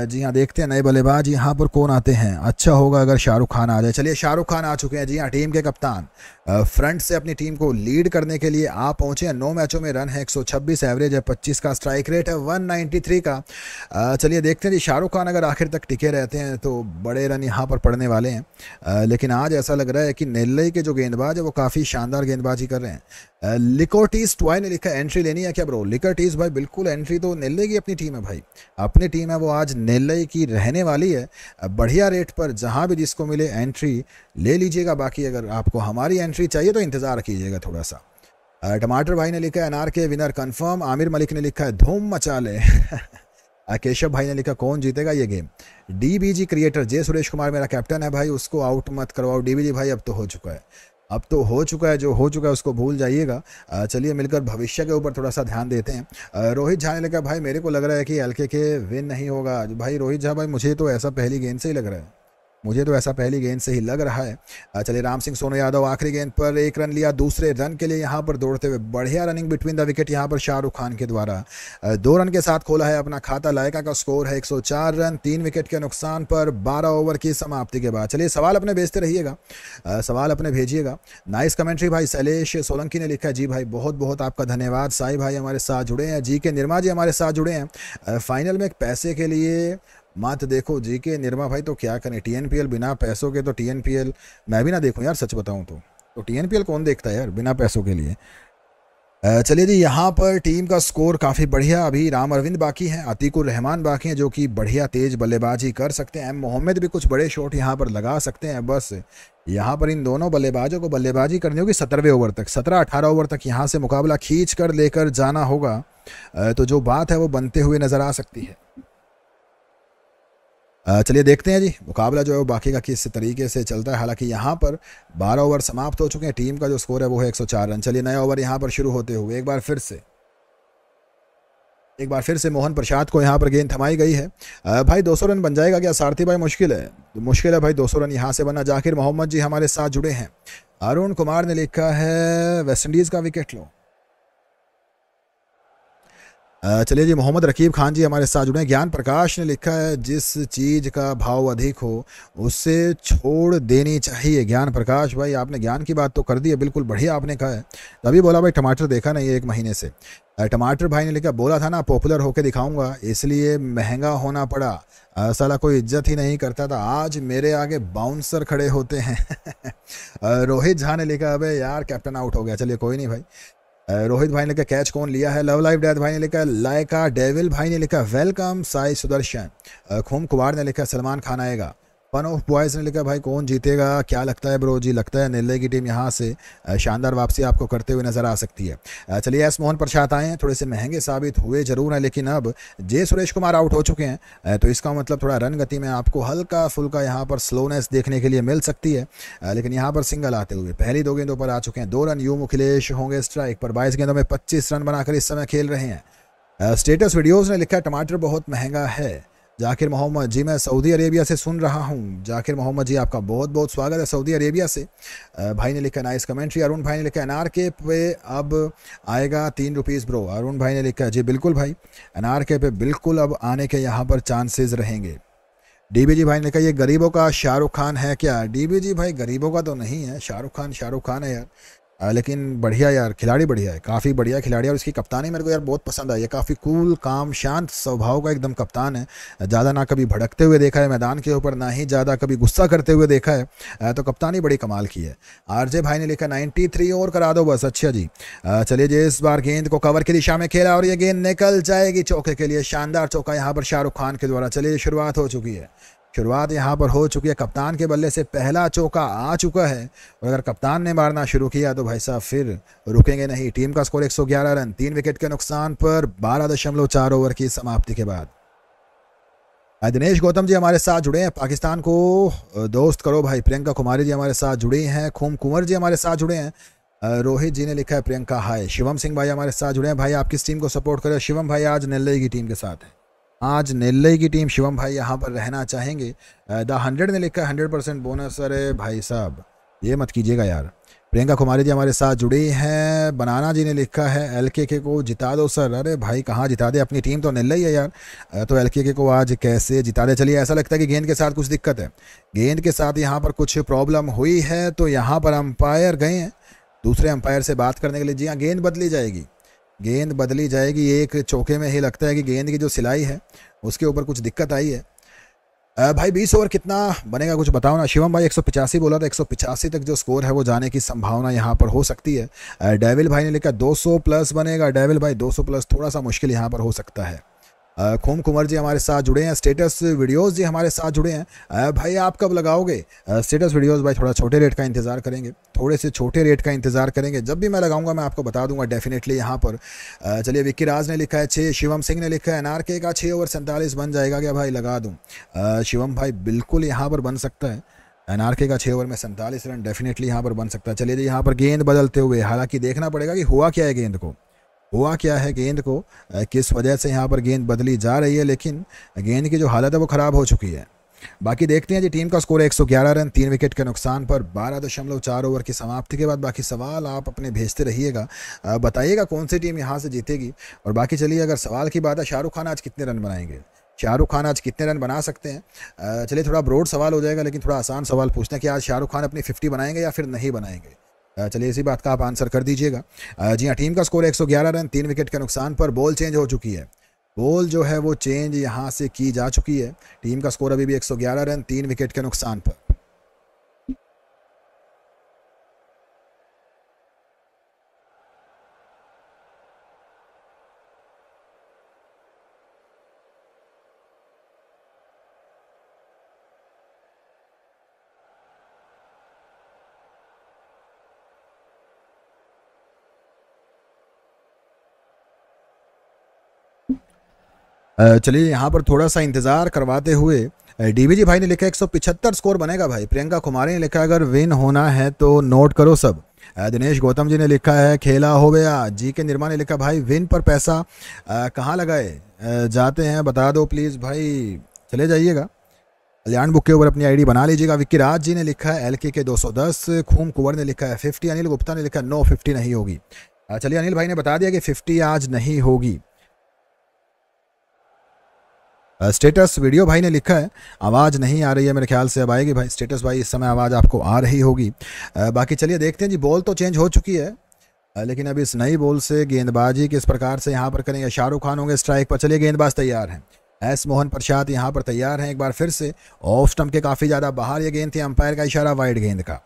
जी हाँ देखते हैं नए बल्लेबाज यहाँ पर कौन आते हैं अच्छा होगा अगर शाहरुख खान आ जाए चलिए शाहरुख खान आ चुके हैं जी हाँ टीम के कप्तान फ्रंट से अपनी टीम को लीड करने के लिए आप पहुंचे हैं नौ मैचों में रन है 126 एवरेज है 25 का स्ट्राइक रेट है 193 का चलिए देखते हैं जी शाहरुख खान अगर आखिर तक टिके रहते हैं तो बड़े रन यहाँ पर पड़ने वाले हैं लेकिन आज ऐसा लग रहा है कि नेल्लई के जो गेंदबाज है वो काफ़ी शानदार गेंदबाजी कर रहे हैं लिकोटीज ट्वाई ने लिखा एंट्री लेनी है क्या ब्रो लिकोटीज भाई बिल्कुल एंट्री तो नेल्लई की अपनी टीम है भाई अपनी टीम है वो आज नेल्लई की रहने वाली है बढ़िया रेट पर जहाँ भी जिसको मिले एंट्री ले लीजिएगा बाकी अगर आपको हमारी एंट्री एंट्री चाहिए तो इंतज़ार कीजिएगा थोड़ा सा टमाटर भाई ने लिखा है अनार के विनर कन्फर्म आमिर मलिक ने लिखा है धूम मचा ले केशव भाई ने लिखा कौन जीतेगा ये game DBG creator J Suresh Kumar मेरा कैप्टन है भाई उसको आउट मत करवाओ डीबीजी भाई अब तो हो चुका है अब तो हो चुका है जो हो चुका है उसको भूल जाइएगा चलिए मिलकर भविष्य के ऊपर थोड़ा सा ध्यान देते हैं रोहित झा ने लिखा भाई मेरे को लग रहा है कि एल के विन नहीं होगा भाई रोहित झा भाई मुझे तो ऐसा पहली गेंद से ही लग रहा है मुझे तो ऐसा पहली गेंद से ही लग रहा है चलिए राम सिंह सोनू यादव आखिरी गेंद पर एक रन लिया दूसरे रन के लिए यहाँ पर दौड़ते हुए बढ़िया रनिंग बिटवीन द विकेट यहाँ पर शाहरुख खान के द्वारा दो रन के साथ खोला है अपना खाता लायका का स्कोर है 104 रन तीन विकेट के नुकसान पर बारह ओवर की समाप्ति के बाद चलिए सवाल अपने भेजते रहिएगा सवाल अपने भेजिएगा नाइस कमेंट्री भाई शैलेश सोलंकी ने लिखा जी भाई बहुत बहुत आपका धन्यवाद साई भाई हमारे साथ जुड़े हैं जी के निर्मा जी हमारे साथ जुड़े हैं फाइनल में पैसे के लिए मात देखो जी के निर्मा भाई तो क्या करें टी बिना पैसों के तो टी मैं भी ना देखूँ यार सच बताऊँ तो तो टी कौन देखता है यार बिना पैसों के लिए चलिए जी यहाँ पर टीम का स्कोर काफ़ी बढ़िया अभी राम अरविंद बाकी हैं आतिकुर रहमान बाकी हैं जो कि बढ़िया तेज़ बल्लेबाजी कर सकते हैं एम मोहम्मद भी कुछ बड़े शॉट यहाँ पर लगा सकते हैं बस यहाँ पर इन दोनों बल्लेबाजों को बल्लेबाजी करनी होगी सत्रहवें ओवर तक सत्रह अठारह ओवर तक यहाँ से मुकाबला खींच कर लेकर जाना होगा तो जो बात है वो बनते हुए नज़र आ सकती है चलिए देखते हैं जी मुकाबला जो है वो बाकी का किस तरीके से चलता है हालांकि यहाँ पर 12 ओवर समाप्त हो चुके हैं टीम का जो स्कोर है वो है 104 रन चलिए नया ओवर यहाँ पर शुरू होते हुए एक बार फिर से एक बार फिर से मोहन प्रसाद को यहाँ पर गेंद थमाई गई है भाई 200 रन बन जाएगा क्या सारथी भाई मुश्किल है तो मुश्किल है भाई 200 रन यहाँ से बनना जाकिर मोहम्मद जी हमारे साथ जुड़े हैं अरुण कुमार ने लिखा है वेस्टइंडीज़ का विकेट लो चलिए जी मोहम्मद रकीब खान जी हमारे साथ जुड़े हैं ज्ञान प्रकाश ने लिखा है जिस चीज़ का भाव अधिक हो उसे छोड़ देनी चाहिए ज्ञान प्रकाश भाई आपने ज्ञान की बात तो कर दी है बिल्कुल बढ़िया आपने कहा है तभी तो बोला भाई टमाटर देखा नहीं एक महीने से टमाटर भाई ने लिखा बोला था ना पॉपुलर होके दिखाऊंगा इसलिए महंगा होना पड़ा सला कोई इज्जत ही नहीं करता था आज मेरे आगे बाउंसर खड़े होते हैं रोहित झा ने लिखा अबे यार कैप्टन आउट हो गया चलिए कोई नहीं भाई रोहित भाई ने लिखा कैच कौन लिया है लव लाइफ डैथ भाई ने लिखा लाइका डेविल भाई ने लिखा वेलकम साई सुदर्शन खूम कुमार ने लिखा सलमान खान आएगा वन ऑफ बॉयज़ ने लिखा भाई कौन जीतेगा क्या लगता है ब्रो जी लगता है नेल्ले की टीम यहाँ से शानदार वापसी आपको करते हुए नज़र आ सकती है चलिए एस मोहन प्रसाद आए हैं थोड़े से महंगे साबित हुए ज़रूर हैं लेकिन अब जे सुरेश कुमार आउट हो चुके हैं तो इसका मतलब थोड़ा रन गति में आपको हल्का फुल्का यहाँ पर स्लोनेस देखने के लिए मिल सकती है लेकिन यहाँ पर सिंगल आते हुए पहली दो गेंदों पर आ चुके हैं दो रन यू मुखिलेश होंगे स्ट्राइक पर बाईस गेंदों में पच्चीस रन बनाकर इस समय खेल रहे हैं स्टेटस वीडियोज़ ने लिखा टमाटर बहुत महंगा है जाकिर मोहम्मद जी मैं सऊदी अरेबिया से सुन रहा हूँ जाकिर मोहम्मद जी आपका बहुत बहुत स्वागत है सऊदी अरेबिया से भाई ने लिखा नाइस कमेंट्री अरुण भाई ने लिखा एन के पे अब आएगा तीन रुपीज़ ब्रो अरुण भाई ने लिखा जी बिल्कुल भाई एन के पे बिल्कुल अब आने के यहाँ पर चांसेस रहेंगे डी जी भाई ने कहा ये गरीबों का शाहरुख खान है क्या जी भाई गरीबों का तो नहीं है शाहरुख खान शाहरुख खान है यार लेकिन बढ़िया यार खिलाड़ी बढ़िया है काफ़ी बढ़िया खिलाड़ी और इसकी कप्तानी मेरे को यार बहुत पसंद आई है काफ़ी कूल काम शांत स्वभाव का एकदम कप्तान है ज़्यादा ना कभी भड़कते हुए देखा है मैदान के ऊपर ना ही ज़्यादा कभी गुस्सा करते हुए देखा है तो कप्तानी बड़ी कमाल की है आर भाई ने लिखा नाइन्टी थ्री ओवर करा दो बस अच्छा जी चलिए जी इस बार गेंद को कवर की दिशा में खेला और ये गेंद निकल जाएगी चौके के लिए शानदार चौका यहाँ पर शाहरुख खान के द्वारा चलिए शुरुआत हो चुकी है शुरुआत यहाँ पर हो चुकी है कप्तान के बल्ले से पहला चौका आ चुका है और अगर कप्तान ने मारना शुरू किया तो भाई साहब फिर रुकेंगे नहीं टीम का स्कोर 111 रन तीन विकेट के नुकसान पर बारह दशमलव चार ओवर की समाप्ति के बाद दिनेश गौतम जी हमारे साथ जुड़े हैं पाकिस्तान को दोस्त करो भाई प्रियंका कुमारी जी हमारे साथ जुड़ी हैं खूम कुंवर जी हमारे साथ जुड़े हैं रोहित जी ने लिखा है प्रियंका हाय शिवम सिंह भाई हमारे साथ जुड़े हैं भाई आप किस टीम को सपोर्ट करें शिवम भाई आज नेल्लई की टीम के साथ हैं आज नेल्लई की टीम शिवम भाई यहाँ पर रहना चाहेंगे द हंड्रेड ने लिखा हंड्रेड परसेंट बोनस अरे भाई साहब ये मत कीजिएगा यार प्रियंका कुमारी जी हमारे साथ जुड़ी हैं बनाना जी ने लिखा है एल के के को जिता दो सर अरे भाई कहाँ जिता दे अपनी टीम तो निल्ला ही है यार तो एल के के को आज कैसे जिता दे चलिए ऐसा लगता है कि गेंद के साथ कुछ दिक्कत है गेंद के साथ यहाँ पर कुछ प्रॉब्लम हुई है तो यहाँ पर अंपायर गए हैं दूसरे अंपायर से बात करने के लिए जी हाँ गेंद बदली जाएगी गेंद बदली जाएगी एक चौके में ही लगता है कि गेंद की जो सिलाई है उसके ऊपर कुछ दिक्कत आई है भाई बीस ओवर कितना बनेगा कुछ बताओ ना शिवम भाई एक सौ पिचासी बोला था एक सौ पिचासी तक जो स्कोर है वो जाने की संभावना यहाँ पर हो सकती है डेविल भाई ने लिखा दो सौ प्लस बनेगा डेविल भाई दो सौ प्लस थोड़ा सा मुश्किल यहाँ पर हो सकता है खोम कुमार जी हमारे साथ जुड़े हैं स्टेटस वीडियोस जी हमारे साथ जुड़े हैं भाई आप कब लगाओगे स्टेटस वीडियोस भाई थोड़ा छोटे रेट का इंतज़ार करेंगे थोड़े से छोटे रेट का इंतज़ार करेंगे जब भी मैं लगाऊंगा मैं आपको बता दूंगा डेफिनेटली यहाँ पर चलिए विक्की राज ने लिखा है छः शिवम सिंह ने लिखा है एन का छः ओवर सैंतालीस बन जाएगा क्या भाई लगा दूँ शिवम भाई बिल्कुल यहाँ पर बन सकता है एन का छः ओवर में सैंतालीस रन डेफिनेटली यहाँ पर बन सकता है चलिए जी यहाँ पर गेंद बदलते हुए हालांकि देखना पड़ेगा कि हुआ क्या है गेंद को हुआ क्या है गेंद को किस वजह से यहाँ पर गेंद बदली जा रही है लेकिन गेंद की जो हालत है वो ख़राब हो चुकी है बाकी देखते हैं जी टीम का स्कोर 111 रन तीन विकेट के नुकसान पर बारह दशमलव चार ओवर की समाप्ति के बाद बाकी सवाल आप अपने भेजते रहिएगा बताइएगा कौन सी टीम यहाँ से जीतेगी और बाकी चलिए अगर सवाल की बात है शाहरुख खान आज कितने रन बनाएंगे शाहरुख खान आज कितने रन बना सकते हैं चलिए थोड़ा ब्रोड सवाल हो जाएगा लेकिन थोड़ा आसान सवाल पूछते हैं कि आज शाहरुख खान अपनी फिफ्टी बनाएंगे या फिर नहीं बनाएंगे चलिए इसी बात का आप आंसर कर दीजिएगा जी हाँ टीम का स्कोर 111 रन तीन विकेट के नुकसान पर बॉल चेंज हो चुकी है बॉल जो है वो चेंज यहाँ से की जा चुकी है टीम का स्कोर अभी भी 111 रन तीन विकेट के नुकसान पर चलिए यहाँ पर थोड़ा सा इंतज़ार करवाते हुए डीबीजी भाई ने लिखा एक स्कोर बनेगा भाई प्रियंका कुमारी ने लिखा अगर विन होना है तो नोट करो सब दिनेश गौतम जी ने लिखा है खेला हो गया जी के निर्मा ने लिखा भाई विन पर पैसा कहाँ लगाए जाते हैं बता दो प्लीज़ भाई चले जाइएगा कल्याण बुक के ऊपर अपनी आईडी बना लीजिएगा विक्की राज जी ने लिखा है एल के के दो सौ दस खूम कुंवर ने लिखा है फिफ्टी अनिल गुप्ता ने लिखा नो फिफ्टी नहीं होगी चलिए अनिल भाई ने बता दिया कि फिफ्टी आज नहीं होगी स्टेटस वीडियो भाई ने लिखा है आवाज़ नहीं आ रही है मेरे ख्याल से अब आएगी भाई स्टेटस भाई इस समय आवाज़ आपको आ रही होगी बाकी चलिए देखते हैं जी बॉल तो चेंज हो चुकी है लेकिन अब इस नई बॉल से गेंदबाजी किस प्रकार से यहाँ पर करेंगे शाहरुख खान होंगे स्ट्राइक पर चलिए गेंदबाज तैयार हैं एस मोहन प्रसाद यहाँ पर तैयार हैं एक बार फिर से ऑफ स्टम्प के काफ़ी ज़्यादा बाहर ये गेंद थी अंपायर का इशारा वाइड गेंद का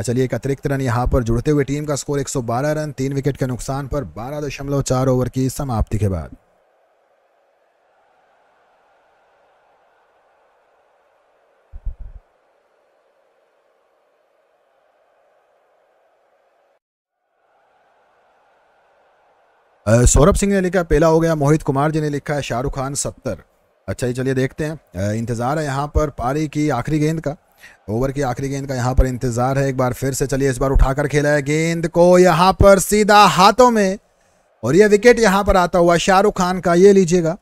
चलिए एक अतिरिक्त रन यहाँ पर जुड़ते हुए टीम का स्कोर 112 रन तीन विकेट के नुकसान पर बारह ओवर की समाप्ति के बाद सौरभ सिंह ने लिखा पहला हो गया मोहित कुमार जी ने लिखा है शाहरुख खान सत्तर अच्छा ये चलिए देखते हैं इंतज़ार है यहाँ पर पारी की आखिरी गेंद का ओवर की आखिरी गेंद का यहाँ पर इंतज़ार है एक बार फिर से चलिए इस बार उठाकर खेला है गेंद को यहाँ पर सीधा हाथों में और ये विकेट यहाँ पर आता हुआ शाहरुख खान का ये लीजिएगा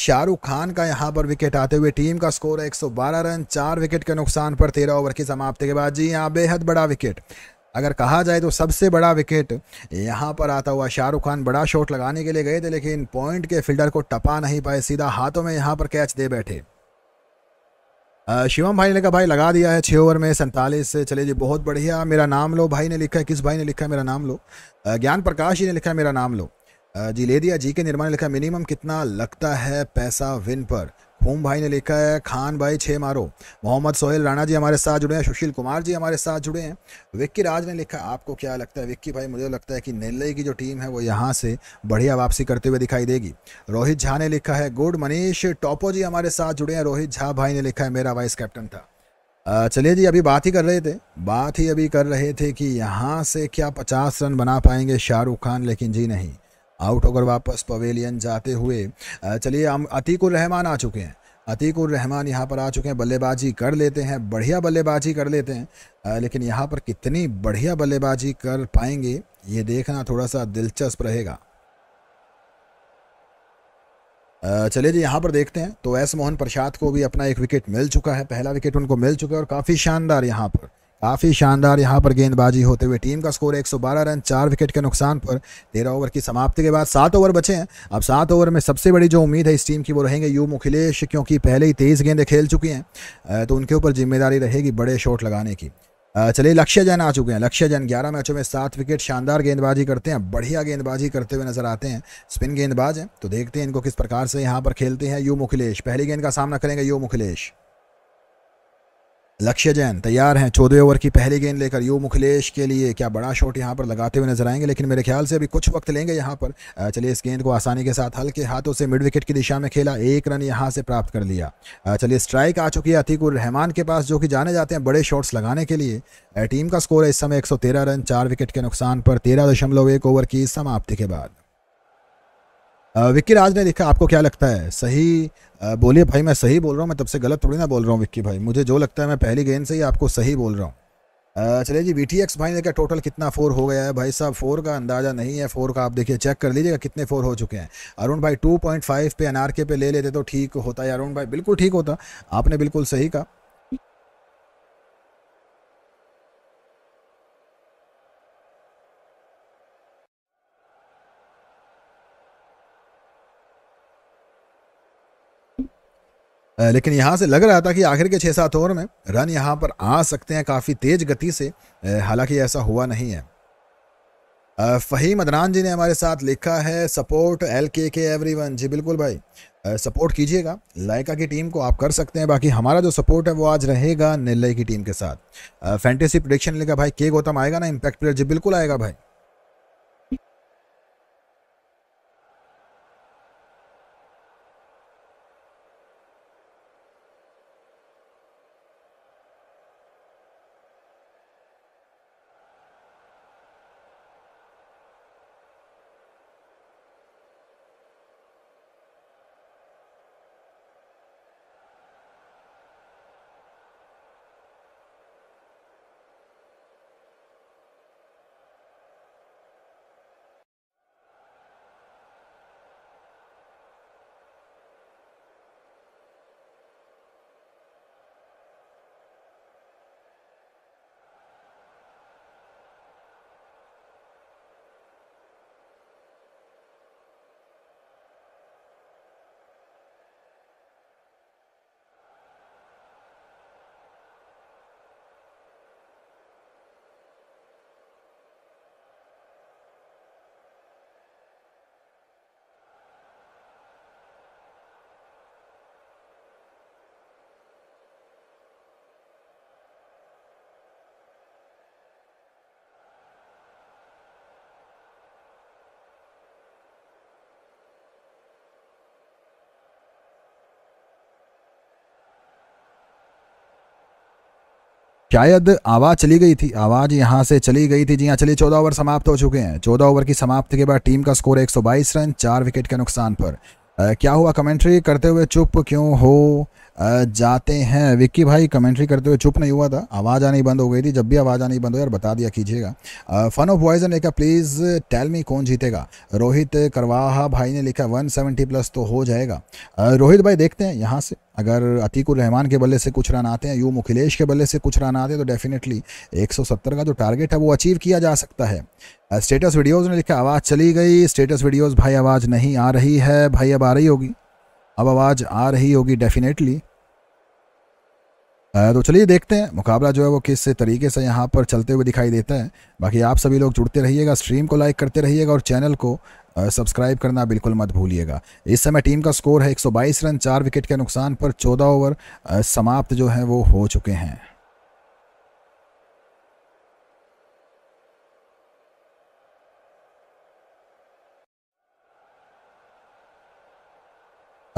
शाहरुख खान का यहाँ पर विकेट आते हुए टीम का स्कोर है 112 रन चार विकेट के नुकसान पर तेरह ओवर की समाप्ति के बाद जी यहाँ बेहद बड़ा विकेट अगर कहा जाए तो सबसे बड़ा विकेट यहाँ पर आता हुआ शाहरुख खान बड़ा शॉट लगाने के लिए गए थे लेकिन पॉइंट के फील्डर को टपा नहीं पाए सीधा हाथों में यहाँ पर कैच दे बैठे शिवम भाई ने कहा भाई लगा दिया है छः ओवर में सैंतालीस से चले जी बहुत बढ़िया मेरा नाम लो भाई ने लिखा है किस भाई ने लिखा है मेरा नाम लो ज्ञान प्रकाश जी ने लिखा है मेरा नाम लो जी ले दिया जी के निर्माण ने लिखा मिनिमम कितना लगता है पैसा विन पर होम भाई ने लिखा है खान भाई छः मारो मोहम्मद सोहेल राणा जी हमारे साथ जुड़े हैं सुशील कुमार जी हमारे साथ जुड़े हैं विक्की राज ने लिखा आपको क्या लगता है विक्की भाई मुझे लगता है कि नेल्लई की जो टीम है वो यहाँ से बढ़िया वापसी करते हुए दिखाई देगी रोहित झा ने लिखा है गुड मनीष टॉपो जी हमारे साथ जुड़े हैं रोहित झा भाई ने लिखा है मेरा वाइस कैप्टन था चलिए जी अभी बात ही कर रहे थे बात ही अभी कर रहे थे कि यहाँ से क्या पचास रन बना पाएंगे शाहरुख खान लेकिन जी नहीं आउट होकर वापस पवेलियन जाते हुए चलिए हम अतीकुर रहमान आ चुके हैं अतीकुर रहमान यहाँ पर आ चुके हैं बल्लेबाजी कर लेते हैं बढ़िया बल्लेबाजी कर लेते हैं लेकिन यहाँ पर कितनी बढ़िया बल्लेबाजी कर पाएंगे ये देखना थोड़ा सा दिलचस्प रहेगा चलिए जी यहाँ पर देखते हैं तो एस मोहन प्रसाद को भी अपना एक विकेट मिल चुका है पहला विकेट उनको मिल चुका है और काफ़ी शानदार यहाँ पर काफ़ी शानदार यहां पर गेंदबाजी होते हुए टीम का स्कोर 112 रन चार विकेट के नुकसान पर तेरह ओवर की समाप्ति के बाद सात ओवर बचे हैं अब सात ओवर में सबसे बड़ी जो उम्मीद है इस टीम की वो रहेंगे यू मुखिलेश क्योंकि पहले ही तेज़ गेंदें खेल चुकी हैं तो उनके ऊपर जिम्मेदारी रहेगी बड़े शॉट लगाने की चलिए लक्ष्य जैन आ चुके हैं लक्ष्य जैन ग्यारह मैचों में सात विकेट शानदार गेंदबाजी करते हैं बढ़िया गेंदबाजी करते हुए नजर आते हैं स्पिन गेंदबाज हैं तो देखते हैं इनको किस प्रकार से यहाँ पर खेलते हैं यू मुखिलेश पहली गेंद का सामना करेंगे यू मुखिलेश लक्ष्य जैन तैयार हैं चौदह ओवर की पहली गेंद लेकर यू मुखलेश के लिए क्या बड़ा शॉट यहाँ पर लगाते हुए नजर आएंगे लेकिन मेरे ख्याल से अभी कुछ वक्त लेंगे यहाँ पर चलिए इस गेंद को आसानी के साथ हल्के हाथों से मिड विकेट की दिशा में खेला एक रन यहाँ से प्राप्त कर लिया चलिए स्ट्राइक आ चुकी है अतीकुर रहमान के पास जो कि जाने जाते हैं बड़े शॉट्स लगाने के लिए टीम का स्कोर है इस समय एक रन चार विकेट के नुकसान पर तेरह ओवर की समाप्ति के बाद विक्की राज ने लिखा आपको क्या लगता है सही बोलिए भाई मैं सही बोल रहा हूँ मैं तब से गलत थोड़ी ना बोल रहा हूँ विक्की भाई मुझे जो लगता है मैं पहली गेंद से ही आपको सही बोल रहा हूँ चलिए जी वी भाई ने देखा टोटल कितना फोर हो गया है भाई साहब फोर का अंदाज़ा नहीं है फोर का आप देखिए चेक कर लीजिएगा कितने फोर हो चुके हैं अरुण भाई टू पॉइंट फाइव पे के पे ले लेते तो ठीक होता है अरुण भाई बिल्कुल ठीक होता आपने बिल्कुल सही कहा लेकिन यहाँ से लग रहा था कि आखिर के छः सात ओवर में रन यहाँ पर आ सकते हैं काफ़ी तेज़ गति से हालांकि ऐसा हुआ नहीं है फ़हीम अदनान जी ने हमारे साथ लिखा है सपोर्ट एल के के एवरी वन जी बिल्कुल भाई सपोर्ट कीजिएगा लाइका की टीम को आप कर सकते हैं बाकी हमारा जो सपोर्ट है वो आज रहेगा नेल्लई की टीम के साथ फैंटेसी प्रोडिक्शन लेगा भाई के गौतम आएगा ना इम्पैक्ट प्लेयर जी बिल्कुल आएगा भाई शायद आवाज़ चली गई थी आवाज़ यहाँ से चली गई थी जी हाँ चलिए चौदह ओवर समाप्त हो चुके हैं चौदह ओवर की समाप्ति के बाद टीम का स्कोर एक रन चार विकेट के नुकसान पर आ, क्या हुआ कमेंट्री करते हुए चुप क्यों हो जाते हैं विक्की भाई कमेंट्री करते हुए चुप नहीं हुआ था आवाज़ आनी बंद हो गई थी जब भी आवाज़ आनी बंद हो यार बता दिया कीजिएगा फन ऑफ वॉइजन कहा प्लीज़ टेल मी कौन जीतेगा रोहित करवाहा भाई ने लिखा 170 प्लस तो हो जाएगा आ, रोहित भाई देखते हैं यहाँ से अगर अतीकुर रहमान के बल्ले से कुछ रन आते हैं यू मुखिलेश के बल्ले से कुछ रन आते हैं तो डेफिनेटली 170 का जो टारगेट है वो अचीव किया जा सकता है स्टेटस वीडियोस ने लिखा आवाज़ चली गई स्टेटस वीडियोस भाई आवाज़ नहीं आ रही है भाई अब आ रही होगी अब आवाज़ आ रही होगी डेफिनेटली तो चलिए देखते हैं मुकाबला जो है वो किस तरीके से यहाँ पर चलते हुए दिखाई देता है बाकी आप सभी लोग जुड़ते रहिएगा स्ट्रीम को लाइक करते रहिएगा और चैनल को सब्सक्राइब करना बिल्कुल मत भूलिएगा इस समय टीम का स्कोर है 122 रन चार विकेट के नुकसान पर 14 ओवर समाप्त जो है वो हो चुके हैं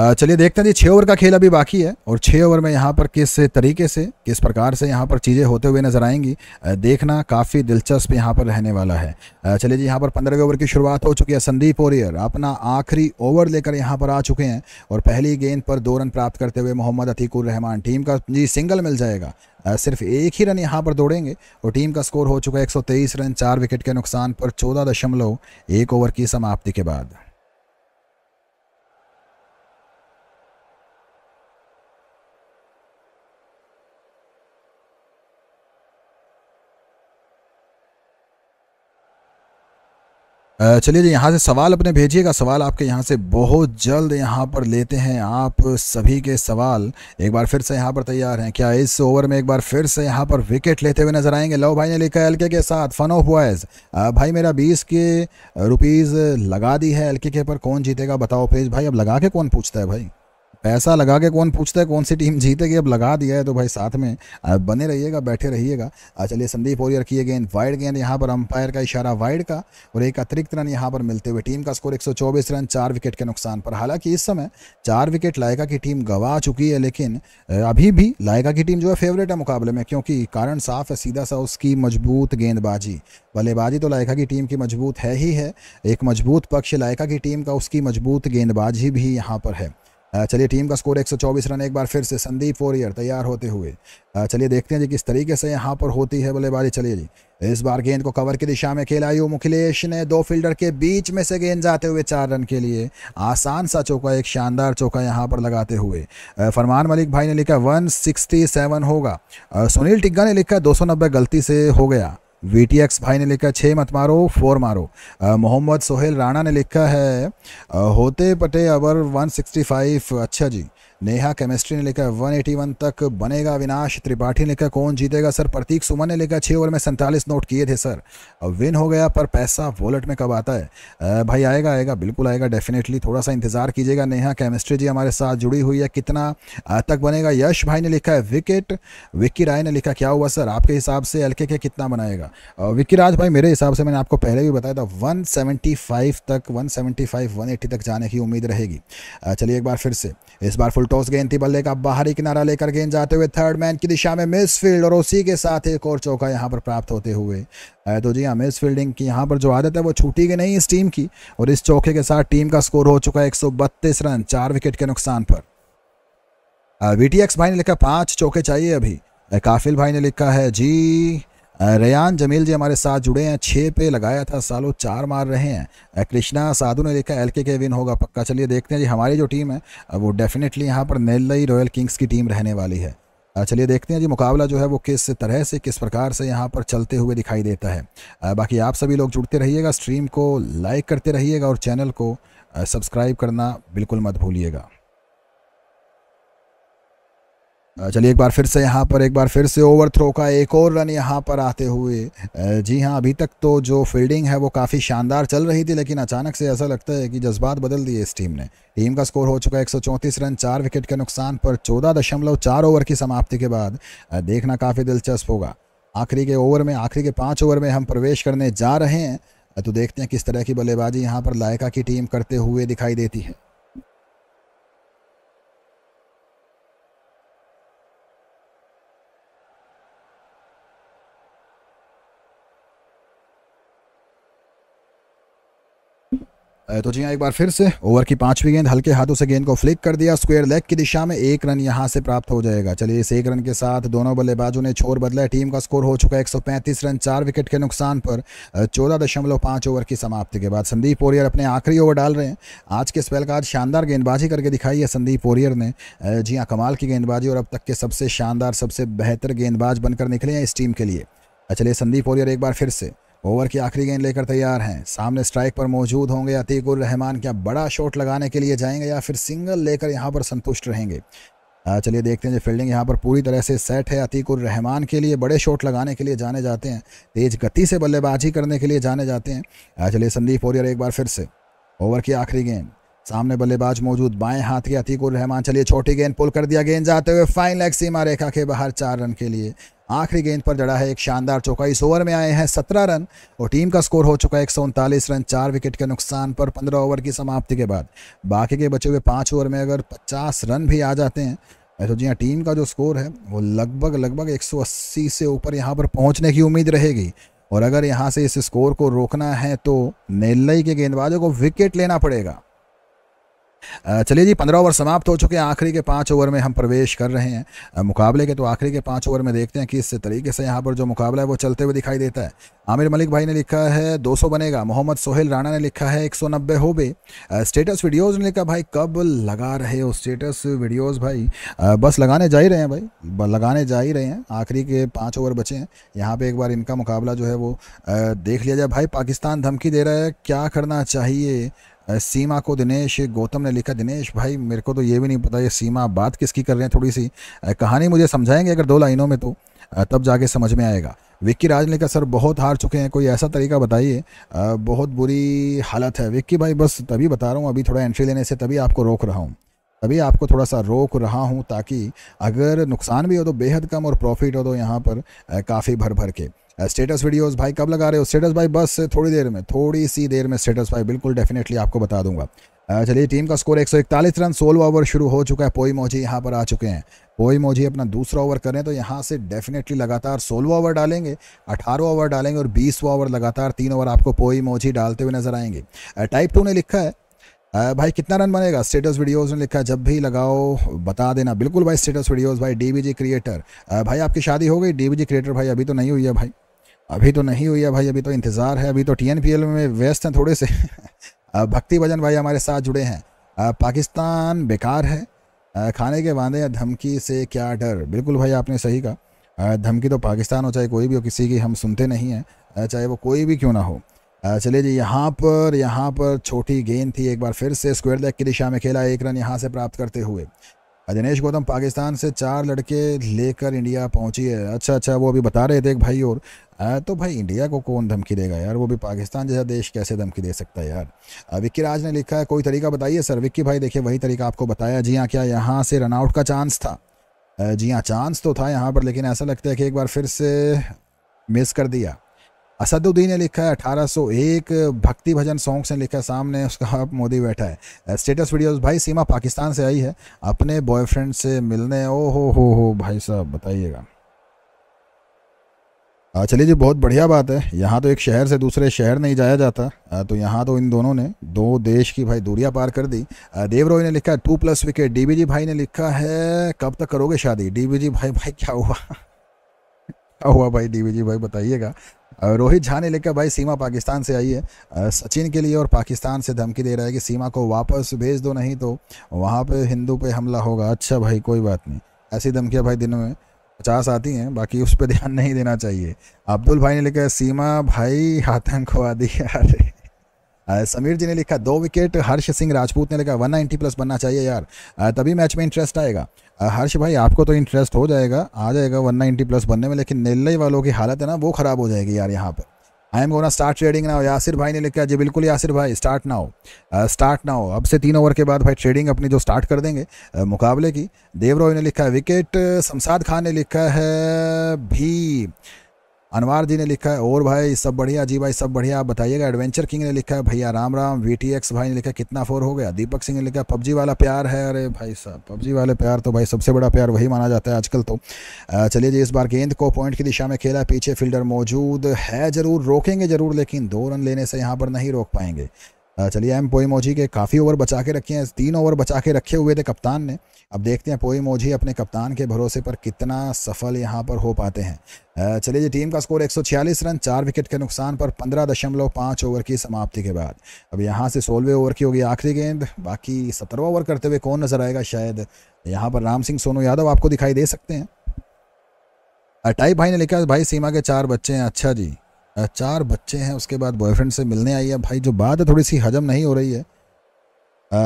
चलिए देखते हैं जी छः ओवर का खेल अभी बाकी है और छः ओवर में यहाँ पर किस तरीके से किस प्रकार से यहाँ पर चीज़ें होते हुए नजर आएंगी देखना काफ़ी दिलचस्प यहाँ पर रहने वाला है चलिए जी यहाँ पर पंद्रहवें ओवर की शुरुआत हो चुकी है संदीप ओरियर अपना आखिरी ओवर लेकर यहाँ पर आ चुके हैं और पहली गेंद पर दो रन प्राप्त करते हुए मोहम्मद अतीकुर रहमान टीम का जी सिंगल मिल जाएगा सिर्फ एक ही रन यहाँ पर दौड़ेंगे और टीम का स्कोर हो चुका है एक रन चार विकेट के नुकसान पर चौदह दशमलव एक ओवर की समाप्ति के बाद चलिए जी यहाँ से सवाल अपने भेजिएगा सवाल आपके यहाँ से बहुत जल्द यहाँ पर लेते हैं आप सभी के सवाल एक बार फिर से यहाँ पर तैयार हैं क्या इस ओवर में एक बार फिर से यहाँ पर विकेट लेते हुए नजर आएंगे लव भाई ने लिखा है एलके के साथ फन ऑफ बॉयज भाई मेरा बीस के रुपीज़ लगा दी है एलके के पर कौन जीतेगा बताओ फेज भाई अब लगा के कौन पूछता है भाई पैसा लगा के कौन पूछता है कौन सी टीम जीतेगी अब लगा दिया है तो भाई साथ में बने रहिएगा बैठे रहिएगा चलिए संदीप ओरियर की गेंद वाइड गेंद यहाँ पर अंपायर का इशारा वाइड का और एक अतिरिक्त रन यहाँ पर मिलते हुए टीम का स्कोर 124 रन चार विकेट के नुकसान पर हालांकि इस समय चार विकेट लायका की टीम गवा चुकी है लेकिन अभी भी लायका की टीम जो है फेवरेट है मुकाबले में क्योंकि कारण साफ है सीधा सा उसकी मजबूत गेंदबाजी बल्लेबाजी तो लायका की टीम की मजबूत है ही है एक मजबूत पक्ष लायका की टीम का उसकी मजबूत गेंदबाजी भी यहाँ पर है चलिए टीम का स्कोर 124 रन एक बार फिर से संदीप वॉरियर तैयार होते हुए चलिए देखते हैं जी किस तरीके से यहाँ पर होती है बल्लेबाजी चलिए जी इस बार गेंद को कवर की दिशा में खेला यू मुखिलेश ने दो फील्डर के बीच में से गेंद जाते हुए चार रन के लिए आसान सा चौका एक शानदार चौका यहाँ पर लगाते हुए फरमान मलिक भाई ने लिखा वन होगा सुनील टिग्गा ने लिखा दो गलती से हो गया वीटीएक्स भाई ने लिखा छः मत मारो फोर मारो मोहम्मद सोहेल राणा ने लिखा है होते पटे अबर 165 अच्छा जी नेहा केमिस्ट्री ने लिखा 181 तक बनेगा विनाश त्रिपाठी ने लिखा कौन जीतेगा सर प्रतीक सुमन ने लिखा छः ओवर में सैंतालीस नोट किए थे सर अब विन हो गया पर पैसा वॉलेट में कब आता है भाई आएगा आएगा बिल्कुल आएगा डेफिनेटली थोड़ा सा इंतज़ार कीजिएगा नेहा केमिस्ट्री जी हमारे साथ जुड़ी हुई है कितना तक बनेगा यश भाई ने लिखा है विकेट विक्की राय ने लिखा क्या हुआ सर आपके हिसाब से एल के कितना बनाएगा विक्की राज भाई मेरे हिसाब से मैंने आपको पहले भी बताया था वन तक वन सेवेंटी तक जाने की उम्मीद रहेगी चलिए एक बार फिर से इस बार फुल फुल टॉस गेंद थी बल्ले का बाहरी किनारा लेकर गेंद जाते हुए थर्ड मैन की दिशा में मिस फील्ड और उसी के साथ एक और चौका यहाँ पर प्राप्त होते हुए तो जी हाँ मिस फील्डिंग की यहाँ पर जो आदत है वो छूटी गई नहीं इस टीम की और इस चौके के साथ टीम का स्कोर हो चुका है एक रन चार विकेट के नुकसान पर वी भाई ने लिखा पाँच चौके चाहिए अभी काफिल भाई ने लिखा है जी रयान जमील जी हमारे साथ जुड़े हैं छः पे लगाया था सालों चार मार रहे हैं कृष्णा साधु ने देखा एल के विन होगा पक्का चलिए देखते हैं जी हमारी जो टीम है वो डेफिनेटली यहाँ पर नेल्लई रॉयल किंग्स की टीम रहने वाली है चलिए देखते हैं जी मुकाबला जो है वो किस तरह से किस प्रकार से यहाँ पर चलते हुए दिखाई देता है बाकी आप सभी लोग जुड़ते रहिएगा स्ट्रीम को लाइक करते रहिएगा और चैनल को सब्सक्राइब करना बिल्कुल मत भूलिएगा चलिए एक बार फिर से यहाँ पर एक बार फिर से ओवर थ्रो का एक और रन यहाँ पर आते हुए जी हाँ अभी तक तो जो फील्डिंग है वो काफ़ी शानदार चल रही थी लेकिन अचानक से ऐसा लगता है कि जज्बात बदल दिए इस टीम ने टीम का स्कोर हो चुका है एक रन चार विकेट के नुकसान पर चौदह दशमलव चार ओवर की समाप्ति के बाद देखना काफ़ी दिलचस्प होगा आखिरी के ओवर में आखिरी के पाँच ओवर में हम प्रवेश करने जा रहे हैं तो देखते हैं किस तरह की बल्लेबाजी यहाँ पर लायका की टीम करते हुए दिखाई देती है तो जी हाँ एक बार फिर से ओवर की पांचवी गेंद हल्के हाथों से गेंद को फ्लिक कर दिया स्क्वायर लेग की दिशा में एक रन यहां से प्राप्त हो जाएगा चलिए इस एक रन के साथ दोनों बल्लेबाजों ने छोर बदला टीम का स्कोर हो चुका है 135 रन चार विकेट के नुकसान पर चौदह दशमलव पाँच ओवर की समाप्ति के बाद संदीप पोरियर अपने आखिरी ओवर डाल रहे हैं आज के स्पेल का आज शानदार गेंदबाजी करके दिखाई है संदीप पोरियर ने जी हाँ कमाल की गेंदबाजी और अब तक के सबसे शानदार सबसे बेहतर गेंदबाज बनकर निकले हैं इस टीम के लिए चलिए संदीप पोरियर एक बार फिर से ओवर की आखिरी गेंद लेकर तैयार हैं सामने स्ट्राइक पर मौजूद होंगे अतीकुर रहमान क्या बड़ा शॉट लगाने के लिए जाएंगे या फिर सिंगल लेकर यहाँ पर संतुष्ट रहेंगे चलिए देखते हैं जो फील्डिंग यहाँ पर पूरी तरह से सेट है अतीकुर रहमान के लिए बड़े शॉट लगाने के लिए जाने जाते हैं तेज़ गति से बल्लेबाजी करने के लिए जाने जाते हैं चलिए संदीप ओरियर एक बार फिर से ओवर की आखिरी गेंद सामने बल्लेबाज मौजूद बाएं हाथ के अतीकुर रहमान चलिए छोटी गेंद पुल कर दिया गेंद जाते हुए फाइन लेग सीमा रेखा के बाहर चार रन के लिए आखिरी गेंद पर जड़ा है एक शानदार चौका इस ओवर में आए हैं सत्रह रन और टीम का स्कोर हो चुका है एक रन चार विकेट के नुकसान पर पंद्रह ओवर की समाप्ति के बाद बाकी के बचे हुए पाँच ओवर में अगर पचास रन भी आ जाते हैं तो जी हाँ टीम का जो स्कोर है वो लगभग लगभग एक से ऊपर यहाँ पर पहुँचने की उम्मीद रहेगी और अगर यहाँ से इस स्कोर को रोकना है तो नेल्लई के गेंदबाजों को विकेट लेना पड़ेगा चलिए जी पंद्रह ओवर समाप्त हो चुके हैं आखिरी के पाँच ओवर में हम प्रवेश कर रहे हैं मुकाबले के तो आखिरी के पाँच ओवर में देखते हैं किस तरीके से यहाँ पर जो मुकाबला है वो चलते हुए दिखाई देता है आमिर मलिक भाई ने लिखा है 200 बनेगा मोहम्मद सोहेल राणा ने लिखा है 190 हो बे स्टेटस वीडियोज़ ने लिखा भाई कब लगा रहे हो स्टेटस वीडियोज़ भाई बस लगाने जा ही रहे हैं भाई लगाने जा ही रहे हैं आखिरी के पाँच ओवर बचे हैं यहाँ पर एक बार इनका मुकाबला जो है वो देख लिया जाए भाई पाकिस्तान धमकी दे रहा है क्या करना चाहिए सीमा को दिनेश गौतम ने लिखा दिनेश भाई मेरे को तो ये भी नहीं पता ये सीमा बात किसकी कर रहे हैं थोड़ी सी कहानी मुझे समझाएंगे अगर दो लाइनों में तो तब जाके समझ में आएगा विक्की राज ने कहा सर बहुत हार चुके हैं कोई ऐसा तरीका बताइए बहुत बुरी हालत है विक्की भाई बस तभी बता रहा हूँ अभी थोड़ा एंट्री लेने से तभी आपको रोक रहा हूँ तभी आपको थोड़ा सा रोक रहा हूँ ताकि अगर नुकसान भी हो तो बेहद कम और प्रॉफिट हो तो यहाँ पर काफ़ी भर भर के स्टेटस uh, वीडियोस भाई कब लगा रहे हो स्टेटस भाई बस थोड़ी देर में थोड़ी सी देर में स्टेटस भाई बिल्कुल डेफिनेटली आपको बता दूंगा uh, चलिए टीम का स्कोर 141 रन सोलह ओवर शुरू हो चुका है पोई मोजी यहाँ पर आ चुके हैं पोई मोजी अपना दूसरा ओवर करें तो यहाँ से डेफिनेटली लगातार सोलह ओवर डालेंगे अठारह ओवर डालेंगे और बीसवा ओवर लगातार तीन ओवर आपको पोई मोजी डालते हुए नजर आएंगे टाइप uh, टू ने लिखा है भाई कितना रन बनेगा स्टेटस वीडियोस ने लिखा जब भी लगाओ बता देना बिल्कुल भाई स्टेटस वीडियोस भाई डीबीजी क्रिएटर भाई आपकी शादी हो गई डीबीजी क्रिएटर भाई अभी तो नहीं हुई है भाई अभी तो नहीं हुई है भाई अभी तो इंतज़ार है अभी तो टी में व्यस्त हैं थोड़े से भक्ति भजन भाई हमारे साथ जुड़े हैं पाकिस्तान बेकार है खाने के वादे या धमकी से क्या डर बिल्कुल भाई आपने सही कहा धमकी तो पाकिस्तान हो चाहे कोई भी हो किसी की हम सुनते नहीं हैं चाहे वो कोई भी क्यों ना हो चलिए जी यहाँ पर यहाँ पर छोटी गेंद थी एक बार फिर से स्क्वायर लेग की दिशा में खेला एक रन यहाँ से प्राप्त करते हुए दिनेश गौतम पाकिस्तान से चार लड़के लेकर इंडिया पहुंची है अच्छा अच्छा वो अभी बता रहे थे एक भाई और आ, तो भाई इंडिया को कौन धमकी देगा यार वो भी पाकिस्तान जैसा देश कैसे धमकी दे सकता है यार विक्की राज ने लिखा है कोई तरीका बताइए सर विक्की भाई देखिए वही तरीका आपको बताया जी हाँ क्या यहाँ से रनआउट का चांस था जी हाँ चांस तो था यहाँ पर लेकिन ऐसा लगता है कि एक बार फिर से मिस कर दिया असदुद्दीन ने लिखा है 1801 भक्ति भजन सॉन्ग से लिखा है सामने उसका आप मोदी बैठा है स्टेटस वीडियोस भाई सीमा पाकिस्तान से आई है अपने बॉयफ्रेंड से मिलने ओ हो हो हो भाई साहब बताइएगा चलिए जी बहुत बढ़िया बात है यहाँ तो एक शहर से दूसरे शहर नहीं जाया जाता तो यहाँ तो इन दोनों ने दो देश की भाई दूरियां पार कर दी देवरोही ने लिखा है टू प्लस विकेट डी भाई ने लिखा है कब तक करोगे शादी डी भाई भाई क्या हुआ हुआ भाई डीवीजी भाई बताइएगा रोहित झा ने लिखा भाई सीमा पाकिस्तान से आई है सचिन के लिए और पाकिस्तान से धमकी दे रहा है कि सीमा को वापस भेज दो नहीं तो वहाँ पे हिंदू पे हमला होगा अच्छा भाई कोई बात नहीं ऐसी धमकियाँ भाई दिनों में पचास आती हैं बाकी उस पर ध्यान नहीं देना चाहिए अब्दुल भाई ने लिखा सीमा भाई आतंकवादी अरे समीर जी ने लिखा दो विकेट हर्ष सिंह राजपूत ने लिखा 190 प्लस बनना चाहिए यार तभी मैच में इंटरेस्ट आएगा हर्ष भाई आपको तो इंटरेस्ट हो जाएगा आ जाएगा 190 प्लस बनने में लेकिन नेल्लई वालों की हालत है ना वो ख़राब हो जाएगी यार यहाँ पर I am gonna start trading now Yasir भाई ने लिखा जी बिल्कुल यासिर भाई स्टार्ट ना हो स्टार्ट ना हो अब से तीन ओवर के बाद भाई ट्रेडिंग अपनी जो स्टार्ट कर देंगे मुकाबले की देव ने लिखा है विकेट शमसाद खान ने लिखा है भी अनवार जी ने लिखा है और भाई सब बढ़िया जी भाई सब बढ़िया आप बताइएगा एडवेंचर किंग ने लिखा है भैया राम राम वी भाई ने लिखा कितना फोर हो गया दीपक सिंह ने लिखा पबजी वाला प्यार है अरे भाई साहब पबजी वाले प्यार तो भाई सबसे बड़ा प्यार वही माना जाता है आजकल तो चलिए जी इस बार गेंद को पॉइंट की दिशा में खेला पीछे फील्डर मौजूद है जरूर रोकेंगे जरूर लेकिन दो रन लेने से यहाँ पर नहीं रोक पाएंगे चलिए एम पोई मोजी के काफ़ी ओवर बचा के रखे हैं तीन ओवर बचा के रखे हुए थे कप्तान ने अब देखते हैं पोई मोजी अपने कप्तान के भरोसे पर कितना सफल यहाँ पर हो पाते हैं चलिए जी टीम का स्कोर 146 रन चार विकेट के नुकसान पर पाँच ओवर की समाप्ति के बाद अब यहाँ से सोलहवें ओवर की होगी आखिरी गेंद बाकी सत्रहवा ओवर करते हुए कौन नज़र आएगा शायद यहाँ पर राम सिंह सोनू यादव आपको दिखाई दे सकते हैं टाइप भाई ने लिखा भाई सीमा के चार बच्चे हैं अच्छा जी चार बच्चे हैं उसके बाद बॉयफ्रेंड से मिलने आई है भाई जो बात है थोड़ी सी हजम नहीं हो रही है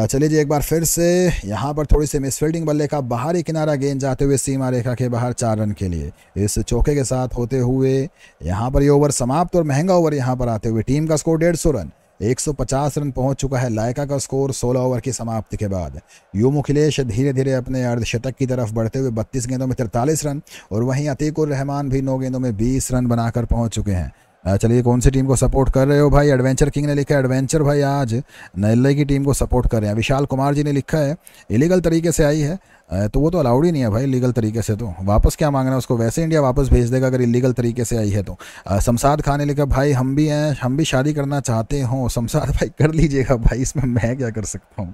चलिए जी एक बार फिर से यहाँ पर थोड़ी सी मिसफील्डिंग बल्ले का बाहरी किनारा गेंद जाते हुए सीमा रेखा के बाहर चार रन के लिए इस चौके के साथ होते हुए यहाँ पर ये ओवर समाप्त और महंगा ओवर यहाँ पर आते हुए टीम का स्कोर डेढ़ सौ रन 150 रन पहुंच चुका है लायका का स्कोर 16 ओवर की समाप्ति के बाद यू मुखिलेश धीरे धीरे अपने अर्धशतक की तरफ बढ़ते हुए 32 गेंदों में तिरतालीस रन और वहीं अतीकुर रहमान भी नौ गेंदों में 20 रन बनाकर पहुंच चुके हैं चलिए कौन सी टीम को सपोर्ट कर रहे हो भाई एडवेंचर किंग ने लिखा है एडवेंचर भाई आज नल्ले की टीम को सपोर्ट कर रहे हैं विशाल कुमार जी ने लिखा है इलीगल तरीके से आई है तो वो तो अलाउड ही नहीं है भाई लीगल तरीके से तो वापस क्या मांगना है उसको वैसे इंडिया वापस भेज देगा अगर इलीगल तरीके से आई है तो शमसाद खाने ने लिखा भाई हम भी हैं हम भी शादी करना चाहते हों शमसाद भाई कर लीजिएगा भाई इसमें मैं क्या कर सकता हूँ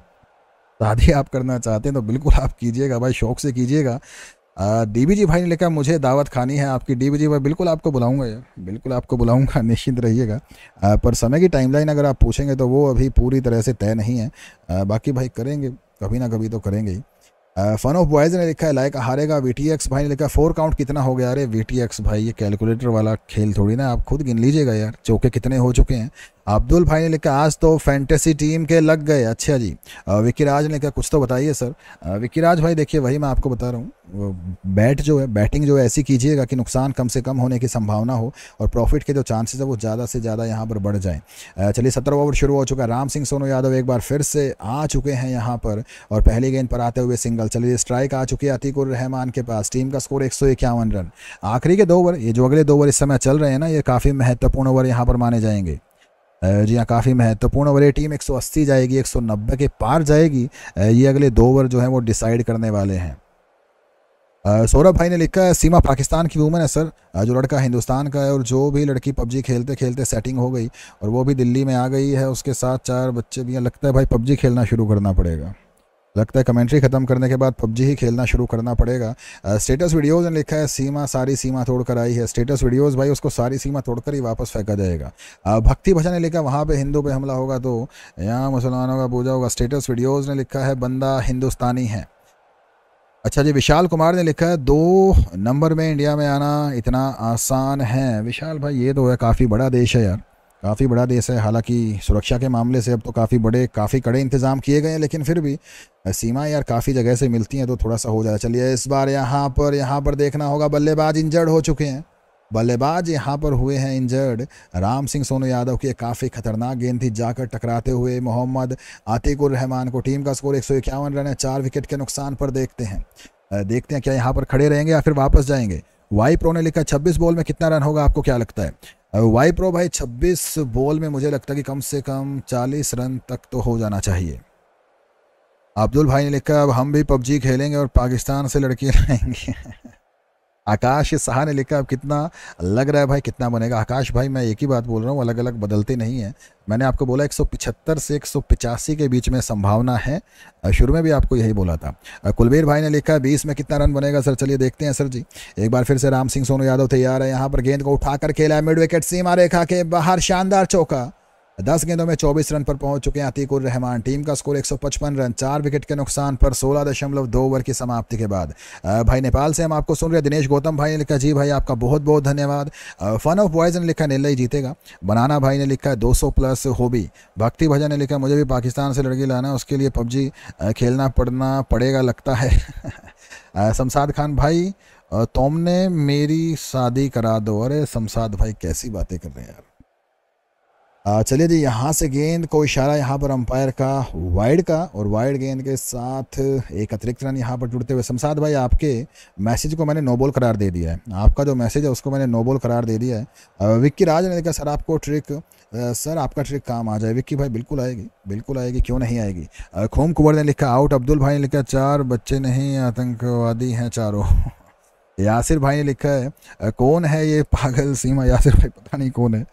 शादी आप करना चाहते हैं तो बिल्कुल आप कीजिएगा भाई शौक से कीजिएगा बी जी भाई ने लिखा मुझे दावत खानी है आपकी बी जी भाई बिल्कुल आपको बुलाऊंगा यार बिल्कुल आपको बुलाऊंगा निश्चित रहिएगा पर समय की टाइमलाइन अगर आप पूछेंगे तो वो अभी पूरी तरह से तय नहीं है आ, बाकी भाई करेंगे कभी ना कभी तो करेंगे ही फन ऑफ बॉयज़ ने लिखा है लाइक हारेगा वी टी एक्स भाई ने लिखा फोर काउंट कितना हो गया अरे वी टी एक्स भाई ये कैलकुलेटर वाला खेल थोड़ी ना आप खुद गिन लीजिएगा यार चौके कितने हो चुके हैं अब्दुल भाई ने लिखा आज तो फैंटेसी टीम के लग गए अच्छा जी विकीराज ने कहा कुछ तो बताइए सर विकीराज भाई देखिए वही मैं आपको बता रहा हूँ बैट जो है बैटिंग जो है ऐसी कीजिएगा कि नुकसान कम से कम होने की संभावना हो और प्रॉफिट के जो चांसेस है वो ज़्यादा से ज़्यादा यहाँ पर बढ़ जाएँ चलिए सत्रह ओवर शुरू हो चुका है राम सिंह सोनू यादव एक बार फिर से आ चुके हैं यहाँ पर और पहली गेंद पर आते हुए सिंगल चलिए स्ट्राइक आ चुकी है अतिकुर रहमान के पास टीम का स्कोर एक रन आखिरी के दो ओवर ये जो अगले दो ओवर इस समय चल रहे हैं ना ये काफ़ी महत्वपूर्ण ओवर यहाँ पर माने जाएंगे जी हाँ काफ़ी महत्वपूर्ण ओवर ये टीम 180 जाएगी 190 के पार जाएगी ये अगले दो ओवर जो है वो डिसाइड करने वाले हैं सौरभ भाई ने लिखा है सीमा पाकिस्तान की वूमन है सर जो लड़का हिंदुस्तान का है और जो भी लड़की पबजी खेलते खेलते सेटिंग हो गई और वो भी दिल्ली में आ गई है उसके साथ चार बच्चे भी लगता है भाई पबजी खेलना शुरू करना पड़ेगा लगता है कमेंट्री ख़त्म करने के बाद पबजी ही खेलना शुरू करना पड़ेगा स्टेटस वीडियोज़ ने लिखा है सीमा सारी सीमा तोड़ कर आई है स्टेटस वीडियोज़ भाई उसको सारी सीमा तोड़कर ही वापस फेंका जाएगा भक्ति भजन ने लिखा वहाँ पर हिंदू पर हमला होगा तो यहाँ मुसलमानों का पूजा होगा स्टेटस वीडियोज़ ने लिखा है बंदा हिंदुस्तानी है अच्छा जी विशाल कुमार ने लिखा है दो नंबर में इंडिया में आना इतना आसान है विशाल भाई ये तो है काफ़ी बड़ा देश है यार काफ़ी बड़ा देश है हालांकि सुरक्षा के मामले से अब तो काफ़ी बड़े काफ़ी कड़े इंतज़ाम किए गए हैं लेकिन फिर भी सीमा यार काफ़ी जगह से मिलती हैं तो थोड़ा सा हो जाए चलिए इस बार यहाँ पर यहाँ पर देखना होगा बल्लेबाज इंजर्ड हो चुके हैं बल्लेबाज यहाँ पर हुए हैं इंजर्ड राम सिंह सोनू यादव की काफ़ी खतरनाक गेंद थी जाकर टकराते हुए मोहम्मद आतिकुर रहमान को टीम का स्कोर एक रन है चार विकेट के नुकसान पर देखते हैं देखते हैं क्या यहाँ पर खड़े रहेंगे या फिर वापस जाएंगे वाई प्रो ने लिखा छब्बीस बॉल में कितना रन होगा आपको क्या लगता है वाई प्रो भाई छब्बीस बॉल में मुझे लगता है कि कम से कम चालीस रन तक तो हो जाना चाहिए अब्दुल भाई ने लिखा अब हम भी पबजी खेलेंगे और पाकिस्तान से लड़के लाएंगे आकाश सहा ने लिखा अब कितना लग रहा है भाई कितना बनेगा आकाश भाई मैं एक ही बात बोल रहा हूँ अलग अलग बदलते नहीं हैं मैंने आपको बोला 175 से 185 के बीच में संभावना है शुरू में भी आपको यही बोला था कुलबीर भाई ने लिखा 20 में कितना रन बनेगा सर चलिए देखते हैं सर जी एक बार फिर से राम सिंह सोनू यादव थे यार यहाँ पर गेंद को उठाकर खेला मिड विकेट सीमा रेखा के बाहर शानदार चौका दस गेंदों में 24 रन पर पहुंच चुके हैं अतीकुर रहमान टीम का स्कोर 155 रन चार विकेट के नुकसान पर सोलह दशमलव दो ओवर की समाप्ति के बाद भाई नेपाल से हम आपको सुन रहे दिनेश गौतम भाई ने लिखा जी भाई आपका बहुत बहुत धन्यवाद फन ऑफ बॉयज़ ने लिखा निर्लय जीतेगा बनाना भाई ने लिखा है दो प्लस होबी भक्ति भजन ने लिखा मुझे भी पाकिस्तान से लड़की लाना उसके लिए पबजी खेलना पड़ना पड़ेगा लगता है शमसाद खान भाई तुमने मेरी शादी करा दो अरे शमसाद भाई कैसी बातें कर रहे हैं यार चलिए जी यहाँ से गेंद को इशारा यहाँ पर अंपायर का वाइड का और वाइड गेंद के साथ एक अतिरिक्त रन यहाँ पर जुड़ते हुए शमसाद भाई आपके मैसेज को मैंने नोबॉल करार दे दिया है आपका जो मैसेज है उसको मैंने नोबॉल करार दे दिया है विक्की राज ने कहा सर आपको ट्रिक सर आपका ट्रिक काम आ जाए विक्की भाई बिल्कुल आएगी बिल्कुल आएगी क्यों नहीं आएगी खोम कुंवर ने लिखा आउट अब्दुल भाई ने लिखा चार बच्चे नहीं आतंकवादी हैं चारों यासिर भाई ने लिखा है कौन है ये पागल सीमा यासिर भाई पता नहीं कौन है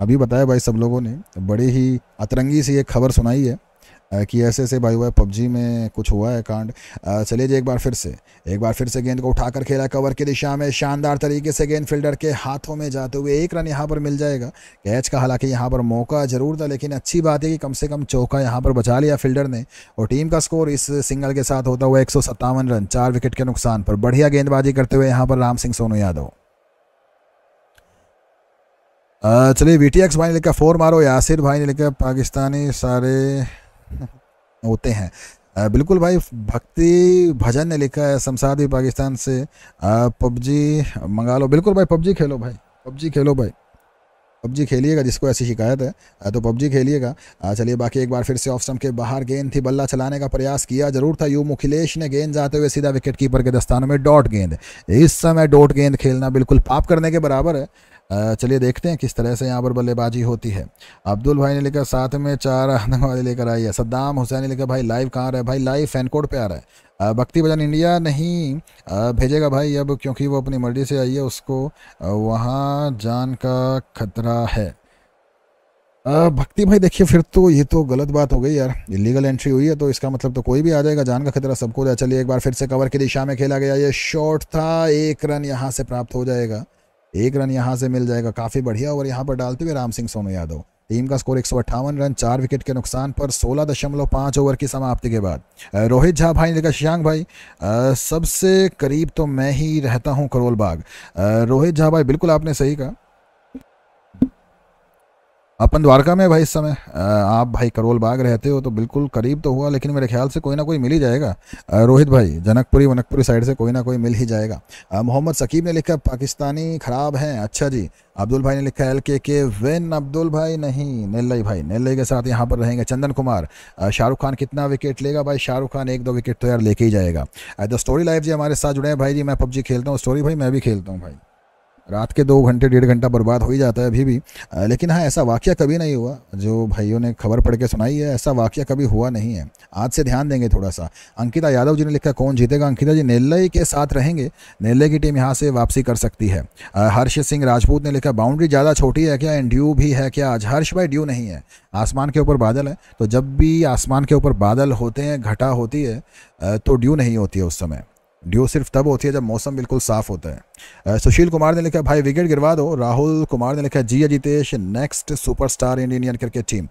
अभी बताया भाई सब लोगों ने बड़ी ही अतरंगी सी एक खबर सुनाई है कि ऐसे ऐसे भाई हुआ पबजी में कुछ हुआ है कांड चलिए जी एक बार फिर से एक बार फिर से गेंद को उठाकर खेला कवर की दिशा में शानदार तरीके से गेंद फील्डर के हाथों में जाते हुए एक रन यहाँ पर मिल जाएगा कैच का हालांकि यहाँ पर मौका जरूर था लेकिन अच्छी बात है कि कम से कम चौका यहाँ पर बचा लिया फील्डर ने और टीम का स्कोर इस सिंगल के साथ होता हुआ एक रन चार विकेट के नुकसान पर बढ़िया गेंदबाजी करते हुए यहाँ पर राम सिंह सोनू यादव चलिए वी टी एक्स भाई ने लिखा फोर मारो यासिर भाई ने लिखा पाकिस्तानी सारे होते हैं बिल्कुल भाई भक्ति भजन ने लिखा है शमशाद भी पाकिस्तान से पबजी मंगा लो बिल्कुल भाई पबजी खेलो भाई पबजी खेलो भाई पबजी खेलिएगा जिसको ऐसी शिकायत है तो पबजी खेलिएगा चलिए बाकी एक बार फिर से ऑफ स्टम्प के बाहर गेंद थी बल्ला चलाने का प्रयास किया जरूर था यू मुखिलेश ने गेंद जाते हुए सीधा विकेट कीपर के दस्तानों में डॉट गेंद इस समय डॉट गेंद खेलना बिल्कुल पाप करने के बराबर है चलिए देखते हैं किस तरह से यहाँ पर बल्लेबाजी होती है अब्दुल भाई ने लिखा साथ में चार आतंकवादी लेकर आई है सद्दाम हुसैन ने लिखा भाई लाइव कहाँ रहे भाई लाइव फैन कोड पे आ रहा है भक्ति भजन इंडिया नहीं भेजेगा भाई अब क्योंकि वो अपनी मर्जी से आई है उसको वहाँ जान का खतरा है भक्ति भाई देखिए फिर तो ये तो गलत बात हो गई यार इलीगल एंट्री हुई है तो इसका मतलब तो कोई भी आ जाएगा जान का खतरा सबको चलिए एक बार फिर से कवर की दिशा में खेला गया ये शॉट था एक रन यहाँ से प्राप्त हो जाएगा एक रन यहाँ से मिल जाएगा काफ़ी बढ़िया ओवर यहाँ पर डालते हुए राम सिंह सोनू यादव टीम का स्कोर एक रन चार विकेट के नुकसान पर सोलह दशमलव पाँच ओवर की समाप्ति के बाद रोहित झा भाई लेकर श्यांग भाई सबसे करीब तो मैं ही रहता हूँ करोल बाग रोहित झा भाई बिल्कुल आपने सही कहा अपन द्वारका में भाई इस समय आप भाई करोल बाग रहते हो तो बिल्कुल करीब तो हुआ लेकिन मेरे ख्याल से कोई ना कोई मिल ही जाएगा रोहित भाई जनकपुरी वनकपुरी साइड से कोई ना कोई मिल ही जाएगा मोहम्मद सकीब ने लिखा पाकिस्तानी ख़राब हैं अच्छा जी अब्दुल भाई ने लिखा एल के के वेन अब्दुल भाई नहीं नेल्लई भाई नेल्लई के साथ यहाँ पर रहेंगे चंदन कुमार शाहरुख खान कितना विकेट लेगा भाई शाहरुख खान एक दो विकेट तो यार लेके ही जाएगा द स्टोरी लाइफ जी हमारे साथ जुड़े हैं भाई जी मैं पबजी खेलता हूँ स्टोरी भाई मैं भी खेलता हूँ भाई रात के दो घंटे डेढ़ घंटा बर्बाद हो ही जाता है अभी भी लेकिन हाँ ऐसा वाक्य कभी नहीं हुआ जो भाइयों ने खबर पढ़ के सुनाई है ऐसा वाक्य कभी हुआ नहीं है आज से ध्यान देंगे थोड़ा सा अंकिता यादव जी ने लिखा कौन जीतेगा अंकिता जी नेल्लई के साथ रहेंगे नेल्लई की टीम यहाँ से वापसी कर सकती है हर्ष सिंह राजपूत ने लिखा बाउंड्री ज़्यादा छोटी है क्या एंड ड्यू भी है क्या आज हर्ष भाई ड्यू नहीं है आसमान के ऊपर बादल है तो जब भी आसमान के ऊपर बादल होते हैं घटा होती है तो ड्यू नहीं होती है उस समय ड्यू सिर्फ तब होती है जब मौसम बिल्कुल साफ़ होता है सुशील uh, कुमार ने लिखा भाई विकेट गिरवा दो राहुल कुमार ने लिखा जी Ajitesh next superstar Indian Indian cricket team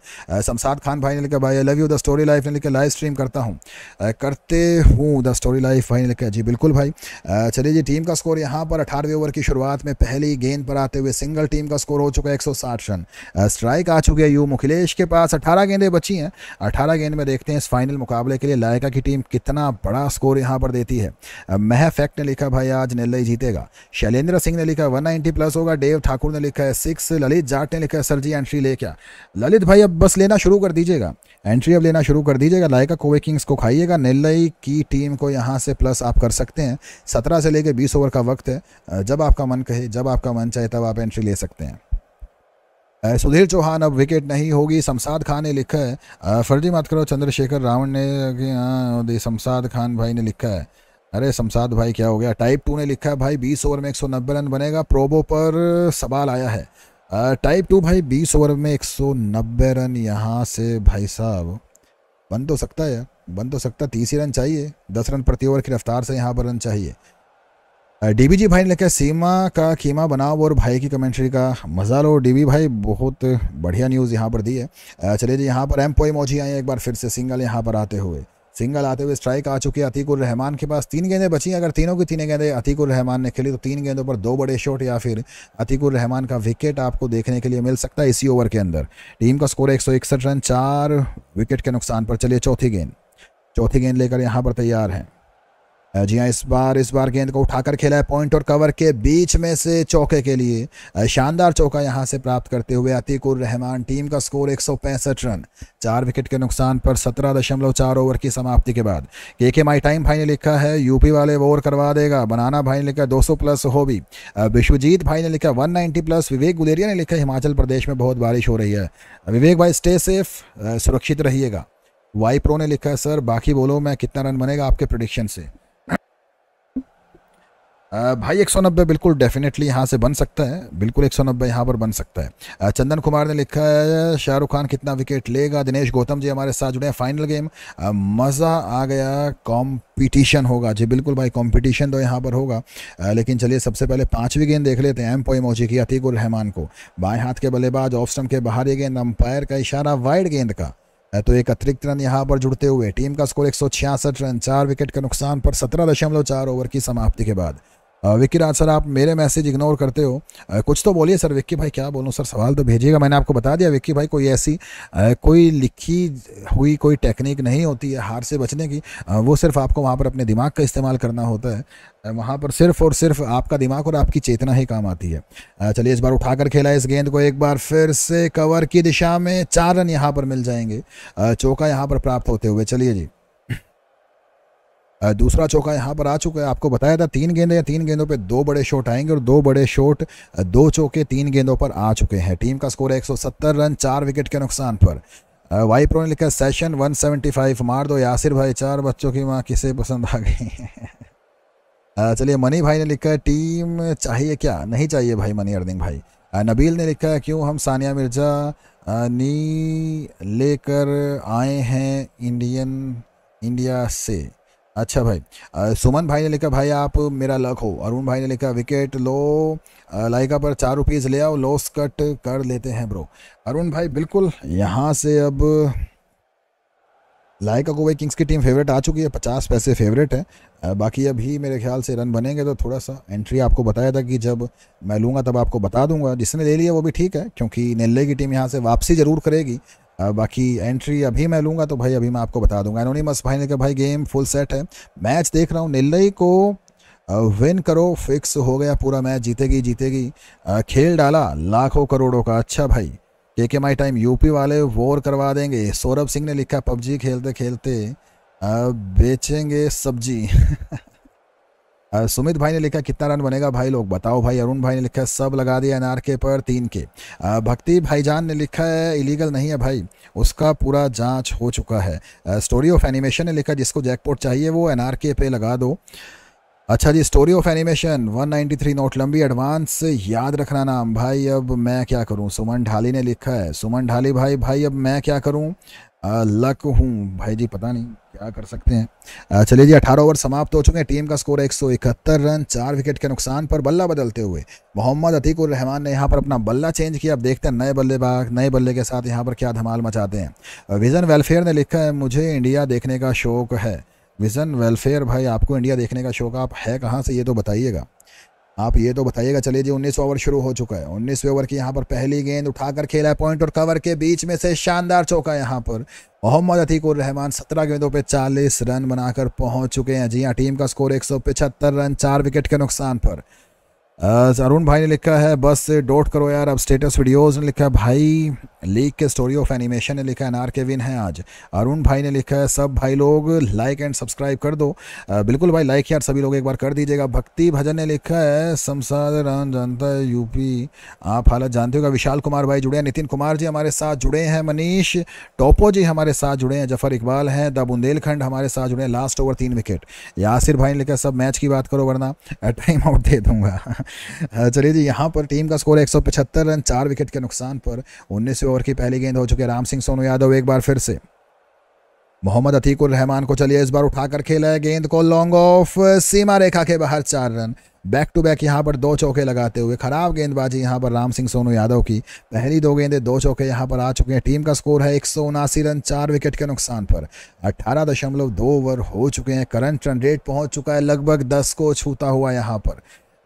Shamsad Khan भाई ने लिखा भाई I love you the story life ने लिखा लाइव स्ट्रीम करता हूँ uh, करते हूँ द स्टोरी लाइफ भाई ने लिखा जी बिल्कुल भाई uh, चलिए जी टीम का स्कोर यहाँ पर अठारहवें ओवर की शुरुआत में पहली गेंद पर आते हुए सिंगल टीम का स्कोर हो चुका है एक रन स्ट्राइक आ चुके हैं यू मुखिलेश के पास अठारह गेंदें बची हैं अठारह गेंद में देखते हैं इस फाइनल मुकाबले के लिए लायका की टीम कितना बड़ा स्कोर यहाँ पर देती है मह फैक्ट ने लिखा भाई आज नेल्लई जीतेगा शैलेंद्र सिंह ने लिखा है नाइनटी प्लस होगा देव ठाकुर ने लिखा है सिक्स ललित जाट ने लिखा है सर जी एंट्री ले क्या ललित भाई अब बस लेना शुरू कर दीजिएगा एंट्री अब लेना शुरू कर दीजिएगा लाइका कोवे किंग्स को खाइएगा नेल्लई की टीम को यहाँ से प्लस आप कर सकते हैं सत्रह से लेकर बीस ओवर का वक्त है जब आपका मन कहे जब आपका मन चाहे तब आप एंट्री ले सकते हैं सुधीर चौहान अब विकेट नहीं होगी समसाद खान ने लिखा है फर्जी मत करो चंद्रशेखर रावण ने शमसाद खान भाई ने लिखा है अरे शमसाद भाई क्या हो गया टाइप टू ने लिखा है भाई बीस ओवर में एक सौ नब्बे रन बनेगा प्रोबो पर सवाल आया है टाइप टू भाई बीस ओवर में एक सौ नब्बे रन यहाँ से भाई साहब बन तो सकता है यार बन तो सकता तीस ही रन चाहिए दस रन प्रति ओवर की रफ्तार से यहाँ पर रन चाहिए डीबीजी भाई ने लिखा सीमा का कीमा बनाओ और भाई की कमेंट्री का मज़ा लो डीबी भाई बहुत बढ़िया न्यूज़ यहाँ पर दी है चलिए जी यहाँ पर एम पोई मौजी आए एक बार फिर से सिंगल यहाँ पर आते हुए सिंगल आते हुए स्ट्राइक आ चुकी है अतीकुर रहमान के पास तीन गेंदें बची अगर तीनों की तीन गेंदें अतीकुर रहमान ने खेली तो तीन गेंदों पर दो बड़े शॉट या फिर अतीकुर रहमान का विकेट आपको देखने के लिए मिल सकता है इसी ओवर के अंदर टीम का स्कोर एक रन चार विकेट के नुकसान पर चलिए चौथी गेंद चौथी गेंद लेकर यहाँ पर तैयार हैं जी हाँ इस बार इस बार गेंद को उठाकर खेला है पॉइंट और कवर के बीच में से चौके के लिए शानदार चौका यहां से प्राप्त करते हुए अतिकुर रहमान टीम का स्कोर एक रन चार विकेट के नुकसान पर सत्रह दशमलव चार ओवर की समाप्ति के बाद के के माई टाइम भाई ने लिखा है यूपी वाले ओवर करवा देगा बनाना भाई ने लिखा दो सौ प्लस भी विश्वजीत भाई ने लिखा one ninety plus Vivek Guleria ने लिखा हिमाचल प्रदेश में बहुत बारिश हो रही है विवेक भाई स्टे सेफ सुरक्षित रहिएगा वाई प्रो ने लिखा सर बाकी बोलो मैं कितना रन बनेगा आपके प्रोडिक्शन से भाई एक सौ नब्बे बिल्कुल डेफिनेटली यहाँ से बन सकता है बिल्कुल एक सौ नब्बे यहाँ पर बन सकता है चंदन कुमार ने लिखा है शाहरुख खान कितना विकेट लेगा दिनेश गौतम जी हमारे साथ जुड़े हैं फाइनल गेम मज़ा आ गया कॉम्पिटिशन होगा जी बिल्कुल भाई कॉम्पिटिशन तो यहाँ पर होगा लेकिन चलिए सबसे पहले पाँचवीं गेंद देख लेते हैं एम मोजी की अतीकुर रहमान को बाएँ हाथ के बल्लेबाज ऑफ स्टम के बाहर ये गेंद अंपायर का इशारा वाइड गेंद का तो एक अतिरिक्त रन यहाँ पर जुड़ते हुए टीम का स्कोर एक रन चार विकेट के नुकसान पर सत्रह दशमलव चार ओवर की समाप्ति के बाद विक्की राज सर आप मेरे मैसेज इग्नोर करते हो कुछ तो बोलिए सर विक्की भाई क्या बोलूँ सर सवाल तो भेजिएगा मैंने आपको बता दिया विक्की भाई कोई ऐसी कोई लिखी हुई कोई टेक्निक नहीं होती है हार से बचने की वो सिर्फ आपको वहाँ पर अपने दिमाग का इस्तेमाल करना होता है वहाँ पर सिर्फ और सिर्फ आपका दिमाग और आपकी चेतना ही काम आती है चलिए इस बार उठाकर खेला इस गेंद को एक बार फिर से कवर की दिशा में चार रन यहाँ पर मिल जाएंगे चौका यहाँ पर प्राप्त होते हुए चलिए जी दूसरा चौका यहाँ पर आ चुका है आपको बताया था तीन गेंदे या तीन गेंदों पर दो बड़े शॉट आएंगे और दो बड़े शॉट दो चौके तीन गेंदों पर आ चुके हैं टीम का स्कोर है 170 रन चार विकेट के नुकसान पर वाई प्रो ने लिखा सेशन 175 मार दो यासिर भाई चार बच्चों की माँ किसे पसंद आ गई चलिए मनी भाई ने लिखा है टीम चाहिए क्या नहीं चाहिए भाई मनी अर्दिंग भाई नबील ने लिखा है क्यों हम सानिया मिर्जा नी लेकर आए हैं इंडियन इंडिया से अच्छा भाई आ, सुमन भाई ने लिखा भाई आप मेरा लक हो अरुण भाई ने लिखा विकेट लो लाइका पर चार रुपीज़ ले आओ लॉस कट कर लेते हैं ब्रो अरुण भाई बिल्कुल यहाँ से अब लाइका गोवे किंग्स की टीम फेवरेट आ चुकी है पचास पैसे फेवरेट है बाकी अभी मेरे ख्याल से रन बनेंगे तो थोड़ा सा एंट्री आपको बताया था कि जब मैं लूँगा तब आपको बता दूंगा जिसने ले लिया वो भी ठीक है क्योंकि नेल्ले की टीम यहाँ से वापसी ज़रूर करेगी बाकी एंट्री अभी मैं लूँगा तो भाई अभी मैं आपको बता दूंगा एनोनीमस भाई ने कहा भाई गेम फुल सेट है मैच देख रहा हूँ निल्लई को विन करो फिक्स हो गया पूरा मैच जीतेगी जीतेगी खेल डाला लाखों करोड़ों का अच्छा भाई के के माई टाइम यूपी वाले वोर करवा देंगे सौरभ सिंह ने लिखा पबजी खेलते खेलते बेचेंगे सब्जी सुमित भाई ने लिखा कितना रन बनेगा भाई लोग बताओ भाई अरुण भाई ने लिखा सब लगा दिया एन के पर तीन के भक्ति भाईजान ने लिखा है इलीगल नहीं है भाई उसका पूरा जांच हो चुका है स्टोरी ऑफ एनिमेशन ने लिखा जिसको जैकपॉट चाहिए वो एन के पे लगा दो अच्छा जी स्टोरी ऑफ एनिमेशन 193 नोट लंबी एडवांस याद रखना नाम भाई अब मैं क्या करूं सुमन ढाली ने लिखा है सुमन ढाली भाई भाई अब मैं क्या करूं लक हूँ भाई जी पता नहीं क्या कर सकते हैं चलिए जी 18 ओवर समाप्त हो चुके हैं टीम का स्कोर इकहत्तर रन चार विकेट के नुकसान पर बल्ला बदलते हुए मोहम्मद अतीकुर रहमान ने यहाँ पर अपना बल्ला चेंज किया अब देखते हैं नए बल्लेबाज नए बल्ले के साथ यहाँ पर क्या धमाल मचाते हैं विजन वेलफेयर ने लिखा है मुझे इंडिया देखने का शौक है विजन वेलफेयर भाई आपको इंडिया देखने का शौक आप है कहाँ से ये तो बताइएगा आप ये तो बताइएगा चलिए जी उन्नीस ओवर शुरू हो चुका है उन्नीसवें ओवर की यहाँ पर पहली गेंद उठाकर खेला है पॉइंट और कवर के बीच में से शानदार चौका यहाँ पर मोहम्मद अतीकुर रहमान सत्रह गेंदों पे चालीस रन बनाकर पहुंच चुके हैं जी हाँ टीम का स्कोर एक रन चार विकेट के नुकसान पर अरुण भाई ने लिखा है बस से डोट करो यार अब स्टेटस वीडियोस ने लिखा है भाई लीग के स्टोरी ऑफ एनिमेशन ने लिखा है एनआर के विन है आज अरुण भाई ने लिखा है सब भाई लोग लाइक एंड सब्सक्राइब कर दो आ, बिल्कुल भाई लाइक यार सभी लोग एक बार कर दीजिएगा भक्ति भजन ने लिखा है समसाद राम जानता है यूपी आप हालत जानते होगा विशाल कुमार भाई जुड़े हैं नितिन कुमार जी हमारे साथ जुड़े हैं मनीष टोपो जी हमारे साथ जुड़े हैं जफर इकबाल हैं द बुंदेलखंड हमारे साथ जुड़े हैं लास्ट ओवर तीन विकेट यासिर भाई ने लिखा सब मैच की बात करो वरना टाइम आउट दे दूंगा चलिए जी यहाँ पर टीम का स्कोर एक रन चार विकेट के नुकसान पर उन्नीस ओवर की पहली गेंद हो चुकी है राम सिंह सोनू यादव एक बार फिर से मोहम्मद अतीकुर रहमान को चलिए इस बार उठाकर खेला है गेंद को लॉन्ग ऑफ सीमा रेखा के बाहर चार रन बैक टू बैक यहाँ पर दो चौके लगाते हुए खराब गेंदबाजी यहाँ पर राम सिंह सोनू यादव की पहली दो गेंदें दो चौके यहाँ पर आ चुके हैं टीम का स्कोर है एक रन चार विकेट के नुकसान पर अट्ठारह दशमलव दो ओवर हो चुके हैं करंट रन रेट पहुंच चुका है लगभग दस को छूता हुआ यहाँ पर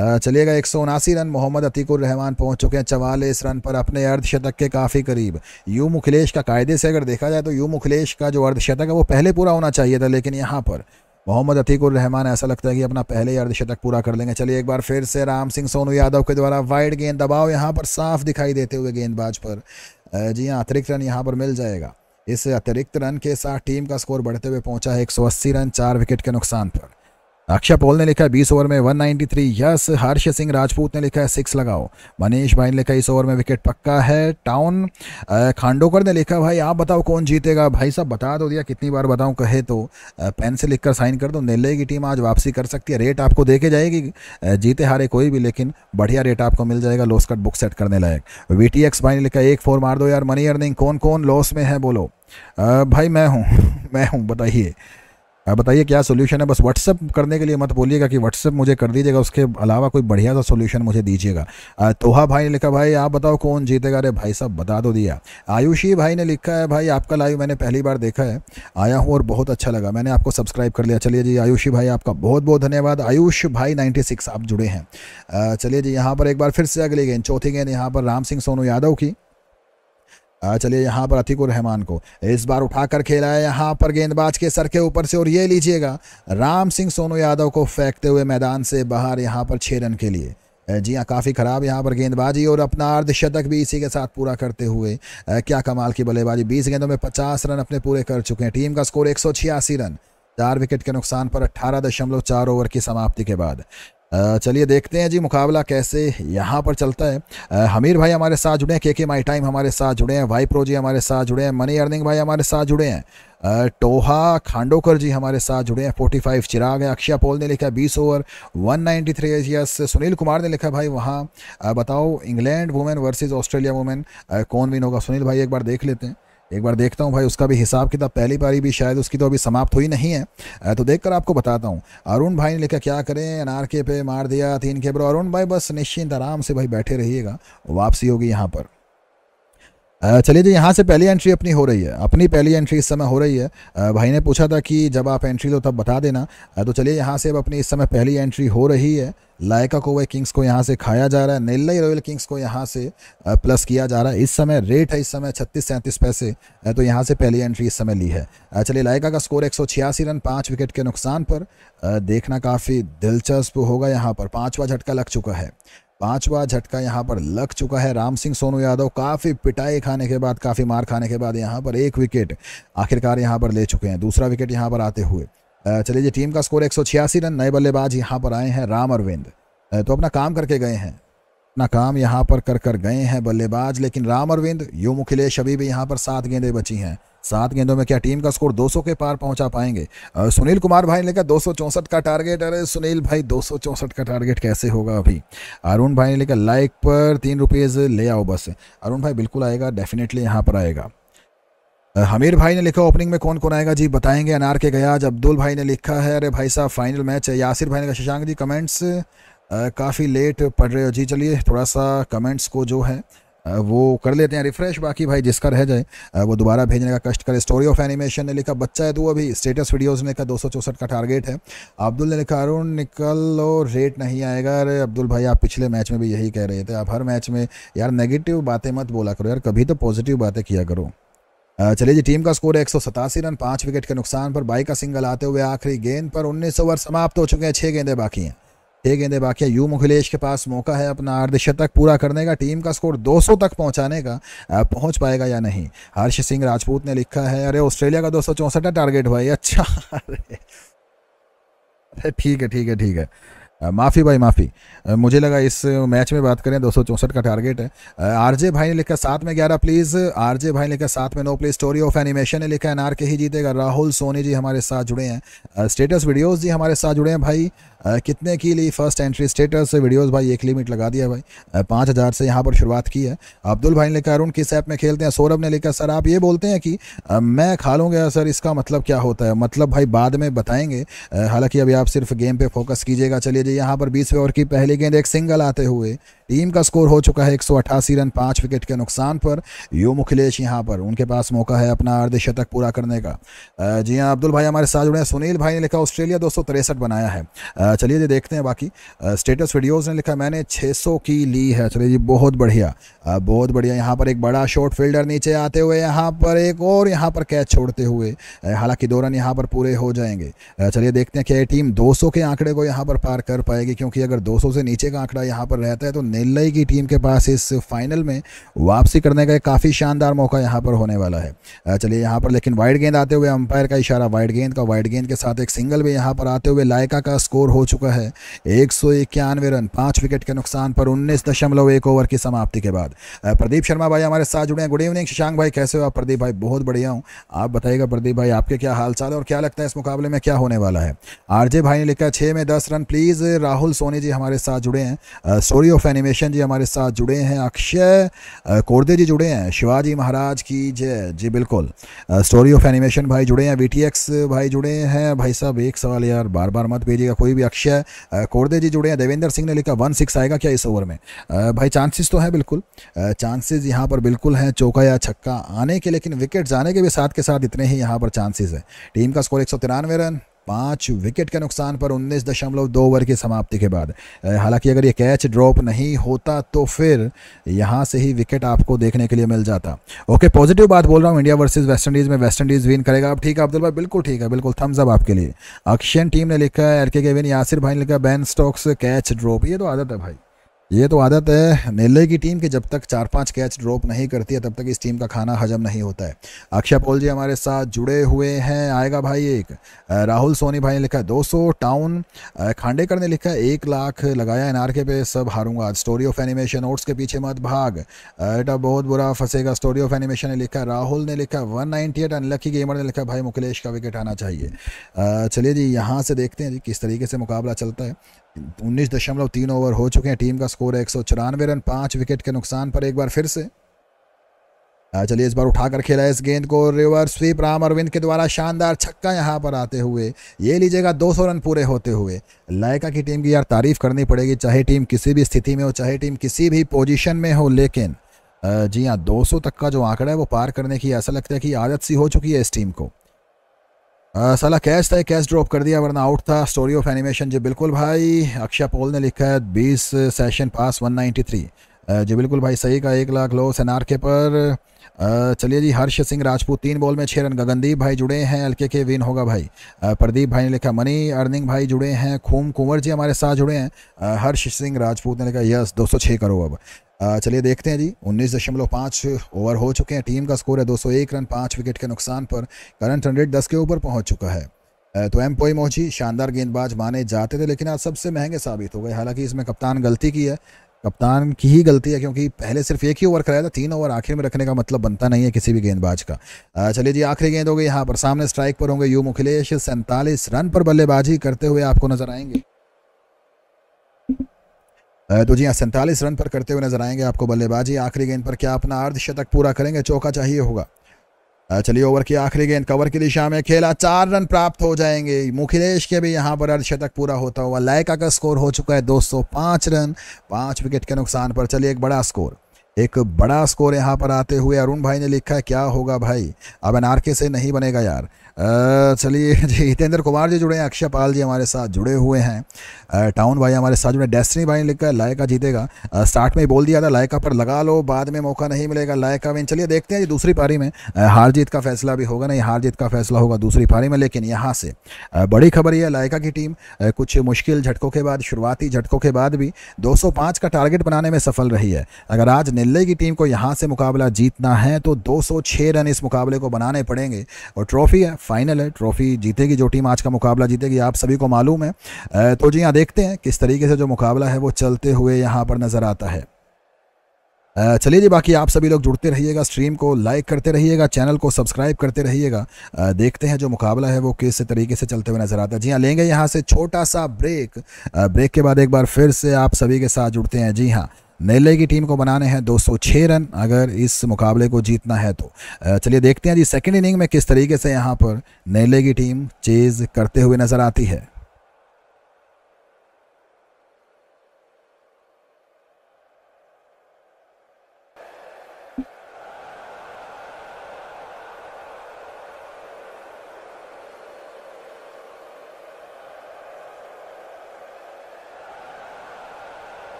चलिएगा एक सौ उनासी रन मोहम्मद अतीकुर रहमान पहुंच चुके हैं चवालीस रन पर अपने अर्धशतक के काफ़ी करीब यू मुखिलेश का कायदे से अगर देखा जाए तो यू मुखिलेश का जो अर्धशतक है वो पहले पूरा होना चाहिए था लेकिन यहाँ पर मोहम्मद अतीकुर रहमान ऐसा लगता है कि अपना पहले ही अर्धशतक पूरा कर लेंगे चलिए एक बार फिर से राम सिंह सोनू यादव के द्वारा वाइड गेंद दबाव यहाँ पर साफ दिखाई देते हुए गेंदबाज पर जी हाँ अतिरिक्त रन यहाँ पर मिल जाएगा इस अतिरिक्त रन के साथ टीम का स्कोर बढ़ते हुए पहुंचा है 180 रन चार विकेट के नुकसान पर अक्षय पोल ने लिखा बीस ओवर में 193 यस हर्ष सिंह राजपूत ने लिखा है सिक्स लगाओ मनीष भाई ने लिखा इस ओवर में विकेट पक्का है टाउन खांडोकर ने लिखा भाई आप बताओ कौन जीतेगा भाई साहब बता दो तो दिया कितनी बार बताऊं कहे तो पेन से लिखकर साइन कर दो नेल्ले की टीम आज वापसी कर सकती है रेट आपको देखे जाएगी जीते हारे कोई भी लेकिन बढ़िया रेट आपको मिल जाएगा लॉस कट बुक सेट करने लायक वी भाई ने लिखा एक फोर मार दो यार मनी अर्निंग कौन कौन लॉस में है बोलो भाई मैं हूँ मैं हूँ बताइए बताइए क्या सोल्यूशन है बस व्हाट्सअप करने के लिए मत बोलिएगा कि व्हाट्सअप मुझे कर दीजिएगा उसके अलावा कोई बढ़िया सा सोल्यूशन मुझे दीजिएगा तोहा भाई ने लिखा भाई आप बताओ कौन जीतेगा अरे भाई साहब बता दो तो दिया आयुषी भाई ने लिखा है भाई आपका लाइव मैंने पहली बार देखा है आया हूँ और बहुत अच्छा लगा मैंने आपको सब्सक्राइब कर लिया चलिए जी आयुषी भाई आपका बहुत बहुत धन्यवाद आयुष भाई नाइन्टी आप जुड़े हैं चलिए जी यहाँ पर एक बार फिर से अगली गेंद चौथी गेंद यहाँ पर राम सिंह सोनू यादव की चलिए यहाँ पर अतिकुर रहमान को इस बार उठाकर खेला है यहाँ पर गेंदबाज के सर के ऊपर से और ये लीजिएगा राम सिंह सोनू यादव को फेंकते हुए मैदान से बाहर यहाँ पर छः रन के लिए जी हाँ काफ़ी ख़राब यहाँ पर गेंदबाजी और अपना अर्धशतक भी इसी के साथ पूरा करते हुए क्या कमाल की बल्लेबाजी बीस गेंदों में पचास रन अपने पूरे कर चुके हैं टीम का स्कोर एक रन चार विकेट के नुकसान पर अट्ठारह दशमलव चार ओवर की समाप्ति के बाद चलिए देखते हैं जी मुकाबला कैसे यहाँ पर चलता है हमीर भाई हमारे साथ जुड़े हैं के के माई टाइम हमारे साथ जुड़े हैं वाई प्रो जी हमारे साथ जुड़े हैं मनी अर्निंग भाई हमारे साथ जुड़े हैं टोहा खांडोकर जी हमारे साथ जुड़े हैं 45 चिराग है अक्षय पोल ने लिखा 20 over 193 ninety three yes Sunil Kumar ने लिखा भाई वहाँ बताओ England women versus Australia women कौन विन होगा सुनील भाई एक बार देख लेते हैं एक बार देखता हूँ भाई उसका भी हिसाब किताब पहली बारी भी शायद उसकी तो अभी समाप्त हुई नहीं है तो देखकर आपको बताता हूँ अरुण भाई ने लिखा क्या करें एन पे मार दिया तीन के ब्रो अरुण भाई बस निश्चिंत आराम से भाई बैठे रहिएगा वापसी होगी यहाँ पर चलिए जी यहाँ से पहली एंट्री अपनी हो रही है अपनी पहली एंट्री इस समय हो रही है भाई ने पूछा था कि जब आप एंट्री लो तब बता देना तो चलिए यहाँ से अब अपनी इस समय पहली एंट्री हो रही है लायका कोवे किंग्स को यहाँ से खाया जा रहा है नेल्लई रॉयल किंग्स को यहाँ से प्लस किया जा रहा है इस समय रेट है इस समय छत्तीस सैंतीस पैसे तो यहाँ से पहली एंट्री इस समय ली है चलिए लायका का स्कोर एक रन पाँच विकेट के नुकसान पर देखना काफ़ी दिलचस्प होगा यहाँ पर पाँचवा झटका लग चुका है पांचवा झटका यहाँ पर लग चुका है राम सिंह सोनू यादव काफ़ी पिटाई खाने के बाद काफ़ी मार खाने के बाद यहाँ पर एक विकेट आखिरकार यहाँ पर ले चुके हैं दूसरा विकेट यहाँ पर आते हुए चलिए जी टीम का स्कोर एक रन नए बल्लेबाज यहाँ पर आए हैं राम अरविंद तो अपना काम करके गए हैं अपना काम यहाँ पर कर कर गए हैं बल्लेबाज लेकिन राम अरविंद यू मुखिलेश अभी भी यहाँ पर सात गेंदें बची हैं सात गेंदों में क्या टीम का स्कोर 200 के पार पहुंचा पाएंगे सुनील कुमार भाई ने लिखा दो का टारगेट अरे सुनील भाई दो का टारगेट कैसे होगा अभी अरुण भाई ने लिखा लाइक पर तीन रुपीज़ ले आओ बस अरुण भाई बिल्कुल आएगा डेफिनेटली यहाँ पर आएगा हमीर भाई ने लिखा ओपनिंग में कौन कौन आएगा जी बताएंगे अनार के गया अब्दुल भाई ने लिखा है अरे भाई साहब फाइनल मैच है यासिर भाई ने कहा शशांक जी कमेंट्स काफ़ी लेट पढ़ रहे हो जी चलिए थोड़ा सा कमेंट्स को जो है वो कर लेते हैं रिफ्रेश बाकी भाई जिसका रह जाए वो दोबारा भेजने का कष्ट करे स्टोरी ऑफ एनिमेशन ने लिखा बच्चा है तो अभी स्टेटस वीडियोज़ ने का दो का टारगेट है अब्दुल ने लिखा अरुण निकल लो रेट नहीं आएगा अरे अब्दुल भाई आप पिछले मैच में भी यही कह रहे थे आप हर मैच में यार नेगेटिव बातें मत बोला करो यार कभी तो पॉजिटिव बातें किया करो चलिए जी टीम का स्कोर सौ एक रन पाँच विकेट के नुकसान पर बाई का सिंगल आते हुए आखिरी गेंद पर उन्नीस ओवर समाप्त हो चुके हैं छः गेंदें बाकी हैं छह गेंदे बाकी यू मुखिलेश के पास मौका है अपना अर्धशतक पूरा करने का टीम का स्कोर 200 तक पहुंचाने का पहुंच पाएगा या नहीं हर्ष सिंह राजपूत ने लिखा है अरे ऑस्ट्रेलिया का दो सौ चौंसठ टारगेट भाई अच्छा अरे ठीक है ठीक है ठीक है माफ़ी भाई माफ़ी मुझे लगा इस मैच में बात करें दो का टारगेट है आरजे भाई ने लिखा सात में ग्यारह प्लीज़ आरजे भाई ने लिखा सात में no please story of animation ने लिखा एन आर के ही जीतेगा राहुल सोनी जी हमारे साथ जुड़े हैं स्टेटस वीडियोस जी हमारे साथ जुड़े हैं भाई कितने की ली फर्स्ट एंट्री स्टेटस वीडियोस भाई एक लिमिट लगा दिया भाई पाँच हज़ार से यहाँ पर शुरुआत की है अब्दुल भाई ने कहा अरुण किस ऐप में खेलते हैं सौरभ ने लिखा सर आप ये बोलते हैं कि मैं खा लूँगा सर इसका मतलब क्या होता है मतलब भाई बाद में बताएंगे हालांकि अभी आप सिर्फ गेम पर फोकस कीजिएगा चलिए जी यहाँ पर बीस ओवर की पहली गेंद एक सिंगल आते हुए टीम का स्कोर हो चुका है एक रन पाँच विकेट के नुकसान पर यू मुखिलेश यहाँ पर उनके पास मौका है अपना अर्धशतक पूरा करने का जी हाँ अब्दुल भाई हमारे साथ जुड़े हैं सुनील भाई ने लिखा ऑस्ट्रेलिया दो बनाया है चलिए जी देखते हैं बाकी स्टेटस वीडियोज़ ने लिखा मैंने छः की ली है चलिए जी बहुत बढ़िया बहुत बढ़िया यहाँ पर एक बड़ा शॉर्ट फील्डर नीचे आते हुए यहाँ पर एक और यहाँ पर कैच छोड़ते हुए हालांकि दो रन यहाँ पर पूरे हो जाएंगे चलिए देखते हैं कि टीम 200 के आंकड़े को यहाँ पर पार कर पाएगी क्योंकि अगर 200 से नीचे का आंकड़ा यहाँ पर रहता है तो चेन्नई की टीम के पास इस फाइनल में वापसी करने का एक काफ़ी शानदार मौका यहाँ पर होने वाला है चलिए यहाँ पर लेकिन वाइड गेंद आते हुए अंपायर का इशारा वाइड गेंद का वाइड गेंद के साथ एक सिंगल भी यहाँ पर आते हुए लायका का स्कोर हो चुका है एक रन पाँच विकेट के नुकसान पर उन्नीस ओवर की समाप्ति के बाद प्रदीप शर्मा भाई हमारे साथ जुड़े हैं गुड इवनिंग शशांक भाई कैसे हो आप प्रदीप भाई बहुत बढ़िया हूँ आप बताइएगा प्रदीप भाई आपके क्या हाल चाल है और क्या लगता है इस मुकाबले में क्या होने वाला है आरजे भाई ने लिखा छः में दस रन प्लीज़ राहुल सोनी जी हमारे साथ जुड़े हैं story of animation ji हमारे साथ जुड़े हैं अक्षय कोरदे जी जुड़े हैं शिवाजी महाराज की जय जी बिल्कुल स्टोरी ऑफ एनिमेशन भाई जुड़े हैं वी भाई जुड़े हैं भाई साहब एक सवाल यार बार बार मत भेजिएगा कोई भी अक्षय कोरदे जी जुड़े हैं देवेंद्र सिंह ने लिखा वन सिक्स आएगा क्या इस ओवर में भाई चांसेस तो हैं बिल्कुल चांसेस यहाँ पर बिल्कुल हैं चौका या छक्का आने के लेकिन विकेट जाने के भी साथ के साथ इतने ही यहाँ पर चांसेस हैं टीम का स्कोर एक रन पांच विकेट के नुकसान पर उन्नीस दशमलव दो ओवर की समाप्ति के बाद हालांकि अगर ये कैच ड्रॉप नहीं होता तो फिर यहां से ही विकेट आपको देखने के लिए मिल जाता ओके पॉजिटिव बात बोल रहा हूं इंडिया वर्सेज वेस्ट इंडीज़ में वेस्ट इंडीज़ विन करेगा आप ठीक है अब्दुल भाई बिल्कुल ठीक है बिल्कुल थम्स अप आपके लिए अक्षय टीम ने लिखा है एल के विन यासिर भाई ने लिखा बैन स्टॉक्स कैच ड्रॉप ये तो आदत है भाई ये तो आदत है नेल्ले की टीम की जब तक चार पांच कैच ड्रॉप नहीं करती है तब तक इस टीम का खाना हजम नहीं होता है अक्षय पोल जी हमारे साथ जुड़े हुए हैं आएगा भाई एक राहुल सोनी भाई ने लिखा दो सौ टाउन खांडेकर ने लिखा एक लाख लगाया के पे सब हारूंगा आज स्टोरी ऑफ एनिमेशन ओट्स के पीछे मत भाग बेटा बहुत बुरा फंसेगा स्टोरी ऑफ एनिमेशन ने लिखा राहुल ने लिखा one ninety eight unlucky gamer ने लिखा भाई मुकेश का विकेट आना चाहिए चलिए जी यहाँ से देखते हैं जी किस तरीके से मुकाबला चलता है उन्नीस दशमलव तीन ओवर हो चुके हैं टीम का स्कोर है एक सौ चौरानवे रन पाँच विकेट के नुकसान पर एक बार फिर से चलिए इस बार उठाकर खेला इस गेंद को रिवर स्वीप राम अरविंद के द्वारा शानदार छक्का यहाँ पर आते हुए ये लीजिएगा 200 रन पूरे होते हुए लायका की टीम की यार तारीफ करनी पड़ेगी चाहे टीम किसी भी स्थिति में हो चाहे टीम किसी भी पोजीशन में हो लेकिन जी हाँ 200 तक का जो आंकड़ा है वो पार करने की ऐसा लगता है कि आदत सी हो चुकी है इस टीम को साला कैश था कैश ड्रॉप कर दिया वरना आउट था स्टोरी ऑफ एनिमेशन जी बिल्कुल भाई अक्षय पोल ने लिखा है बीस सेशन पास 193 जी बिल्कुल भाई सही का एक लाख लो आर के पर चलिए जी हर्ष सिंह राजपूत तीन बॉल में छः रन गगनदीप भाई जुड़े हैं एल के विन होगा भाई प्रदीप भाई ने लिखा मनी अर्निंग भाई जुड़े हैं खूम कुंवर जी हमारे साथ जुड़े हैं हर्ष सिंह राजपूत ने लिखा यस छः करो अब चलिए देखते हैं जी उन्नीस दशमलव पाँच ओवर हो चुके हैं टीम का स्कोर है 201 रन पाँच विकेट के नुकसान पर करंट हंड्रेड दस के ऊपर पहुंच चुका है तो एम पोई मोची शानदार गेंदबाज माने जाते थे लेकिन आज सबसे महंगे साबित हो गए हालांकि इसमें कप्तान गलती की है कप्तान की ही गलती है क्योंकि पहले सिर्फ एक ही ओवर कराया था तीन ओवर आखिर में रखने का मतलब बनता नहीं है किसी भी गेंदबाज का चलिए जी आखिरी गेंद हो गई यहाँ पर सामने स्ट्राइक पर होंगे यू मुखिलेश सैंतालीस रन पर बल्लेबाजी करते हुए आपको नजर आएंगे तो जी हाँ सैंतालीस रन पर करते हुए नजर आएंगे आपको बल्लेबाजी आखिरी गेंद पर क्या अपना अर्धशतक पूरा करेंगे चौका चाहिए होगा चलिए ओवर की आखिरी गेंद कवर की दिशा में खेला चार रन प्राप्त हो जाएंगे मुखिलेश के भी यहाँ पर अर्धशतक पूरा होता हुआ लायका का स्कोर हो चुका है 205 रन पाँच विकेट के नुकसान पर चलिए एक बड़ा स्कोर एक बड़ा स्कोर यहाँ पर आते हुए अरुण भाई ने लिखा है क्या होगा भाई अब एनआरके से नहीं बनेगा यार चलिए जी हितेंद्र कुमार जी जुड़े हैं अक्षय पाल जी हमारे साथ जुड़े हुए हैं टाउन भाई हमारे साथ जुड़े डेस्टिनी भाई ने लिखा लायका जीतेगा स्टार्ट में ही बोल दिया था लायका पर लगा लो बाद में मौका नहीं मिलेगा लायका विन चलिए देखते हैं जी दूसरी पारी में हार जीत का फैसला भी होगा नहीं हार जीत का फैसला होगा दूसरी पारी में लेकिन यहाँ से बड़ी खबर यह लायका की टीम कुछ मुश्किल झटकों के बाद शुरुआती झटकों के बाद भी दो का टारगेट बनाने में सफल रही है अगर आज निल्ले की टीम को यहाँ से मुकाबला जीतना है तो दो रन इस मुकाबले को बनाने पड़ेंगे और ट्रॉफी है फाइनल है ट्रॉफी जीतेगी जो टीम आज का मुकाबला जीतेगी आप सभी को मालूम है तो जी यहाँ देखते हैं किस तरीके से जो मुकाबला है वो चलते हुए यहाँ पर नज़र आता है चलिए जी बाकी आप सभी लोग जुड़ते रहिएगा स्ट्रीम को लाइक करते रहिएगा चैनल को सब्सक्राइब करते रहिएगा देखते हैं जो मुकाबला है वो किस तरीके से चलते हुए नजर आता है जी हाँ लेंगे यहाँ से छोटा सा ब्रेक ब्रेक के बाद एक बार फिर से आप सभी के साथ जुड़ते हैं जी हाँ नेल्ले की टीम को बनाने हैं 206 रन अगर इस मुकाबले को जीतना है तो चलिए देखते हैं जी सेकेंड इनिंग में किस तरीके से यहाँ पर नेले की टीम चेज़ करते हुए नज़र आती है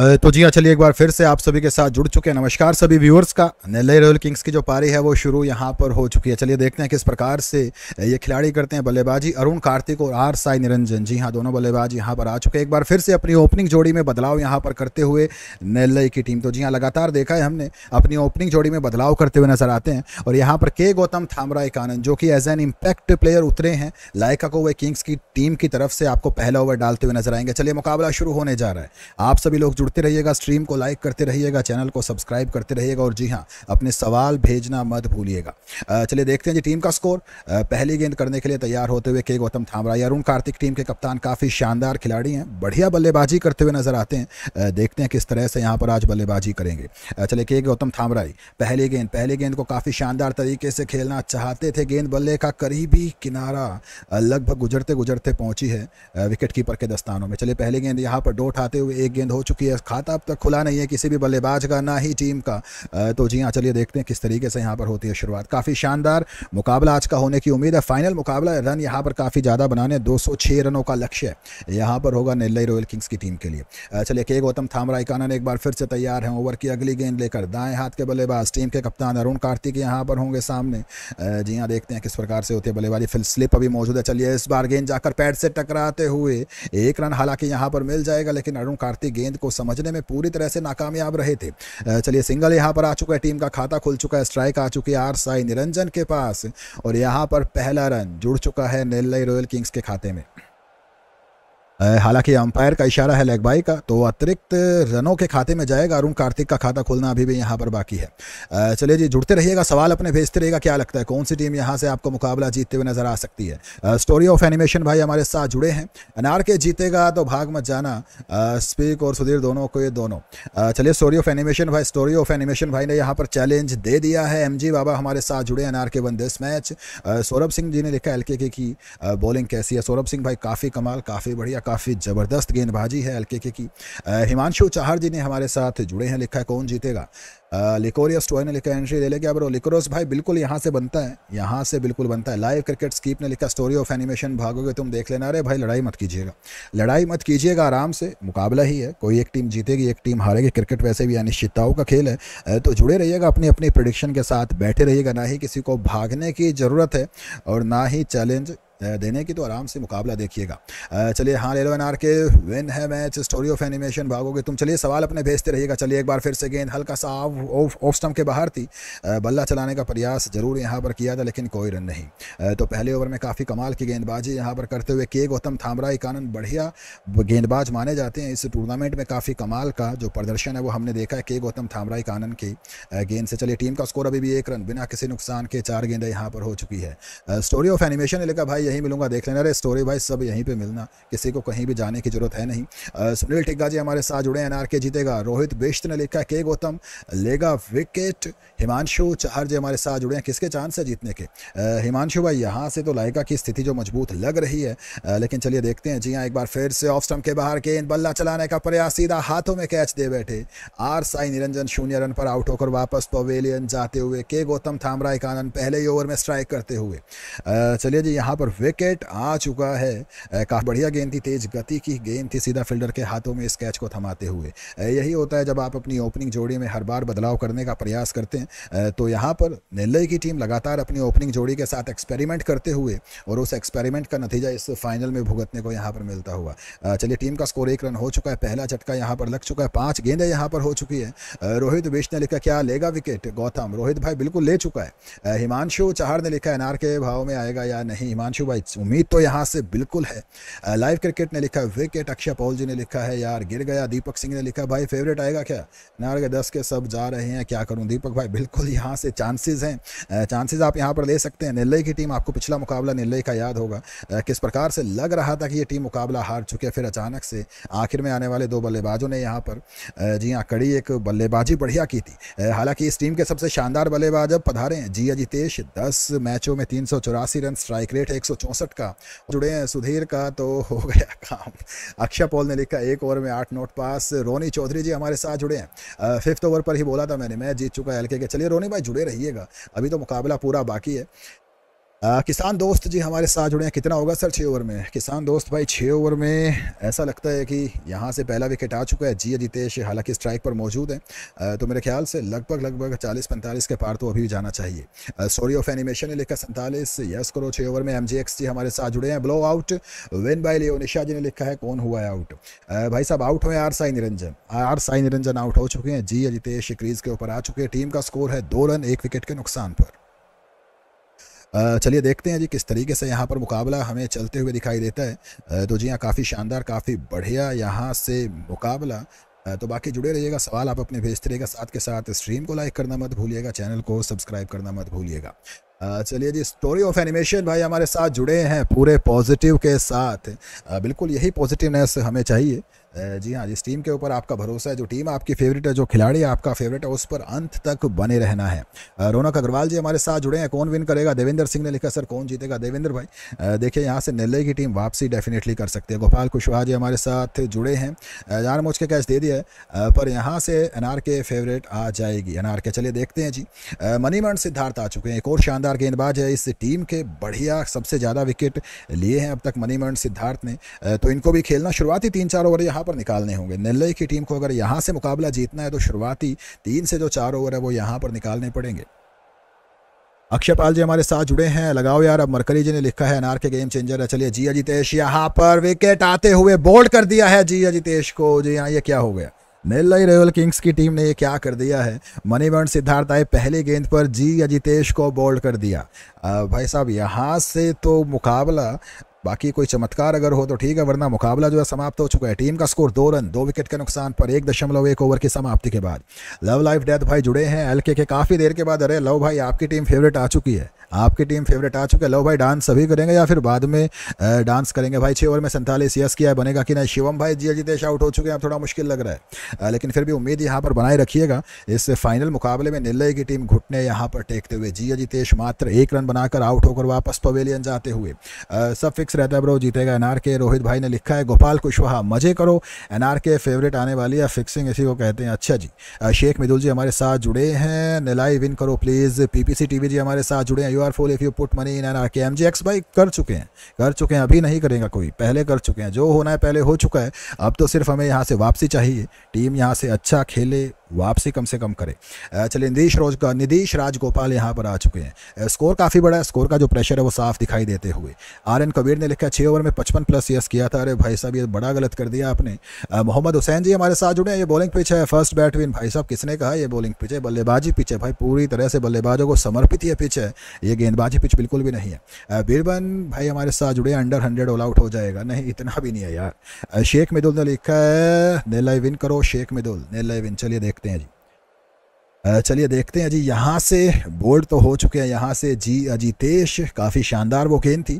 तो जी हाँ चलिए एक बार फिर से आप सभी के साथ जुड़ चुके हैं नमस्कार सभी व्यूअर्स का नेल्ले रॉयल किंग्स की जो पारी है वो शुरू यहाँ पर हो चुकी है चलिए देखते हैं किस प्रकार से ये खिलाड़ी करते हैं बल्लेबाजी अरुण कार्तिक और आर साई निरंजन जी हाँ दोनों बल्लेबाज यहाँ पर आ चुके हैं एक बार फिर से अपनी ओपनिंग जोड़ी में बदलाव यहाँ पर करते हुए नेल्लई की टीम तो जी हाँ लगातार देखा है हमने अपनी ओपनिंग जोड़ी में बदलाव करते हुए नजर आते हैं और यहाँ पर के गौतम थामराय आनंद जो कि एज एन इम्पैक्ट प्लेयर उतरे हैं लायका को वे किंग्स की टीम की तरफ से आपको पहला ओवर डालते हुए नजर आएंगे चलिए मुकाबला शुरू होने जा रहा है आप सभी लोग जुड़ते रहिएगा स्ट्रीम को लाइक करते रहिएगा चैनल को सब्सक्राइब करते रहिएगा और जी हाँ अपने सवाल भेजना मत भूलिएगा चलिए देखते हैं जी टीम का स्कोर पहली गेंद करने के लिए तैयार होते हुए के गौतम थामरा अरुण कार्तिक टीम के कप्तान काफ़ी शानदार खिलाड़ी हैं बढ़िया बल्लेबाजी करते हुए नजर आते हैं देखते हैं किस तरह से यहाँ पर आज बल्लेबाजी करेंगे चले के गौतम थामराई पहली गेंद पहली गेंद को काफ़ी शानदार तरीके से खेलना चाहते थे गेंद बल्ले का करीबी किनारा लगभग गुजरते गुजरते पहुंची है विकेट कीपर के दस्तानों में चले पहली गेंद यहाँ पर डोट आते हुए एक गेंद हो चुकी है खाता अब तक खुला नहीं है किसी भी बल्लेबाज का ना ही टीम का तो जी हाँ चलिए देखते हैं किस तरीके से यहाँ पर होती है शुरुआत काफ़ी शानदार मुकाबला आज का होने की उम्मीद है फाइनल मुकाबला रन यहाँ पर काफ़ी ज़्यादा बनाने 206 रनों का लक्ष्य है यहाँ पर होगा नेल्लई रॉयल किंग्स की टीम के लिए चलिए के गौतम थामराइकाना ने एक बार फिर से तैयार हैं ओवर की अगली गेंद लेकर दाएँ हाथ के बल्लेबाज टीम के कप्तान अरुण कार्तिक यहाँ पर होंगे सामने जी हाँ देखते हैं किस प्रकार से होती है बल्लेबाजी फिल स्लिप अभी मौजूद है चलिए इस बार गेंद जाकर पैड से टकराते हुए एक रन हालांकि यहाँ पर मिल जाएगा लेकिन अरुण कार्तिक गेंद को सम समझने में पूरी तरह से नाकामयाब रहे थे चलिए सिंगल यहाँ पर आ चुका है टीम का खाता खुल चुका है स्ट्राइक आ चुकी है आर साई निरंजन के पास और यहाँ पर पहला रन जुड़ चुका है नेल्लई रॉयल किंग्स के खाते में हालांकि अंपायर का इशारा है लेग बाई का तो अतिरिक्त रनों के खाते में जाएगा अरुण कार्तिक का खाता खोलना अभी भी यहाँ पर बाकी है चलिए जी जुड़ते रहिएगा सवाल अपने भेजते रहिएगा क्या लगता है कौन सी टीम यहाँ से आपको मुकाबला जीतते हुए नजर आ सकती है स्टोरी ऑफ एनिमेशन भाई हमारे साथ जुड़े हैं अनार के जीतेगा तो भाग मत जाना स्पीक और सुधीर दोनों को ये दोनों चलिए स्टोरी ऑफ एनिमेशन भाई स्टोरी ऑफ एनिमेशन भाई ने यहाँ पर चैलेंज दे दिया है एम बाबा हमारे साथ जुड़े अनार के won this match Saurabh Singh ji ने लिखा एल की बॉलिंग कैसी है सौरभ सिंह भाई काफ़ी कमाल काफ़ी बढ़िया काफ़ी ज़बरदस्त गेंदबाजी है के की हिमांशु चाहर जी ने हमारे साथ जुड़े हैं लिखा है कौन जीतेगा लिकोरियस टॉय ने लिखा एंट्री ले लेगा ब्रो लिकोरस भाई बिल्कुल यहाँ से बनता है यहाँ से बिल्कुल बनता है लाइव क्रिकेट स्कीप ने लिखा स्टोरी ऑफ एनिमेशन भागोगे तुम देख लेना अरे भाई लड़ाई मत कीजिएगा लड़ाई मत कीजिएगा आराम से मुकाबला ही है कोई एक टीम जीतेगी एक टीम हारेगी क्रिकेट वैसे भी अनिश्चितताओं का खेल है तो जुड़े रहिएगा अपनी अपनी प्रडिक्शन के साथ बैठे रहिएगा ना ही किसी को भागने की ज़रूरत है और ना ही चैलेंज देने की तो आराम से मुकाबला देखिएगा चलिए हाँ ले एन आर के विन है मैच स्टोरी ऑफ एनिमेशन भागोगे तुम चलिए सवाल अपने भेजते रहिएगा चलिए एक बार फिर से गेंद हल्का सा ऑफ स्टम्प के बाहर थी बल्ला चलाने का प्रयास जरूर यहाँ पर किया था लेकिन कोई रन नहीं तो पहले ओवर में काफ़ी कमाल की गेंदबाजी यहाँ पर करते हुए के गौतम थामरा कानन बढ़िया गेंदबाज माने जाते हैं इस टूर्नामेंट में काफ़ी कमाल का जो प्रदर्शन है वो हमने देखा है के गौतम थामरा कानन की गेंद से चलिए टीम का स्कोर अभी भी एक रन बिना किसी नुकसान के चार गेंदें यहाँ पर हो चुकी है स्टोरी ऑफ एनिमेशन ने लिखा भाई यहीं मिलूंगा देख लेना अरे स्टोरी वाइज सब यहीं पे मिलना किसी को कहीं भी जाने की जरूरत है नहीं सुनील टिग्गा जी हमारे साथ जुड़े हैं एन के जीतेगा रोहित बिश्त ने लिखा के गौतम लेगा विकेट हिमांशु चाहर जी हमारे साथ जुड़े हैं किसके चांस है जीतने के हिमांशु भाई यहाँ से तो लाइका की स्थिति जो मजबूत लग रही है लेकिन चलिए देखते हैं जी हाँ एक बार फिर से ऑफ स्टम्प के बाहर गेंद बल्ला चलाने का प्रयास सीधा हाथों में कैच दे बैठे आर साई निरंजन शून्य रन पर आउट होकर वापस पवेलियन जाते हुए के गौतम थामरा एक पहले ही ओवर में स्ट्राइक करते हुए चलिए जी यहाँ पर विकेट आ चुका है काफ़ी बढ़िया गेंद थी तेज गति की गेंद थी सीधा फील्डर के हाथों में इस कैच को थमाते हुए यही होता है जब आप अपनी ओपनिंग जोड़ी में हर बार बदलाव करने का प्रयास करते हैं तो यहाँ पर नेल्लई की टीम लगातार अपनी ओपनिंग जोड़ी के साथ एक्सपेरिमेंट करते हुए और उस एक्सपेरिमेंट का नतीजा इस फाइनल में भुगतने को यहाँ पर मिलता हुआ चलिए टीम का स्कोर एक रन हो चुका है पहला झटका यहाँ पर लग चुका है पाँच गेंदें यहाँ पर हो चुकी है रोहित बिश ने लिखा क्या लेगा विकेट गौतम रोहित भाई बिल्कुल ले चुका है हिमांशु चहर ने लिखा एनआर के भाव में आएगा या नहीं हिमांशु भाई उम्मीद तो यहाँ से बिल्कुल है लाइव क्रिकेट ने लिखा विकेट अक्षय पॉल जी ने लिखा है यार गिर गया दीपक सिंह ने लिखा भाई फेवरेट आएगा क्या नार के दस के सब जा रहे हैं क्या करूँ दीपक भाई बिल्कुल यहाँ से चांसेज हैं चांसेज आप यहाँ पर ले सकते हैं निर्लय की टीम आपको पिछला मुकाबला निर्लय का याद होगा किस प्रकार से लग रहा था कि ये टीम मुकाबला हार चुके है फिर अचानक से आखिर में आने वाले दो बल्लेबाजों ने यहाँ पर जी हाँ कड़ी एक बल्लेबाजी बढ़िया की थी हालांकि इस टीम के सबसे शानदार बल्लेबाज अब पधारे हैं जी अजितेश दस मैचों में तीन रन स्ट्राइक रेट है एक चौंसठ का जुड़े हैं सुधीर का तो हो गया काम अक्षय पॉल ने लिखा एक ओवर में आठ नोट पास रोनी चौधरी जी हमारे साथ जुड़े हैं फिफ्थ ओवर पर ही बोला था मैंने मैं जीत चुका है एल के चलिए रोनी भाई जुड़े रहिएगा अभी तो मुकाबला पूरा बाकी है आ, किसान दोस्त जी हमारे साथ जुड़े हैं कितना होगा सर छः ओवर में किसान दोस्त भाई छः ओवर में ऐसा लगता है कि यहाँ से पहला विकेट आ चुका है जी जितेश हालांकि स्ट्राइक पर मौजूद है तो मेरे ख्याल से लगभग लगभग 40-45 के पार तो अभी भी जाना चाहिए सॉरी ऑफ एनिमेशन ने लिखा सैंतालीस यस करो छः ओवर में एम जी हमारे साथ जुड़े हैं blow out win by Leo Nisha ji ने लिखा है कौन हुआ है आउट भाई साहब आउट हुए R Sai Niranjan R Sai Niranjan out हो चुके हैं जी अजितेश क्रीज के ऊपर आ चुके हैं टीम का स्कोर है दो रन एक विकेट के नुकसान पर चलिए देखते हैं जी किस तरीके से यहाँ पर मुकाबला हमें चलते हुए दिखाई देता है तो जी हाँ काफ़ी शानदार काफ़ी बढ़िया यहाँ से मुकाबला तो बाकी जुड़े रहिएगा सवाल आप अपने भेजते रहिएगा साथ के साथ स्ट्रीम को लाइक करना मत भूलिएगा चैनल को सब्सक्राइब करना मत भूलिएगा चलिए जी स्टोरी ऑफ एनिमेशन भाई हमारे साथ जुड़े हैं पूरे पॉजिटिव के साथ बिल्कुल यही पॉजिटिवनेस हमें चाहिए जी हाँ जिस टीम के ऊपर आपका भरोसा है जो टीम आपकी फेवरेट है जो खिलाड़ी आपका फेवरेट है उस पर अंत तक बने रहना है रौनक अग्रवाल जी हमारे साथ जुड़े हैं कौन विन करेगा देवेंद्र सिंह ने लिखा सर कौन जीतेगा देवेंद्र भाई देखिए यहाँ से निर्लय की टीम वापसी डेफिनेटली कर सकती है गोपाल कुशवाहा जी हमारे साथ जुड़े हैं जान मुझके कैच दे दिया है पर यहाँ से एन के फेवरेट आ जाएगी एन के चलिए देखते हैं जी मनीमण सिद्धार्थ आ चुके हैं एक और शानदार गेंदबाज है इस टीम के बढ़िया सबसे ज़्यादा विकेट लिए हैं अब तक मनीमण सिद्धार्थ ने तो इनको भी खेलना शुरुआती तीन चार ओवर यहाँ यहाँ पर निकालने होंगे नेल्लई की टीम को अगर यहाँ से मुकाबला जीतना है तो शुरुआती तीन से जो चार ओवर है वो यहाँ पर निकालने पड़ेंगे अक्षय पाल जी हमारे साथ जुड़े हैं लगाओ यार अब मरकरी जी ने लिखा है अनार के गेम चेंजर है चलिए जी अजितेश यहाँ पर विकेट आते हुए बोल्ड कर दिया है जी अजितेश को जी यहाँ ये क्या हो गया नेल्लई रॉयल किंग्स की टीम ने ये क्या कर दिया है मणिवर्ण सिद्धार्थ आए पहले गेंद पर जी अजितेश को बोल्ड कर दिया आ, भाई साहब यहाँ से तो मुकाबला बाकी कोई चमत्कार अगर हो तो ठीक है वरना मुकाबला जो है समाप्त हो चुका है टीम का स्कोर दो रन दो विकेट के नुकसान पर एक दशमलव एक ओवर की समाप्ति के बाद लव लाइफ डेथ भाई जुड़े हैं एल के काफ़ी देर के बाद अरे लव भाई आपकी टीम फेवरेट आ चुकी है आपकी टीम फेवरेट आ चुकी है लव भाई डांस अभी करेंगे या फिर बाद में डांस करेंगे भाई छः ओवर में सैंतालीस यस किया बनेगा कि नहीं शिवम भाई जी अजितेश आउट हो चुके हैं थोड़ा मुश्किल लग रहा है लेकिन फिर भी उम्मीद यहाँ पर बनाए रखिएगा इस फाइनल मुकाबले में निर्लय की टीम घुटने यहाँ पर टेकते हुए जी अजितेश मात्र एक रन बनाकर आउट होकर वापस पवेलियन जाते हुए सब फिक्स रहता है ब्रो जीतेगा एनआरके रोहित भाई ने लिखा है गोपाल कुशवाहा मजे करो एनआरके फेवरेट आने वाली है फिक्सिंग इसी को कहते हैं अच्छा जी शेख मिदुल जी हमारे साथ जुड़े हैं निलाई विन करो प्लीज़ पीपीसी टीवी जी हमारे साथ जुड़े हैं you are fool if you put money in NRK MGX भाई कर चुके हैं कर चुके हैं अभी नहीं करेगा कोई पहले कर चुके हैं जो होना है पहले हो चुका है अब तो सिर्फ हमें यहाँ से वापसी चाहिए टीम यहाँ से अच्छा खेले वापसी कम से कम करे चलिए नीतीश रोज का नीतीश राजगोपाल यहाँ पर आ चुके हैं स्कोर काफ़ी बड़ा है स्कोर का जो प्रेशर है वो साफ दिखाई देते हुए आर एन कबीर ने लिखा छः ओवर में पचपन प्लस यस किया था अरे भाई साहब ये बड़ा गलत कर दिया आपने मोहम्मद हुसैन जी हमारे साथ जुड़े ये बॉलिंग पिच है फर्स्ट बैटविन भाई साहब किसने कहा ये बॉलिंग पिच है बल्लेबाजी पिच है भाई पूरी तरह से बल्लेबाजों को समर्पित ये पिच है ये गेंदबाजी पिच बिल्कुल भी नहीं है बीरबन भाई हमारे साथ जुड़े अंडर हंड्रेड ऑल आउट हो जाएगा नहीं इतना भी नहीं है यार शेख मिदुल ने लिखा है नेलाई विन करो शेख मिदुल नेलाई विन चलिए देख देखते हैं जी चलिए देखते हैं जी यहाँ से बोल्ड तो हो चुके हैं यहाँ से जी अजीतेश काफ़ी शानदार वो गेंद थी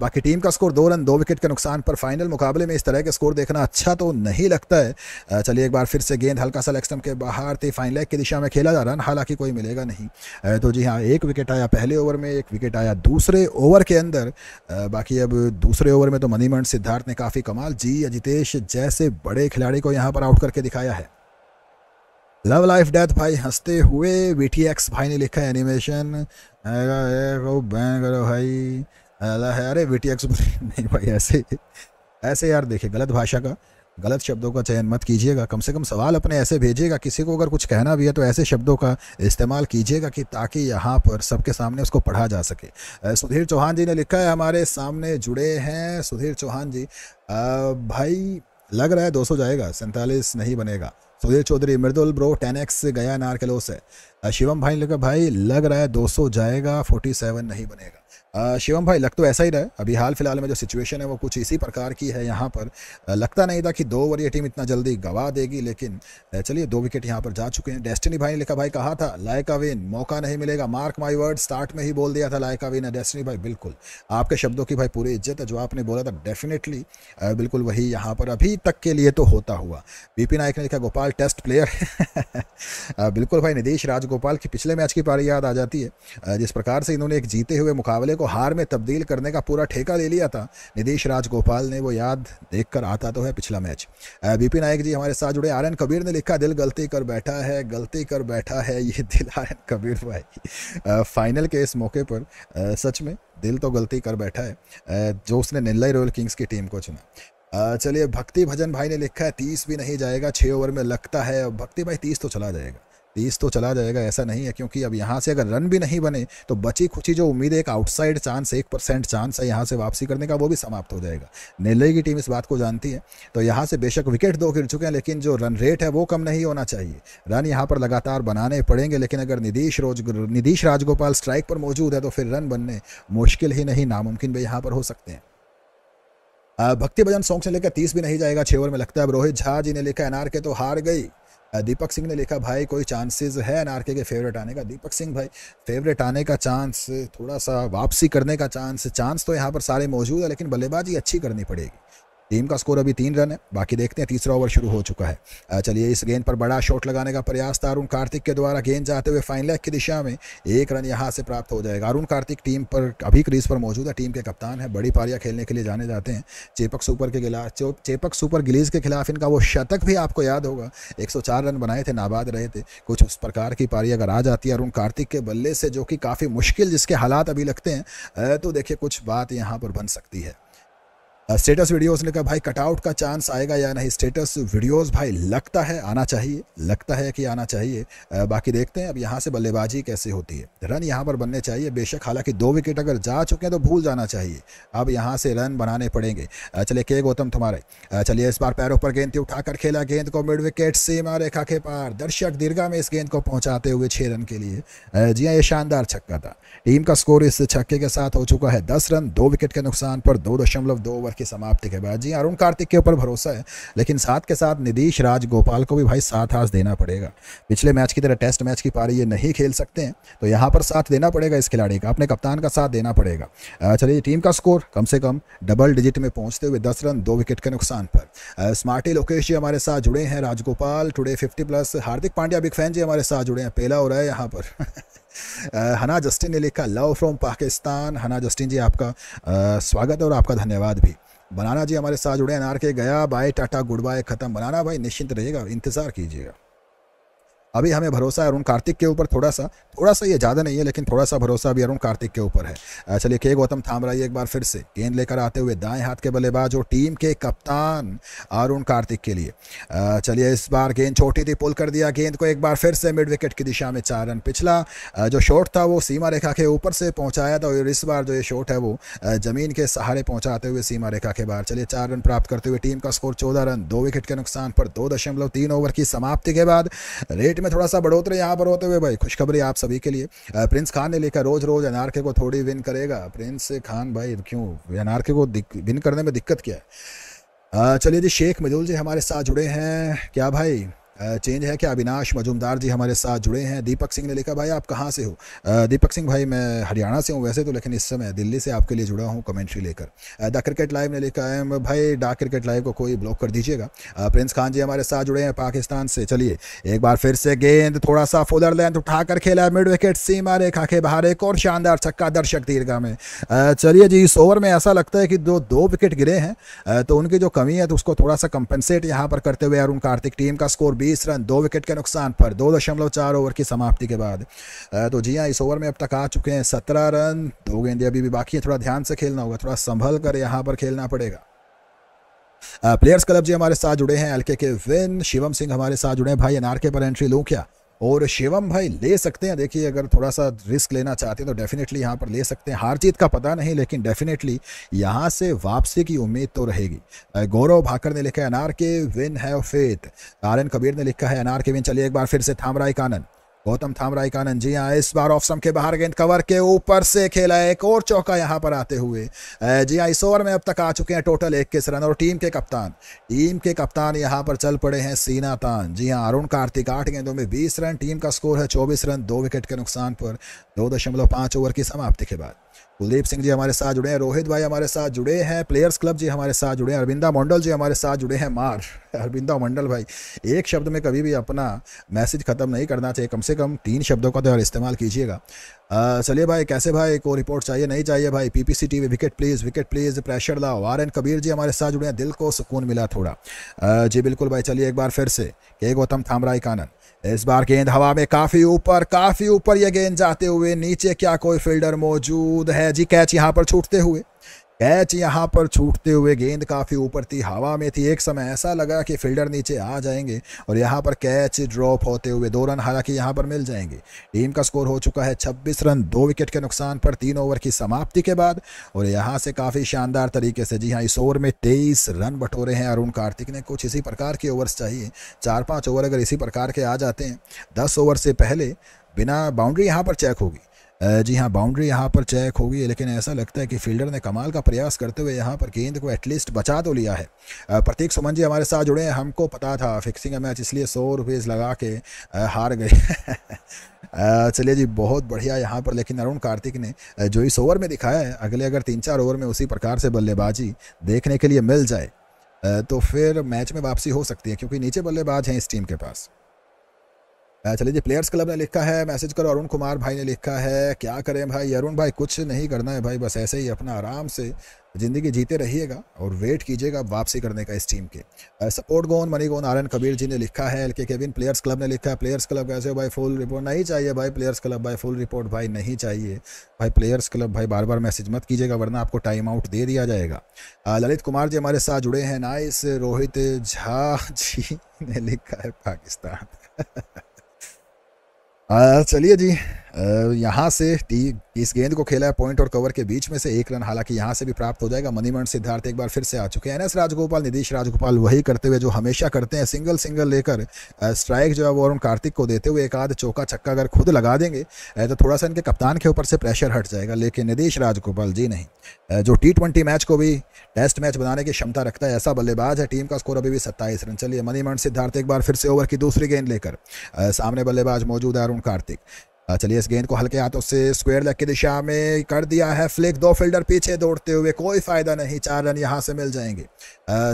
बाकी टीम का स्कोर दो रन दो विकेट के नुकसान पर फाइनल मुकाबले में इस तरह के स्कोर देखना अच्छा तो नहीं लगता है चलिए एक बार फिर से गेंद हल्का सा लेक्सटम के बाहर थी फाइनल लेग की दिशा में खेला जा रन हालांकि कोई मिलेगा नहीं तो जी हाँ एक विकेट आया पहले ओवर में एक विकेट आया दूसरे ओवर के अंदर बाकी अब दूसरे ओवर में तो मनीमंड सिद्धार्थ ने काफ़ी कमाल जी अजितेश जैसे बड़े खिलाड़ी को यहाँ पर आउट करके दिखाया है लव लाइफ डेथ भाई हंसते हुए वी भाई ने लिखा है एनिमेशन बैन करो भाई अरे है अरे वी नहीं भाई ऐसे ऐसे यार देखिए गलत भाषा का गलत शब्दों का चयन मत कीजिएगा कम से कम सवाल अपने ऐसे भेजिएगा किसी को अगर कुछ कहना भी है तो ऐसे शब्दों का इस्तेमाल कीजिएगा कि ताकि यहाँ पर सबके सामने उसको पढ़ा जा सके सुधीर चौहान जी ने लिखा है हमारे सामने जुड़े हैं सुधीर चौहान जी आ, भाई लग रहा है 200 जाएगा सैंतालीस नहीं बनेगा Sudhir Chaudhary Mridul bro ten x गया नारकेलो से शिवम भाई लगा भाई लग रहा है 200 जाएगा 47 नहीं बनेगा शिवम भाई लग तो ऐसा ही रहा है अभी हाल फिलहाल में जो सिचुएशन है वो कुछ इसी प्रकार की है यहाँ पर लगता नहीं था कि दो ओवर ये टीम इतना जल्दी गवा देगी लेकिन चलिए दो विकेट यहाँ पर जा चुके हैं डेस्टिनी भाई ने लिखा भाई कहा था लायका विन मौका नहीं मिलेगा मार्क माई वर्ड स्टार्ट में ही बोल दिया था लायका विन है डेस्टिनी भाई बिल्कुल आपके शब्दों की भाई पूरी इज्जत है जो आपने बोला था डेफिनेटली बिल्कुल वही यहाँ पर अभी तक के लिए तो होता हुआ बीपी नायक ने लिखा गोपाल टेस्ट प्लेयर बिल्कुल भाई निदेश राजगोपाल की पिछले मैच की पारी याद आ जाती है जिस प्रकार से इन्होंने एक जीते हुए मुकाबले को हार में तब्दील करने का पूरा ठेका ले लिया था निदेश राजगोपाल ने वो याद देखकर आता तो है पिछला मैच बीपी नायक जी हमारे साथ जुड़े आर्यन कबीर ने लिखा दिल गलती कर बैठा है गलती कर बैठा है ये दिल आर्यन कबीर भाई फाइनल के इस मौके पर सच में दिल तो गलती कर बैठा है जो उसने नेल्लाई रॉयल किंग्स की टीम को चुना चलिए भक्ति भजन भाई ने लिखा है तीस भी नहीं जाएगा छः ओवर में लगता है भक्ति भाई तीस तो चला जाएगा तीस तो चला जाएगा ऐसा नहीं है क्योंकि अब यहाँ से अगर रन भी नहीं बने तो बची खुची जो उम्मीद है एक आउटसाइड चांस एक परसेंट चांस है यहाँ से वापसी करने का वो भी समाप्त हो जाएगा नेल्ले की टीम इस बात को जानती है तो यहाँ से बेशक विकेट दो गिर चुके हैं लेकिन जो रन रेट है वो कम नहीं होना चाहिए रन यहाँ पर लगातार बनाने पड़ेंगे लेकिन अगर निदेश रोज निदेश राजगोपाल स्ट्राइक पर मौजूद है तो फिर रन बनने मुश्किल ही नहीं नामुमकिन भी यहाँ पर हो सकते हैं भक्ति भजन सॉन्ग से लेकर तीस भी नहीं जाएगा छः ओवर में लगता है अब रोहित झा जी ने लिखा एनआर के तो हार गई दीपक सिंह ने लिखा भाई कोई चांसेस है एनआरके के फेवरेट आने का दीपक सिंह भाई फेवरेट आने का चांस थोड़ा सा वापसी करने का चांस चांस तो यहाँ पर सारे मौजूद है लेकिन बल्लेबाजी अच्छी करनी पड़ेगी टीम का स्कोर अभी तीन रन है बाकी देखते हैं तीसरा ओवर शुरू हो चुका है चलिए इस गेंद पर बड़ा शॉट लगाने का प्रयास था अरुण कार्तिक के द्वारा गेंद जाते हुए फाइनल की दिशा में एक रन यहाँ से प्राप्त हो जाएगा अरुण कार्तिक टीम पर अभी क्रीज पर मौजूद है टीम के कप्तान है बड़ी पारियाँ खेलने के लिए जाने जाते हैं चेपक सुपर के खिलाफ चेपक सुपर गिलीज के खिलाफ इनका वो शतक भी आपको याद होगा एक रन बनाए थे नाबाद रहे थे कुछ उस प्रकार की पारी अगर आ जाती है अरुण कार्तिक के बल्ले से जो कि काफ़ी मुश्किल जिसके हालात अभी लगते हैं तो देखिए कुछ बात यहाँ पर बन सकती है स्टेटस वीडियोस ने कहा भाई कटआउट का चांस आएगा या नहीं स्टेटस वीडियोस भाई लगता है आना चाहिए लगता है कि आना चाहिए बाकी देखते हैं अब यहाँ से बल्लेबाजी कैसे होती है रन यहाँ पर बनने चाहिए बेशक हालांकि दो विकेट अगर जा चुके हैं तो भूल जाना चाहिए अब यहाँ से रन बनाने पड़ेंगे चलिए के गौतम तुम्हारे चलिए इस बार पैरों पर गेंद उठाकर खेला गेंद को मिड विकेट सीमा रेखा के पार दर्शक दीर्घा में इस गेंद को पहुँचाते हुए छः रन के लिए जी हाँ ये शानदार छक्का था टीम का स्कोर इस छक्के के साथ हो चुका है दस रन दो विकेट के नुकसान पर दो दशमलव दो ओवर के समाप्ति के बाद जी अरुण कार्तिक के ऊपर भरोसा है लेकिन साथ के साथ निदेश राज गोपाल को भी भाई साथ हाथ देना पड़ेगा पिछले मैच की तरह टेस्ट मैच की पारी ये नहीं खेल सकते हैं तो यहाँ पर साथ देना पड़ेगा इस खिलाड़ी का अपने कप्तान का साथ देना पड़ेगा चलिए टीम का स्कोर कम से कम डबल डिजिट में पहुँचते हुए दस रन दो विकेट के नुकसान पर स्मार्टी लोकेश जी हमारे साथ जुड़े हैं Rajgopal today fifty plus Hardik Pandya big fan ji हमारे साथ जुड़े हैं पहला हो रहा है यहाँ पर हना जस्टिन ने लिखा लव फ्रॉम पाकिस्तान हना जस्टिन जी आपका स्वागत है और आपका धन्यवाद भी बनाना जी हमारे साथ जुड़े अनार के गया बाय टाटा गुड बाय ख़त्म बनाना भाई निश्चिंत रहिएगा इंतज़ार कीजिएगा अभी हमें भरोसा है अरुण कार्तिक के ऊपर थोड़ा सा थोड़ा सा ये ज़्यादा नहीं है लेकिन थोड़ा सा भरोसा अभी अरुण कार्तिक के ऊपर है चलिए के गौतम थाम रही है एक बार फिर से गेंद लेकर आते हुए दाएं हाथ के बल्लेबाज और टीम के कप्तान अरुण कार्तिक के लिए चलिए इस बार गेंद छोटी थी पुल कर दिया गेंद को एक बार फिर से मिड विकेट की दिशा में चार रन पिछला जो शॉट था वो सीमा रेखा के ऊपर से पहुँचाया था और इस बार जो ये शॉट है वो ज़मीन के सहारे पहुँचाते हुए सीमा रेखा के बाहर चलिए चार रन प्राप्त करते हुए टीम का स्कोर चौदह रन दो विकेट के नुकसान पर दो ओवर की समाप्ति के बाद रेट में थोड़ा सा बढ़ोतरी यहाँ पर होते हुए भाई खुशखबरी आप सभी के लिए प्रिंस खान ने लिखा रोज़ रोज़ अनारके को थोड़ी विन करेगा प्रिंस खान भाई क्यों अनारके को विन करने में दिक्कत क्या है चलिए जी शेख मजूल जी हमारे साथ जुड़े हैं क्या भाई चेंज है क्या अविनाश मजूमदार जी हमारे साथ जुड़े हैं दीपक सिंह ने लिखा भाई आप कहाँ से हो दीपक सिंह भाई मैं हरियाणा से हूँ वैसे तो लेकिन इस समय दिल्ली से आपके लिए जुड़ा हूँ कमेंट्री लेकर द क्रिकेट लाइव ने लिखा है भाई डा क्रिकेट लाइव को कोई ब्लॉक कर दीजिएगा प्रिंस खान जी हमारे साथ जुड़े हैं पाकिस्तान से चलिए एक बार फिर से गेंद थोड़ा सा फोलर लेंथ उठाकर खेला मिड विकेट सी मारे के बाहर एक और शानदार छक्का दर्शक दीर्घा में चलिए जी इस ओवर में ऐसा लगता है कि जो दो विकेट गिरे हैं तो उनकी जो कमी है तो उसको थोड़ा सा कंपनसेट यहाँ पर करते हुए अरुण कार्तिक टीम का स्कोर बीस बीस रन दो विकेट के नुकसान पर दो दशमलव चार ओवर की समाप्ति के बाद तो जी हाँ इस ओवर में अब तक आ चुके हैं सत्रह रन दो गेंदे अभी भी बाकी हैं थोड़ा ध्यान से खेलना होगा थोड़ा संभल कर यहाँ पर खेलना पड़ेगा प्लेयर्स क्लब जी हमारे साथ जुड़े हैं एलके के विन शिवम सिंह हमारे साथ जुड़े हैं भाई एनआरके पर एंट्री लूँ क्या और शिवम भाई ले सकते हैं देखिए अगर थोड़ा सा रिस्क लेना चाहते हैं तो डेफिनेटली यहाँ पर ले सकते हैं हार जीत का पता नहीं लेकिन डेफिनेटली यहाँ से वापसी की उम्मीद तो रहेगी गौरव भाकर ने लिखा है अनार के विन है फेथ आर कबीर ने लिखा है अनार के विन चलिए एक बार फिर से थामराई कानन गौतम थामराई का जी हाँ इस बार ऑफ सम के बाहर गेंद कवर के ऊपर से खेला एक और चौका यहाँ पर आते हुए जी हाँ इस ओवर में अब तक आ चुके हैं टोटल इक्कीस रन और टीम के कप्तान टीम के कप्तान यहाँ पर चल पड़े हैं सीना तान जी हाँ अरुण कार्तिक आठ गेंदों में बीस रन टीम का स्कोर है चौबीस रन दो विकेट के नुकसान पर दो दशमलव ओवर की समाप्ति के बाद कुलदीप सिंह जी हमारे साथ जुड़े हैं रोहित भाई हमारे साथ जुड़े हैं प्लेयर्स क्लब जी हमारे साथ जुड़े हैं अरविंदा मंडल जी हमारे साथ जुड़े हैं मार अरविंदा मंडल भाई एक शब्द में कभी भी अपना मैसेज ख़त्म नहीं करना चाहिए कम से कम तीन शब्दों का तो यार इस्तेमाल कीजिएगा चलिए भाई कैसे भाई को रिपोर्ट चाहिए नहीं चाहिए भाई P P C V wicket please wicket please pressure लाओ आर एन कबीर जी हमारे साथ जुड़े हैं दिल को सुकून मिला थोड़ा जी बिल्कुल भाई चलिए एक बार फिर से के गौतम थामराई कानन इस बार गेंद हवा में काफी ऊपर काफी ऊपर यह गेंद जाते हुए नीचे क्या कोई फील्डर मौजूद है जी कैच यहां पर छूटते हुए कैच यहां पर छूटते हुए गेंद काफ़ी ऊपर थी हवा में थी एक समय ऐसा लगा कि फील्डर नीचे आ जाएंगे और यहां पर कैच ड्रॉप होते हुए दो रन हालांकि यहां पर मिल जाएंगे टीम का स्कोर हो चुका है 26 रन दो विकेट के नुकसान पर तीन ओवर की समाप्ति के बाद और यहां से काफ़ी शानदार तरीके से जी हाँ इस ओवर में तेईस रन बटोरे हैं अरुण कार्तिक ने कुछ इसी प्रकार के ओवर्स चाहिए चार पाँच ओवर अगर इसी प्रकार के आ जाते हैं दस ओवर से पहले बिना बाउंड्री यहाँ पर चेक होगी जी हाँ बाउंड्री यहाँ पर चेक होगी लेकिन ऐसा लगता है कि फील्डर ने कमाल का प्रयास करते हुए यहाँ पर गेंद को एटलीस्ट बचा तो लिया है प्रतीक सुमन जी हमारे साथ जुड़े हैं हमको पता था फिक्सिंग का मैच इसलिए सौ रुपीज़ लगा के हार गए चलिए जी बहुत बढ़िया यहाँ पर लेकिन अरुण कार्तिक ने जो इस ओवर में दिखाया है अगले अगर तीन चार ओवर में उसी प्रकार से बल्लेबाजी देखने के लिए मिल जाए तो फिर मैच में वापसी हो सकती है क्योंकि नीचे बल्लेबाज हैं इस टीम के पास चलिए जी प्लेयर्स क्लब ने लिखा है मैसेज करो अरुण कुमार भाई ने लिखा है क्या करें भाई अरुण भाई कुछ नहीं करना है भाई बस ऐसे ही अपना आराम से ज़िंदगी जीते रहिएगा और वेट कीजिएगा वापसी करने का इस टीम के support gone money gone R Kabir ji ने लिखा है एल के केविन प्लेयर्स क्लब ने लिखा है प्लेयर्स क्लब कैसे हो भाई फुल रिपोर्ट नहीं चाहिए भाई प्लेयर्स क्लब भाई फुल रिपोर्ट भाई नहीं चाहिए भाई प्लेयर्स क्लब भाई बार बार मैसेज मत कीजिएगा वरना आपको टाइम आउट दे दिया जाएगा ललित कुमार जी हमारे साथ जुड़े हैं नाइस रोहित झा जी ने लिखा है पाकिस्तान الآلية دي यहाँ से टी इस गेंद को खेला है पॉइंट और कवर के बीच में से एक रन हालांकि यहाँ से भी प्राप्त हो जाएगा मणिमण सिद्धार्थ एक बार फिर से आ चुके हैं एन एस राजगोपाल निदेश राजगोपाल वही करते हुए जो हमेशा करते हैं सिंगल सिंगल लेकर स्ट्राइक जो है वो अरुण कार्तिक को देते हुए एक आध चौका छक्का अगर खुद लगा देंगे तो थोड़ा सा इनके कप्तान के ऊपर से प्रेशर हट जाएगा लेकिन निदेश राजगोपाल जी नहीं जो टी मैच को भी टेस्ट मैच बनाने की क्षमता रखता है ऐसा बल्लेबाज है टीम का स्कोर अभी भी सत्ताईस रन चलिए मणिमण सिद्धार्थ एक बार फिर से ओवर की दूसरी गेंद लेकर सामने बल्लेबाज मौजूद है अरुण कार्तिक चलिए इस गेंद को हल्के हाथों से स्क्वायर लेग की दिशा में कर दिया है फ्लिक दो फील्डर पीछे दौड़ते हुए कोई फ़ायदा नहीं चार रन यहाँ से मिल जाएंगे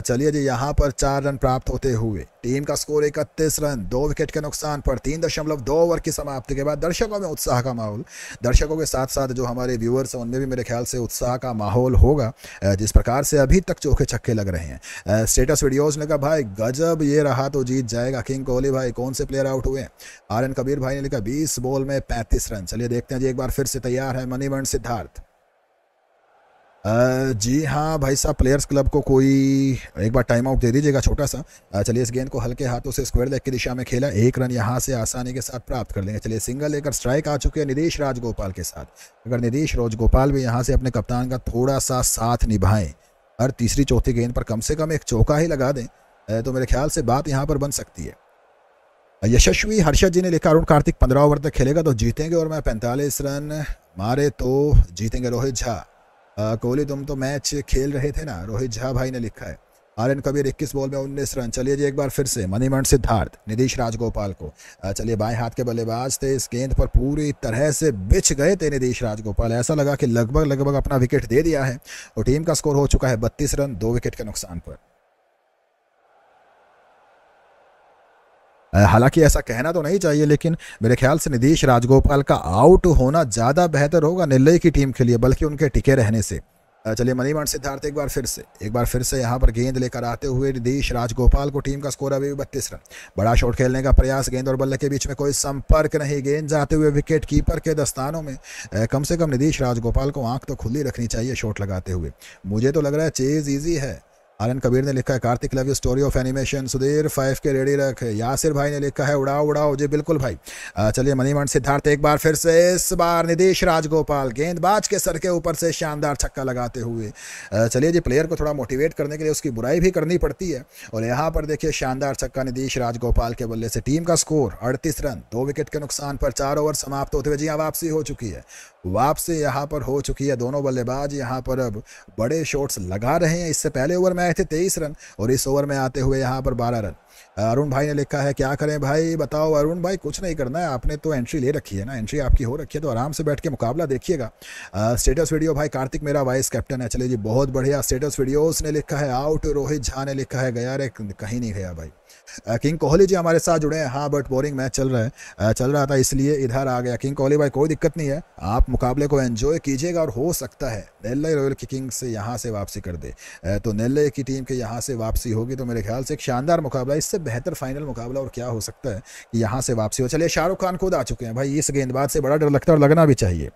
चलिए जी यहाँ पर चार रन प्राप्त होते हुए टीम का स्कोर इकतीस रन दो विकेट के नुकसान पर तीन दशमलव दो ओवर की समाप्ति के बाद दर्शकों में उत्साह का माहौल दर्शकों के साथ साथ जो हमारे व्यूअर्स हैं उनमें भी मेरे ख्याल से उत्साह का माहौल होगा जिस प्रकार से अभी तक चौके छक्के लग रहे हैं स्टेटस वीडियोज़ ने कहा भाई गजब ये रहा तो जीत जाएगा किंग कोहली भाई कौन से प्लेयर आउट हुए हैं आर एन कबीर भाई ने लिखा बीस बॉल में पैंतीस रन चलिए देखते हैं जी एक बार फिर से तैयार है मणिमण सिद्धार्थ जी हाँ भाई साहब प्लेयर्स क्लब को कोई एक बार टाइम आउट दे दीजिएगा छोटा सा चलिए इस गेंद को हल्के हाथों से स्क्वायर लेग की दिशा में खेला एक रन यहाँ से आसानी के साथ प्राप्त कर लेंगे चलिए सिंगल लेकर स्ट्राइक आ चुके हैं निदेश राजगोपाल के साथ अगर निदेश राजगोपाल भी यहाँ से अपने कप्तान का थोड़ा सा साथ निभाएं और तीसरी चौथी गेंद पर कम से कम एक चौका ही लगा दें तो मेरे ख्याल से बात यहाँ पर बन सकती है यशस्वी हर्षद जी ने लिखा अरुण कार्तिक पंद्रह ओवर तक खेलेगा तो जीतेंगे और मैं पैंतालीस रन मारे तो जीतेंगे रोहित झा कोहली तुम तो मैच खेल रहे थे ना रोहित झा भाई ने लिखा है एन कबीर इक्कीस बॉल में उन्नीस रन चलिए जी एक बार फिर से मनीमण सिद्धार्थ निधीश राजगोपाल को चलिए बाएं हाथ के बल्लेबाज थे इस गेंद पर पूरी तरह से बिछ गए थे निधीश राजगोपाल ऐसा लगा कि लगभग लगभग अपना विकेट दे दिया है और टीम का स्कोर हो चुका है बत्तीस रन दो विकेट के नुकसान पर हालांकि ऐसा कहना तो नहीं चाहिए लेकिन मेरे ख्याल से नीतीश राजगोपाल का आउट होना ज़्यादा बेहतर होगा निर्लय की टीम के लिए बल्कि उनके टिके रहने से चलिए मनीमण सिद्धार्थ एक बार फिर से एक बार फिर से यहाँ पर गेंद लेकर आते हुए निदेश राजगोपाल को टीम का स्कोर अभी भी बत्तीस रन बड़ा शॉट खेलने का प्रयास गेंद और बल्ले के बीच में कोई संपर्क नहीं गेंद जाते हुए विकेट कीपर के दस्तानों में कम से कम निदेश राजगोपाल को आंख तो खुली रखनी चाहिए शॉट लगाते हुए मुझे तो लग रहा है चेज ईजी है आर्यन कबीर ने लिखा है Karthik love you story of animation Sudhir five के रेडी रख यासिर भाई ने लिखा है उड़ाओ उड़ाओ जी बिल्कुल भाई चलिए मनीमंड सिद्धार्थ एक बार फिर से इस बार निदेश राजगोपाल गेंदबाज के सर के ऊपर से शानदार छक्का लगाते हुए चलिए जी प्लेयर को थोड़ा मोटिवेट करने के लिए उसकी बुराई भी करनी पड़ती है और यहाँ पर देखिए शानदार छक्का निदेश राजगोपाल के बल्ले से टीम का स्कोर अड़तीस रन दो विकेट के नुकसान पर चार ओवर समाप्त होते हुए जी वापसी हो चुकी है वापसी यहाँ पर हो चुकी है दोनों बल्लेबाज यहाँ पर अब बड़े शॉट्स लगा रहे हैं इससे पहले ओवर में आए थे तेईस रन और इस ओवर में आते हुए यहाँ पर बारह रन अरुण भाई ने लिखा है क्या करें भाई बताओ अरुण भाई कुछ नहीं करना है आपने तो एंट्री ले रखी है ना एंट्री आपकी हो रखी है तो आराम से बैठ के मुकाबला देखिएगा स्टेटस वीडियो भाई कार्तिक मेरा वाइस कैप्टन है चले जी बहुत बढ़िया स्टेटस वीडियो ने लिखा है आउट रोहित झा ने लिखा है गया रे कहीं नहीं गया भाई किंग uh, कोहली जी हमारे साथ जुड़े हैं हाँ बट बोरिंग मैच चल रहा है uh, चल रहा था इसलिए इधर आ गया किंग कोहली भाई कोई दिक्कत नहीं है आप मुकाबले को एंजॉय कीजिएगा और हो सकता है नेल्लई रॉयल की किंग से यहाँ से वापसी कर दे uh, तो नेल्लई की टीम के यहाँ से वापसी होगी तो मेरे ख्याल से एक शानदार मुकाबला इससे बेहतर फाइनल मुकाबला और क्या हो सकता है कि यहाँ से वापसी हो चलिए शाहरुख खान खुद आ चुके हैं भाई इस गेंदबाज से बड़ा डर लगता है और लगना भी चाहिए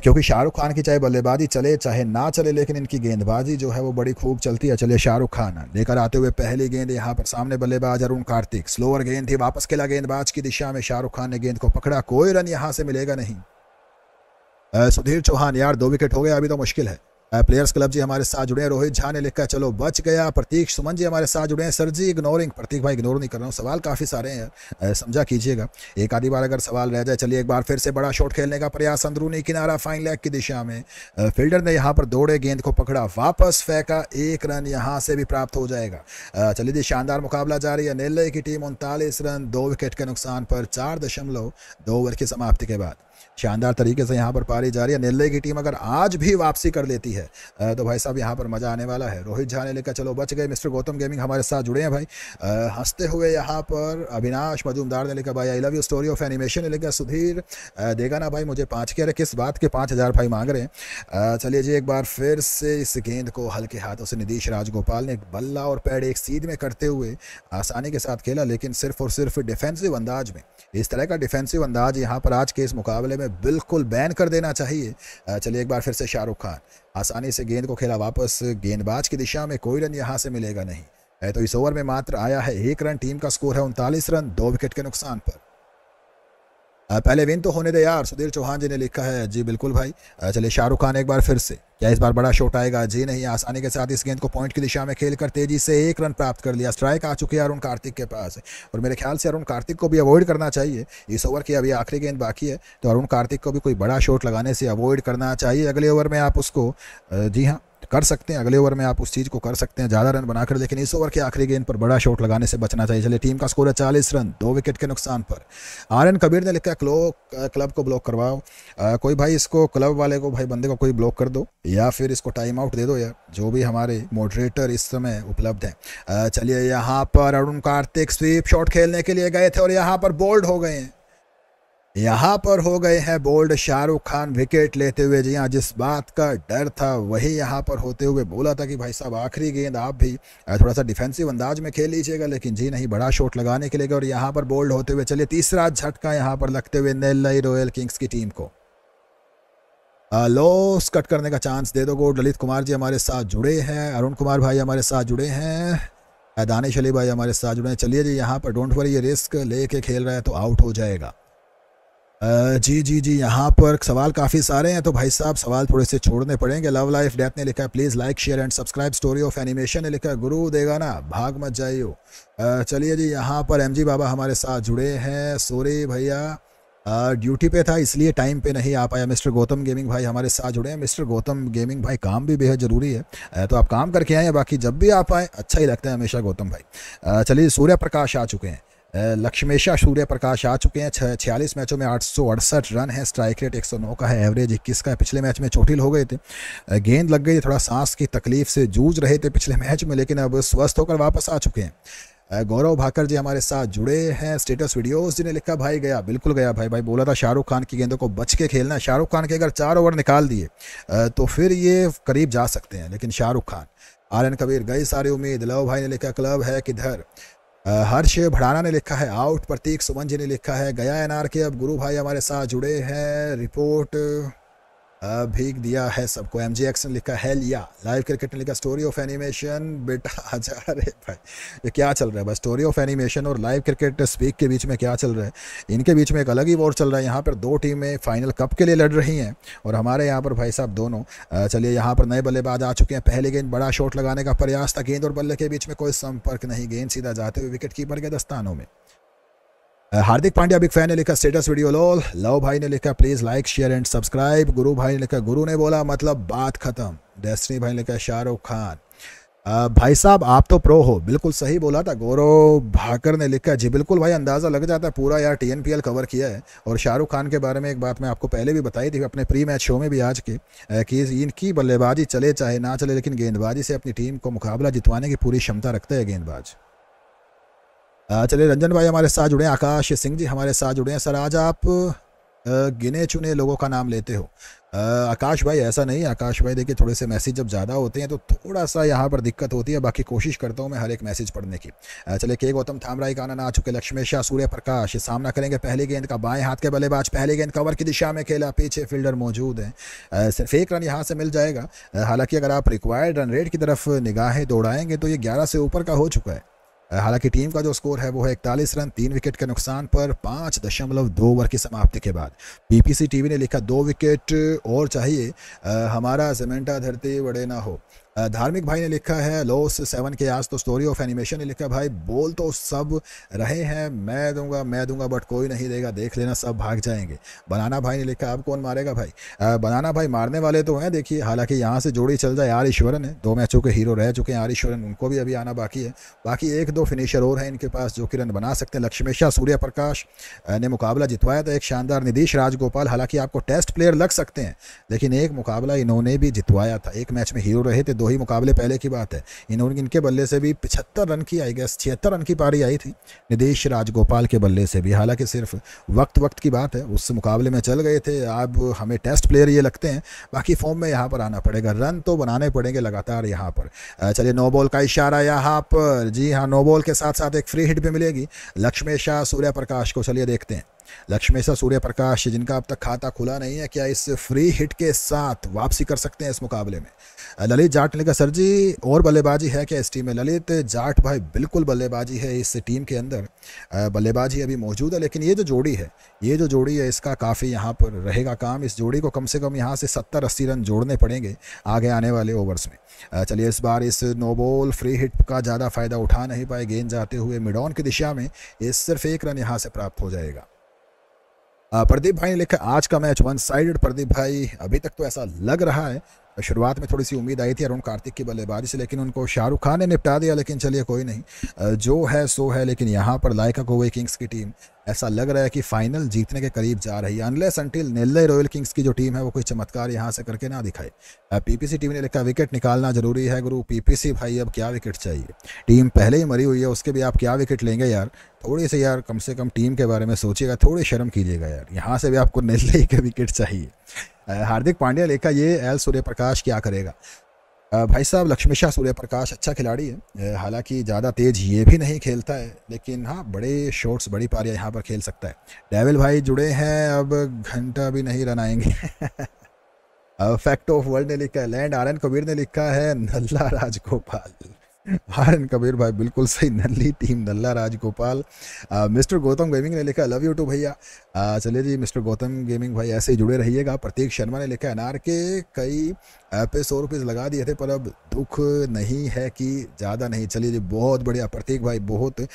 क्योंकि शाहरुख खान की चाहे बल्लेबाजी चले चाहे ना चले लेकिन इनकी गेंदबाजी जो है वो बड़ी खूब चलती है चले शाहरुख खान लेकर आते हुए पहली गेंद यहाँ पर सामने बल्लेबाज अरुण कार्तिक स्लोअर गेंद थी वापस खेला गेंदबाज की दिशा में शाहरुख खान ने गेंद को पकड़ा कोई रन यहाँ से मिलेगा नहीं सुधीर चौहान यार दो विकेट हो गया अभी तो मुश्किल है प्लेयर्स क्लब जी हमारे साथ जुड़े हैं रोहित झा ने लिखा चलो बच गया प्रतीक सुमन जी हमारे साथ जुड़े हैं सर जी इग्नोरिंग प्रतीक भाई इग्नोर नहीं कर रहा हूँ सवाल काफ़ी सारे हैं समझा कीजिएगा एक आधी बार अगर सवाल रह जाए चलिए एक बार फिर से बड़ा शॉट खेलने का प्रयास अंदरूनी किनारा फाइन लेग की दिशा में फील्डर ने यहाँ पर दौड़े गेंद को पकड़ा वापस फेंका एक रन यहाँ से भी प्राप्त हो जाएगा चलिए जी शानदार मुकाबला जारी है नेल्ले की टीम उनतालीस रन दो विकेट के नुकसान पर चार दशमलव दो ओवर की समाप्ति के बाद शानदार तरीके से यहाँ पर पारी जा रही है नेल्ले की टीम अगर आज भी वापसी कर लेती है तो भाई साहब यहाँ पर मज़ा आने वाला है रोहित झा ने लिखा चलो बच गए मिस्टर गौतम गेमिंग हमारे साथ जुड़े हैं भाई हंसते हुए यहाँ पर अविनाश मजूमदार ने लिखा भाई I love you story of animation ने लिखा सुधीर देगा ना भाई मुझे पाँच के अरे किस बात के पाँच हज़ार भाई मांग रहे हैं चलिए जी एक बार फिर से इस गेंद को हल्के हाथों से नीतीश राजगोपाल ने बल्ला और पैड एक सीध में करते हुए आसानी के साथ खेला लेकिन सिर्फ और सिर्फ डिफेंसिव अंदाज में इस तरह का डिफेंसिव अंदाज यहाँ पर आज के इस मुकाबले में में बिल्कुल बैन कर देना चाहिए चलिए एक बार फिर से शाहरुख खान आसानी से गेंद को खेला वापस गेंदबाज की दिशा में कोई रन यहाँ से मिलेगा नहीं तो इस ओवर में मात्र आया है एक रन टीम का स्कोर है उनतालीस रन दो विकेट के नुकसान पर पहले विन तो होने दे यार सुधीर चौहान जी ने लिखा है जी बिल्कुल भाई चलिए शाहरुख खान एक बार फिर से क्या इस बार बड़ा शॉट आएगा जी नहीं आसानी के साथ इस गेंद को पॉइंट की दिशा में खेल कर तेजी से एक रन प्राप्त कर लिया स्ट्राइक आ चुकी है अरुण कार्तिक के पास और मेरे ख्याल से अरुण कार्तिक को भी अवॉइड करना चाहिए इस ओवर की अभी आखिरी गेंद बाकी है तो अरुण कार्तिक को भी कोई बड़ा शॉट लगाने से अवॉइड करना चाहिए अगले ओवर में आप उसको जी हाँ कर सकते हैं अगले ओवर में आप उस चीज़ को कर सकते हैं ज़्यादा रन बनाकर लेकिन इस ओवर के आखिरी गेंद पर बड़ा शॉट लगाने से बचना चाहिए चलिए टीम का स्कोर है चालीस रन दो विकेट के नुकसान पर आर एन कबीर ने लिखा क्लो क्लब को ब्लॉक करवाओ कोई भाई इसको क्लब वाले को भाई बंदे को कोई ब्लॉक कर दो या फिर इसको टाइम आउट दे दो यार जो भी हमारे मॉडरेटर इस समय उपलब्ध हैं चलिए यहाँ पर अरुण कार्तिक स्वीप शॉट खेलने के लिए गए थे और यहाँ पर बोल्ड हो गए हैं यहाँ पर हो गए हैं बोल्ड शाहरुख खान विकेट लेते हुए जी हाँ जिस बात का डर था वही यहाँ पर होते हुए बोला था कि भाई साहब आखिरी गेंद आप भी थोड़ा सा डिफेंसिव अंदाज में खेल लीजिएगा लेकिन जी नहीं बड़ा शॉट लगाने के लिए और यहाँ पर बोल्ड होते हुए चलिए तीसरा झटका यहाँ पर लगते हुए नेल्लई रॉयल किंग्स की टीम को लॉस कट करने का चांस दे दो गोड ललित कुमार जी हमारे साथ जुड़े हैं अरुण कुमार भाई हमारे साथ जुड़े हैं दानिश अली भाई हमारे साथ जुड़े हैं चलिए जी यहाँ पर डोंट वरी ये रिस्क लेके खेल रहा है तो आउट हो जाएगा जी जी जी यहाँ पर सवाल काफ़ी सारे हैं तो भाई साहब सवाल थोड़े से छोड़ने पड़ेंगे लव लाइफ डेथ ने लिखा है please like share and subscribe story of animation ने लिखा है गुरु देगा ना भाग मत जाइयो चलिए जी यहाँ पर एम बाबा हमारे साथ जुड़े हैं सोरे भैया ड्यूटी पे था इसलिए टाइम पे नहीं आ पाया मिस्टर गौतम गेमिंग भाई हमारे साथ जुड़े हैं मिस्टर गौतम गेमिंग भाई काम भी बेहद ज़रूरी है तो आप काम करके आए बाकी जब भी आप आए अच्छा ही लगता है हमेशा गौतम भाई चलिए सूर्य प्रकाश आ चुके हैं लक्ष्मेशा सूर्य प्रकाश आ चुके हैं छियालीस मैचों में आठ सौ अड़सठ रन है स्ट्राइक रेट 109 का है एवरेज 21 का है पिछले मैच में चोटिल हो गए थे गेंद लग गई थोड़ा सांस की तकलीफ से जूझ रहे थे पिछले मैच में लेकिन अब स्वस्थ होकर वापस आ चुके हैं गौरव भाकर जी हमारे साथ जुड़े हैं स्टेटस वीडियोस जिन्हें लिखा भाई गया बिल्कुल गया भाई भाई बोला था शाहरुख खान की गेंदों को बच के खेलना शाहरुख खान के अगर चार ओवर निकाल दिए तो फिर ये करीब जा सकते हैं लेकिन शाहरुख खान आर एन कबीर गई सारी उम्मीद लव भाई ने लिखा क्लब है किधर हर्ष भड़ाना ने लिखा है आउट प्रतीक सुमन जी ने लिखा है गया एन के अब गुरु भाई हमारे साथ जुड़े हैं रिपोर्ट भीग दिया है सबको एम जी एक्स ने लिखा है लिया लाइव क्रिकेट ने लिखा स्टोरी ऑफ एनिमेशन बेटा जा रहे भाई ये क्या चल रहा है बस स्टोरी ऑफ एनिमेशन और लाइव क्रिकेट स्पीक के बीच में क्या चल रहा है इनके बीच में एक अलग ही वॉर चल रहा है यहाँ पर दो टीमें फाइनल कप के लिए लड़ रही हैं और हमारे यहाँ पर भाई साहब दोनों चलिए यहाँ पर नए बल्लेबाज आ चुके हैं पहले गेंद बड़ा शॉट लगाने का प्रयास था गेंद और बल्ले के बीच में कोई संपर्क नहीं गेंद सीधा जाते हुए विकेट कीपर के दस्तानों में Uh, Hardik Pandya big fan ने लिखा स्टेटस वीडियो लोल लव भाई ने लिखा please like share and subscribe Guru भाई ने लिखा गुरु ने बोला मतलब बात ख़त्म डेस्टनी भाई ने लिखा शाहरुख खान uh, भाई साहब आप तो प्रो हो बिल्कुल सही बोला था गौरव भाकर ने लिखा जी बिल्कुल भाई अंदाज़ा लग जाता है पूरा यार टी कवर किया है और शाहरुख खान के बारे में एक बात मैं आपको पहले भी बताई थी अपने प्री मैच शो में भी आज के uh, कि इनकी बल्लेबाजी चले चाहे ना चले लेकिन गेंदबाजी से अपनी टीम को मुकाबला जितवाने की पूरी क्षमता रखते हैं गेंदबाज़ चले रंजन भाई हमारे साथ जुड़े आकाश सिंह जी हमारे साथ जुड़े हैं सर आज आप गिने चुने लोगों का नाम लेते हो आकाश भाई ऐसा नहीं आकाश भाई देखिए थोड़े से मैसेज जब ज़्यादा होते हैं तो थोड़ा सा यहाँ पर दिक्कत होती है बाकी कोशिश करता हूँ मैं हर एक मैसेज पढ़ने की चले के गौतम थामराई का काना आ चुके लक्ष्मेशा सूर्य प्रकाश सामना करेंगे पहले गेंद का बाएं हाथ के बल्लेबाज पहले गेंद कवर की दिशा में खेला पीछे फील्डर मौजूद हैं सिर्फ एक रन यहाँ से मिल जाएगा हालांकि अगर आप रिक्वायर्ड रन रेट की तरफ निगाहें दौड़ाएंगे तो ये ग्यारह से ऊपर का हो चुका है हालांकि टीम का जो स्कोर है वो है इकतालीस रन तीन विकेट के नुकसान पर पाँच दशमलव दो ओवर की समाप्ति के बाद बीपीसी टीवी ने लिखा दो विकेट और चाहिए आ, हमारा जमेंटा धरती बड़े ना हो धार्मिक भाई ने लिखा है लोस सेवन के आज तो स्टोरी ऑफ एनिमेशन ने लिखा भाई बोल तो सब रहे हैं मैं दूंगा मैं दूंगा बट कोई नहीं देगा देख लेना सब भाग जाएंगे बनाना भाई ने लिखा अब कौन मारेगा भाई बनाना भाई मारने वाले तो हैं देखिए हालांकि यहाँ से जोड़ी चल जाए आर ईश्वरन है दो मैचों के हीरो रह चुके हैं आर ईश्वरन उनको भी अभी आना बाकी है बाकी एक दो फिनिशर और हैं इनके पास जो कि रन बना सकते हैं लक्ष्मेशा सूर्य प्रकाश ने मुकाबला जितवाया था एक शानदार निधीश राजगोपाल हालांकि आपको टेस्ट प्लेयर लग सकते हैं लेकिन एक मुकाबला इन्होंने भी जितवाया था एक मैच में हीरो रहे थे दो ही मुकाबले पहले की बात है इन्होंने इनके बल्ले से भी पिछहत्तर रन की आई गैस छिहत्तर रन की पारी आई थी निदेश राजगोपाल के बल्ले से भी हालांकि सिर्फ वक्त वक्त की बात है उस मुकाबले में चल गए थे अब हमें टेस्ट प्लेयर ये लगते हैं बाकी फॉर्म में यहाँ पर आना पड़ेगा रन तो बनाने पड़ेंगे लगातार यहाँ पर चलिए नो बॉल का इशारा यहाँ पर जी हाँ नो बॉल के साथ साथ एक फ्री हिट भी मिलेगी लक्ष्मी शाह सूर्य प्रकाश को चलिए देखते हैं लक्ष्मेशा सूर्य प्रकाश जिनका अब तक खाता खुला नहीं है क्या इस फ्री हिट के साथ वापसी कर सकते हैं इस मुकाबले में ललित जाट ने कहा सर जी और बल्लेबाजी है क्या इस टीम में ललित जाट भाई बिल्कुल बल्लेबाजी है इस टीम के अंदर बल्लेबाजी अभी मौजूद है लेकिन ये जो जोड़ी है ये जो जोड़ी है इसका काफ़ी यहाँ पर रहेगा काम इस जोड़ी को कम से कम यहाँ से सत्तर अस्सी रन जोड़ने पड़ेंगे आगे आने वाले ओवर्स में चलिए इस बार इस नोबॉल फ्री हिट का ज़्यादा फ़ायदा उठा नहीं पाए गेंद जाते हुए मिडॉन की दिशा में ये सिर्फ एक रन यहाँ से प्राप्त हो जाएगा प्रदीप भाई ने लिखा आज का मैच वन साइडेड प्रदीप भाई अभी तक तो ऐसा लग रहा है शुरुआत में थोड़ी सी उम्मीद आई थी अरुण कार्तिक की बल्लेबाजी से लेकिन उनको शाहरुख खान ने निपटा दिया लेकिन चलिए कोई नहीं जो है सो है लेकिन यहाँ पर लायका गोवे किंग्स की टीम ऐसा लग रहा है कि फाइनल जीतने के करीब जा रही है unless until Nellai royal Kings की जो टीम है वो कोई चमत्कार यहाँ से करके ना दिखाए पीपीसी टीम ने लिखा विकेट निकालना जरूरी है गुरु पीपीसी भाई अब क्या विकेट चाहिए टीम पहले ही मरी हुई है उसके भी आप क्या विकेट लेंगे यार थोड़ी से यार कम से कम टीम के बारे में सोचिएगा थोड़ी शर्म कीजिएगा यार यहाँ से भी आपको नेल्ले के विकेट चाहिए हार्दिक पांड्या लेखा ये एल सूर्यप्रकाश क्या करेगा भाई साहब लक्ष्मी शाह सूर्यप्रकाश अच्छा खिलाड़ी है हालांकि ज़्यादा तेज ये भी नहीं खेलता है लेकिन हाँ बड़े शॉट्स बड़ी पारियाँ यहाँ पर खेल सकता है डेविल भाई जुड़े हैं अब घंटा भी नहीं रन आएंगे फैक्ट ऑफ वर्ल्ड ने लिखा है लैंड आर एन कबीर ने लिखा है नल्ला राजगोपाल हारन कबीर भाई बिल्कुल सही नल्ली टीम नल्ला राजगोपाल मिस्टर गौतम गेमिंग ने लिखा लव यू टू भैया चलिए जी मिस्टर गौतम गेमिंग भाई ऐसे ही जुड़े रहिएगा प्रतीक शर्मा ने लिखा अनार के कई पे सौ रुपीज़ लगा दिए थे पर अब दुख नहीं है कि ज़्यादा नहीं चलिए जी बहुत बढ़िया प्रतीक भाई बहुत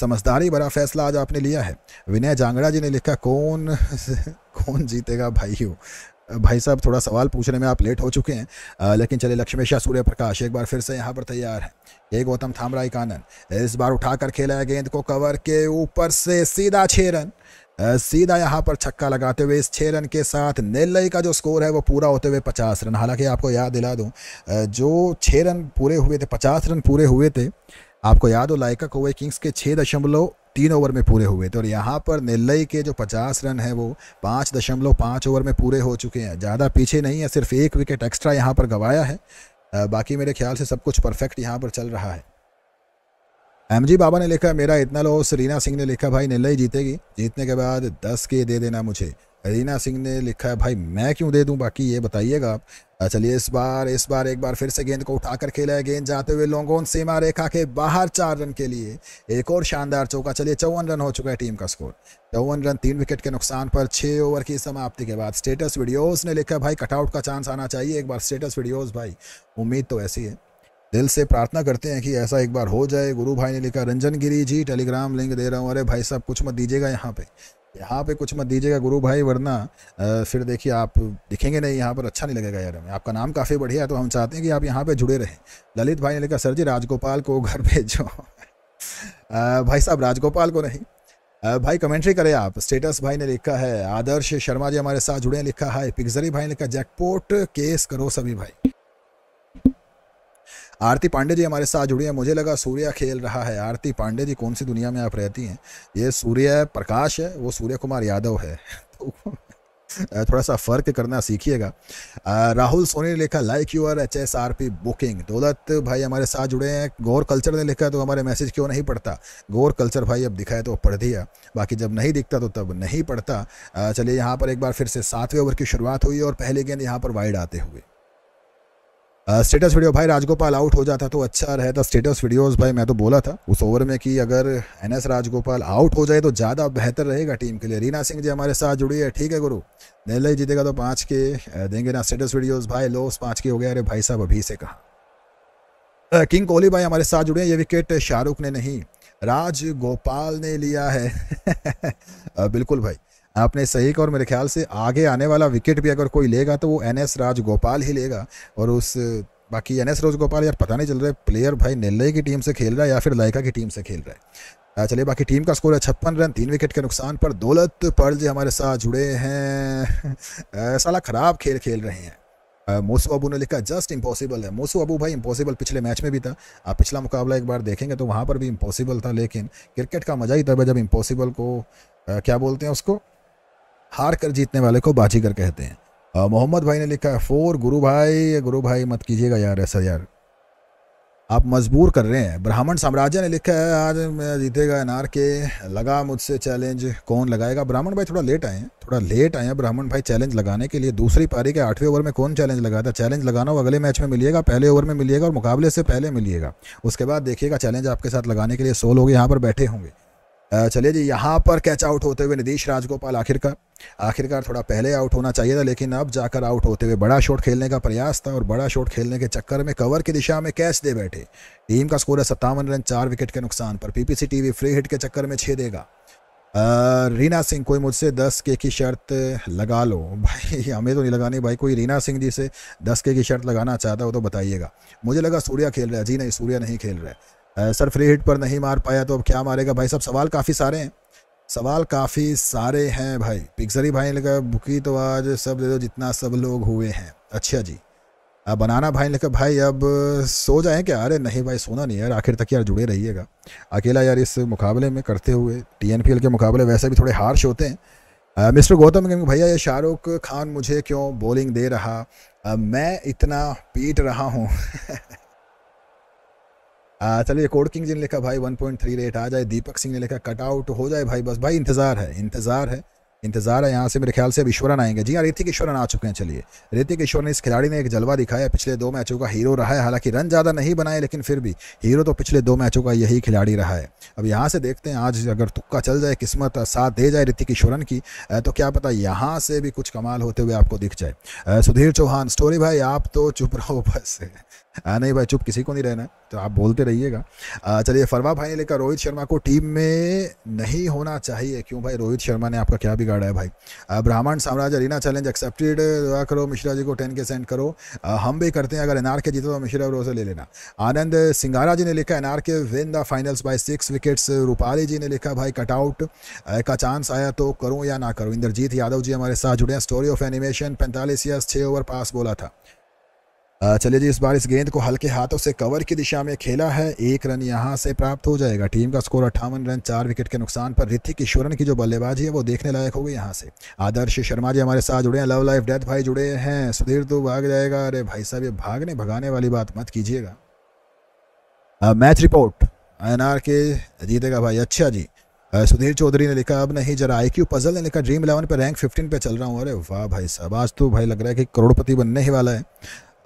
समझदारी भरा फैसला आज आपने लिया है विनय जांगड़ा जी ने लिखा कौन कौन जीतेगा भाइयों भाई साहब थोड़ा सवाल पूछने में आप लेट हो चुके हैं आ, लेकिन चले लक्ष्मेशा सूर्य प्रकाश एक बार फिर से यहाँ पर तैयार है ये गौतम थामराई कानन इस बार उठाकर खेला गेंद को कवर के ऊपर से सीधा छः रन सीधा यहाँ पर छक्का लगाते हुए इस छः रन के साथ नेल्लई का जो स्कोर है वो पूरा होते हुए पचास रन हालांकि आपको याद दिला दूँ जो छः रन पूरे हुए थे पचास रन पूरे हुए थे आपको याद हो लाइका कोवे किंग्स के छः दशमलव तीन ओवर में पूरे हुए थे और यहाँ पर नेल्लई के जो 50 रन हैं वो पाँच दशमलव पाँच ओवर में पूरे हो चुके हैं ज़्यादा पीछे नहीं है सिर्फ एक विकेट एक्स्ट्रा यहाँ पर गंवाया है बाकी मेरे ख्याल से सब कुछ परफेक्ट यहाँ पर चल रहा है एम जी बाबा ने लिखा मेरा इतना लो सरीना सिंह ने लिखा भाई नेल्लई जीतेगी जीतने के बाद दस के दे देना मुझे रीना सिंह ने लिखा है भाई मैं क्यों दे दूं बाकी ये बताइएगा आप अच्छा, चलिए इस बार इस बार एक बार फिर से गेंद को उठाकर खेला है गेंद जाते हुए लोंगोन सीमा रेखा के बाहर चार रन के लिए एक और शानदार चौका चलिए चौवन रन हो चुका है टीम का स्कोर चौवन रन तीन विकेट के नुकसान पर छः ओवर की समाप्ति के बाद स्टेटस वीडियोस ने लिखा भाई कटआउट का चांस आना चाहिए एक बार स्टेटस वीडियोस भाई उम्मीद तो ऐसी है दिल से प्रार्थना करते हैं कि ऐसा एक बार हो जाए गुरु भाई ने लिखा रंजन गिरी जी टेलीग्राम लिंक दे रहा हूँ अरे भाई साहब कुछ मत दीजिएगा यहाँ पे यहाँ पे कुछ मत दीजिएगा गुरु भाई वरना फिर देखिए आप दिखेंगे नहीं यहाँ पर अच्छा नहीं लगेगा यार हमें आपका नाम काफ़ी बढ़िया है तो हम चाहते हैं कि आप यहाँ पे जुड़े रहें ललित भाई ने लिखा सर जी राजगोपाल को घर भेजो भाई साहब राजगोपाल को नहीं भाई कमेंट्री करें आप स्टेटस भाई ने लिखा है आदर्श शर्मा जी हमारे साथ जुड़े हैं लिखा है पिक्जरी भाई ने लिखा जैकपोर्ट केस करो सभी भाई आरती पांडे जी हमारे साथ जुड़ी हैं मुझे लगा सूर्य खेल रहा है आरती पांडे जी कौन सी दुनिया में आप रहती हैं ये सूर्य प्रकाश है वो सूर्य कुमार यादव है तो, थोड़ा सा फ़र्क करना सीखिएगा राहुल सोनी ने लिखा like your H S R P booking Daulat भाई हमारे साथ जुड़े हैं गौर कल्चर ने लिखा तो हमारे मैसेज क्यों नहीं पढ़ता गौर कल्चर भाई अब दिखाए तो पढ़ दिया बाकी जब नहीं दिखता तो तब नहीं पढ़ता चलिए यहाँ पर एक बार फिर से सातवें ओवर की शुरुआत हुई और पहले गेंद यहाँ पर वाइड आते हुए स्टेटस uh, वीडियो भाई राजगोपाल आउट हो जाता तो अच्छा रहता स्टेटस वीडियोस भाई मैं तो बोला था उस ओवर में कि अगर एन एस राजगोपाल आउट हो जाए तो ज़्यादा बेहतर रहेगा टीम के लिए रीना सिंह जी हमारे साथ जुड़ी है ठीक है गुरु नहीं जीतेगा तो पाँच के uh, देंगे ना स्टेटस वीडियोज़ भाई लोस पाँच के हो गया अरे भाई साहब अभी से कहा किंग कोहली भाई हमारे साथ जुड़े हैं ये विकेट शाहरुख ने नहीं राजगोपाल ने लिया है uh, बिल्कुल भाई आपने सही कहा और मेरे ख्याल से आगे आने वाला विकेट भी अगर कोई लेगा तो वो एन एस राजगोपाल ही लेगा और उस बाकी एन एस राजगोपाल यार पता नहीं चल रहा है प्लेयर भाई नेल्लई की टीम से खेल रहा है या फिर लाइका की टीम से खेल रहा है चलिए बाकी टीम का स्कोर है छप्पन रन तीन विकेट के नुकसान पर दौलत पर जी हमारे साथ जुड़े हैं साला खराब खेल खेल रहे हैं मोसू अबू ने लिखा जस्ट इम्पॉसिबल है मोसू अबू भाई इम्पॉसिबल पिछले मैच में भी था आप पिछला मुकाबला एक बार देखेंगे तो वहाँ पर भी इम्पॉसिबल था लेकिन क्रिकेट का मज़ा ही तब है जब इम्पॉसिबल को आ, क्या बोलते हैं उसको हार कर जीतने वाले को बाजीगर कहते हैं मोहम्मद भाई ने लिखा है फोर गुरु भाई गुरु भाई मत कीजिएगा यार ऐसा यार आप मजबूर कर रहे हैं ब्राह्मण साम्राज्य ने लिखा है आज मैं जीतेगा अनार के लगा मुझसे चैलेंज कौन लगाएगा ब्राह्मण भाई थोड़ा लेट आए हैं थोड़ा लेट आए हैं ब्राह्मण भाई चैलेंज लगाने के लिए दूसरी पारी के आठवें ओवर में कौन चैलेंज लगाता है चैलेंज लगाना हो अगले मैच में मिलिएगा पहले ओवर में मिलिएगा और मुकाबले से पहले मिलिएगा उसके बाद देखिएगा चैलेंज आपके साथ लगाने के लिए सोल लोग यहाँ पर बैठे होंगे चलिए जी यहाँ पर कैच आउट होते हुए नीतीश राजगोपाल आखिरकार आखिरकार थोड़ा पहले आउट होना चाहिए था लेकिन अब जाकर आउट होते हुए बड़ा शॉट खेलने का प्रयास था और बड़ा शॉट खेलने के चक्कर में कवर की दिशा में कैच दे बैठे टीम का स्कोर है सत्तावन रन चार विकेट के नुकसान पर पीपीसी टीवी फ्री हिट के चक्कर में छे देगा रीना सिंह कोई मुझसे दस के की शर्त लगा लो भाई हमें तो नहीं लगानी भाई कोई रीना सिंह जी से दस के की शर्त लगाना चाहता हो तो बताइएगा मुझे लगा सूर्या खेल रहा है जी नहीं सूर्या नहीं खेल रहा है सर फ्री हिट पर नहीं मार पाया तो अब क्या मारेगा भाई सब सवाल काफ़ी सारे हैं सवाल काफ़ी सारे हैं भाई पिक्सरी भाई ने बुकी तो आज सब दे दो जितना सब लोग हुए हैं अच्छा जी अब बनाना भाई ने भाई अब सो जाए क्या अरे नहीं भाई सोना नहीं यार आखिर तक यार जुड़े रहिएगा अकेला यार इस मुकाबले में करते हुए टी के मुकाबले वैसे भी थोड़े हार्श होते हैं मिस्टर गौतम कहेंगे भैया ये शाहरुख खान मुझे क्यों बॉलिंग दे रहा मैं इतना पीट रहा हूँ चलिए कोड किंग जी ने लिखा भाई 1.3 रेट आ जाए दीपक सिंह ने लिखा कट आउट हो जाए भाई बस भाई इंतज़ार है इंतज़ार है इंतज़ार है यहाँ से मेरे ख्याल से अब ईश्वरन आएंगे जी हाँ ऋतिक ईश्वरन आ चुके हैं चलिए ऋतिक ईश्वर ने इस खिलाड़ी ने एक जलवा दिखाया पिछले दो मैचों का हीरो रहा है हालांकि रन ज़्यादा नहीं बनाए लेकिन फिर भी हीरो तो पिछले दो मैचों का यही खिलाड़ी रहा है अब यहाँ से देखते हैं आज अगर तुक्का चल जाए किस्मत साथ दे जाए ऋतिक ईश्वरन की तो क्या पता यहाँ से भी कुछ कमाल होते हुए आपको दिख जाए सुधीर चौहान स्टोरी भाई आप तो चुप रहो बस आ, हाँ, नहीं भाई चुप किसी को नहीं रहना है तो आप बोलते रहिएगा चलिए फरवा भाई ने लिखा रोहित शर्मा को टीम में नहीं होना चाहिए क्यों भाई रोहित शर्मा ने आपका क्या बिगाड़ा है भाई ब्राह्मण साम्राज्य रीना चैलेंज एक्सेप्टेड दुआ करो मिश्रा जी को टेन के सेंड करो आ, हम भी करते हैं अगर एनआर के जीते तो मिश्रा ब्रो से ले लेना आनंद सिंगारा जी ने लिखा NR K win the finals by six wickets Rupali ji ने लिखा भाई कटआउट का चांस आया तो करूँ या ना करूँ इंद्रजीत यादव जी हमारे साथ जुड़े हैं स्टोरी ऑफ एनिमेशन पैंतालीस या छः ओवर पास बोला था चलिए जी इस बार इस गेंद को हल्के हाथों से कवर की दिशा में खेला है एक रन यहां से प्राप्त हो जाएगा टीम का स्कोर अट्ठावन रन चार विकेट के नुकसान पर ऋतिक किशोरन की जो बल्लेबाजी है वो देखने लायक होगी यहां से आदर्श शर्मा जी हमारे साथ जुड़े हैं लव लाइफ डेथ भाई जुड़े हैं सुधीर तो भाग जाएगा अरे भाई साहब ये भागने भगाने वाली बात मत कीजिएगा मैच रिपोर्ट एन के जीतेगा भाई अच्छा जी सुधीर चौधरी ने लिखा अब नहीं जरा आई क्यू पजल ने लिखा ड्रीम इलेवन पर रैंक फिफ्टीन पे चल रहा हूँ अरे वाह भाई साहब आज तो भाई लग रहा है कि करोड़पति बनने ही वाला है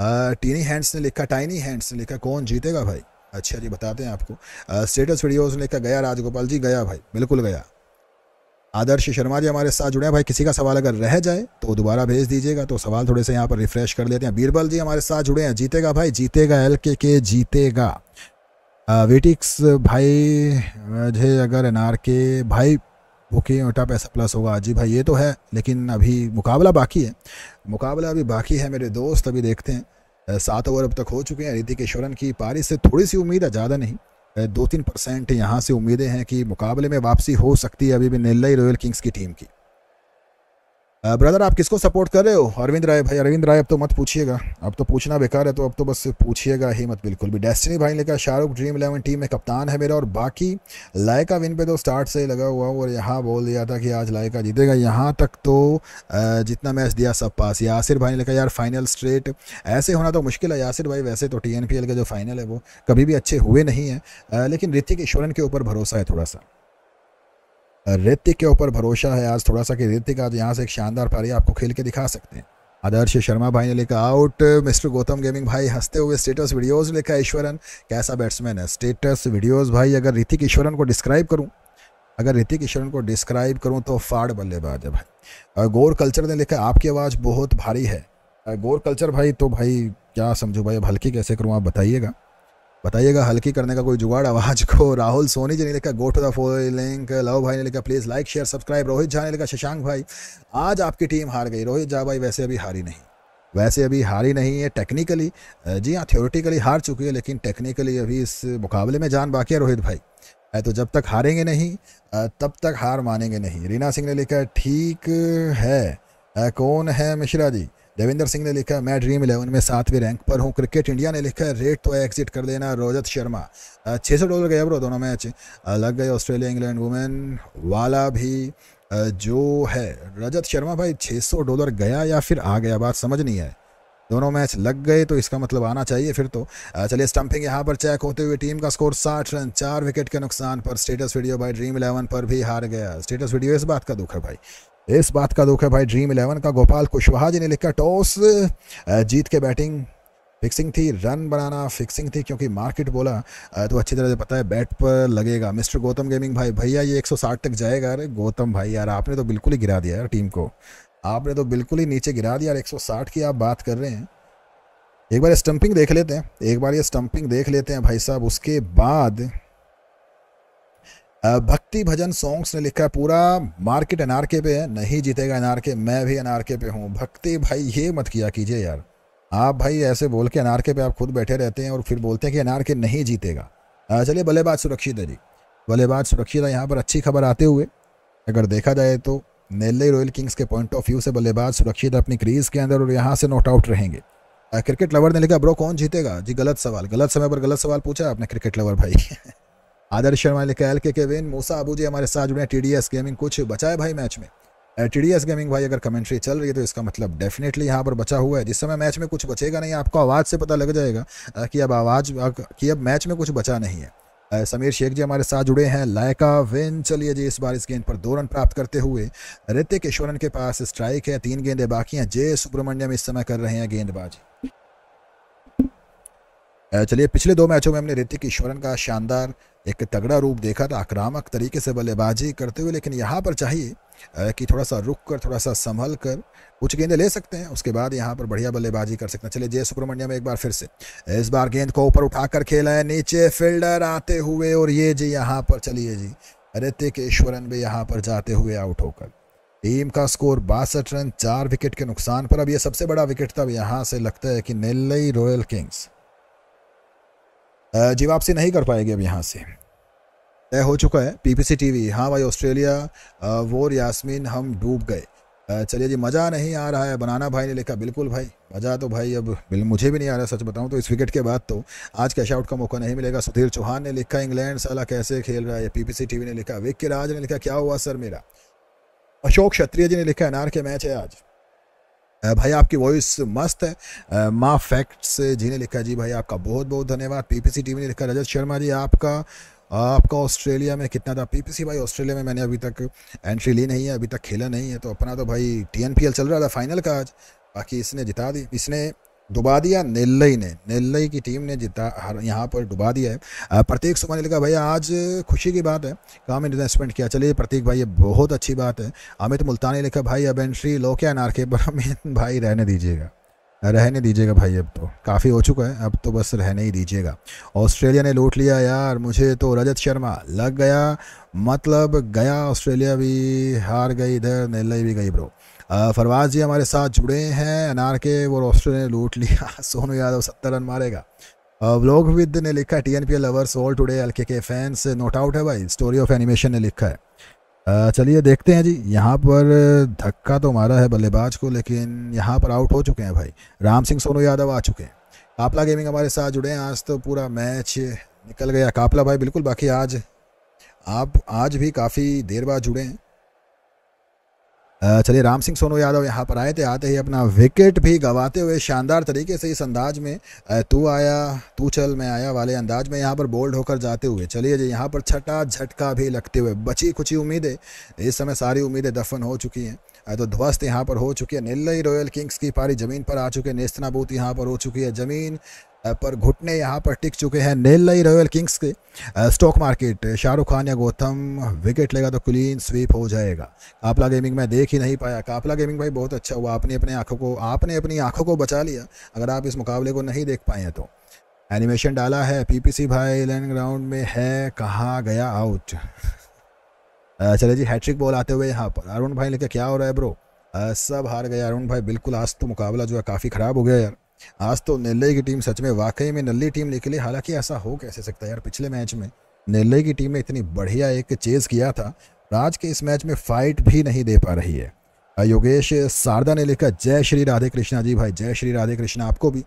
टीनी हैंड्स ने लिखा टाइनी हैंड्स ने लिखा कौन जीतेगा भाई अच्छा जी बताते हैं आपको स्टेटस वीडियो ने लिखा गया राजगोपाल जी गया भाई बिल्कुल गया आदर्श शर्मा जी हमारे साथ जुड़े हैं भाई किसी का सवाल अगर रह जाए तो दोबारा भेज दीजिएगा तो सवाल थोड़े से यहाँ पर रिफ्रेश कर लेते हैं बीरबल जी हमारे साथ जुड़े हैं जीतेगा भाई जीतेगा एल के के जीतेगा वेटिक्स भाई मुझे अगर एन के भाई ओके ओटा पैसा प्लस होगा हाँ जी भाई ये तो है लेकिन अभी मुकाबला बाकी है मुकाबला अभी बाकी है मेरे दोस्त अभी देखते हैं सात ओवर अब तक हो चुके हैं ऋतिक ईश्वरन की पारी से थोड़ी सी उम्मीद है ज़्यादा नहीं दो तीन परसेंट यहाँ से उम्मीदें हैं कि मुकाबले में वापसी हो सकती है अभी भी नेल्लई रॉयल किंग्स की टीम की ब्रदर uh, आप किसको सपोर्ट कर रहे हो अरविंद राय भाई अरविंद राय अब तो मत पूछिएगा अब तो पूछना बेकार है तो अब तो बस पूछिएगा ही मत बिल्कुल भी डेस्टिनी भाई ने कहा शाहरुख ड्रीम इलेवन टीम में कप्तान है मेरा और बाकी लायका विन पे तो स्टार्ट से ही लगा हुआ और यहाँ बोल दिया था कि आज लायका जीतेगा यहाँ तक तो uh, जितना मैच दिया सब पास यासिर भाई ने कहा यार फाइनल स्ट्रेट ऐसे होना तो मुश्किल है यासिर भाई वैसे तो टी का जो फाइनल है वो कभी भी अच्छे हुए नहीं है uh, लेकिन ऋतिक ईश्वरन के ऊपर भरोसा है थोड़ा सा ऋतिक के ऊपर भरोसा है आज थोड़ा सा कि ऋतिक आज यहाँ से एक शानदार पारी आपको खेल के दिखा सकते हैं आदर्श शर्मा भाई ने लिखा आउट मिस्टर गौतम गेमिंग भाई हंसते हुए स्टेटस वीडियोज़ लिखा ईश्वरन कैसा बैट्समैन है स्टेटस वीडियोज़ भाई अगर ऋतिक ईश्वरन को डिस्क्राइब करूँ अगर ऋतिक ईश्वरन को डिस्क्राइब करूँ तो फाड़ बल्लेबाज है भाई गौर कल्चर ने लिखा आपकी आवाज़ बहुत भारी है गौर कल्चर भाई तो भाई क्या समझो भाई अब हल्की कैसे करूँ आप बताइएगा बताइएगा हल्की करने का कोई जुगाड़ आवाज को राहुल सोनी जी ने लिखा go to the four link love भाई ने लिखा please like share subscribe Rohit Jha ने लिखा शशांक भाई आज आपकी टीम हार गई रोहित झा भाई वैसे अभी हारी नहीं वैसे अभी हारी नहीं है टेक्निकली जी हाँ थ्योरेटिकली हार चुकी है लेकिन टेक्निकली अभी इस मुकाबले में जान बाकी है रोहित भाई है तो जब तक हारेंगे नहीं तब तक हार मानेंगे नहीं रीना सिंह ने लिखा ठीक है कौन है मिश्रा जी देवेंद्र सिंह ने लिखा मैं ड्रीम इलेवन में सातवें रैंक पर हूँ क्रिकेट इंडिया ने लिखा रेट तो एग्जिट कर देना रोजत शर्मा छः सौ डॉलर गया ब्रो दोनों मैच लग गए ऑस्ट्रेलिया इंग्लैंड वुमेन वाला भी जो है रजत शर्मा भाई 600 डॉलर गया या फिर आ गया बात समझ नहीं है दोनों मैच लग गए तो इसका मतलब आना चाहिए फिर तो चलिए स्टंपिंग यहाँ पर चेक होते हुए टीम का स्कोर 60 रन चार विकेट के नुकसान पर स्टेटस वीडियो भाई ड्रीम इलेवन पर भी हार गया स्टेटस वीडियो इस बात का दुख है भाई इस बात का दुख है भाई ड्रीम इलेवन का गोपाल कुशवाहा जी ने लिखा टॉस जीत के बैटिंग फिक्सिंग थी रन बनाना फिक्सिंग थी क्योंकि मार्केट बोला तो अच्छी तरह से पता है बैट पर लगेगा मिस्टर गौतम गेमिंग भाई भैया ये 160 तक जाएगा अरे गौतम भाई यार आपने तो बिल्कुल ही गिरा दिया यार टीम को आपने तो बिल्कुल ही नीचे गिरा दिया यार साठ की आप बात कर रहे हैं एक बार स्टम्पिंग देख लेते हैं एक बार ये स्टम्पिंग देख लेते हैं भाई साहब उसके बाद भक्ति भजन सॉन्ग्स ने लिखा है पूरा मार्केट एनआरके पे है नहीं जीतेगा एनआरके मैं भी एनआरके पे हूँ भक्ति भाई ये मत किया कीजिए यार आप भाई ऐसे बोल के एनआरके पे आप खुद बैठे रहते हैं और फिर बोलते हैं कि एनआरके नहीं जीतेगा चलिए बल्लेबाज सुरक्षित है जी बल्लेबाज सुरक्षित है यहाँ पर अच्छी खबर आते हुए अगर देखा जाए तो नेल्ले रॉयल किंग्स के पॉइंट ऑफ व्यू से बल्लेबाज सुरक्षित अपनी क्रीज के अंदर और यहाँ से नॉट आउट रहेंगे क्रिकेट लवर ने लिखा ब्रो कौन जीतेगा जी गलत सवाल गलत समय पर गलत सवाल पूछा आपने क्रिकेट लवर भाई आदर्श शर्मा ने लिखा एल के केविन मूसा जी हमारे साथ जुड़े टी डी एस गेमिंग कुछ बचा है भाई मैच में टी डी एस गेमिंग भाई अगर कमेंट्री चल रही है तो इसका मतलब डेफिनेटली यहाँ पर बचा हुआ है जिस समय मैच में कुछ बचेगा नहीं आपको आवाज़ से पता लग जाएगा कि अब आवाज़ कि अब मैच में कुछ बचा नहीं है समीर शेख जी हमारे साथ जुड़े हैं लायका विन चलिए जी इस बार इस गेंद पर दो रन प्राप्त करते हुए ऋतिक ईश्वरन के पास स्ट्राइक है तीन गेंदें बाकी हैं जय सुब्रमण्यम इस समय कर रहे हैं गेंदबाजी चलिए पिछले दो मैचों में हमने ऋतिक ईश्वरन का शानदार एक तगड़ा रूप देखा था आक्रामक तरीके से बल्लेबाजी करते हुए लेकिन यहाँ पर चाहिए कि थोड़ा सा रुक कर थोड़ा सा संभल कर कुछ गेंदें ले सकते हैं उसके बाद यहाँ पर बढ़िया बल्लेबाजी कर सकते हैं चलिए जय सुब्रमण्यम एक बार फिर से इस बार गेंद को ऊपर उठाकर खेला है नीचे फील्डर आते हुए और ये जी यहाँ पर चलिए जी ऋतिकेश्वरन भी यहाँ पर जाते हुए आउट होकर टीम का स्कोर बासठ रन चार विकेट के नुकसान पर अब यह सबसे बड़ा विकेट तब यहाँ से लगता है कि नेल्लई रॉयल किंग्स जी वापसी नहीं कर पाएगी अब यहाँ से तय हो चुका है पीपीसी टीवी हाँ भाई ऑस्ट्रेलिया वो यास्मीन हम डूब गए चलिए जी मज़ा नहीं आ रहा है बनाना भाई ने लिखा बिल्कुल भाई मज़ा तो भाई अब मुझे भी नहीं आ रहा सच बताऊं तो इस विकेट के बाद तो आज कैश आउट का मौका नहीं मिलेगा सुधीर चौहान ने लिखा इंग्लैंड साला कैसे खेल रहा है पीपीसी टीवी ने लिखा विक्की राज ने लिखा क्या हुआ सर मेरा अशोक क्षत्रिय जी ने लिखा अनार के मैच है आज भाई आपकी वॉइस मस्त है माँ फैक्ट्स जी ने लिखा जी भाई आपका बहुत बहुत धन्यवाद पीपीसी टीवी ने लिखा रजत शर्मा जी आपका आपका ऑस्ट्रेलिया में कितना था पीपीसी भाई ऑस्ट्रेलिया में मैंने अभी तक एंट्री ली नहीं है अभी तक खेला नहीं है तो अपना तो भाई टीएनपीएल चल रहा था फाइनल का आज बाकी इसने जिता दी इसने डुबा दिया नेल्लई ने नेल्लई की टीम ने जीता हर यहाँ पर डुबा दिया है प्रतीक सुमा ने लिखा भैया आज खुशी की बात है काम इन्वेस्टमेंट किया चलिए प्रतीक भाई ये बहुत अच्छी बात है अमित मुल्तानी ने लिखा भाई अब एंट्री लो क्या नारके पर अमित भाई रहने दीजिएगा रहने दीजिएगा भाई अब तो काफ़ी हो चुका है अब तो बस रहने ही दीजिएगा ऑस्ट्रेलिया ने लूट लिया यार मुझे तो रजत शर्मा लग गया मतलब गया ऑस्ट्रेलिया भी हार गई इधर नेल्लई भी गई ब्रो फरवाज जी हमारे साथ जुड़े हैं अनार के वो रोस्टर ने लूट लिया सोनू यादव सत्तर रन मारेगा ब्लॉग विद ने लिखा है T N P lovers all today L K K fans note out है भाई स्टोरी ऑफ एनिमेशन ने लिखा है चलिए देखते हैं जी यहाँ पर धक्का तो मारा है बल्लेबाज को लेकिन यहाँ पर आउट हो चुके हैं भाई राम सिंह सोनू यादव आ चुके हैं कापला गेमिंग हमारे साथ जुड़े हैं आज तो पूरा मैच निकल गया कापला भाई बिल्कुल बाकी आज आप आज भी काफ़ी देर बाद जुड़े हैं चलिए राम सिंह सोनू यादव यहाँ पर आए थे आते ही अपना विकेट भी गंवाते हुए शानदार तरीके से इस अंदाज में तू आया तू चल मैं आया वाले अंदाज में यहाँ पर बोल्ड होकर जाते हुए चलिए जी यहाँ पर छठा झटका भी लगते हुए बची ही उम्मीदें इस समय सारी उम्मीदें दफन हो चुकी हैं तो ध्वस्त यहाँ पर हो चुकी है नीलई रॉयल किंग्स की पारी ज़मीन पर आ चुके नेस्तनाबूत यहाँ पर हो चुकी है ज़मीन पर घुटने यहाँ पर टिक चुके हैं नेल्लई रॉयल किंग्स के स्टॉक मार्केट शाहरुख खान या गौतम विकेट लेगा तो क्लीन स्वीप हो जाएगा कापला गेमिंग में देख ही नहीं पाया कापला गेमिंग भाई बहुत अच्छा हुआ आपने अपने आँखों को आपने अपनी आँखों को बचा लिया अगर आप इस मुकाबले को नहीं देख पाए तो एनिमेशन डाला है पीपीसी भाई लैंड ग्राउंड में है कहाँ गया आउट चले जी हैट्रिक बॉल आते हुए यहाँ पर अरुण भाई लेके क्या हो रहा है ब्रो सब हार गया अरुण भाई बिल्कुल आज तो मुकाबला जो है काफ़ी ख़राब हो गया यार आज तो नेल्लई की टीम सच में वाकई में नल्ली टीम निकली हालांकि ऐसा हो कैसे सकता है यार पिछले मैच में नेल्लई की टीम ने इतनी बढ़िया एक चेज़ किया था आज के इस मैच में फाइट भी नहीं दे पा रही है योगेश शारदा ने लिखा जय श्री राधे कृष्णा जी भाई जय श्री राधे कृष्णा आपको भी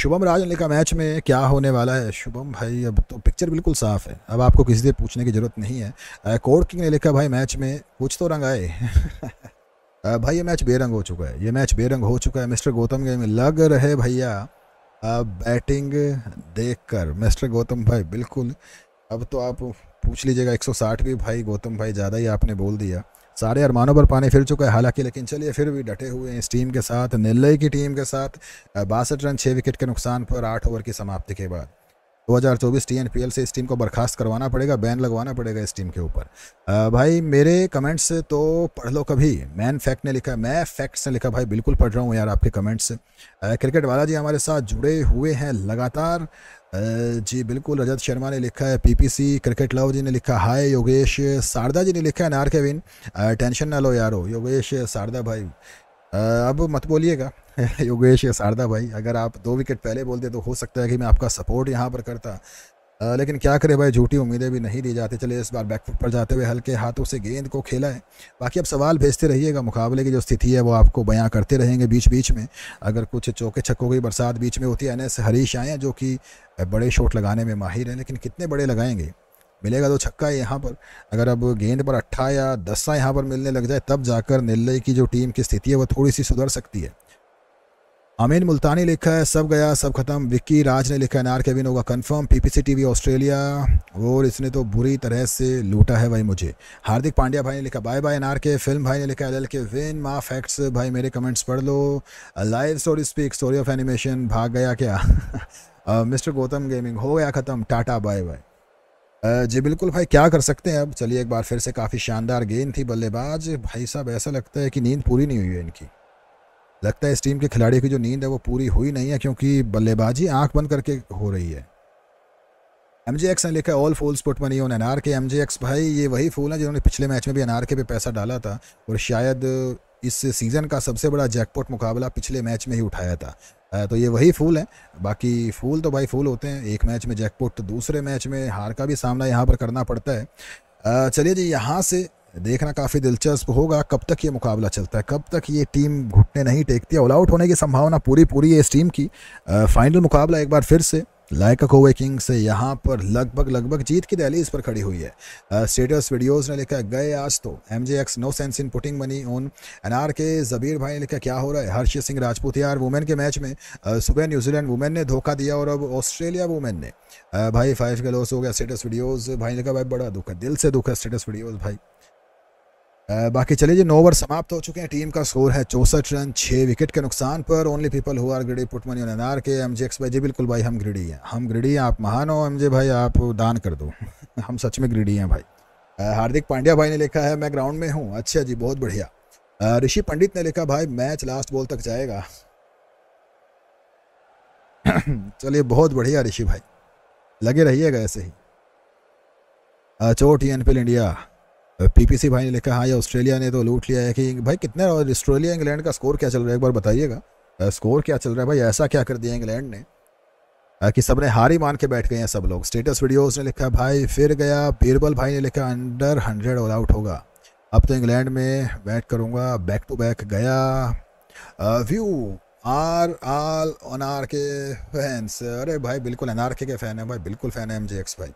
शुभम राज ने लिखा मैच में क्या होने वाला है शुभम भाई अब तो पिक्चर बिल्कुल साफ है अब आपको किसी से पूछने की ज़रूरत नहीं है कोर्ट किंग ने लिखा भाई मैच में कुछ तो रंग आए भाई ये मैच बेरंग हो चुका है ये मैच बेरंग हो चुका है मिस्टर गौतम गेम में लग रहे भैया बैटिंग देखकर मिस्टर गौतम भाई बिल्कुल अब तो आप पूछ लीजिएगा 160 भी भाई गौतम भाई ज़्यादा ही आपने बोल दिया सारे अरमानों पर पानी फिर चुका है हालांकि लेकिन चलिए फिर भी डटे हुए हैं इस टीम के साथ निर्लय की टीम के साथ बासठ रन छः विकेट के नुकसान पर आठ ओवर की समाप्ति के बाद 2024 टीएनपीएल से इस टीम को बर्खास्त करवाना पड़ेगा बैन लगवाना पड़ेगा इस टीम के ऊपर भाई मेरे कमेंट्स तो पढ़ लो कभी मैन फैक्ट ने लिखा मैं फैक्ट्स ने लिखा भाई बिल्कुल पढ़ रहा हूँ यार आपके कमेंट्स क्रिकेट वाला जी हमारे साथ जुड़े हुए हैं लगातार जी बिल्कुल रजत शर्मा ने लिखा है पीपीसी क्रिकेट लव जी ने लिखा हाय योगेश शारदा जी ने लिखा है नार केविन टेंशन ना लो यारो योगेश शारदा भाई अब मत बोलिएगा योगेश या शारदा भाई अगर आप दो विकेट पहले बोलते तो हो सकता है कि मैं आपका सपोर्ट यहाँ पर करता लेकिन क्या करें भाई झूठी उम्मीदें भी नहीं दी जाती चले इस बार बैकफुट पर जाते हुए हल्के हाथों से गेंद को खेला है बाकी अब सवाल भेजते रहिएगा मुकाबले की जो स्थिति है वो आपको बयां करते रहेंगे बीच बीच में अगर कुछ चौके छक्कों की बरसात बीच में होती है एन एस हरीश आए जो कि बड़े शॉट लगाने में माहिर हैं लेकिन कितने बड़े लगाएंगे मिलेगा तो छक्का है यहाँ पर अगर अब गेंद पर अट्ठा या दसा यहाँ पर मिलने लग जाए तब जाकर नेल्लई की जो टीम की स्थिति है वह थोड़ी सी सुधर सकती है अमीन मुल्तानी लिखा है सब गया सब खत्म विक्की राज ने लिखा है नार केविन होगा सी टी वी ऑस्ट्रेलिया और इसने तो बुरी तरह से लूटा है भाई मुझे हार्दिक पांड्या भाई ने लिखा बाय बाय नार के फिल्म भाई ने लिखा एल के विन मा फैक्ट्स भाई मेरे कमेंट्स पढ़ लो live story speak story of animation भाग गया क्या मिस्टर गौतम गेमिंग हो गया ख़त्म टाटा बाय बाय जी बिल्कुल भाई क्या कर सकते हैं अब चलिए एक बार फिर से काफ़ी शानदार गेंद थी बल्लेबाज भाई साहब ऐसा लगता है कि नींद पूरी नहीं हुई है इनकी लगता है इस टीम के खिलाड़ियों की जो नींद है वो पूरी हुई नहीं है क्योंकि बल्लेबाजी आंख बंद करके हो रही है एम जी एक्स ने लिखा all fools put money on R K M G X भाई ये वही फूल है जिन्होंने पिछले मैच में भी एन आर के पे पैसा डाला था और शायद इस सीज़न का सबसे बड़ा जैकपॉट मुकाबला पिछले मैच में ही उठाया था तो ये वही फूल हैं बाकी फूल तो भाई फूल होते हैं एक मैच में जैकपुट तो दूसरे मैच में हार का भी सामना यहाँ पर करना पड़ता है चलिए जी यहाँ से देखना काफ़ी दिलचस्प होगा कब तक ये मुकाबला चलता है कब तक ये टीम घुटने नहीं टेकती है ऑल आउट होने की संभावना पूरी पूरी है इस टीम की फाइनल मुकाबला एक बार फिर से लाइका कोवे किंग से यहाँ पर लगभग लगभग जीत की इस पर खड़ी हुई है स्टेटस वीडियोज ने लिखा गए आज तो M J X no sense in putting money on N R K Jabir भाई ने लिखा क्या हो रहा है हर्ष सिंह राजपूत यार वुमेन के मैच में सुबह न्यूजीलैंड वुमेन ने धोखा दिया और अब ऑस्ट्रेलिया वुमेन ने भाई फाइव के लॉस हो गया स्टेटस वीडियोज़ भाई ने लिखा भाई बड़ा दुख है दिल से दुख है स्टेटस वीडियोज़ भाई बाकी चलिए जी नौ ओवर समाप्त हो चुके हैं टीम का स्कोर है चौसठ रन छः विकेट के नुकसान पर ओनली पीपल हुआ ग्रिडी पुटमनी और अनार के एम जे एक्स भाई जी बिल्कुल भाई हम ग्रिडी हैं हम ग्रिडी हैं आप महान हो एम जे भाई आप दान कर दो हम सच में ग्रिडी हैं भाई हार्दिक पांड्या भाई ने लिखा है मैं ग्राउंड में हूँ अच्छा जी बहुत बढ़िया ऋषि पंडित ने लिखा भाई मैच लास्ट बॉल तक जाएगा चलिए बहुत बढ़िया ऋषि भाई लगे रहिएगा ऐसे ही चोट एन इंडिया पीपीसी भाई ने लिखा हाँ ये ऑस्ट्रेलिया ने तो लूट लिया है कि भाई कितने ऑस्ट्रेलिया इंग्लैंड का स्कोर क्या चल रहा है एक बार बताइएगा स्कोर क्या चल रहा है भाई ऐसा क्या कर दिया इंग्लैंड ने कि सब हार हारी मान के बैठ गए हैं सब लोग स्टेटस वीडियोस ने लिखा भाई फिर गया बीरबल भाई ने लिखा अंडर हंड्रेड ऑल आउट होगा अब तो इंग्लैंड में बैट करूँगा बैक टू बैक गया view R all R K fans अरे भाई बिल्कुल एन के फ़ैन है भाई बिल्कुल फ़ैन है एम भाई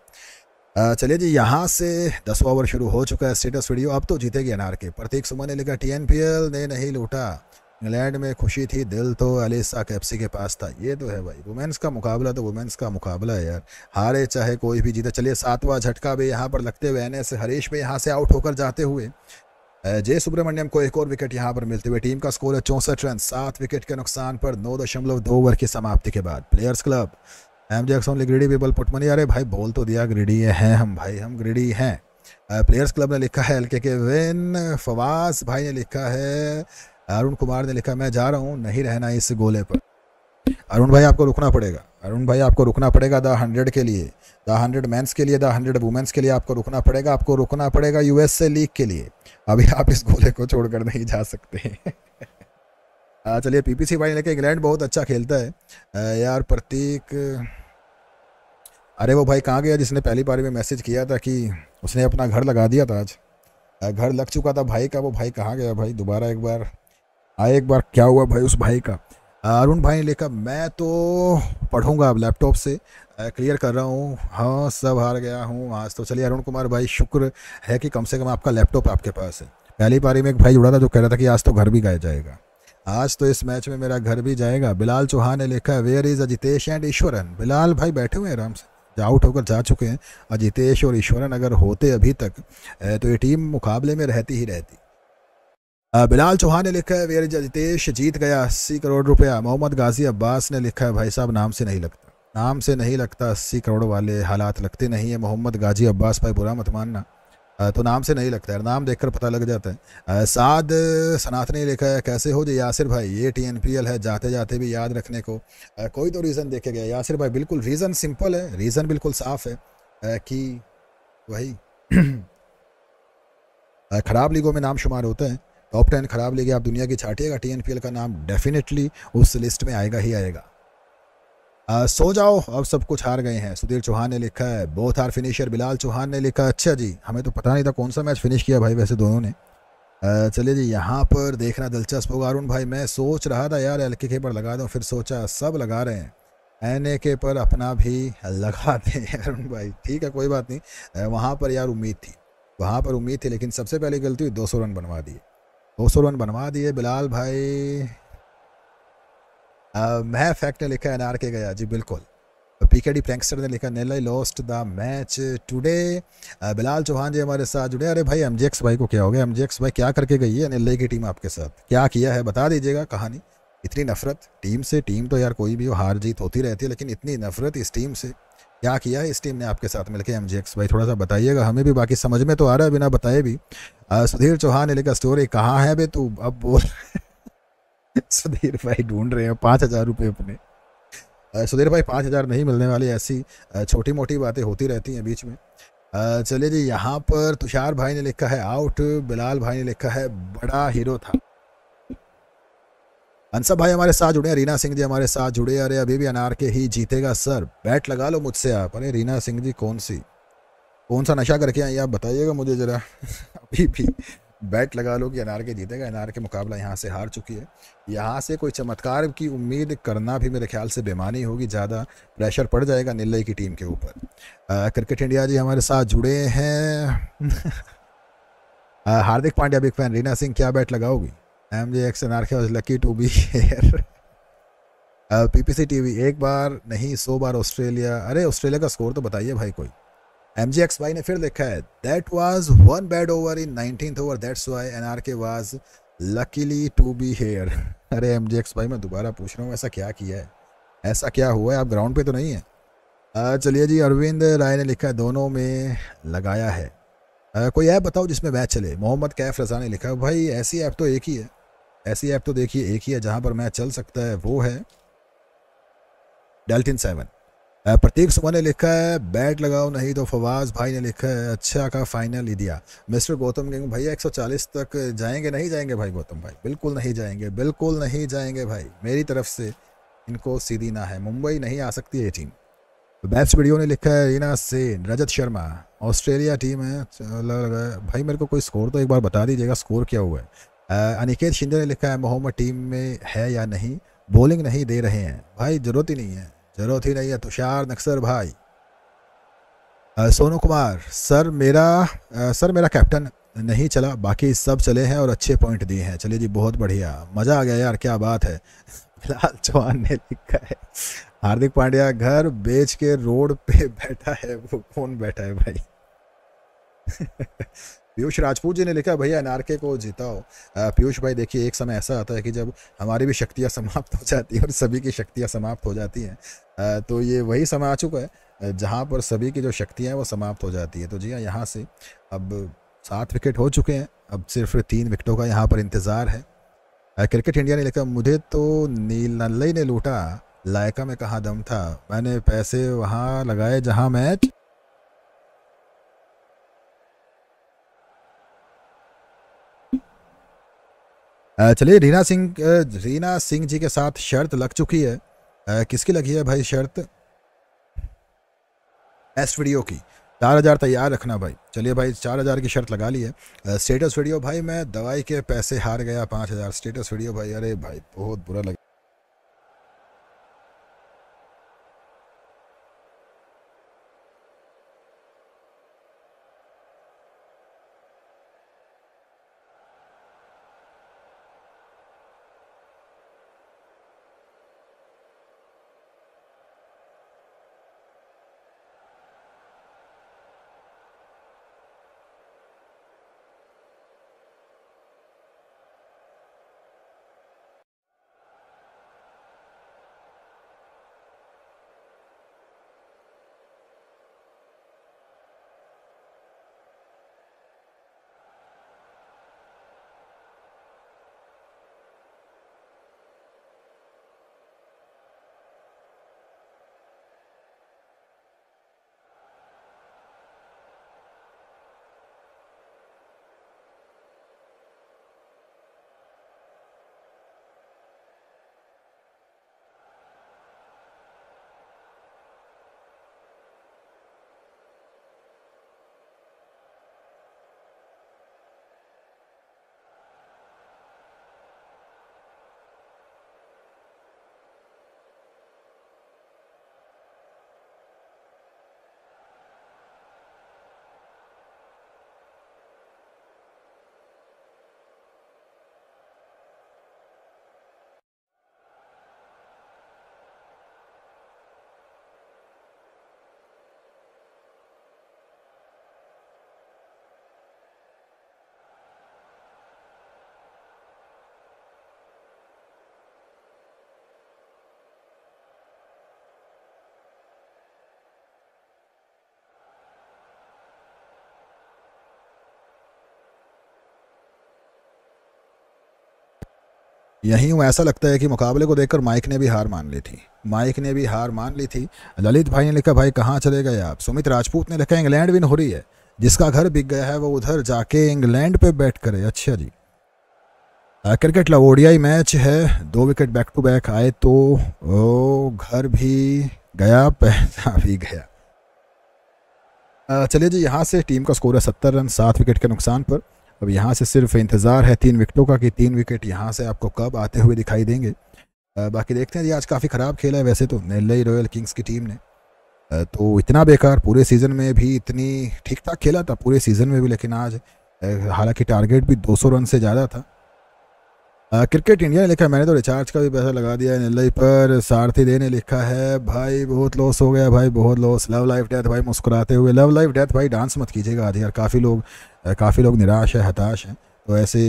चलिए जी यहाँ से दसवा ओवर शुरू हो चुका है स्टेटस वीडियो अब तो जीतेगी एन के प्रतीक सुमन ने लिखा टी ने नहीं लूटा इंग्लैंड में खुशी थी दिल तो अलीसा कैप्सी के पास था ये तो है भाई वुमेंस का मुकाबला तो वुमेंस का मुकाबला है यार हारे चाहे कोई भी जीते चलिए सातवां झटका भी यहाँ पर लगते हुए एन एस हरीश भी यहाँ से आउट होकर जाते हुए जय सुब्रमण्यम को एक और विकेट यहाँ पर मिलते हुए टीम का स्कोर है चौंसठ रन सात विकेट के नुकसान पर नौ दशमलव दो ओवर की समाप्ति के बाद players club M J greedy people put money अरे भाई बोल तो दिया ग्रीडी हैं हम भाई हम ग्रीडी हैं प्लेयर्स क्लब ने लिखा है एल के विन फवास भाई ने लिखा है अरुण कुमार ने लिखा मैं जा रहा हूँ नहीं रहना इस गोले पर अरुण भाई आपको रुकना पड़ेगा अरुण भाई आपको रुकना पड़ेगा द हंड्रेड के लिए द हंड्रेड मैंस के लिए द हंड्रेड वुमेंस के लिए आपको रुकना पड़ेगा आपको रुकना पड़ेगा यूएसए लीग के लिए अभी आप इस गोले को छोड़कर नहीं जा सकते चलिए पीपीसी भाई लेके इंग्लैंड बहुत अच्छा खेलता है यार प्रतीक अरे वो भाई कहाँ गया जिसने पहली बार में मैसेज किया था कि उसने अपना घर लगा दिया था आज घर लग चुका था भाई का वो भाई कहाँ गया भाई दोबारा एक बार आए एक बार क्या हुआ भाई उस भाई का अरुण भाई ने लिखा मैं तो पढ़ूंगा अब लैपटॉप से क्लियर कर रहा हूँ हाँ सब हार गया हूँ आज तो चलिए अरुण कुमार भाई शुक्र है कि कम से कम आपका लैपटॉप आपके पास है पहली बारी में एक भाई जुड़ा था जो कह रहा था कि आज तो घर भी गाया जाएगा आज तो इस मैच में मेरा घर भी जाएगा बिलाल चौहान ने लिखा where is Ajitesh and Eshwaran Bilal भाई बैठे हुए हैं आराम से आउट होकर जा चुके हैं अजितेश और ईश्वरन अगर होते अभी तक तो ये टीम मुकाबले में रहती ही रहती बिलाल चौहान ने लिखा है वेर अजितेश जीत गया अस्सी करोड़ रुपया मोहम्मद गाजी अब्बास ने लिखा है भाई साहब नाम से नहीं लगता नाम से नहीं लगता अस्सी करोड़ वाले हालात लगते नहीं है मोहम्मद गाजी अब्बास भाई बुरा मत मानना तो नाम से नहीं लगता है नाम देखकर पता लग जाता है साध सनाथ ने लिखा है कैसे हो जे यासिर भाई ये टी है जाते जाते भी याद रखने को कोई तो रीज़न देखे गया यासिर भाई बिल्कुल रीज़न सिंपल है रीज़न बिल्कुल साफ है कि वही ख़राब लीगों में नाम शुमार होते हैं टॉप टेन ख़राब लीगें आप दुनिया की छाटिएगा टी का नाम डेफिनेटली उस लिस्ट में आएगा ही आएगा आ, सो जाओ अब सब कुछ हार गए हैं सुधीर चौहान ने लिखा है बहुत हार फिनिशर बिलाल चौहान ने लिखा अच्छा जी हमें तो पता नहीं था कौन सा मैच फिनिश किया भाई वैसे दोनों ने चलिए जी यहाँ पर देखना दिलचस्प होगा अरुण भाई मैं सोच रहा था यार एल के पर लगा दूँ फिर सोचा सब लगा रहे हैं एन के पर अपना भी लगा दें अरुण भाई ठीक है कोई बात नहीं वहाँ पर यार उम्मीद थी वहाँ पर उम्मीद थी लेकिन सबसे पहले गलती हुई दो रन बनवा दिए दो रन बनवा दिए बिलाल भाई मैं uh, फैक्ट ने लिखा एनआर के गया जी बिल्कुल डी uh, प्रैंकस्टर ने लिखा Nellai lost the match today Bilal Chauhan ji हमारे साथ जुड़े अरे भाई एमजेक्स भाई को क्या हो गया एमजेक्स भाई क्या करके गई है नेल्लई की टीम आपके साथ क्या किया है बता दीजिएगा कहानी इतनी नफरत टीम से टीम तो यार कोई भी हो हार जीत होती रहती है लेकिन इतनी नफरत इस टीम से क्या किया है इस टीम ने आपके साथ मिलकर एम भाई थोड़ा सा बताइएगा हमें भी बाकी समझ में तो आ रहा है बिना बताए भी uh, सुधीर चौहान ने लिखा स्टोरी कहाँ है बे तू अब बोल सुधीर भाई ढूंढ रहे हैं पाँच हजार रुपये अपने सुधीर भाई पाँच हजार नहीं मिलने वाले ऐसी छोटी मोटी बातें होती रहती हैं बीच में चलिए जी यहाँ पर तुषार भाई ने लिखा है आउट बिलाल भाई ने लिखा है बड़ा हीरो था अंसब भाई हमारे साथ जुड़े हैं रीना सिंह जी हमारे साथ जुड़े अरे अभी भी अनार के ही जीतेगा सर बैट लगा लो मुझसे आप अरे रीना सिंह जी कौन सी कौन सा नशा करके आई आप बताइएगा मुझे ज़रा अभी भी बैट लगा लो कि अनार के जीतेगा अनार के मुकाबला यहाँ से हार चुकी है यहाँ से कोई चमत्कार की उम्मीद करना भी मेरे ख्याल से बेमानी होगी ज़्यादा प्रेशर पड़ जाएगा नीलई की टीम के ऊपर क्रिकेट इंडिया जी हमारे साथ जुड़े हैं हार्दिक पांड्या बिग फैन रीना सिंह क्या बैट लगाओगी M J X N lucky to be here P P C बार नहीं सौ बार ऑस्ट्रेलिया अरे ऑस्ट्रेलिया का स्कोर तो बताइए भाई कोई एम जी एक्स वाई ने फिर लिखा है that was one bad over in nineteen over that's why N R K was luckily to be here अरे एम जी एक्स वाई मैं दोबारा पूछ रहा हूँ ऐसा क्या किया है ऐसा क्या हुआ है आप ग्राउंड पे तो नहीं है चलिए जी अरविंद राय ने लिखा है दोनों में लगाया है आ, कोई ऐप बताओ जिसमें मैच चले मोहम्मद कैफ रजा ने लिखा भाई ऐसी ऐप तो एक ही है ऐसी ऐप तो देखिए एक ही है जहाँ पर मैच चल सकता है वो है डेल्टिन सेवन प्रतीक सुमन ने लिखा है बैट लगाओ नहीं तो फवाज भाई ने लिखा है अच्छा का फाइनल ही दिया मिस्टर गौतम गेंग भैया 140 तक जाएंगे नहीं जाएंगे भाई गौतम भाई बिल्कुल नहीं जाएंगे बिल्कुल नहीं जाएंगे भाई मेरी तरफ से इनको सीधी ना है मुंबई नहीं आ सकती ये टीम बेस्ट वीडियो ने लिखा है रीना सेन रजत शर्मा ऑस्ट्रेलिया टीम है अच्छा, भाई मेरे को कोई स्कोर तो एक बार बता दीजिएगा स्कोर क्या हुआ है अनिकेत शिंदे ने लिखा है मोहम्मद टीम में है या नहीं बॉलिंग नहीं दे रहे हैं भाई ज़रूरत ही नहीं है जरूरत ही नहीं है तुषार तो नक्सर भाई आ, सोनू कुमार सर मेरा आ, सर मेरा कैप्टन नहीं चला बाकी सब चले हैं और अच्छे पॉइंट दिए हैं चलिए जी बहुत बढ़िया मज़ा आ गया यार क्या बात है फिलहाल चौहान ने लिखा है हार्दिक पांड्या घर बेच के रोड पे बैठा है वो कौन बैठा है भाई पीयूष राजपूत जी ने लिखा भैया एन को जिताओ पीयूष भाई देखिए एक समय ऐसा आता है कि जब हमारी भी शक्तियाँ समाप्त हो जाती हैं और सभी की शक्तियाँ समाप्त हो जाती हैं तो ये वही समय आ चुका है जहाँ पर सभी की जो शक्तियाँ हैं वो समाप्त हो जाती है तो जी हाँ यहाँ से अब सात विकेट हो चुके हैं अब सिर्फ तीन विकेटों का यहाँ पर इंतज़ार है क्रिकेट इंडिया ने लिखा मुझे तो नील नल्लई ने लूटा लायका में कहाँ दम था मैंने पैसे वहाँ लगाए जहाँ मैच चलिए रीना सिंह रीना सिंह जी के साथ शर्त लग चुकी है किसकी लगी है भाई शर्त एस वीडियो की चार हज़ार तैयार रखना भाई चलिए भाई चार हज़ार की शर्त लगा ली है स्टेटस वीडियो भाई मैं दवाई के पैसे हार गया पाँच हज़ार स्टेटस वीडियो भाई अरे भाई बहुत बुरा लगा यहीं वो ऐसा लगता है कि मुकाबले को देखकर माइक ने भी हार मान ली थी माइक ने भी हार मान ली थी ललित भाई ने लिखा भाई कहाँ चले गए आप सुमित राजपूत ने लिखा इंग्लैंड विन हो रही है जिसका घर बिक गया है वो उधर जाके इंग्लैंड पे बैट करे अच्छा जी क्रिकेट लवोडियाई मैच है दो विकेट बैक टू बैक आए तो ओ, घर भी गया पैसा भी गया चलिए जी यहाँ से टीम का स्कोर है सत्तर रन सात विकेट के नुकसान पर अब यहाँ से सिर्फ इंतज़ार है तीन विकेटों का कि तीन विकेट यहाँ से आपको कब आते हुए दिखाई देंगे बाकी देखते हैं जी आज काफ़ी ख़राब खेला है वैसे तो नई रॉयल किंग्स की टीम ने तो इतना बेकार पूरे सीज़न में भी इतनी ठीक ठाक खेला था पूरे सीज़न में भी लेकिन आज हालांकि टारगेट भी 200 रन से ज़्यादा था क्रिकेट इंडिया ने लिखा है मैंने तो रिचार्ज का भी पैसा लगा दिया है नई पर सारथी दे ने लिखा है भाई बहुत लॉस हो गया भाई बहुत लॉस लव लाइफ डेथ भाई मुस्कुराते हुए लव लाइफ डेथ भाई डांस मत कीजिएगा आधी यार काफ़ी लोग काफ़ी लोग निराश है हताश हैं तो ऐसे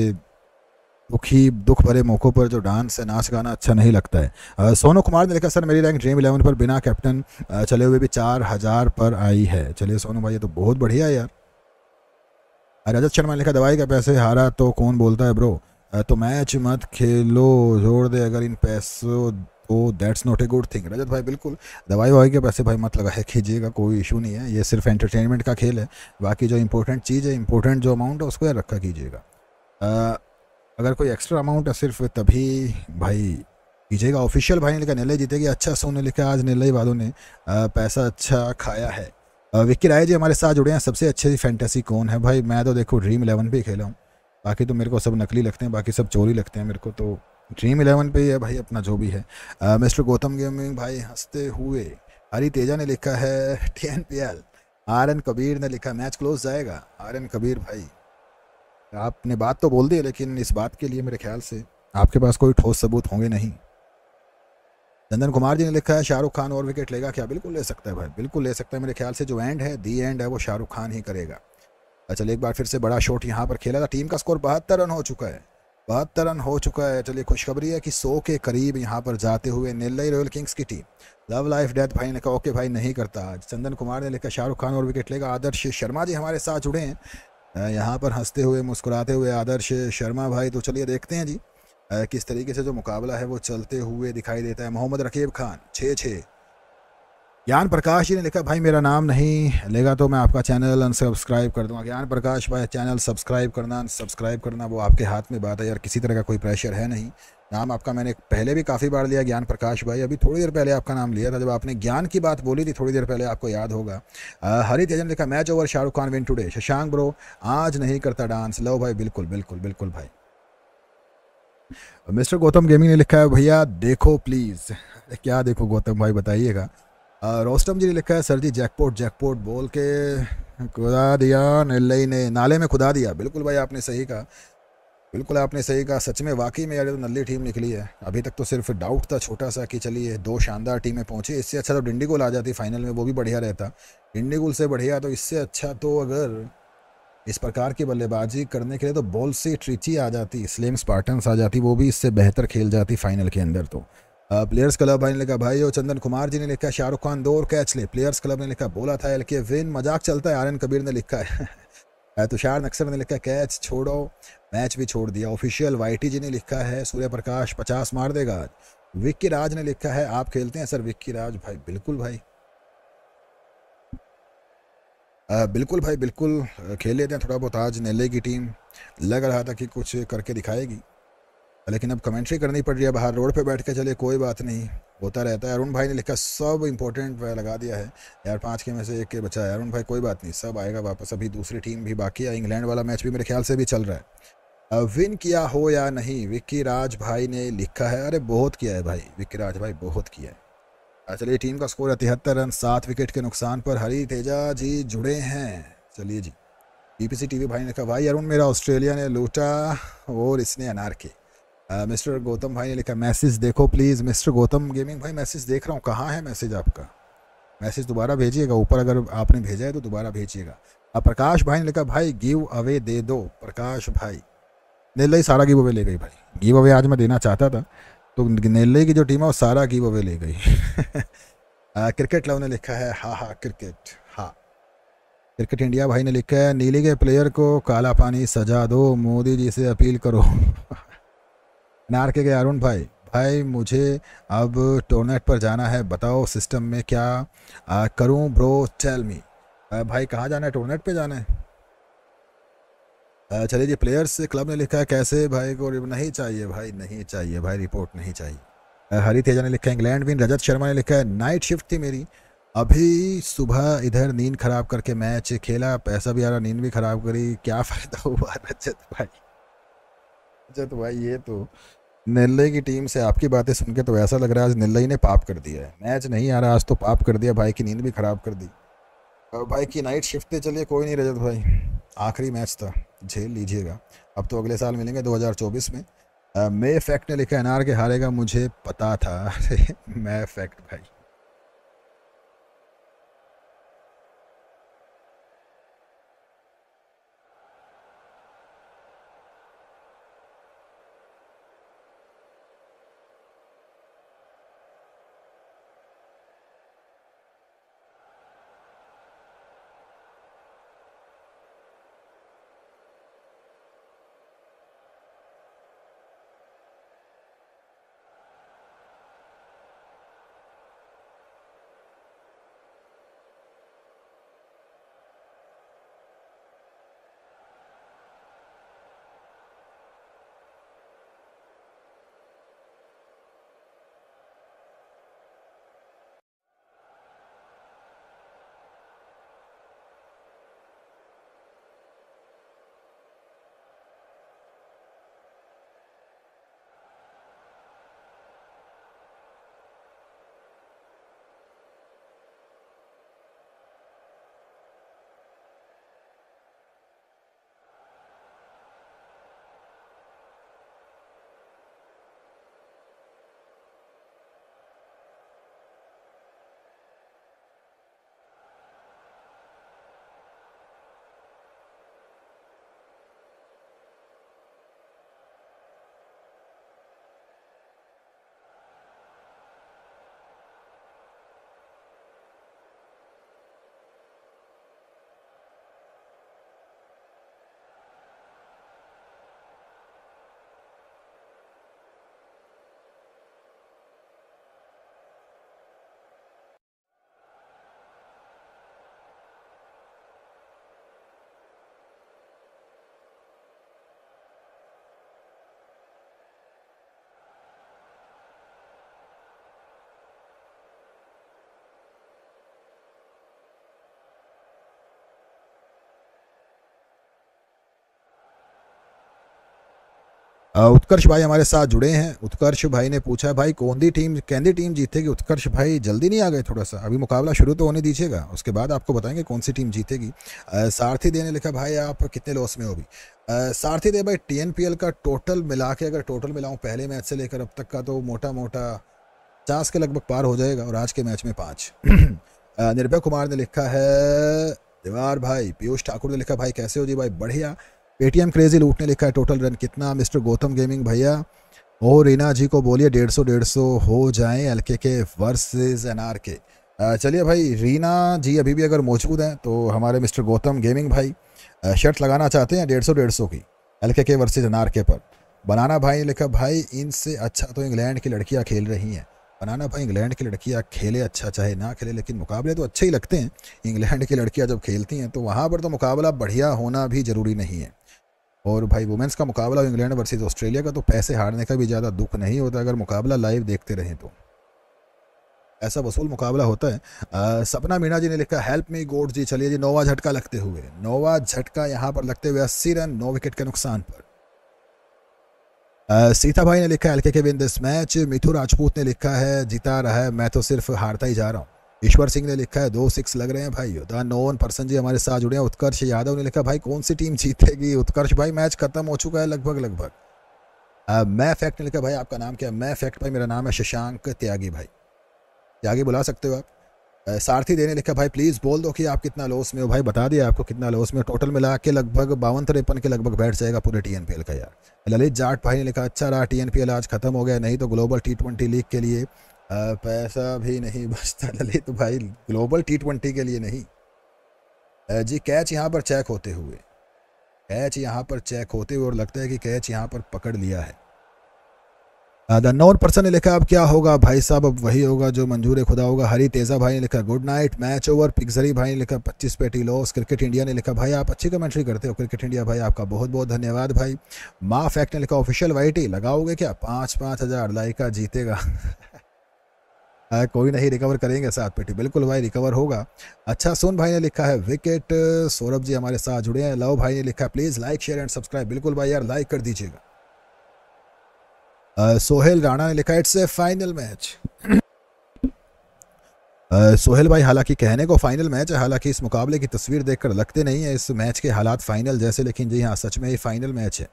दुखी दुख भरे मौक़ों पर जो डांस है नाच गाना अच्छा नहीं लगता है सोनू कुमार ने लिखा सर मेरी रैंक ड्रीम इलेवन पर बिना कैप्टन चले हुए भी चार हज़ार पर आई है चलिए सोनू भाई ये तो बहुत बढ़िया है यार रजत शर्मा ने लिखा दवाई का पैसे हारा तो कौन बोलता है ब्रो तो मैच मत खेलो जोड़ दे अगर इन पैसों तो that's not a good thing Rajat भाई बिल्कुल दवाई वाई के पैसे भाई मत है कीजिएगा कोई इशू नहीं है ये सिर्फ एंटरटेनमेंट का खेल है बाकी जो इंपॉर्टेंट चीज़ है इंपॉर्टेंट जो अमाउंट है उसको रखा कीजिएगा अगर कोई एक्स्ट्रा अमाउंट है सिर्फ तभी भाई कीजिएगा ऑफिशियल भाई ने लिखा निलय जीतेगी अच्छा सोने लिखा आज निलय वालों ने पैसा अच्छा खाया है विक्की राय जी हमारे साथ जुड़े हैं सबसे अच्छे फैंटेसी कौन है भाई मैं तो देखो ड्रीम इलेवन भी खेला हूँ बाकी तो मेरे को सब नकली लगते हैं बाकी सब चोरी लगते हैं मेरे को तो ड्रीम इलेवन पे ही है भाई अपना जो भी है मिस्टर गौतम गेमिंग भाई हंसते हुए हरी तेजा ने लिखा है T N P L R N Kabir ने लिखा मैच क्लोज जाएगा आर एन कबीर भाई आपने बात तो बोल दी लेकिन इस बात के लिए मेरे ख्याल से आपके पास कोई ठोस सबूत होंगे नहीं चंदन कुमार जी ने लिखा है शाहरुख खान और विकेट लेगा क्या बिल्कुल ले सकता है भाई बिल्कुल ले सकता है मेरे ख्याल से जो एंड है दी एंड है वो शाहरुख खान ही करेगा अच्छा, चलिए एक बार फिर से बड़ा शॉट यहाँ पर खेला था टीम का स्कोर बहत्तर रन हो चुका है बहत्तर रन हो चुका है चलिए खुशखबरी है कि सौ के करीब यहाँ पर जाते हुए नेल्लई रॉयल किंग्स की टीम लव लाइफ डेथ भाई ने कहा ओके भाई नहीं करता चंदन कुमार ने लिखा शाहरुख खान और विकेट लेगा आदर्श शर्मा जी हमारे साथ जुड़े हैं यहाँ पर हंसते हुए मुस्कुराते हुए आदर्श शर्मा भाई तो चलिए देखते हैं जी किस तरीके से जो मुकाबला है वो चलते हुए दिखाई देता है मोहम्मद रकीब खान छः छः ज्ञान प्रकाश जी ने लिखा भाई मेरा नाम नहीं लेगा तो मैं आपका चैनल अनसब्सक्राइब कर दूंगा ज्ञान प्रकाश भाई चैनल सब्सक्राइब करना सब्सक्राइब करना वो आपके हाथ में बात है यार किसी तरह का कोई प्रेशर है नहीं नाम आपका मैंने पहले भी काफ़ी बार लिया ज्ञान प्रकाश भाई अभी थोड़ी देर पहले आपका नाम लिया था जब आपने ज्ञान की बात बोली थी थोड़ी देर पहले आपको याद होगा हरी तेजन लिखा match over Shahrukh Khan win today Shashank bro आज नहीं करता डांस लो भाई बिल्कुल बिल्कुल बिल्कुल भाई मिस्टर गौतम गेमिंग ने लिखा है भैया देखो प्लीज़ क्या देखो गौतम भाई बताइएगा रोस्टम जी ने लिखा है सर जी जैकपोट जैकपोट बोल के खुदा दिया नल्लई ने नाले में खुदा दिया बिल्कुल भाई आपने सही कहा बिल्कुल आपने सही कहा सच में वाकई में यार तो नल्ली टीम निकली है अभी तक तो सिर्फ डाउट था छोटा सा कि चलिए दो शानदार टीमें पहुंची इससे अच्छा तो डिंडीगुल आ जाती फाइनल में वो भी बढ़िया रहता डिंडीगुल से बढ़िया तो इससे अच्छा तो अगर इस प्रकार की बल्लेबाजी करने के लिए तो बॉल से ट्रिची आ जाती स्लेम स्पार्टन्स आ जाती वो भी इससे बेहतर खेल जाती फाइनल के अंदर तो प्लेयर्स क्लब भाई ने लिखा भाई और चंदन कुमार जी ने लिखा शाहरुख खान दो और कैच ले प्लेयर्स क्लब ने लिखा बोला था एल विन मजाक चलता है आर्यन कबीर ने लिखा है तुषार तो नक्सर ने लिखा कैच छोड़ो मैच भी छोड़ दिया ऑफिशियल वाई जी ने लिखा है सूर्य प्रकाश पचास मार देगा विक्की राज ने लिखा है आप खेलते हैं सर विक्की राज भाई बिल्कुल भाई आ, uh, बिल्कुल भाई बिल्कुल खेल लेते हैं थोड़ा बहुत आज नेले की टीम लग रहा था कि कुछ करके दिखाएगी लेकिन अब कमेंट्री करनी पड़ रही है बाहर रोड पे बैठ के चले कोई बात नहीं होता रहता है अरुण भाई ने लिखा सब इंपॉर्टेंट लगा दिया है यार पाँच के में से एक के बचा है अरुण भाई कोई बात नहीं सब आएगा वापस अभी दूसरी टीम भी बाकी है इंग्लैंड वाला मैच भी मेरे ख्याल से भी चल रहा है विन किया हो या नहीं विक्की राज भाई ने लिखा है अरे बहुत किया है भाई विक्की राज भाई बहुत किया है चलिए टीम का स्कोर है तिहत्तर रन सात विकेट के नुकसान पर हरी तेजा जी जुड़े हैं चलिए जी टी टीवी भाई ने कहा भाई अरुण मेरा ऑस्ट्रेलिया ने लूटा और इसने अनार के मिस्टर गौतम भाई ने लिखा मैसेज देखो प्लीज़ मिस्टर गौतम गेमिंग भाई मैसेज देख रहा हूँ कहाँ है मैसेज आपका मैसेज दोबारा भेजिएगा ऊपर अगर आपने भेजा है तो दोबारा भेजिएगा अब प्रकाश भाई ने लिखा भाई गिव अवे दे दो प्रकाश भाई नेल सारा गिव अवे ले गई भाई गिव अवे आज मैं देना चाहता था तो नेल की जो टीम है वो सारा गिव अवे ले गई क्रिकेट लव ने लिखा है हाँ हाँ क्रिकेट हाँ क्रिकेट इंडिया भाई ने लिखा है नीली के प्लेयर को काला पानी सजा दो मोदी जी से अपील करो नार के गए अरुण भाई भाई मुझे अब टोरनेट पर जाना है बताओ सिस्टम में क्या करूं ब्रो टेल मी भाई कहाँ जाना है टोरनेट पे जाना है चलिए जी प्लेयर्स क्लब ने लिखा है कैसे भाई को नहीं चाहिए भाई नहीं चाहिए भाई रिपोर्ट नहीं चाहिए हरी तेजा ने लिखा है इंग्लैंड भी रजत शर्मा ने लिखा है नाइट शिफ्ट थी मेरी अभी सुबह इधर नींद खराब करके मैच खेला पैसा भी आ रहा नींद भी खराब करी क्या फ़ायदा हुआ रजत भाई रजत भाई ये तो निर्लय की टीम से आपकी बातें सुन के तो ऐसा लग रहा है आज निर्लय ने पाप कर दिया है मैच नहीं आ रहा आज तो पाप कर दिया भाई की नींद भी ख़राब कर दी भाई की नाइट शिफ्ट चलिए कोई नहीं रजत भाई आखिरी मैच था झेल लीजिएगा अब तो अगले साल मिलेंगे 2024 में मे फैक्ट ने लिखा एनआर के हारेगा मुझे पता था अरे मैं फैक्ट भाई उत्कर्ष भाई हमारे साथ जुड़े हैं उत्कर्ष भाई ने पूछा भाई कौन दी टीम कैंदी टीम जीतेगी उत्कर्ष भाई जल्दी नहीं आ गए थोड़ा सा अभी मुकाबला शुरू तो होने दीजिएगा उसके बाद आपको बताएंगे कौन सी टीम जीतेगी सारथी दे ने लिखा भाई आप कितने लॉस में हो भी सारथी दे भाई टी का टोटल मिला के अगर टोटल मिलाऊँ पहले मैच से लेकर अब तक का तो मोटा मोटा पचास के लगभग पार हो जाएगा और आज के मैच में पाँच निर्भय कुमार ने लिखा है दीवार भाई पीयूष ठाकुर ने लिखा भाई कैसे हो जी भाई बढ़िया पेटीएम क्रेजी लूट ने लिखा है टोटल रन कितना मिस्टर गौतम गेमिंग भैया ओ रीना जी को बोलिए डेढ़ सौ डेढ़ सौ हो जाएं एल के के वर्सेज एन आर के चलिए भाई रीना जी अभी भी अगर मौजूद हैं तो हमारे मिस्टर गौतम गेमिंग भाई शर्ट लगाना चाहते हैं डेढ़ सौ डेढ़ सौ की एल के के वर्सेज एन आर के पर बनाना भाई लिखा भाई इनसे अच्छा तो इंग्लैंड की लड़कियाँ खेल रही हैं बनाना भाई इंग्लैंड की लड़कियाँ खेले अच्छा चाहे ना खेले लेकिन मुकाबले तो अच्छे ही लगते हैं इंग्लैंड की लड़कियाँ जब खेलती हैं तो वहाँ पर तो मुकाबला बढ़िया होना भी ज़रूरी नहीं है और भाई वुमेंस का मुकाबला इंग्लैंड वर्सेज ऑस्ट्रेलिया का तो पैसे हारने का भी ज़्यादा दुख नहीं होता अगर मुकाबला लाइव देखते रहें तो ऐसा वसूल मुकाबला होता है आ, सपना मीणा जी ने लिखा हेल्प मी गोड जी चलिए जी नोवा झटका लगते हुए नोवा झटका यहाँ पर लगते हुए अस्सी रन नौ विकेट के नुकसान पर आ, सीता भाई ने लिखा L K win this match Mithu Rajput ने लिखा है जीता रहा है मैं तो सिर्फ हारता ही जा रहा हूँ ईश्वर सिंह ने लिखा है दो सिक्स लग रहे हैं भाई द नोन पर्सन जी हमारे साथ जुड़े हैं उत्कर्ष यादव ने लिखा भाई कौन सी टीम जीतेगी उत्कर्ष भाई मैच खत्म हो चुका है लगभग लगभग मैं फैक्ट ने लिखा भाई आपका नाम क्या है मैं फैक्ट भाई मेरा नाम है शशांक त्यागी भाई त्यागी बुला सकते हो आप सारथी देने लिखा भाई प्लीज़ बोल दो कि आप कितना लॉस में हो भाई बता दिया आपको कितना लॉस में टोटल मिला के लगभग बावन तिरपन के लगभग बैठ जाएगा पूरे टी का यार ललित जाट भाई ने लिखा अच्छा रहा टी आज ख़त्म हो गया नहीं तो ग्लोबल टी लीग के लिए पैसा भी नहीं बचता तो ललित भाई ग्लोबल टी ट्वेंटी के लिए नहीं जी कैच यहाँ पर चेक होते हुए कैच यहाँ पर चेक होते हुए और लगता है कि कैच यहाँ पर पकड़ लिया है द नॉन पर्सन ने लिखा अब क्या होगा भाई साहब अब वही होगा जो मंजूर खुदा होगा हरी तेजा भाई ने लिखा गुड नाइट मैच ओवर पिक्जरी भाई ने लिखा पच्चीस पेटी लॉस क्रिकेट इंडिया ने लिखा भाई आप अच्छी कमेंट्री करते हो क्रिकेट इंडिया भाई आपका बहुत बहुत धन्यवाद भाई माँ फैक्ट ने लिखा ऑफिशियल वाइटी लगाओगे क्या पाँच पाँच हज़ार लाइका जीतेगा आ, कोई नहीं रिकवर करेंगे सात पेटी बिल्कुल भाई रिकवर होगा अच्छा सोन भाई ने लिखा है विकेट सौरभ जी हमारे साथ जुड़े हैं लव भाई ने लिखा है please like share and subscribe बिल्कुल भाई यार लाइक कर दीजिएगा सोहेल राणा ने लिखा it's a final match Sohail भाई हालांकि कहने को फाइनल मैच है हालांकि इस मुकाबले की तस्वीर देखकर लगते नहीं है इस मैच के हालात फाइनल जैसे लेकिन जी हाँ सच में ये फाइनल मैच है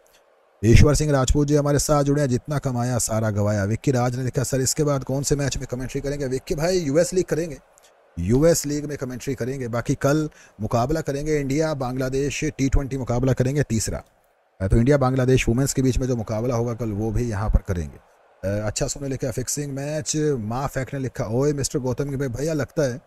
ईश्वर सिंह राजपूत जी हमारे साथ जुड़े हैं जितना कमाया सारा गवाया विक्की राज ने लिखा सर इसके बाद कौन से मैच में कमेंट्री करेंगे विक्की भाई यूएस लीग करेंगे यूएस लीग में कमेंट्री करेंगे बाकी कल मुकाबला करेंगे इंडिया बांग्लादेश टी ट्वेंटी मुकाबला करेंगे तीसरा तो इंडिया बांग्लादेश वुमेंस के बीच में जो मुकाबला होगा कल वो भी यहाँ पर करेंगे अच्छा सुनने लिखा फिक्सिंग मैच माँ फैक ने लिखा ओए मिस्टर गौतम के भाई भैया लगता है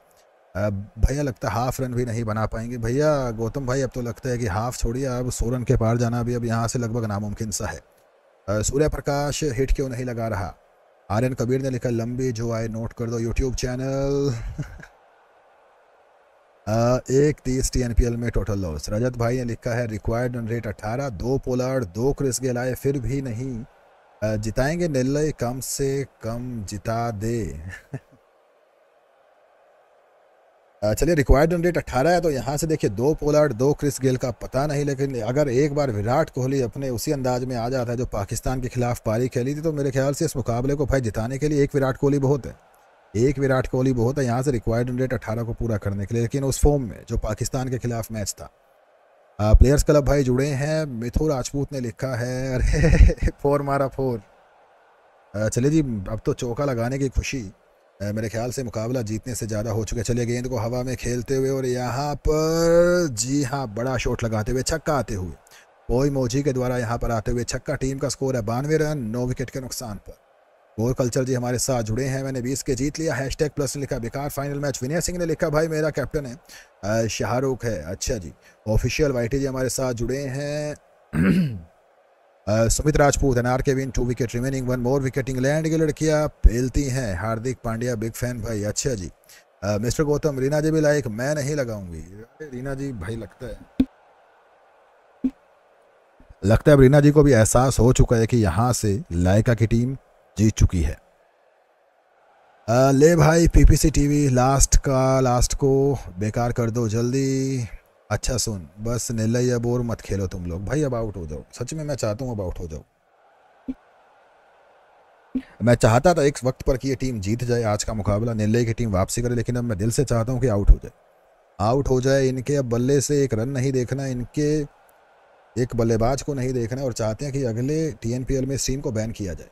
भैया लगता है हाफ रन भी नहीं बना पाएंगे भैया गौतम भाई अब तो लगता है कि हाफ छोड़िए अब सौ रन के पार जाना भी अब यहाँ से लगभग नामुमकिन सा है सूर्य प्रकाश हिट क्यों नहीं लगा रहा आर्यन कबीर ने लिखा लंबी जो आए नोट कर दो यूट्यूब चैनल एक तीस टी में टोटल लॉस रजत भाई ने लिखा है रिक्वायर्ड रन रेट अट्ठारह दो पोलार्ड दो क्रिस गेल आए फिर भी नहीं जिताएंगे निर्लय कम से कम जिता दे चलिए रिक्वायर्ड रन रेट अट्ठारह है तो यहाँ से देखिए दो पोलार्ड दो क्रिस गेल का पता नहीं लेकिन अगर एक बार विराट कोहली अपने उसी अंदाज में आ जाता है जो पाकिस्तान के खिलाफ पारी खेली थी तो मेरे ख्याल से इस मुकाबले को भाई जिताने के लिए एक विराट कोहली बहुत है एक विराट कोहली बहुत है यहाँ से रिक्वायर्ड रन रेट अट्ठारह को पूरा करने के लिए लेकिन उस फॉर्म में जो पाकिस्तान के खिलाफ मैच था आ, प्लेयर्स क्लब भाई जुड़े हैं मिथु राजपूत ने लिखा है अरे फोर मारा फोर चलिए जी अब तो चौका लगाने की खुशी मेरे ख्याल से मुकाबला जीतने से ज़्यादा हो चुके चले गेंद को हवा में खेलते हुए और यहाँ पर जी हाँ बड़ा शॉट लगाते हुए छक्का आते हुए पोई मोजी के द्वारा यहाँ पर आते हुए छक्का टीम का स्कोर है बानवे रन नौ विकेट के नुकसान पर गोर कल्चर जी हमारे साथ जुड़े हैं मैंने बीस के जीत लिया हैश टैग प्लस लिखा बेकार फाइनल मैच विनय सिंह ने लिखा भाई मेरा कैप्टन है शाहरुख है अच्छा जी ऑफिशियल वाई जी हमारे साथ जुड़े हैं Sumit Rajput N R win two wicket remaining one more wicket England की लड़कियाँ फेलती हैं हार्दिक पांड्या बिग फैन भाई अच्छा जी मिस्टर गौतम रीना जी भी लाइक मैं नहीं लगाऊंगी रीना जी भाई लगता है लगता है अब रीना जी को भी एहसास हो चुका है कि यहाँ से लायका की टीम जीत चुकी है आ, ले भाई पीपीसी टीवी लास्ट का लास्ट को बेकार कर दो जल्दी अच्छा सुन बस निलय अब और मत खेलो तुम लोग भाई अब आउट हो जाओ सच में मैं चाहता हूँ अब आउट हो जाओ मैं चाहता था एक वक्त पर कि ये टीम जीत जाए आज का मुकाबला निर्लय की टीम वापसी करे लेकिन अब मैं दिल से चाहता हूँ कि आउट हो जाए आउट हो जाए इनके अब बल्ले से एक रन नहीं देखना इनके एक बल्लेबाज को नहीं देखना और चाहते हैं कि अगले टी में इस टीम को बैन किया जाए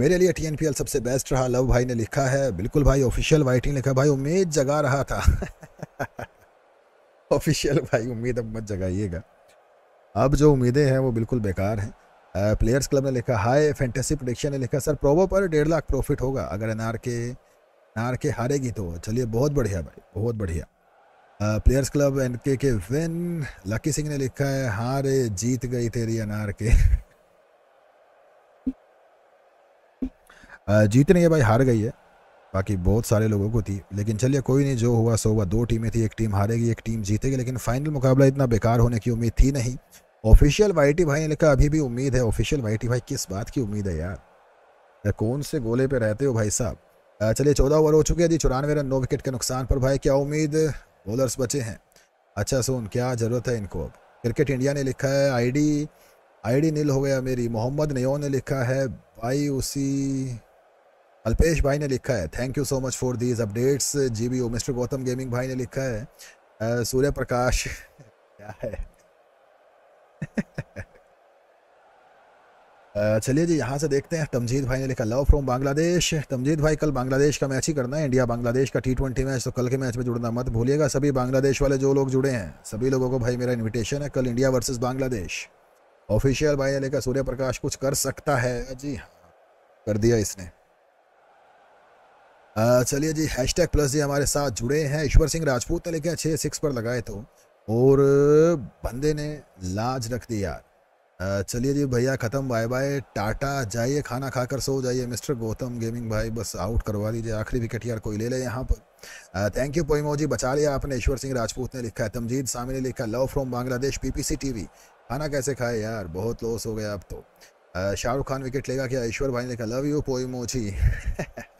मेरे लिए टी सबसे बेस्ट रहा लव भाई ने लिखा है बिल्कुल भाई ऑफिशियल वाइटिंग लिखा भाई उम्मीद जगा रहा था ऑफिशियल भाई उम्मीद अब मत जगाइएगा अब जो उम्मीदें हैं वो बिल्कुल बेकार हैं प्लेयर्स क्लब ने लिखा हाय फैंटेसी प्रोडिक्शन ने लिखा सर प्रोबो पर डेढ़ लाख प्रॉफिट होगा अगर एन के एन के हारेगी तो चलिए बहुत बढ़िया भाई बहुत बढ़िया players club N K win Lucky Singh ने लिखा है हारे जीत गई तेरी एन के जीत नहीं है भाई हार गई है बाकी बहुत सारे लोगों को थी लेकिन चलिए कोई नहीं जो हुआ सो हुआ दो टीमें थी एक टीम हारेगी एक टीम जीतेगी लेकिन फाइनल मुकाबला इतना बेकार होने की उम्मीद थी नहीं ऑफिशियल वाई भाई ने लिखा अभी भी उम्मीद है ऑफिशियल वाई भाई किस बात की उम्मीद है यार कौन से गोले पे रहते हो भाई साहब चलिए चौदह ओवर हो चुके हैं जी चौरानवे रन नौ विकेट के नुकसान पर भाई क्या उम्मीद बॉलर्स बचे हैं अच्छा सोन क्या ज़रूरत है इनको अब क्रिकेट इंडिया ने लिखा है आईडी आईडी नील हो गया मेरी मोहम्मद नयो ने लिखा है भाई उसी अल्पेश भाई ने लिखा है thank you so much for these updates G B O mister Gautam gaming भाई ने लिखा है सूर्य प्रकाश क्या है चलिए जी यहाँ से देखते हैं तमजीद भाई ने लिखा लव फ्रॉम बांग्लादेश तमजीद भाई कल बांग्लादेश का मैच ही करना है इंडिया बांग्लादेश का टी ट्वेंटी मैच तो कल के मैच में जुड़ना मत भूलिएगा सभी बांग्लादेश वाले जो लोग जुड़े हैं सभी लोगों को भाई मेरा इन्विटेशन है कल इंडिया वर्सेस बांग्लादेश ऑफिशियल भाई ने लिखा सूर्य प्रकाश कुछ कर सकता है जी हाँ, कर दिया इसने चलिए जी हैश टैग प्लस जी हमारे साथ जुड़े हैं ईश्वर सिंह राजपूत ने लेके अच्छे सिक्स पर लगाए तो और बंदे ने लाज रख दी यार चलिए जी भैया ख़त्म बाय बाय टाटा जाइए खाना खाकर सो जाइए मिस्टर गौतम गेमिंग भाई बस आउट करवा दीजिए आखिरी विकेट यार कोई ले ले यहाँ पर थैंक यू पोईमो जी बचा लिया आपने ईश्वर सिंह राजपूत ने लिखा है तमजीद सामी ने लिखा love from Bangladesh PPC TV खाना कैसे खाए यार बहुत लॉस हो गया अब तो शाहरुख खान विकेट लेगा क्या ईश्वर भाई ने कहा लव यू पोईमो जी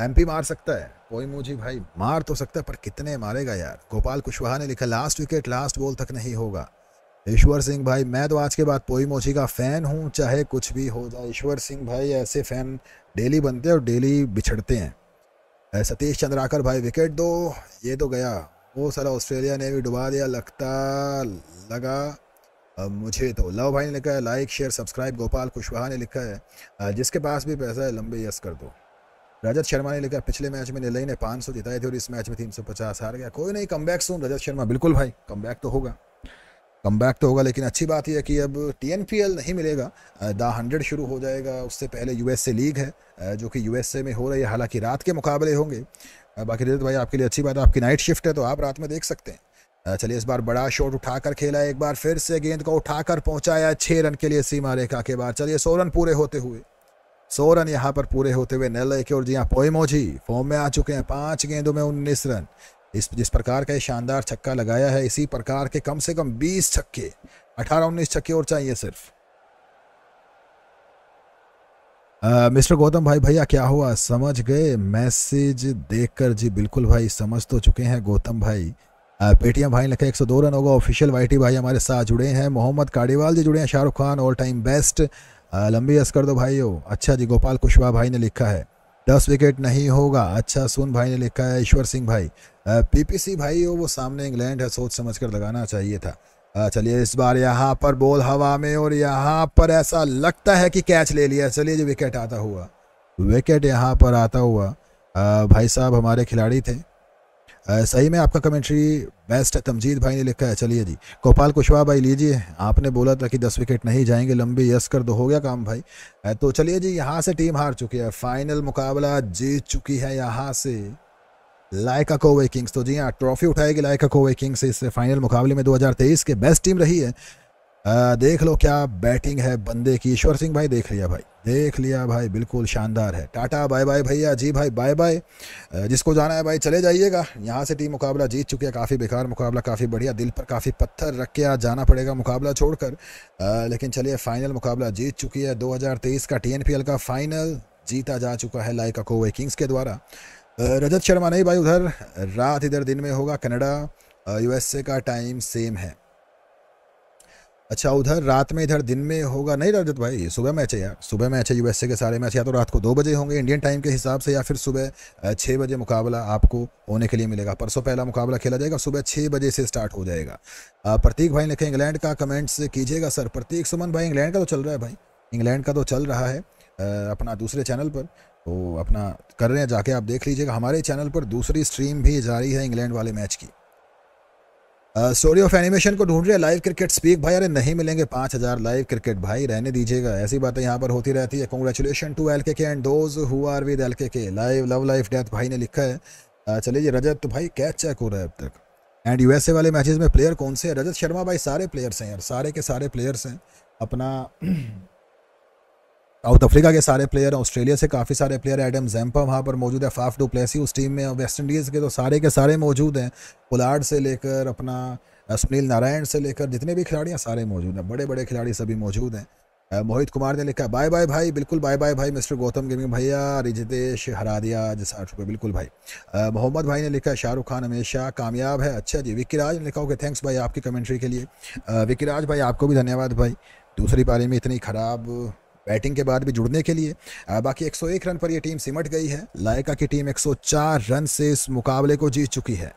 एमपी मार सकता है कोई मुझी भाई मार तो सकता है पर कितने मारेगा यार गोपाल कुशवाहा ने लिखा लास्ट विकेट लास्ट बॉल तक नहीं होगा ईश्वर सिंह भाई मैं तो आज के बाद पोई मोची का फ़ैन हूँ चाहे कुछ भी हो जाए ईश्वर सिंह भाई ऐसे फ़ैन डेली बनते हैं और डेली बिछड़ते हैं सतीश चंद्राकर भाई विकेट दो ये तो गया वो सारा ऑस्ट्रेलिया ने भी डुबा दिया लगता लगा मुझे तो लव भाई ने लिखा है like share subscribe Gopal Kushwaha ने लिखा है जिसके पास भी पैसा है लंबे यस कर दो रजत शर्मा ने लेकर पिछले मैच में निलई ने पाँच सौ जिताए थे और इस मैच में तीन सौ पचास हार गया कोई नहीं कम बैक सुन रजत शर्मा बिल्कुल भाई कम बैक तो होगा कम बैक तो होगा लेकिन अच्छी बात यह है कि अब टी नहीं मिलेगा द हंड्रेड शुरू हो जाएगा उससे पहले ए लीग है जो कि ए में हो रही है हालांकि रात के मुकाबले होंगे बाकी रजत भाई आपके लिए अच्छी बात है आपकी नाइट शिफ्ट है तो आप रात में देख सकते हैं चलिए इस बार बड़ा शॉट उठाकर खेला एक बार फिर से गेंद को उठाकर पहुंचाया छः रन के लिए सीमा रेखा के बाद चलिए सौ रन पूरे होते हुए सौ रन यहाँ पर पूरे होते हुए नल के और जी हाँ पोएमोजी फॉर्म में आ चुके हैं पाँच गेंदों में उन्नीस रन इस जिस प्रकार का शानदार छक्का लगाया है इसी प्रकार के कम से कम बीस छक्के अठारह उन्नीस छक्के और चाहिए सिर्फ मिस्टर गौतम भाई भैया क्या हुआ समझ गए मैसेज देखकर जी बिल्कुल भाई समझ तो चुके हैं गौतम भाई पेटीएम भाई लिखा एक सौ दो रन होगा ऑफिशियल वाई भाई हमारे साथ जुड़े हैं मोहम्मद काड़ीवाल जी जुड़े हैं Shahrukh Khan all time best लंबी यस कर दो भाइयों अच्छा जी गोपाल कुशवाहा भाई ने लिखा है दस विकेट नहीं होगा अच्छा सुन भाई ने लिखा है ईश्वर सिंह भाई पीपीसी भाई हो वो सामने इंग्लैंड है सोच समझ कर लगाना चाहिए था चलिए इस बार यहाँ पर बॉल हवा में और यहाँ पर ऐसा लगता है कि कैच ले लिया चलिए जो विकेट आता हुआ विकेट यहाँ पर आता हुआ भाई साहब हमारे खिलाड़ी थे सही में आपका कमेंट्री बेस्ट है तमजीद भाई ने लिखा है चलिए जी गोपाल कुशवाहा भाई लीजिए आपने बोला था कि दस विकेट नहीं जाएंगे लंबी यस कर दो हो गया काम भाई तो चलिए जी यहाँ से टीम हार चुकी है फाइनल मुकाबला जीत चुकी है यहाँ से लायका कोवे किंग्स तो जी हाँ ट्रॉफी उठाएगी लायका कोवे किंग्स इस फाइनल मुकाबले में 2023 के बेस्ट टीम रही है आ, देख लो क्या बैटिंग है बंदे की ईश्वर सिंह भाई देख लिया भाई देख लिया भाई बिल्कुल शानदार है टाटा बाय बाय भैया जी भाई बाय बाय जिसको जाना है भाई चले जाइएगा यहाँ से टीम मुकाबला जीत चुके हैं काफ़ी बेकार मुकाबला काफ़ी बढ़िया दिल पर काफ़ी पत्थर रख के आज जाना पड़ेगा मुकाबला छोड़कर लेकिन चलिए फाइनल मुकाबला जीत चुकी है 2023 का टी का फाइनल जीता जा चुका है लाइका कोवे किंग्स के द्वारा रजत शर्मा नहीं भाई उधर रात इधर दिन में होगा कनाडा यूएसए का टाइम सेम है अच्छा उधर रात में इधर दिन में होगा नहीं रजत भाई सुबह मैच है यार सुबह मैच है यूएसए के सारे मैच या तो रात को दो बजे होंगे इंडियन टाइम के हिसाब से या फिर सुबह छः बजे मुकाबला आपको होने के लिए मिलेगा परसों पहला मुकाबला खेला जाएगा सुबह छः बजे से स्टार्ट हो जाएगा प्रतीक भाई लिखे इंग्लैंड का कमेंट्स कीजिएगा सर प्रतीक सुमन भाई इंग्लैंड का तो चल रहा है भाई इंग्लैंड का तो चल रहा है अपना दूसरे चैनल पर तो अपना कर रहे हैं जाके आप देख लीजिएगा हमारे चैनल पर दूसरी स्ट्रीम भी जारी है इंग्लैंड वाले मैच की स्टोरी ऑफ एनिमेशन को ढूंढ रहे लाइव क्रिकेट स्पीक भाई अरे नहीं मिलेंगे पाँच हज़ार लाइव क्रिकेट भाई रहने दीजिएगा ऐसी बातें यहाँ पर होती रहती है congratulation to L K K and those who are with L K K live love life death भाई ने लिखा है चले जी रजत तो भाई कैच चेक हो रहा है अब तक एंड यूएसए वाले मैचेज में प्लेयर कौन से हैं रजत शर्मा भाई सारे प्लेयर्स हैं यार सारे के सारे प्लेयर्स हैं अपना साउथ अफ्रीका के सारे प्लेयर ऑस्ट्रेलिया से काफ़ी सारे प्लेयर एडम जैम्पा वहाँ पर मौजूद है फाफ डू प्लेसी उस टीम में वेस्ट इंडीज़ के तो सारे के सारे मौजूद हैं पुलाड से लेकर अपना सुनील नारायण से लेकर जितने भी खिलाड़ी हैं सारे मौजूद हैं बड़े बड़े खिलाड़ी सभी मौजूद हैं मोहित कुमार ने लिखा बाय बाय भाई बिल्कुल बाय बाय भाई मिस्टर गौतम गेमिंग भैया रिजितेश हरा दिया जी रुपये बिल्कुल भाई मोहम्मद भाई ने लिखा शाहरुख खान हमेशा कामयाब है अच्छा जी विकीराज ने लिखा ओके थैंक्स भाई आपकी कमेंट्री के लिए विकीराज भाई आपको भी धन्यवाद भाई दूसरी पारी में इतनी ख़राब बैटिंग के बाद भी जुड़ने के लिए बाकी 101 रन पर यह टीम सिमट गई है लायका की टीम 104 रन से इस मुकाबले को जीत चुकी है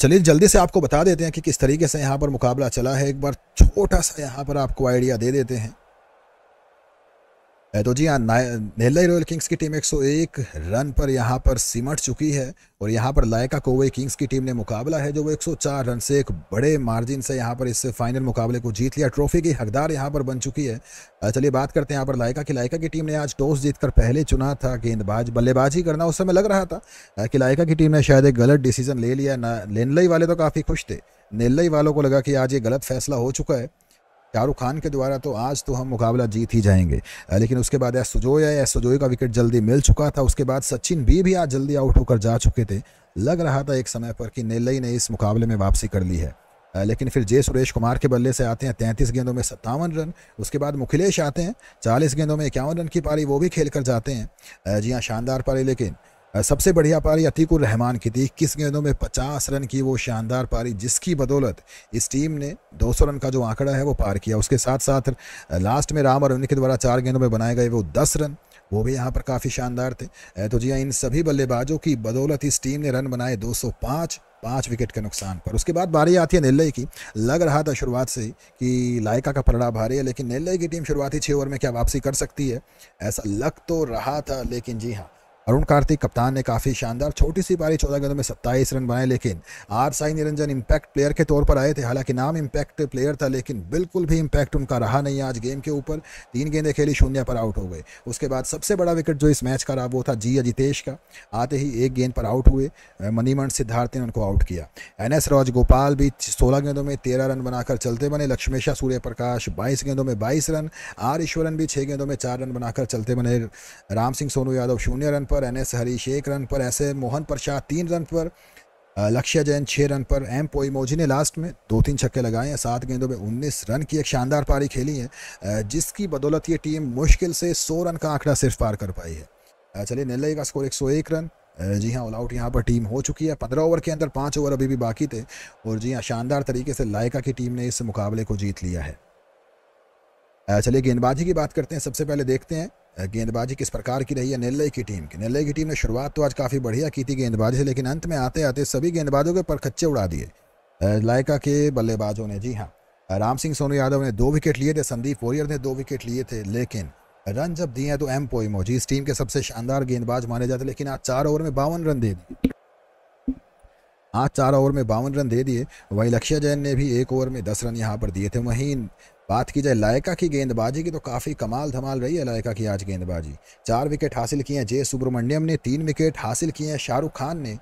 चलिए जल्दी से आपको बता देते हैं कि किस तरीके से यहाँ पर मुकाबला चला है एक बार छोटा सा यहाँ पर आपको आइडिया दे देते हैं तो जी हाँ रॉयल किंग्स की टीम 101 रन पर यहाँ पर सिमट चुकी है और यहाँ पर लायका कोवे किंग्स की टीम ने मुकाबला है जो वो 104 रन से एक बड़े मार्जिन से यहाँ पर इस फाइनल मुकाबले को जीत लिया ट्रॉफी की हकदार यहाँ पर बन चुकी है चलिए बात करते हैं यहाँ पर लायका की लायका की टीम ने आज टॉस जीतकर पहले चुना था गेंदबाज बल्लेबाजी करना उस समय लग रहा था कि लायका की टीम ने शायद एक गलत डिसीजन ले लिया ना वाले तो काफ़ी खुश थे नेल्लई वालों को लगा कि आज ये गलत फैसला हो चुका है शाहरुख खान के द्वारा तो आज तो हम मुकाबला जीत ही जाएंगे लेकिन उसके बाद एस सुजोय है एस सुजोय का विकेट जल्दी मिल चुका था उसके बाद सचिन भी भी आज जल्दी आउट होकर जा चुके थे लग रहा था एक समय पर कि नेल्लई ने इस मुकाबले में वापसी कर ली है लेकिन फिर जय सुरेश कुमार के बल्ले से आते हैं तैंतीस गेंदों में सत्तावन रन उसके बाद मुखिलेश आते हैं चालीस गेंदों में इक्यावन रन की पारी वो भी खेल कर जाते हैं जी हाँ शानदार पारी लेकिन सबसे बढ़िया पारी अतीकुर रहमान की थी इक्कीस गेंदों में 50 रन की वो शानदार पारी जिसकी बदौलत इस टीम ने 200 रन का जो आंकड़ा है वो पार किया उसके साथ साथ लास्ट में राम और उनके द्वारा चार गेंदों में बनाए गए वो दस रन वो भी यहाँ पर काफ़ी शानदार थे तो जी हाँ इन सभी बल्लेबाजों की बदौलत इस टीम ने रन बनाए दो पाँच विकेट के नुकसान पर उसके बाद बारी आती है नेल्लई की लग रहा था शुरुआत से ही कि लायका का पलड़ा भारी है लेकिन नेल्लई की टीम शुरुआती छः ओवर में क्या वापसी कर सकती है ऐसा लग तो रहा था लेकिन जी हाँ अरुण कार्तिक कप्तान ने काफ़ी शानदार छोटी सी पारी चौदह गेंदों में सत्ताईस रन बनाए लेकिन R Sai Niranjan impact player के तौर पर आए थे हालांकि नाम इंपैक्ट प्लेयर था लेकिन बिल्कुल भी इंपैक्ट उनका रहा नहीं आज गेम के ऊपर तीन गेंदें खेली शून्य पर आउट हो गए उसके बाद सबसे बड़ा विकेट जो इस मैच का रहा वो था जी अजितेश का आते ही एक गेंद पर आउट हुए मनीमण सिद्धार्थ ने उनको आउट किया एन एस रॉज गोपाल भी सोलह गेंदों में तेरह रन बनाकर चलते बने लक्ष्मेशा सूर्यप्रकाश बाईस गेंदों में बाईस रन आर ईश्वरन भी छः गेंदों में चार रन बनाकर चलते बने राम सिंह सोनू यादव शून्य रन पर एन एस हरीश एक रन पर ऐसे मोहन प्रसाद तीन रन पर लक्ष्य जैन छः रन पर एम पोईमोजी ने लास्ट में दो तीन छक्के लगाए हैं सात गेंदों में उन्नीस रन की एक शानदार पारी खेली है जिसकी बदौलत ये टीम मुश्किल से सौ रन का आंकड़ा सिर्फ पार कर पाई है चलिए नेल्लई का स्कोर एक सौ एक रन जी हाँ ऑल आउट यहाँ पर टीम हो चुकी है पंद्रह ओवर के अंदर पाँच ओवर अभी भी बाकी थे और जी हाँ शानदार तरीके से लायका की टीम ने इस मुकाबले को जीत लिया है चलिए गेंदबाजी की बात करते हैं सबसे पहले देखते हैं गेंदबाजी किस प्रकार की रही है नेल्ले की टीम की नेल्ले की टीम ने शुरुआत तो आज काफ़ी बढ़िया की थी गेंदबाजी से लेकिन अंत में आते आते सभी गेंदबाजों के पर खच्चे उड़ा दिए लायका के बल्लेबाजों ने जी हाँ राम सिंह सोनू यादव ने दो विकेट लिए थे संदीप वोरियर ने दो विकेट लिए थे लेकिन रन जब दिए तो एम पोईमो जी इस टीम के सबसे शानदार गेंदबाज माने जाते लेकिन आज चार ओवर में बावन रन दे दिए आज चार ओवर में बावन रन दे दिए वहीं लक्ष्य जैन ने भी एक ओवर में दस रन यहाँ पर दिए थे वहीं बात की जाए लायका की गेंदबाजी की तो काफ़ी कमाल धमाल रही है लायका की आज गेंदबाजी चार विकेट हासिल किए हैं जे सुब्रमण्यम ने तीन विकेट हासिल किए हैं शाहरुख खान ने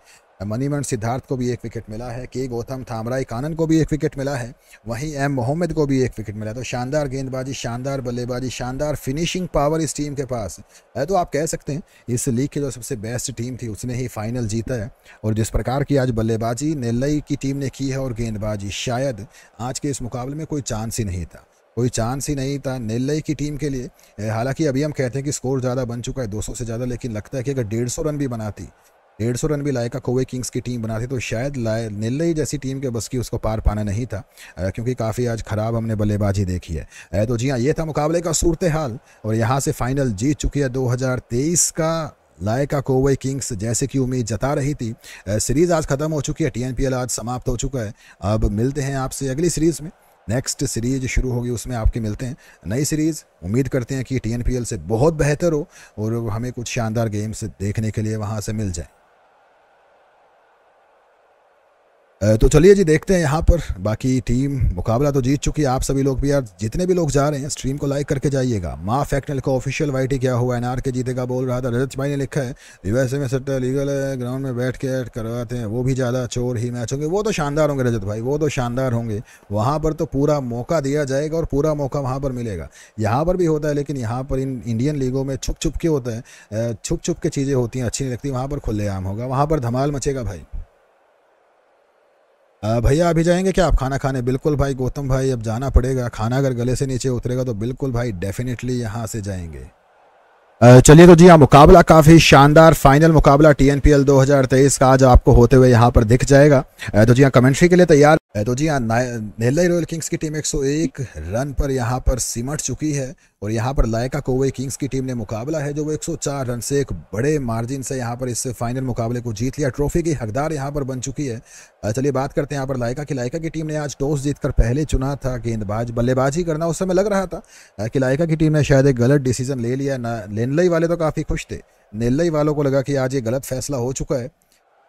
मनीमन सिद्धार्थ को भी एक विकेट मिला है के गौतम थामराई कानन को भी एक विकेट मिला है वहीं एम मोहम्मद को भी एक विकेट मिला तो शानदार गेंदबाजी शानदार बल्लेबाजी शानदार फिनिशिंग पावर इस टीम के पास है तो आप कह सकते हैं इस लीग की जो सबसे बेस्ट टीम थी उसने ही फाइनल जीता है और जिस प्रकार की आज बल्लेबाजी नेल्लई की टीम ने की है और गेंदबाजी शायद आज के इस मुकाबले में कोई चांस ही नहीं था कोई चांस ही नहीं था नेल्लई की टीम के लिए हालांकि अभी हम कहते हैं कि स्कोर ज़्यादा बन चुका है 200 से ज़्यादा लेकिन लगता है कि अगर डेढ़ सौ रन भी बनाती डेढ़ सौ रन भी लायका कोवे किंग्स की टीम बनाती तो शायद लाए नेल्लई जैसी टीम के बस की उसको पार पाना नहीं था क्योंकि काफ़ी आज ख़राब हमने बल्लेबाजी देखी है तो जी हाँ ये था मुकाबले का सूरत हाल और यहाँ से फाइनल जीत चुकी है दो का लायका कोवे किंग्स जैसे कि उम्मीद जता रही थी सीरीज़ आज ख़त्म हो चुकी है टी आज समाप्त हो चुका है अब मिलते हैं आपसे अगली सीरीज़ में नेक्स्ट सीरीज शुरू होगी उसमें आपके मिलते हैं नई सीरीज़ उम्मीद करते हैं कि टी से बहुत बेहतर हो और हमें कुछ शानदार गेम्स देखने के लिए वहाँ से मिल जाए तो चलिए जी देखते हैं यहाँ पर बाकी टीम मुकाबला तो जीत चुकी है आप सभी लोग भी यार जितने भी लोग जा रहे हैं स्ट्रीम को लाइक करके जाइएगा माँ फैक्ट ने लिखा ऑफिशियल वाइटी क्या हुआ एन के जीतेगा बोल रहा था रजत भाई ने लिखा है यूएसए में सट्टा लीगल है ग्राउंड में बैठ के करवाते हैं वो भी ज़्यादा चोर ही मैच होंगे वो तो शानदार होंगे रजत भाई वो तो शानदार होंगे वहाँ पर तो पूरा मौका दिया जाएगा और पूरा मौका वहाँ पर मिलेगा यहाँ पर भी होता है लेकिन यहाँ पर इन इंडियन लीगों में छुप छुप के होता है छुप छुप के चीज़ें होती हैं अच्छी नहीं लगती वहाँ पर खुलेआम होगा वहाँ पर धमाल मचेगा भाई भैया अभी जाएंगे क्या आप खाना खाने बिल्कुल भाई गौतम भाई अब जाना पड़ेगा खाना अगर गले से नीचे उतरेगा तो बिल्कुल भाई डेफिनेटली यहाँ से जाएंगे चलिए तो जी हाँ मुकाबला काफ़ी शानदार फाइनल मुकाबला टी 2023 एल दो हज़ार तेईस का आज आपको होते हुए यहाँ पर दिख जाएगा तो जी हाँ कमेंट्री के लिए तैयार तो जी हाँ नेल्लाई रॉयल किंग्स की टीम 101 रन पर यहाँ पर सिमट चुकी है और यहाँ पर लायका कोवे किंग्स की टीम ने मुकाबला है जो वो 104 रन से एक बड़े मार्जिन से यहाँ पर इस फाइनल मुकाबले को जीत लिया ट्रॉफी की हकदार यहाँ पर बन चुकी है चलिए बात करते हैं यहाँ पर लायका की लायका की टीम ने आज टॉस जीतकर पहले चुना था गेंदबाज बल्लेबाजी करना उस समय लग रहा था कि लायका की टीम ने शायद एक गलत डिसीजन ले लिया ना लेनलई वाले तो काफ़ी खुश थे नेल्लई वालों को लगा कि आज ये गलत फैसला हो चुका है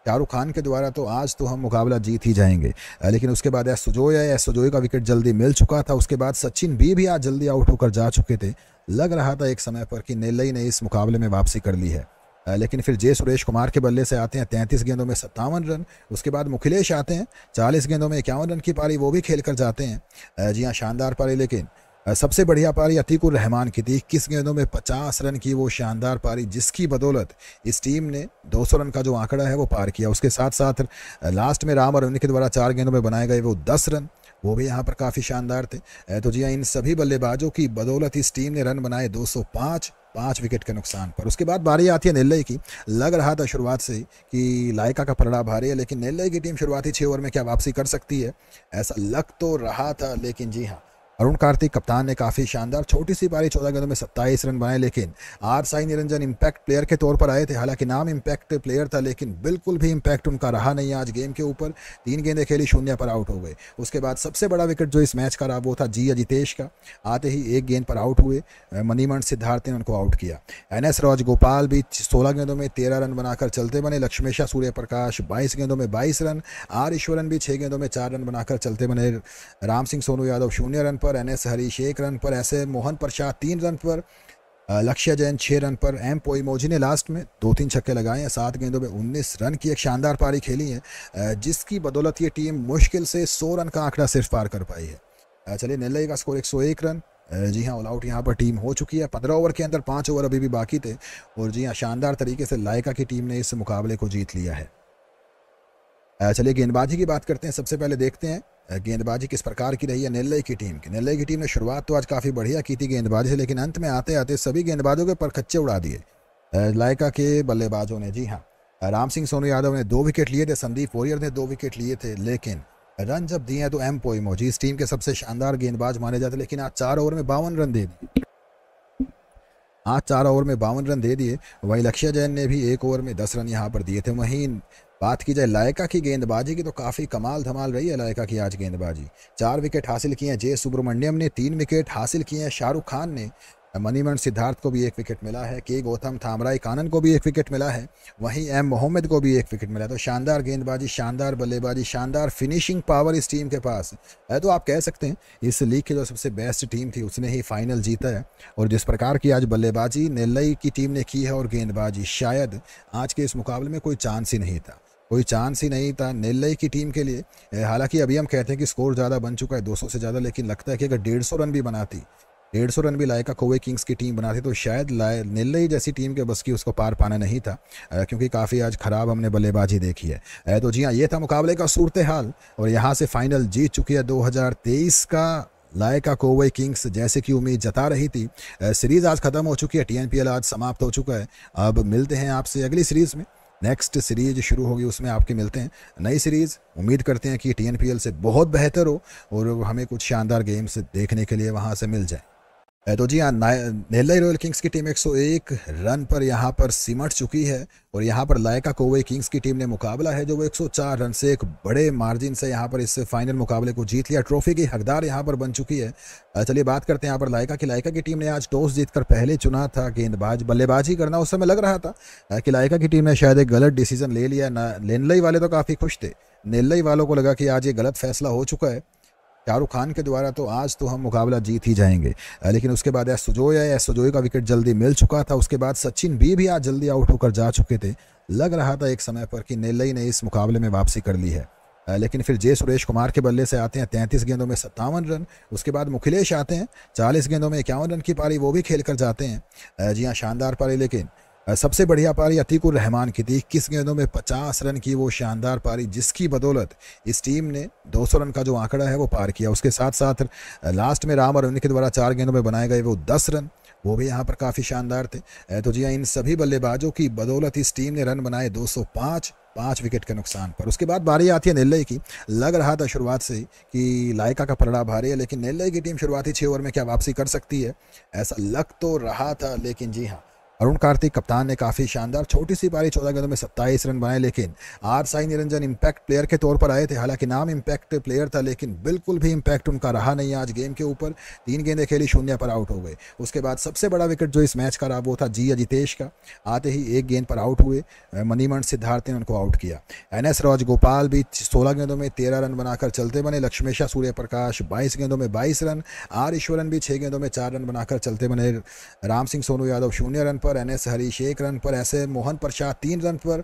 शाहरुख खान के द्वारा तो आज तो हम मुकाबला जीत ही जाएंगे लेकिन उसके बाद एस सुजोय है एस सुजोय का विकेट जल्दी मिल चुका था उसके बाद सचिन भी भी आज जल्दी आउट होकर जा चुके थे लग रहा था एक समय पर कि नेल्लई ने इस मुकाबले में वापसी कर ली है लेकिन फिर जय सुरेश कुमार के बल्ले से आते हैं तैंतीस गेंदों में सत्तावन रन उसके बाद मुखिलेश आते हैं चालीस गेंदों में इक्यावन रन की पारी वो भी खेल कर जाते हैं जी हाँ शानदार पारी लेकिन सबसे बढ़िया पारी अतीकुर रहमान की थी इक्कीस गेंदों में 50 रन की वो शानदार पारी जिसकी बदौलत इस टीम ने 200 रन का जो आंकड़ा है वो पार किया उसके साथ साथ लास्ट में राम और उनके द्वारा चार गेंदों में बनाए गए वो दस रन वो भी यहाँ पर काफ़ी शानदार थे तो जी हाँ इन सभी बल्लेबाजों की बदौलत इस टीम ने रन बनाए दो पाँच विकेट के नुकसान पर उसके बाद बारी आती है नेल्लई की लग रहा था शुरुआत से ही कि लायका का पलड़ा भारी है लेकिन नेल्लई की टीम शुरुआती छः ओवर में क्या वापसी कर सकती है ऐसा लग तो रहा था लेकिन जी हाँ अरुण कार्तिक कप्तान ने काफ़ी शानदार छोटी सी पारी चौदह गेंदों में सत्ताईस रन बनाए लेकिन R Sai Niranjan impact player के तौर पर आए थे हालांकि नाम इम्पैक्ट प्लेयर था लेकिन बिल्कुल भी इम्पैक्ट उनका रहा नहीं आज गेम के ऊपर तीन गेंदें खेली शून्य पर आउट हो गए उसके बाद सबसे बड़ा विकेट जो इस मैच का रहा वो था जी अजितेश का आते ही एक गेंद पर आउट हुए मनीमण सिद्धार्थ ने उनको आउट किया एन एस रॉज गोपाल भी सोलह गेंदों में तेरह रन बनाकर चलते बने लक्ष्मेशा सूर्य प्रकाश बाईस गेंदों में बाईस रन आर ईश्वरन भी छः गेंदों में चार रन बनाकर चलते बने राम सिंह सोनू यादव शून्य रन पर पर एन एस हरीश एक रन पर ऐसे मोहन प्रसाद तीन रन पर लक्ष्य जैन छः रन पर एम पोईमोजी ने लास्ट में दो तीन छक्के लगाए हैं सात गेंदों में उन्नीस रन की एक शानदार पारी खेली है जिसकी बदौलत ये टीम मुश्किल से सौ रन का आंकड़ा सिर्फ पार कर पाई है चलिए नेल्लई का स्कोर एक सौ एक रन जी हाँ ऑल आउट यहाँ पर टीम हो चुकी है पंद्रह ओवर के अंदर पाँच ओवर अभी भी बाकी थे और जी हाँ शानदार तरीके से लायका की टीम ने इस मुकाबले को जीत लिया है चलिए गेंदबाजी की बात करते हैं सबसे पहले देखते हैं गेंदबाजी किस प्रकार की रही है नेल्लई की टीम की नेल्लई की टीम ने शुरुआत तो आज काफ़ी बढ़िया की थी गेंदबाजी से लेकिन अंत में आते आते सभी गेंदबाजों के परखच्चे उड़ा दिए लायका के बल्लेबाजों ने जी हाँ राम सिंह सोनू यादव ने दो विकेट लिए थे संदीप वोरियर ने दो विकेट लिए थे लेकिन रन जब दिए तो एम पोइमो जी इस टीम के सबसे शानदार गेंदबाज माने जाते लेकिन आज चार ओवर में बावन रन दे दिए आज चार ओवर में बावन रन दे दिए वहीं लक्ष्य जैन ने भी एक ओवर में दस रन यहाँ पर दिए थे वहीं बात की जाए लायका की गेंदबाजी की तो काफ़ी कमाल धमाल रही है लायका की आज गेंदबाजी चार विकेट हासिल किए हैं जे सुब्रमण्यम ने तीन विकेट हासिल किए हैं शाहरुख खान ने मनीमन सिद्धार्थ को भी एक विकेट मिला है के गौतम थामराई कानन को भी एक विकेट मिला है वहीं एम मोहम्मद को भी एक विकेट मिला तो शानदार गेंदबाजी शानदार बल्लेबाजी शानदार फिनिशिंग पावर इस टीम के पास है तो आप कह सकते हैं इस लीग की जो सबसे बेस्ट टीम थी उसने ही फाइनल जीता है और जिस प्रकार की आज बल्लेबाजी नेल्लई की टीम ने की है और गेंदबाजी शायद आज के इस मुकाबले में कोई चांस ही नहीं था कोई चांस ही नहीं था नेल्लई की टीम के लिए हालांकि अभी हम कहते हैं कि स्कोर ज़्यादा बन चुका है 200 से ज़्यादा लेकिन लगता है कि अगर डेढ़ सौ रन भी बनाती डेढ़ सौ रन भी लायका कोवे किंग्स की टीम बनाती तो शायद लाए नेल्लई जैसी टीम के बस की उसको पार पाना नहीं था क्योंकि काफ़ी आज ख़राब हमने बल्लेबाजी देखी है तो जी हाँ ये था मुकाबले का सूरत हाल और यहाँ से फाइनल जीत चुकी है दो का लायका कोवे किंग्स जैसे कि उम्मीद जता रही थी सीरीज़ आज ख़त्म हो चुकी है टीएनपीएल आज समाप्त हो चुका है अब मिलते हैं आपसे अगली सीरीज़ में नेक्स्ट सीरीज शुरू होगी उसमें आपके मिलते हैं नई सीरीज़ उम्मीद करते हैं कि टी से बहुत बेहतर हो और हमें कुछ शानदार गेम्स देखने के लिए वहाँ से मिल जाए तो जी हाँ नेल्लाई रॉयल किंग्स की टीम 101 रन पर यहाँ पर सिमट चुकी है और यहाँ पर लायका कोवे किंग्स की टीम ने मुकाबला है जो वो 104 रन से एक बड़े मार्जिन से यहाँ पर इस फाइनल मुकाबले को जीत लिया ट्रॉफी की हकदार यहाँ पर बन चुकी है चलिए बात करते हैं यहाँ पर लायका की लायका की टीम ने आज टॉस जीत पहले चुना था गेंदबाज बल्लेबाजी करना उस समय लग रहा था कि लायका की टीम ने शायद एक गलत डिसीजन ले लिया लेनलई वाले तो काफ़ी खुश थे नेल्लई वालों को लगा कि आज ये गलत फैसला हो चुका है शाहरुख खान के द्वारा तो आज तो हम मुकाबला जीत ही जाएंगे लेकिन उसके बाद एस सुजोय है एस सुजोय का विकेट जल्दी मिल चुका था उसके बाद सचिन भी भी आज जल्दी आउट होकर जा चुके थे लग रहा था एक समय पर कि नेल्लई ने इस मुकाबले में वापसी कर ली है लेकिन फिर जय सुरेश कुमार के बल्ले से आते हैं तैंतीस गेंदों में सत्तावन रन उसके बाद मुखिलेश आते हैं चालीस गेंदों में इक्यावन रन की पारी वो भी खेल कर जाते हैं जी हाँ शानदार पारी लेकिन सबसे बढ़िया पारी अतीकुर रहमान की थी इक्कीस गेंदों में 50 रन की वो शानदार पारी जिसकी बदौलत इस टीम ने 200 रन का जो आंकड़ा है वो पार किया उसके साथ साथ लास्ट में राम और उनके द्वारा चार गेंदों में बनाए गए वो 10 रन वो भी यहाँ पर काफ़ी शानदार थे तो जी हाँ इन सभी बल्लेबाजों की बदौलत इस टीम ने रन बनाए दो पाँच विकेट के नुकसान पर उसके बाद बारी आती है नेल्लई की लग रहा था शुरुआत से ही कि लायका का पलड़ा भारी है लेकिन नेल्लई की टीम शुरुआती छः ओवर में क्या वापसी कर सकती है ऐसा लग तो रहा था लेकिन जी हाँ अरुण कार्तिक कप्तान ने काफ़ी शानदार छोटी सी पारी चौदह गेंदों में सत्ताईस रन बनाए लेकिन R Sai Niranjan impact player के तौर पर आए थे हालांकि नाम इम्पैक्ट प्लेयर था लेकिन बिल्कुल भी इम्पैक्ट उनका रहा नहीं आज गेम के ऊपर तीन गेंदें खेली शून्य पर आउट हो गए उसके बाद सबसे बड़ा विकेट जो इस मैच का रहा वो था जी अजितेश का आते ही एक गेंद पर आउट हुए मनीमण सिद्धार्थ ने उनको आउट किया एन एस रॉज गोपाल भी सोलह गेंदों में तेरह रन बनाकर चलते बने लक्ष्मेशा सूर्यप्रकाश बाईस गेंदों में बाईस रन आर ईश्वरन भी छः गेंदों में चार रन बनाकर चलते बने राम सिंह सोनू यादव शून्य रन पर पर एन एस हरीश एक रन पर ऐसे मोहन प्रसाद तीन रन पर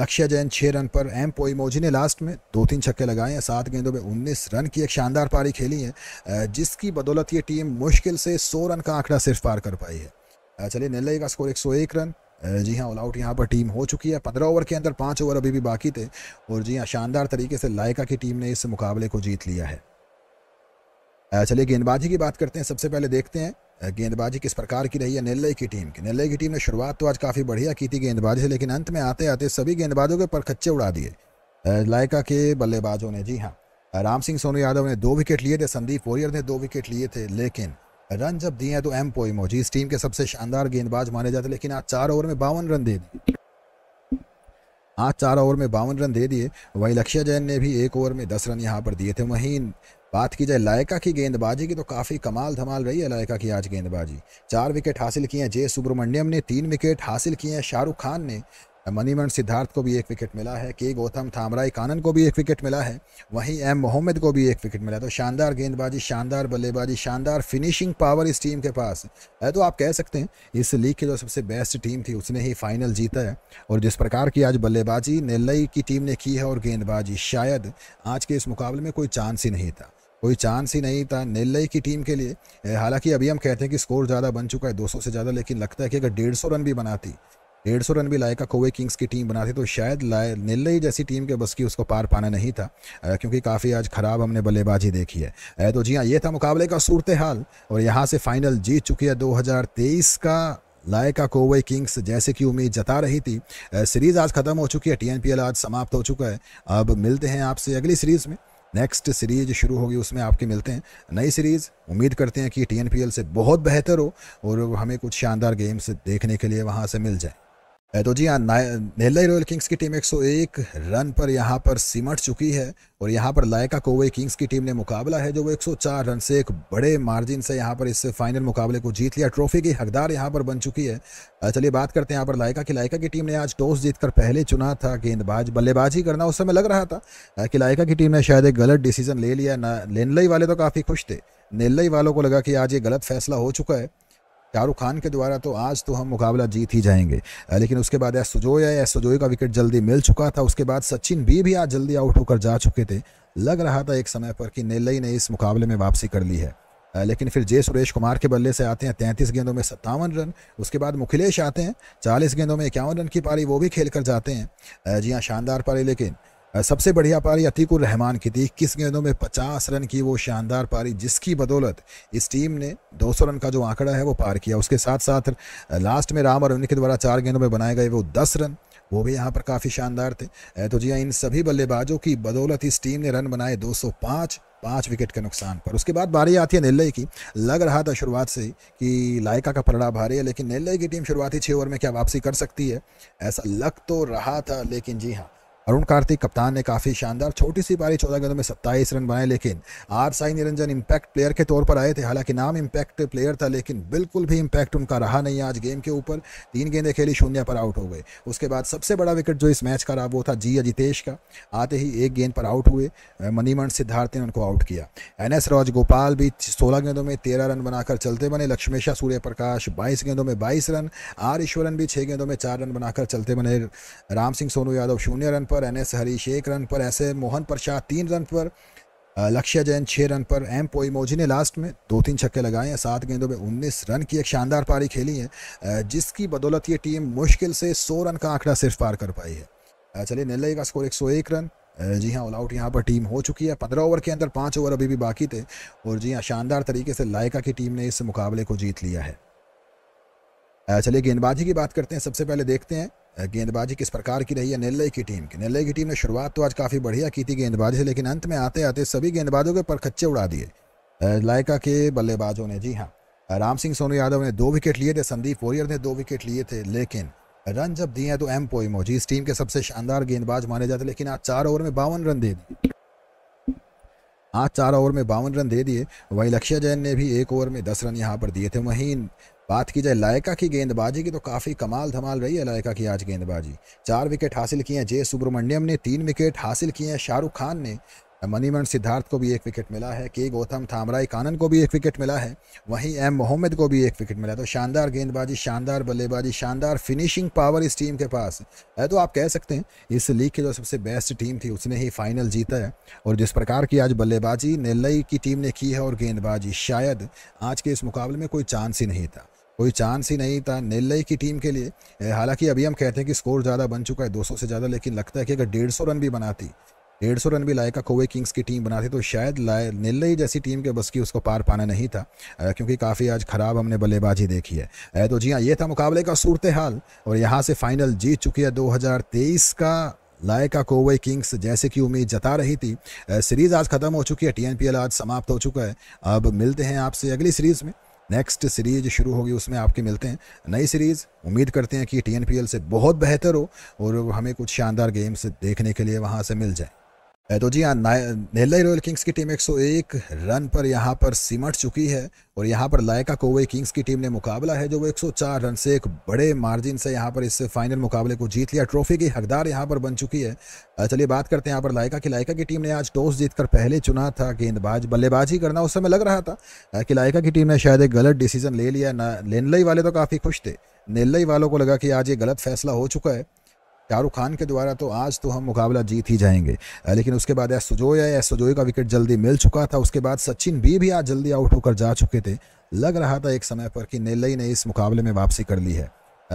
लक्ष्य जैन छः रन पर एम पोईमोजी ने लास्ट में दो तीन छक्के लगाए हैं सात गेंदों में उन्नीस रन की एक शानदार पारी खेली है जिसकी बदौलत ये टीम मुश्किल से सौ रन का आंकड़ा सिर्फ पार कर पाई है चलिए नेल्लई का स्कोर एक सौ एक रन जी हाँ ऑल आउट यहाँ पर टीम हो चुकी है पंद्रह ओवर के अंदर पाँच ओवर अभी भी बाकी थे और जी हाँ शानदार तरीके से लायका की टीम ने इस मुकाबले को जीत लिया है चलिए गेंदबाजी की बात करते हैं सबसे पहले देखते हैं गेंदबाजी किस प्रकार की रही है नेल्लई की टीम की नेल्लई की टीम ने शुरुआत तो आज काफ़ी बढ़िया की थी गेंदबाजी से लेकिन अंत में आते आते सभी गेंदबाजों के पर खच्चे उड़ा दिए लायका के बल्लेबाजों ने जी हाँ राम सिंह सोनू यादव ने दो विकेट लिए थे संदीप वोरियर ने दो विकेट लिए थे लेकिन रन जब दिए हैं तो एम पोइमो जी इस टीम के सबसे शानदार गेंदबाज माने जाते लेकिन आज चार ओवर में बावन रन दे दिए आज चार ओवर में बावन रन दे दिए वहीं लक्ष्य जैन ने भी एक ओवर में दस रन यहाँ पर दिए थे वहीं बात की जाए लायका की गेंदबाजी की तो काफ़ी कमाल धमाल रही है लायका की आज गेंदबाजी चार विकेट हासिल किए हैं जे सुब्रमण्यम ने तीन विकेट हासिल किए हैं शाहरुख खान ने मनीमन सिद्धार्थ को भी एक विकेट मिला है के गौतम थामराई कानन को भी एक विकेट मिला है वहीं एम मोहम्मद को भी एक विकेट मिला तो शानदार गेंदबाजी शानदार बल्लेबाजी शानदार फिनिशिंग पावर इस टीम के पास है तो आप कह सकते हैं इस लीग की जो सबसे बेस्ट टीम थी उसने ही फाइनल जीता है और जिस प्रकार की आज बल्लेबाजी नेल्लई की टीम ने की है और गेंदबाजी शायद आज के इस मुकाबले में कोई चांस ही नहीं था कोई चांस ही नहीं था नेल्लई की टीम के लिए हालांकि अभी हम कहते हैं कि स्कोर ज़्यादा बन चुका है 200 से ज़्यादा लेकिन लगता है कि अगर डेढ़ सौ रन भी बनाती डेढ़ सौ रन भी लायका कोवे किंग्स की टीम बनाती तो शायद लाए नेल्लई जैसी टीम के बस की उसको पार पाना नहीं था क्योंकि काफ़ी आज ख़राब हमने बल्लेबाजी देखी है तो जी हाँ ये था मुकाबले का सूरत हाल और यहाँ से फाइनल जीत चुकी है 2023 का लायका कोवे किंग्स जैसे कि उम्मीद जता रही थी सीरीज़ आज ख़त्म हो चुकी है टी आज समाप्त हो चुका है अब मिलते हैं आपसे अगली सीरीज़ में नेक्स्ट सीरीज शुरू होगी उसमें आपके मिलते हैं नई सीरीज़ उम्मीद करते हैं कि टी से बहुत बेहतर हो और हमें कुछ शानदार गेम्स देखने के लिए वहाँ से मिल जाए तो जी हाँ नेल्लाई रॉयल किंग्स की टीम 101 रन पर यहाँ पर सिमट चुकी है और यहाँ पर लायका कोवे किंग्स की टीम ने मुकाबला है जो वो 104 रन से एक बड़े मार्जिन से यहाँ पर इस फाइनल मुकाबले को जीत लिया ट्रॉफी की हकदार यहाँ पर बन चुकी है चलिए बात करते हैं यहाँ पर लायका की लायका की टीम ने आज टॉस जीतकर पहले चुना था गेंदबाज बल्लेबाजी करना उस समय लग रहा था कि लायका की टीम ने शायद एक गलत डिसीजन ले लिया ना वाले तो काफ़ी खुश थे नेल्लई वालों को लगा कि आज ये गलत फैसला हो चुका है शाहरुख खान के द्वारा तो आज तो हम मुकाबला जीत ही जाएंगे लेकिन उसके बाद एस सुजोय है एस सुजोय का विकेट जल्दी मिल चुका था उसके बाद सचिन भी भी आज जल्दी आउट होकर जा चुके थे लग रहा था एक समय पर कि नेल्लई ने इस मुकाबले में वापसी कर ली है लेकिन फिर जय सुरेश कुमार के बल्ले से आते हैं तैंतीस गेंदों में सत्तावन रन उसके बाद मुखिलेश आते हैं चालीस गेंदों में इक्यावन रन की पारी वो भी खेल कर जाते हैं जी हाँ शानदार पारी लेकिन सबसे बढ़िया पारी अतीकुर रहमान की थी इक्कीस गेंदों में 50 रन की वो शानदार पारी जिसकी बदौलत इस टीम ने 200 रन का जो आंकड़ा है वो पार किया उसके साथ साथ लास्ट में राम और उनके द्वारा चार गेंदों में बनाए गए वो दस रन वो भी यहाँ पर काफ़ी शानदार थे तो जी हाँ इन सभी बल्लेबाजों की बदौलत इस टीम ने रन बनाए दो पाँच विकेट के नुकसान पर उसके बाद बारी आती है नेल्लई की लग रहा था शुरुआत से ही कि लायका का पलड़ा भारी है लेकिन नेल्लई की टीम शुरुआती छः ओवर में क्या वापसी कर सकती है ऐसा लग तो रहा था लेकिन जी हाँ अरुण कार्तिक कप्तान ने काफ़ी शानदार छोटी सी पारी चौदह गेंदों में सत्ताईस रन बनाए लेकिन R Sai Niranjan impact player के तौर पर आए थे हालांकि नाम इंपैक्ट प्लेयर था लेकिन बिल्कुल भी इंपैक्ट उनका रहा नहीं आज गेम के ऊपर तीन गेंदें खेली शून्य पर आउट हो गए उसके बाद सबसे बड़ा विकेट जो इस मैच का रहा वो था जी अजितेश का आते ही एक गेंद पर आउट हुए मनीमण सिद्धार्थ ने उनको आउट किया एन एस रॉज गोपाल भी सोलह गेंदों में तेरह रन बनाकर चलते बने लक्ष्मेशा सूर्य प्रकाश बाईस गेंदों में बाईस रन आर ईश्वरन भी छः गेंदों में चार रन बनाकर चलते बने राम सिंह सोनू यादव शून्य रन पर एन एस हरीश एक रन पर एस ए मोहन प्रसाद तीन रन पर लक्ष्य जैन छः रन पर एम पोईमोजी ने लास्ट में दो तीन छक्के लगाए हैं सात गेंदों में उन्नीस रन की एक शानदार पारी खेली है जिसकी बदौलत ये टीम मुश्किल से सौ रन का आंकड़ा सिर्फ पार कर पाई है चलिए नेल्लई का स्कोर एक सौ एक रन जी हाँ ऑल आउट यहाँ पर टीम हो चुकी है पंद्रह ओवर के अंदर पाँच ओवर अभी भी बाकी थे और जी हाँ शानदार तरीके से लायका की टीम ने इस मुकाबले को जीत लिया है चलिए गेंदबाजी की बात करते हैं सबसे पहले देखते हैं गेंदबाजी किस प्रकार की रही है नेल्लई की टीम की नेल्लई की टीम ने शुरुआत तो आज काफ़ी बढ़िया की थी गेंदबाजी से लेकिन अंत में आते आते सभी गेंदबाजों के परखच्चे उड़ा दिए लायका के बल्लेबाजों ने जी हाँ राम सिंह सोनू यादव ने दो विकेट लिए थे संदीप वोरियर ने दो विकेट लिए थे लेकिन रन जब दिए तो एम पोईमो जी इस टीम के सबसे शानदार गेंदबाज माने जाते लेकिन आज चार ओवर में बावन रन दे दिए आज चार ओवर में बावन रन दे दिए वहीं लक्ष्य जैन ने भी एक ओवर में दस रन यहाँ पर दिए थे वहीं बात की जाए लायका की गेंदबाजी की तो काफ़ी कमाल धमाल रही है लायका की आज गेंदबाजी चार विकेट हासिल किए हैं जे सुब्रमण्यम ने तीन विकेट हासिल किए हैं शाहरुख खान ने मनीमन सिद्धार्थ को भी एक विकेट मिला है के गौतम थामराई कानन को भी एक विकेट मिला है वहीं एम मोहम्मद को भी एक विकेट मिला तो शानदार गेंदबाजी शानदार बल्लेबाजी शानदार फिनिशिंग पावर इस टीम के पास है तो आप कह सकते हैं इस लीग की जो सबसे बेस्ट टीम थी उसने ही फाइनल जीता है और जिस प्रकार की आज बल्लेबाजी नेल्लई की टीम ने की है और गेंदबाजी शायद आज के इस मुकाबले में कोई चांस ही नहीं था कोई चांस ही नहीं था नेल्लई की टीम के लिए हालांकि अभी हम कहते हैं कि स्कोर ज़्यादा बन चुका है 200 से ज़्यादा लेकिन लगता है कि अगर डेढ़ रन भी बनाती डेढ़ सौ रन भी लायका कोवे किंग्स की टीम बनाती तो शायद लाए नेल्लई जैसी टीम के बस की उसको पार पाना नहीं था क्योंकि काफ़ी आज ख़राब हमने बल्लेबाजी देखी है तो जी हाँ ये था मुकाबले का सूरत हाल और यहाँ से फाइनल जीत चुकी है दो का लायका कोवई किंग्स जैसे कि उम्मीद जता रही थी सीरीज़ आज ख़त्म हो चुकी है टीएनपीएल आज समाप्त हो चुका है अब मिलते हैं आपसे अगली सीरीज़ में नेक्स्ट सीरीज शुरू होगी उसमें आपके मिलते हैं नई सीरीज़ उम्मीद करते हैं कि टी से बहुत बेहतर हो और हमें कुछ शानदार गेम्स देखने के लिए वहाँ से मिल जाए तो जी हाँ नेल्लाई रॉयल किंग्स की टीम 101 रन पर यहाँ पर सिमट चुकी है और यहाँ पर लायका कोवे किंग्स की टीम ने मुकाबला है जो वो 104 रन से एक बड़े मार्जिन से यहाँ पर इस फाइनल मुकाबले को जीत लिया ट्रॉफी की हकदार यहाँ पर बन चुकी है चलिए बात करते हैं यहाँ पर लायका की लायका की टीम ने आज टॉस जीतकर पहले चुना था गेंदबाज बल्लेबाजी करना उस समय लग रहा था कि लायका की टीम ने शायद एक गलत डिसीजन ले लिया ना वाले तो काफ़ी खुश थे नेल्लई वालों को लगा कि आज ये गलत फैसला हो चुका है शाहरुख खान के द्वारा तो आज तो हम मुकाबला जीत ही जाएंगे लेकिन उसके बाद एस सुजोय है एस सुजोय का विकेट जल्दी मिल चुका था उसके बाद सचिन भी भी आज जल्दी आउट होकर जा चुके थे लग रहा था एक समय पर कि नेल्लई ने इस मुकाबले में वापसी कर ली है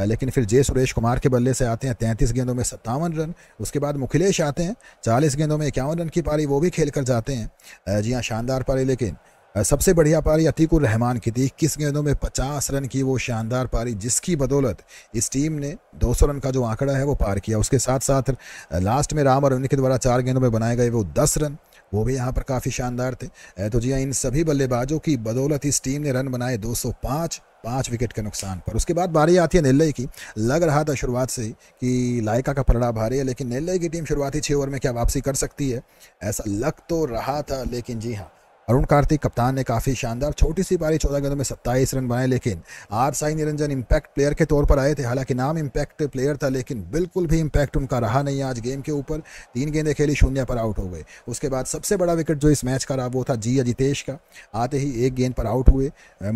लेकिन फिर जय सुरेश कुमार के बल्ले से आते हैं तैंतीस गेंदों में सत्तावन रन उसके बाद मुखिलेश आते हैं चालीस गेंदों में इक्यावन रन की पारी वो भी खेल कर जाते हैं जी हाँ शानदार पारी लेकिन सबसे बढ़िया पारी अतीकुर रहमान की थी इक्कीस गेंदों में 50 रन की वो शानदार पारी जिसकी बदौलत इस टीम ने 200 रन का जो आंकड़ा है वो पार किया उसके साथ साथ लास्ट में राम और उनके द्वारा चार गेंदों में बनाए गए वो दस रन वो भी यहाँ पर काफ़ी शानदार थे तो जी हाँ इन सभी बल्लेबाजों की बदौलत इस टीम ने रन बनाए दो पाँच विकेट के नुकसान पर उसके बाद बारी आती है नेल्लई की लग रहा था शुरुआत से ही कि लायका का पलड़ा भारी है लेकिन नेल्लई की टीम शुरुआती छः ओवर में क्या वापसी कर सकती है ऐसा लग तो रहा था लेकिन जी हाँ अरुण कार्तिक कप्तान ने काफ़ी शानदार छोटी सी पारी चौदह गेंदों में सत्ताईस रन बनाए लेकिन R Sai Niranjan impact player के तौर पर आए थे हालांकि नाम इम्पैक्ट प्लेयर था लेकिन बिल्कुल भी इम्पैक्ट उनका रहा नहीं आज गेम के ऊपर तीन गेंदें खेली शून्य पर आउट हो गए उसके बाद सबसे बड़ा विकेट जो इस मैच का रहा वो था जी अजितेश का आते ही एक गेंद पर आउट हुए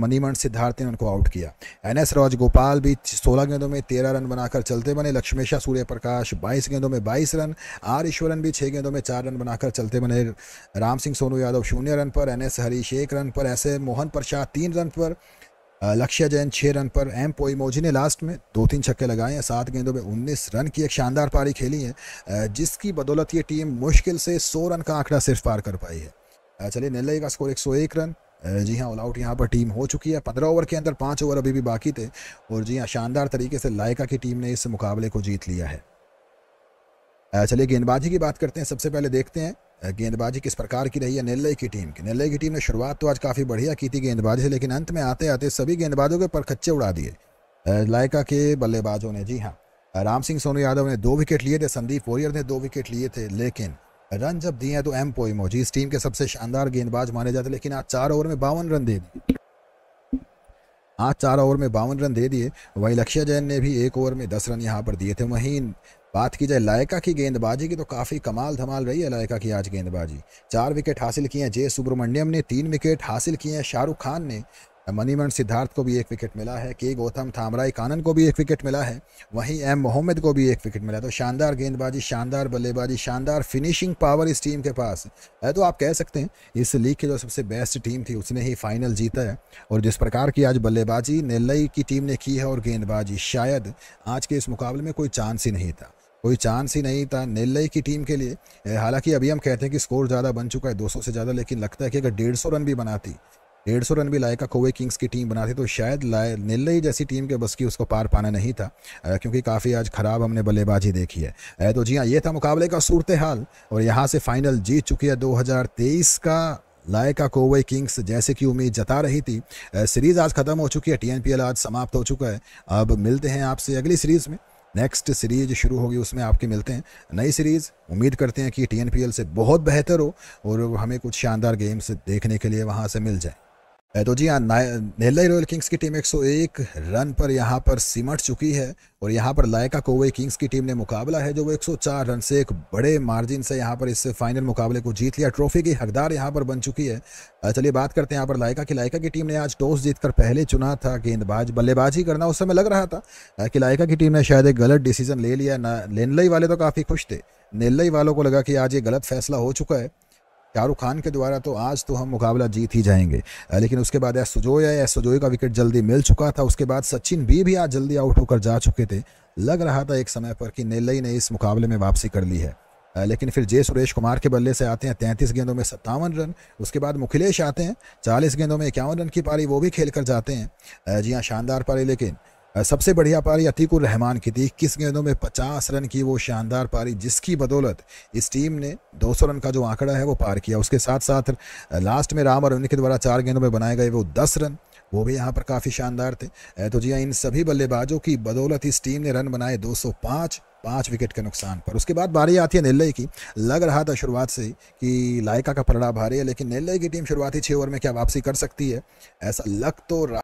मनीमण सिद्धार्थ ने उनको आउट किया एन एस राजगोपाल गोपाल भी सोलह गेंदों में तेरह रन बनाकर चलते बने लक्ष्मेशा सूर्यप्रकाश बाईस गेंदों में बाईस रन आर ईश्वरन भी छः गेंदों में चार रन बनाकर चलते बने राम सिंह सोनू यादव शून्य रन पर पर एन एस हरीश एक रन पर ऐसे मोहन प्रसाद तीन रन पर लक्ष्य जैन छः रन पर एम पोईमोजी ने लास्ट में दो तीन छक्के लगाए हैं सात गेंदों में उन्नीस रन की एक शानदार पारी खेली है जिसकी बदौलत ये टीम मुश्किल से सौ रन का आंकड़ा सिर्फ पार कर पाई है चलिए नेल्लई का स्कोर एक सौ एक रन जी हाँ ऑल आउट यहाँ पर टीम हो चुकी है पंद्रह ओवर के अंदर पाँच ओवर अभी भी बाकी थे और जी हाँ शानदार तरीके से लायका की टीम ने इस मुकाबले को जीत लिया है चलिए गेंदबाजी की बात करते हैं सबसे पहले देखते हैं गेंदबाजी किस प्रकार की रही है नेल्लई की टीम की नेल्लई की टीम ने शुरुआत तो आज काफ़ी बढ़िया की थी गेंदबाजी से लेकिन अंत में आते आते सभी गेंदबाजों के पर खच्चे उड़ा दिए लायका के बल्लेबाजों ने जी हाँ राम सिंह सोनू यादव ने दो विकेट लिए थे संदीप वोरियर ने दो विकेट लिए थे लेकिन रन जब दिए हैं तो एम पोइमो जी इस टीम के सबसे शानदार गेंदबाज माने जाते लेकिन आज चार ओवर में बावन रन दे दिए आज चार ओवर में बावन रन दे दिए वहीं लक्ष्य जैन ने भी एक ओवर में दस रन यहाँ पर दिए थे वहीं बात की जाए लायका की गेंदबाजी की तो काफ़ी कमाल धमाल रही है लायका की आज गेंदबाजी चार विकेट हासिल किए हैं जे सुब्रमण्यम ने तीन विकेट हासिल किए हैं शाहरुख खान ने मनीमन सिद्धार्थ को भी एक विकेट मिला है के गौतम थामराई कानन को भी एक विकेट मिला है वहीं एम मोहम्मद को भी एक विकेट मिला तो शानदार गेंदबाजी शानदार बल्लेबाजी शानदार फिनिशिंग पावर इस टीम के पास है तो आप कह सकते हैं इस लीग की जो सबसे बेस्ट टीम थी उसने ही फाइनल जीता है और जिस प्रकार की आज बल्लेबाजी नेल्लई की टीम ने की है और गेंदबाजी शायद आज के इस मुकाबले में कोई चांस ही नहीं था कोई चांस ही नहीं था नेल्लई की टीम के लिए हालांकि अभी हम कहते हैं कि स्कोर ज़्यादा बन चुका है 200 से ज़्यादा लेकिन लगता है कि अगर डेढ़ रन भी बनाती डेढ़ सौ रन भी लायका कोवे किंग्स की टीम बनाती तो शायद लाए नेल्लई जैसी टीम के बस की उसको पार पाना नहीं था क्योंकि काफ़ी आज ख़राब हमने बल्लेबाजी देखी है तो जी हाँ ये था मुकाबले का सूरत हाल और यहाँ से फाइनल जीत चुकी है दो का लायका कोवे किंग्स जैसे कि उम्मीद जता रही थी सीरीज़ आज ख़त्म हो चुकी है टी आज समाप्त हो चुका है अब मिलते हैं आपसे अगली सीरीज़ में नेक्स्ट सीरीज शुरू होगी उसमें आपके मिलते हैं नई सीरीज़ उम्मीद करते हैं कि टी से बहुत बेहतर हो और हमें कुछ शानदार गेम्स देखने के लिए वहाँ से मिल जाए तो जी हाँ नेल्लाई रॉयल किंग्स की टीम 101 रन पर यहाँ पर सिमट चुकी है और यहाँ पर लायका कोवे किंग्स की टीम ने मुकाबला है जो वो 104 रन से एक बड़े मार्जिन से यहाँ पर इस फाइनल मुकाबले को जीत लिया ट्रॉफी की हकदार यहाँ पर बन चुकी है चलिए बात करते हैं यहाँ पर लायका की लायका की टीम ने आज टॉस जीतकर पहले चुना था गेंदबाज बल्लेबाजी करना उस समय लग रहा था कि लायका की टीम ने शायद एक गलत डिसीजन ले लिया ना वाले तो काफ़ी खुश थे नेल्लई वालों को लगा कि आज ये गलत फैसला हो चुका है शाहरुख खान के द्वारा तो आज तो हम मुकाबला जीत ही जाएंगे लेकिन उसके बाद एस सुजोय है एस सुजोय का विकेट जल्दी मिल चुका था उसके बाद सचिन भी भी आज जल्दी आउट होकर जा चुके थे लग रहा था एक समय पर कि नेल्लई ने इस मुकाबले में वापसी कर ली है लेकिन फिर जय सुरेश कुमार के बल्ले से आते हैं तैंतीस गेंदों में सत्तावन रन उसके बाद मुखिलेश आते हैं चालीस गेंदों में इक्यावन रन की पारी वो भी खेल कर जाते हैं जी हाँ शानदार पारी लेकिन सबसे बढ़िया पारी अतीकुर रहमान की थी इक्कीस गेंदों में 50 रन की वो शानदार पारी जिसकी बदौलत इस टीम ने 200 रन का जो आंकड़ा है वो पार किया उसके साथ साथ लास्ट में राम और उनके द्वारा चार गेंदों में बनाए गए वो दस रन वो भी यहाँ पर काफ़ी शानदार थे तो जी हाँ इन सभी बल्लेबाजों की बदौलत इस टीम ने रन बनाए दो पाँच विकेट के नुकसान पर उसके बाद बारी आती है नेल्लई की लग रहा था शुरुआत से ही कि लायका का पलड़ा भारी है लेकिन नेल्लई की टीम शुरुआती छः ओवर में क्या वापसी कर सकती है ऐसा लग तो रहा